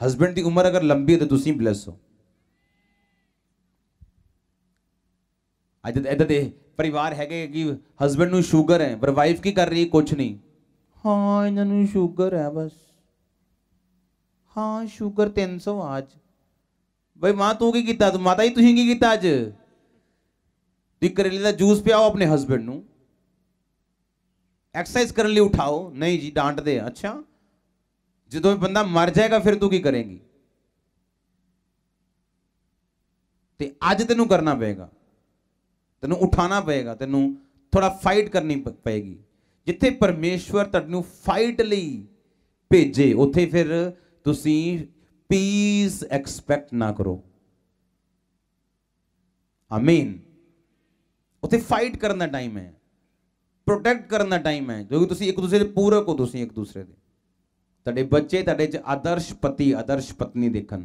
Speaker 1: ਹਸਬੰਡ ਦੀ ਉਮਰ ਅਗਰ ਲੰਬੀ ਹੈ ਤਾਂ ਤੁਸੀਂ ਬਲੈਸ ਹੋ ਅੱਜ ਇਦਾਂ ਦੇ ਪਰਿਵਾਰ ਹੈਗੇ ਕਿ ਹਸਬੰਡ ਨੂੰ ਸ਼ੂਗਰ ਹੈ ਪਰ ਵਾਈਫ ਕੀ ਕਰ ਰਹੀ ਹੈ ਕੁਝ ਨਹੀਂ ਹਾਂ ਇਹਨਾਂ ਨੂੰ ਸ਼ੂਗਰ ਹੈ ਬਸ ਹਾਂ ਸ਼ੂਗਰ 300 ਅੱਜ ਬਈ ਮਾਂ ਤੂੰ ਕੀ ਕੀਤਾ ਤੂੰ ਮਾਤਾ ਜੀ ਤੁਸੀਂ ਕੀ ਕੀਤਾ ਅੱਜ ਦੀ ਕਰੇਲੇ ਦਾ ਜੂਸ ਪਿਆਓ ਆਪਣੇ ਹਸਬੰਡ ਨੂੰ ਐਕਸਰਸਾਈਜ਼ ਕਰਨ ਲਈ ਉਠਾਓ ਨਹੀਂ ਜੀ ਡਾਂਟਦੇ ਆ ਅੱਛਾ ਜਦੋਂ ਬੰਦਾ ਮਰ ਜਾਏਗਾ ਫਿਰ ਤੂੰ ਕੀ ਕਰੇਂਗੀ ਤੇ ਅੱਜ ਤੈਨੂੰ ਕਰਨਾ ਪਏਗਾ ਤੈਨੂੰ ਉਠਾਣਾ ਪਏਗਾ ਤੈਨੂੰ ਥੋੜਾ ਫਾਈਟ ਕਰਨੀ ਪਏਗੀ ਜਿੱਥੇ ਪਰਮੇਸ਼ਵਰ ਤੁਹਾਨੂੰ ਫਾਈਟ ਲਈ ਭੇਜੇ ਉੱਥੇ ਫਿਰ ਤੁਸੀਂ ਪੀਸ ਐਕਸਪੈਕਟ ਨਾ ਕਰੋ ਆਮੀਨ ਉੱਥੇ ਫਾਈਟ ਕਰਨ ਦਾ ਟਾਈਮ ਹੈ ਪ੍ਰੋਟੈਕਟ ਕਰਨ ਦਾ ਟਾਈਮ ਹੈ ਕਿਉਂਕਿ ਤੁਸੀਂ ਇੱਕ ਦੂਸਰੇ ਦੇ ਪੂਰਕ ਹੋ ਤੁਸੀਂ ਇੱਕ ਦੂਸਰੇ ਦੇ ਤੁਹਾਡੇ ਬੱਚੇ ਤੁਹਾਡੇ ਚ ਆਦਰਸ਼ ਪਤੀ ਆਦਰਸ਼ ਪਤਨੀ ਦੇਖਣ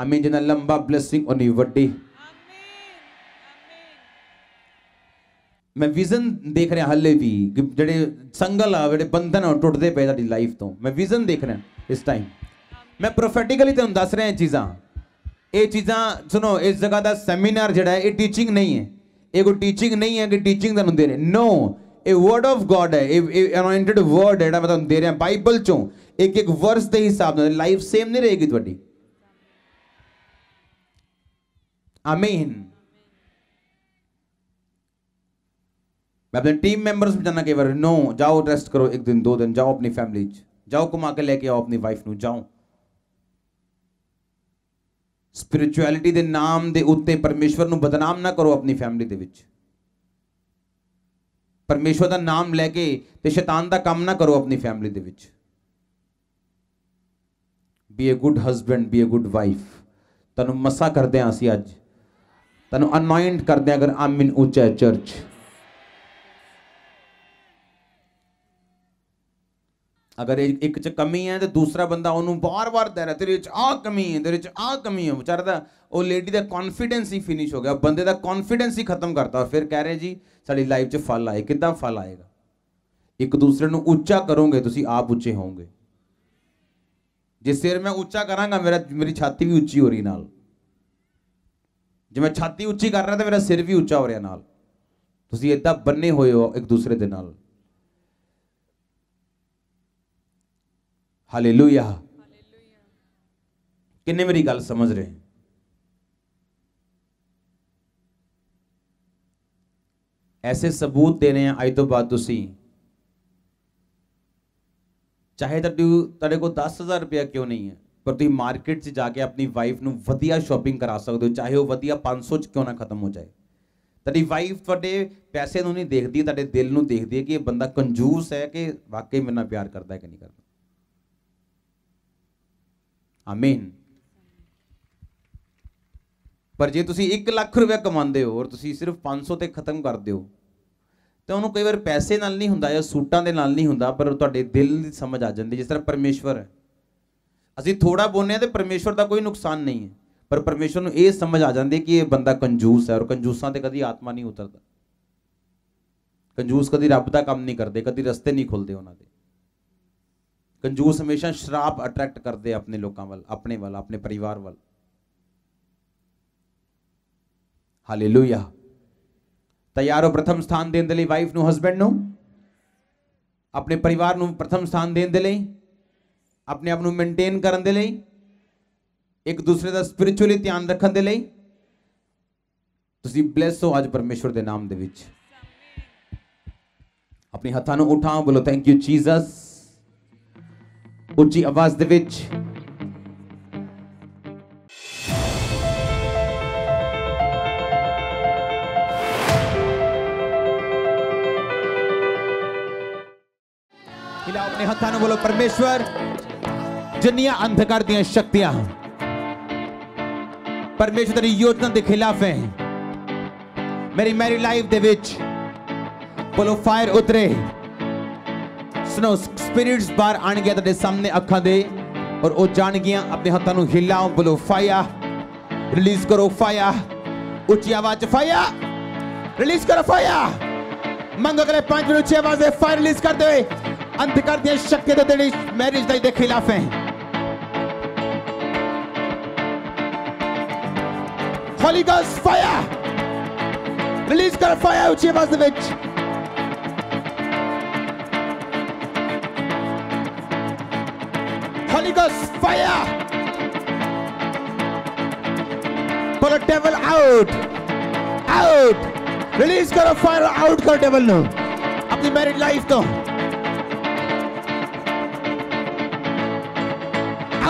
Speaker 1: ਆਮੀਨ ਜਨਾ ਲੰਬਾ ਬਲੇਸਿੰਗ ਉਹਨੀ ਵੱਡੀ ਮੈਂ ਵਿਜ਼ਨ ਦੇਖ ਰਿਹਾ ਹੱਲੇ ਵੀ ਜਿਹੜੇ ਸੰਗਲ ਆ ਜਿਹੜੇ ਬੰਧਨ ਆ ਟੁੱਟਦੇ ਪਏ ਤੁਹਾਡੀ ਲਾਈਫ ਤੋਂ ਮੈਂ ਵਿਜ਼ਨ ਦੇਖ ਰਿਹਾ ਇਸ ਟਾਈਮ ਮੈਂ ਪ੍ਰੋਫੈਟਿਕਲੀ ਤੁਹਾਨੂੰ ਦੱਸ ਰਿਹਾ ਇਹ ਚੀਜ਼ਾਂ ਇਹ ਚੀਜ਼ਾਂ ਸੁਣੋ ਇਸ ਜਗ੍ਹਾ ਦਾ ਸੈਮੀਨਾਰ ਜਿਹੜਾ ਹੈ ਇਹ ਟੀਚਿੰਗ ਨਹੀਂ ਹੈ ਇਹ ਕੋਈ ਟੀਚਿੰਗ ਨਹੀਂ ਹੈ ਕਿ ਟੀਚਿੰਗ ਤੁਹਾਨੂੰ ਦੇ ਰਹੇ ਨੋ ਇਹ ਵਰਡ ਆਫ ਗੋਡ ਹੈ ਇਹ ਅਨੋਇੰਟਡ ਵਰਡ ਹੈ ਜਿਹੜਾ ਮੈਂ ਤੁਹਾਨੂੰ ਦੇ ਰਿਹਾ ਬਾਈਬਲ ਚੋਂ ਇੱਕ ਇੱਕ ਵਰਸ ਦੇ ਹਿਸਾਬ ਨਾਲ ਲਾਈਫ ਸੇਮ ਨਹੀਂ ਰਹੇਗੀ ਤੁਹਾਡੀ ਅਮੀਨ मैं अपने टीम मेंबर्स में जाना कई बार नो जाओ रेस्ट करो एक दिन दो दिन जाओ अपनी फैमिली ਜਾਓ ਘੁਮਾ ਕੇ ਲੈ ਕੇ ਆਓ ਆਪਣੀ ਵਾਈਫ ਨੂੰ ਜਾਓ ਸਪਿਰਚੁਅਲਿਟੀ ਦੇ ਨਾਮ ਦੇ ਉੱਤੇ ਪਰਮੇਸ਼ਵਰ ਨੂੰ ਬਦਨਾਮ ਨਾ ਕਰੋ ਆਪਣੀ ਫੈਮਿਲੀ ਦੇ ਵਿੱਚ ਪਰਮੇਸ਼ਵਰ ਦਾ ਨਾਮ ਲੈ ਕੇ ਤੇ ਸ਼ੈਤਾਨ ਦਾ ਕੰਮ ਨਾ ਕਰੋ ਆਪਣੀ ਫੈਮਿਲੀ ਦੇ ਵਿੱਚ be a good husband be a good wife ਤੁਹਾਨੂੰ ਮਸਾ ਕਰਦੇ ਆਂ ਅਸੀਂ ਅੱਜ ਤੁਹਾਨੂੰ ਅਨੋਇੰਟ ਕਰਦੇ ਆਂ ਅਗਰ ਆਮਿਨ ਉੱਚਾ ਚਰਚ ਅਗਰ ਇੱਕ ਚ ਕਮੀ ਹੈ ਤੇ ਦੂਸਰਾ ਬੰਦਾ ਉਹਨੂੰ ਬਾਰ-ਬਾਰ ਦਹਿ ਰਿਹਾ ਤੇਰੇ ਚ ਆ ਕਮੀ ਹੈ ਤੇਰੇ ਚ ਆ ਕਮੀ ਹੈ ਵਿਚਾਰਾ ਦਾ ਉਹ ਲੇਡੀ ਦਾ ਕੌਨਫੀਡੈਂਸ ਹੀ ਫਿਨਿਸ਼ ਹੋ ਗਿਆ ਬੰਦੇ ਦਾ ਕੌਨਫੀਡੈਂਸ ਹੀ ਖਤਮ ਕਰਤਾ ਫਿਰ ਕਹਿ ਰਹੇ ਜੀ ਸਾਡੀ ਲਾਈਫ 'ਚ ਫਲ ਆਏ ਕਿਦਾਂ ਫਲ ਆਏਗਾ ਇੱਕ ਦੂਸਰੇ ਨੂੰ ਉੱਚਾ ਕਰੋਗੇ ਤੁਸੀਂ ਆਪ ਉੱਚੇ ਹੋਵੋਗੇ ਜੇ ਸਿਰ ਮੈਂ ਉੱਚਾ ਕਰਾਂਗਾ ਮੇਰਾ ਮੇਰੀ ਛਾਤੀ ਵੀ ਉੱਚੀ ਹੋ ਰਹੀ ਨਾਲ ਜੇ ਮੈਂ ਛਾਤੀ ਉੱਚੀ ਕਰ ਰਿਹਾ ਤਾਂ ਮੇਰਾ ਸਿਰ ਵੀ ਉੱਚਾ ਹੋ ਰਿਹਾ ਨਾਲ ਤੁਸੀਂ ਇਦਾਂ ਬੰਨੇ ਹੋਏ ਹੋ ਇੱਕ ਦੂਸਰੇ ਦੇ ਨਾਲ ਹਾਲੇਲੂਇਆ ਕਿੰਨੇ ਮੇਰੀ ਗੱਲ ਸਮਝ ਰਹੇ ਐਸੇ ਸਬੂਤ ਦੇਣੇ ਆ ਅੱਜ ਤੋਂ ਬਾਅਦ ਤੁਸੀਂ ਚਾਹੇ ਤੁਹਾਡੇ ਕੋਲ 10000 ਰੁਪਏ ਕਿਉਂ ਨਹੀਂ ਹੈ ਪਰ ਤੁਸੀਂ ਮਾਰਕੀਟ 'ਚ ਜਾ ਕੇ ਆਪਣੀ ਵਾਈਫ ਨੂੰ ਵਧੀਆ ਸ਼ਾਪਿੰਗ ਕਰਾ ਸਕਦੇ ਹੋ ਚਾਹੇ ਉਹ ਵਧੀਆ 500 'ਚ ਕਿਉਂ ਨਾ ਖਤਮ ਹੋ ਜਾਏ ਤੁਹਾਡੀ ਵਾਈਫ ਤੁਹਾਡੇ ਪੈਸੇ ਨੂੰ ਨਹੀਂ ਦੇਖਦੀ ਤੁਹਾਡੇ ਦਿਲ ਨੂੰ ਦੇਖਦੀ ਹੈ ਕਿ ਇਹ ਬੰਦਾ ਕੰਜੂਸ ਹੈ ਕਿ ਵਾਕਈ ਮੇਰੇ ਨਾਲ ਪਿਆਰ ਕਰਦਾ ਹੈ ਕਿ ਨਹੀਂ ਕਰਦਾ ਆਮੀਨ ਪਰ ਜੇ ਤੁਸੀਂ 1 ਲੱਖ ਰੁਪਏ ਕਮਾਉਂਦੇ ਹੋ ਔਰ ਤੁਸੀਂ ਸਿਰਫ 500 ਤੇ ਖਤਮ ਕਰ ਦਿਓ ਤਾਂ ਉਹਨੂੰ ਕਈ ਵਾਰ ਪੈਸੇ ਨਾਲ ਨਹੀਂ ਹੁੰਦਾ ਜਾਂ ਸੂਟਾਂ ਦੇ ਨਾਲ ਨਹੀਂ ਹੁੰਦਾ ਪਰ ਤੁਹਾਡੇ ਦਿਲ ਦੀ ਸਮਝ ਆ ਜਾਂਦੀ ਜਿਸ ਤਰ੍ਹਾਂ ਪਰਮੇਸ਼ਵਰ ਹੈ ਅਸੀਂ ਥੋੜਾ ਬੋਨੇ ਤੇ ਪਰਮੇਸ਼ਵਰ ਦਾ ਕੋਈ ਨੁਕਸਾਨ ਨਹੀਂ ਹੈ ਪਰ ਪਰਮੇਸ਼ਵਰ ਨੂੰ ਇਹ ਸਮਝ ਆ ਜਾਂਦੀ ਕਿ ਇਹ ਬੰਦਾ ਕੰਜੂਸ ਹੈ ਔਰ ਕੰਜੂਸਾਂ ਤੇ ਕਦੀ ਆਤਮਾ ਨਹੀਂ ਉਤਰਦਾ ਕੰਜੂਸ ਕਦੀ ਰੱਬ ਦਾ ਕੰਮ ਨਹੀਂ ਕਰਦੇ ਕਦੀ ਰਸਤੇ ਨਹੀਂ ਖੁੱਲਦੇ ਉਹਨਾਂ ਦੇ ਕੰਜੂਸ ਹਮੇਸ਼ਾ ਸ਼ਰਾਪ ਅਟਰੈਕਟ ਕਰਦੇ ਆਪਣੇ ਲੋਕਾਂ ਵੱਲ ਆਪਣੇ ਵੱਲ ਆਪਣੇ ਪਰਿਵਾਰ ਵੱਲ ਹਾਲੇਲੂਇਆ ਤਿਆਰੋ ਪ੍ਰਥਮ ਸਥਾਨ ਦੇਣ ਦੇ ਲਈ ਵਾਈਫ ਨੂੰ ਹਸਬੰਡ ਨੂੰ ਆਪਣੇ ਪਰਿਵਾਰ ਨੂੰ ਪ੍ਰਥਮ ਸਥਾਨ ਦੇਣ ਦੇ ਲਈ ਆਪਣੇ ਆਪ ਨੂੰ ਮੇਨਟੇਨ ਕਰਨ ਦੇ ਲਈ ਇੱਕ ਦੂਸਰੇ ਦਾ ਸਪਿਰਚੁਅਲੀ ਧਿਆਨ ਰੱਖਣ ਦੇ ਲਈ ਤੁਸੀਂ ਬlesਸ ਹੋ ਅੱਜ ਪਰਮੇਸ਼ਵਰ ਦੇ ਨਾਮ ਦੇ ਵਿੱਚ ਆਪਣੇ ਹੱਥਾਂ ਨੂੰ ਉਠਾਓ ਬੋਲੋ ਥੈਂਕ ਯੂ ਜੀਸਸ उची आवाज ਦੇ ਵਿੱਚ हिलाओ अपने हाथों नु बोलो परमेश्वर जिन्निया अंधकार दिया शक्तियां परमेश्वर तेरी योजना के खिलाफ है मेरी मेरी लाइफ के बोलो फायर उतरे ਸਨੋ ਸਪਿਰਿਟਸ ਬਾਹਰ ਗਿਆ ਤੇ ਸਾਹਮਣੇ ਅੱਖਾਂ ਦੇ ਔਰ ਉਹ ਜਾਣ ਗਿਆ ਆਪਣੇ ਹੱਥਾਂ ਨੂੰ ਹਿਲਾਓ ਬੋਲੋ ਫਾਇਆ ਰਿਲੀਜ਼ ਕਰੋ ਫਾਇਆ ਉੱਚੀ ਆਵਾਜ਼ ਚ ਫਾਇਆ ਰਿਲੀਜ਼ ਕਰੋ ਫਾਇਆ ਮੰਗੋ ਕਰੇ ਪੰਜ ਮਿੰਟ ਉੱਚੀ ਆਵਾਜ਼ ਦੇ ਫਾਇਰ ਰਿਲੀਜ਼ ਕਰਦੇ ਹੋਏ ਅੰਧਕਾਰ ਦੀਆਂ ਸ਼ਕਤੀਆਂ ਦੇ ਤੇਰੀ ਮੈਰਿਜ ਦੇ ਖਿਲਾਫ ਹੈ Holy Ghost fire! Release God fire out of us the Holy Ghost fire. Put the devil out. Out. Release करो fire out The devil no. the married life तो.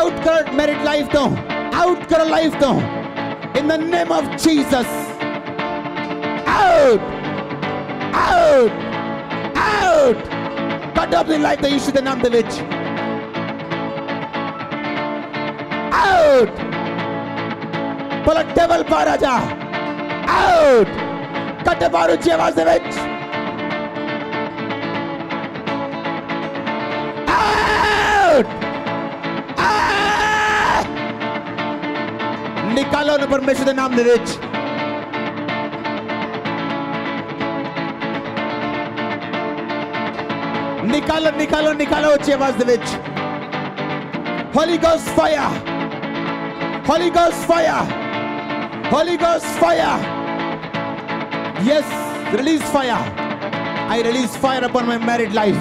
Speaker 1: Out the married life तो. Out करो life तो. In the name of Jesus. Out. Out. Out. Cut off the life that you should not the witch. Out. ਪਲਕ table ਪਰ ਆ ਜਾ out ਕੱਟੇ ਬਾਹਰ ਉੱਚੀ ਆਵਾਜ਼ ਦੇ ਵਿੱਚ ਨਿਕਾਲੋ ਨੂੰ ਪਰਮੇਸ਼ਰ ਦੇ ਨਾਮ ਦੇ ਵਿੱਚ ਨਿਕਾਲੋ ਨਿਕਾਲੋ ਨਿਕਾਲੋ ਉੱਚੀ ਆਵਾਜ਼ ਦੇ ਵਿੱਚ Holy Ghost fire Holy Ghost fire. Holy Ghost fire. Yes, release fire. I release fire upon my married life,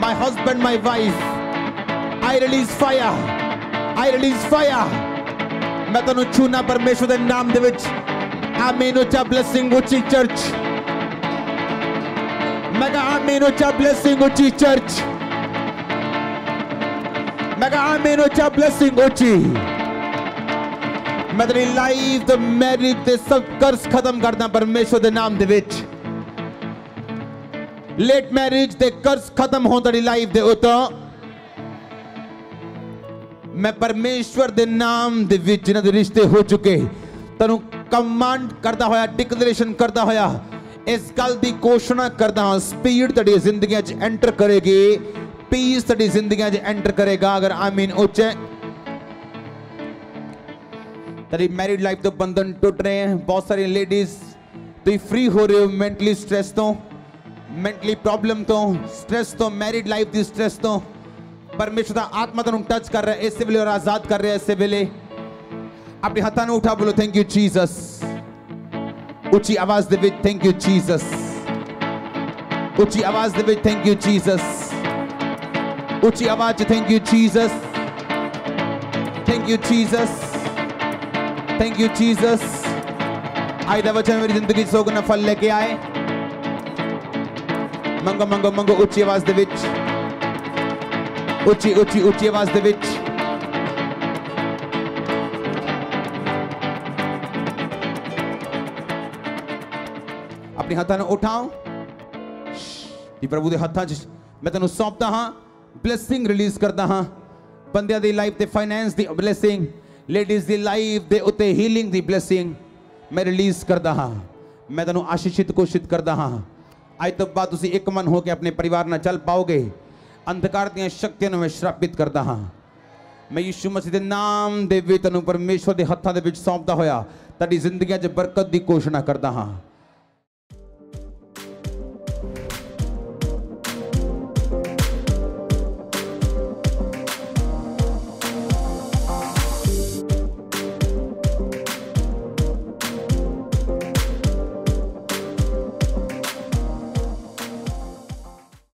Speaker 1: my husband, my wife. I release fire. I release fire. ਮੈਂ ਤੁਹਾਨੂੰ ਚੂਨਾ ਪਰਮੇਸ਼ਵਰ ਦੇ ਨਾਮ ਦੇ ਵਿੱਚ ਆਮੀਨ ਉੱਚਾ ਬਲੇਸਿੰਗ ਉੱਚੀ ਚਰਚ ਮੈਂ ਕਹਾ ਆਮੀਨ ਉੱਚਾ ਬਲੇਸਿੰਗ ਉੱਚੀ ਚਰਚ ਮੈਂ ਕਹਾ ਆਮੀਨ ਉੱਚਾ ਬਲੇਸਿੰਗ ਉੱਚੀ ਮੈਂ ਤੇਰੀ ਲਾਈਫ ਦੇ ਮੈਰਿਜ ਤੇ ਸਭ ਕਰਜ਼ ਖਤਮ ਕਰਦਾ ਪਰਮੇਸ਼ਵਰ ਦੇ ਨਾਮ ਦੇ ਵਿੱਚ ਲੇਟ ਮੈਰਿਜ ਤੇ ਕਰਜ਼ ਖਤਮ ਹੋਣ ਤੇਰੀ ਲਾਈਫ ਦੇ ਉਤੋਂ ਮੈਂ ਪਰਮੇਸ਼ਵਰ ਦੇ ਨਾਮ ਦੇ ਵਿੱਚ ਜਿਹਨਾਂ ਦੇ ਰਿਸ਼ਤੇ ਹੋ ਚੁੱਕੇ ਤੈਨੂੰ ਕਮਾਂਡ ਕਰਦਾ ਹੋਇਆ ਡਿਕਲੇਰੇਸ਼ਨ ਕਰਦਾ ਹੋਇਆ ਇਸ ਗੱਲ ਦੀ ਕੋਸ਼ਣਾ ਕਰਦਾ ਹਾਂ ਸਪੀਡ ਤੁਹਾਡੀ ਜ਼ਿੰਦਗੀਆਂ 'ਚ ਐਂਟਰ ਕਰੇਗੀ ਪੀਸ ਤੁਹਾਡੀ ਜ਼ਿੰਦਗੀਆਂ 'ਚ ਐਂਟਰ ਕਰੇਗਾ ਅਗਰ ਆਮੀਨ ਉੱਚੇ तेरी मैरिड लाइफ तो बंधन टूट रहे हैं बहुत सारी लेडीज तो फ्री हो रहे हो मेंटली स्ट्रेस तो मेंटली प्रॉब्लम तो स्ट्रेस तो मैरिड लाइफ दी स्ट्रेस तो परमेश्वर आत्मा तुम टच कर रहे हैं ऐसे वेले और आजाद कर रहे हैं ऐसे वेले अपने हाथों उठा बोलो थैंक यू जीसस ऊंची आवाज दे ਵਿੱਚ ਥੈਂਕ ਯੂ ਜੀਸਸ ਉੱਚੀ ਆਵਾਜ਼ ਦੇ ਵਿੱਚ ਥੈਂਕ ਯੂ ਜੀਸਸ ਉੱਚੀ ਆਵਾਜ਼ thank you Jesus thank you Jesus thank you Jesus ਅੱਜ ਦਾ ਵਚਨ ਮੇਰੀ ਜ਼ਿੰਦਗੀ 'ਚ ਸੋਗੁਣਾ ਫਲ ਲੈ ਕੇ ਆਏ ਮੰਗੋ ਮੰਗੋ ਮੰਗੋ ਉੱਚੀ ਆਵਾਜ਼ ਦੇ ਵਿੱਚ ਉੱਚੀ ਉੱਚੀ ਉੱਚੀ ਆਵਾਜ਼ ਦੇ ਵਿੱਚ ਆਪਣੇ ਹੱਥਾਂ ਨੂੰ ਉਠਾਓ ਜੀ ਪ੍ਰਭੂ ਦੇ ਹੱਥਾਂ 'ਚ ਮੈਂ ਤੈਨੂੰ ਸੌਂਪਦਾ ਹਾਂ ਬਲੇਸਿੰਗ ਰਿਲੀਜ਼ ਕਰਦਾ ਹਾਂ ਬੰਦਿਆਂ ਦੀ ਲਾਈਫ ਤੇ ਫਾਈਨੈਂਸ ਦੀ ਬਲੇਸਿੰਗ ਲੇਡੀਜ਼ ਦੀ ਲਾਈਫ ਦੇ ਉੱਤੇ ਹੀਲਿੰਗ ਦੀ ਬਲੇਸਿੰਗ ਮੈਂ ਰਿਲੀਜ਼ ਕਰਦਾ ਹਾਂ ਮੈਂ ਤੁਹਾਨੂੰ ਆਸ਼ੀਸ਼ਿਤ ਕੋਸ਼ਿਤ ਕਰਦਾ ਹਾਂ ਅੱਜ ਤੋਂ ਬਾਅਦ ਤੁਸੀਂ ਇੱਕ ਮਨ ਹੋ ਕੇ ਆਪਣੇ ਪਰਿਵਾਰ ਨਾਲ ਚੱਲ ਪਾਓਗੇ ਅੰਧਕਾਰ ਦੀਆਂ ਸ਼ਕਤੀਆਂ ਨੂੰ ਮੈਂ ਸ਼ਰਾਪਿਤ ਕਰਦਾ ਹਾਂ ਮੈਂ ਯਿਸੂ ਮਸੀਹ ਦੇ ਨਾਮ ਦੇ ਵਿੱਚ ਤੁਹਾਨੂੰ ਪਰਮੇਸ਼ਵਰ ਦੇ ਹੱਥਾਂ ਦੇ ਵਿੱਚ ਸੌਂਪਦਾ ਹੋਇਆ ਤੁਹਾਡੀ ਜ਼ਿੰਦਗੀਆਂ 'ਚ ਬਰਕਤ ਦੀ ਘੋਸ਼ਣਾ ਕਰਦਾ ਹਾਂ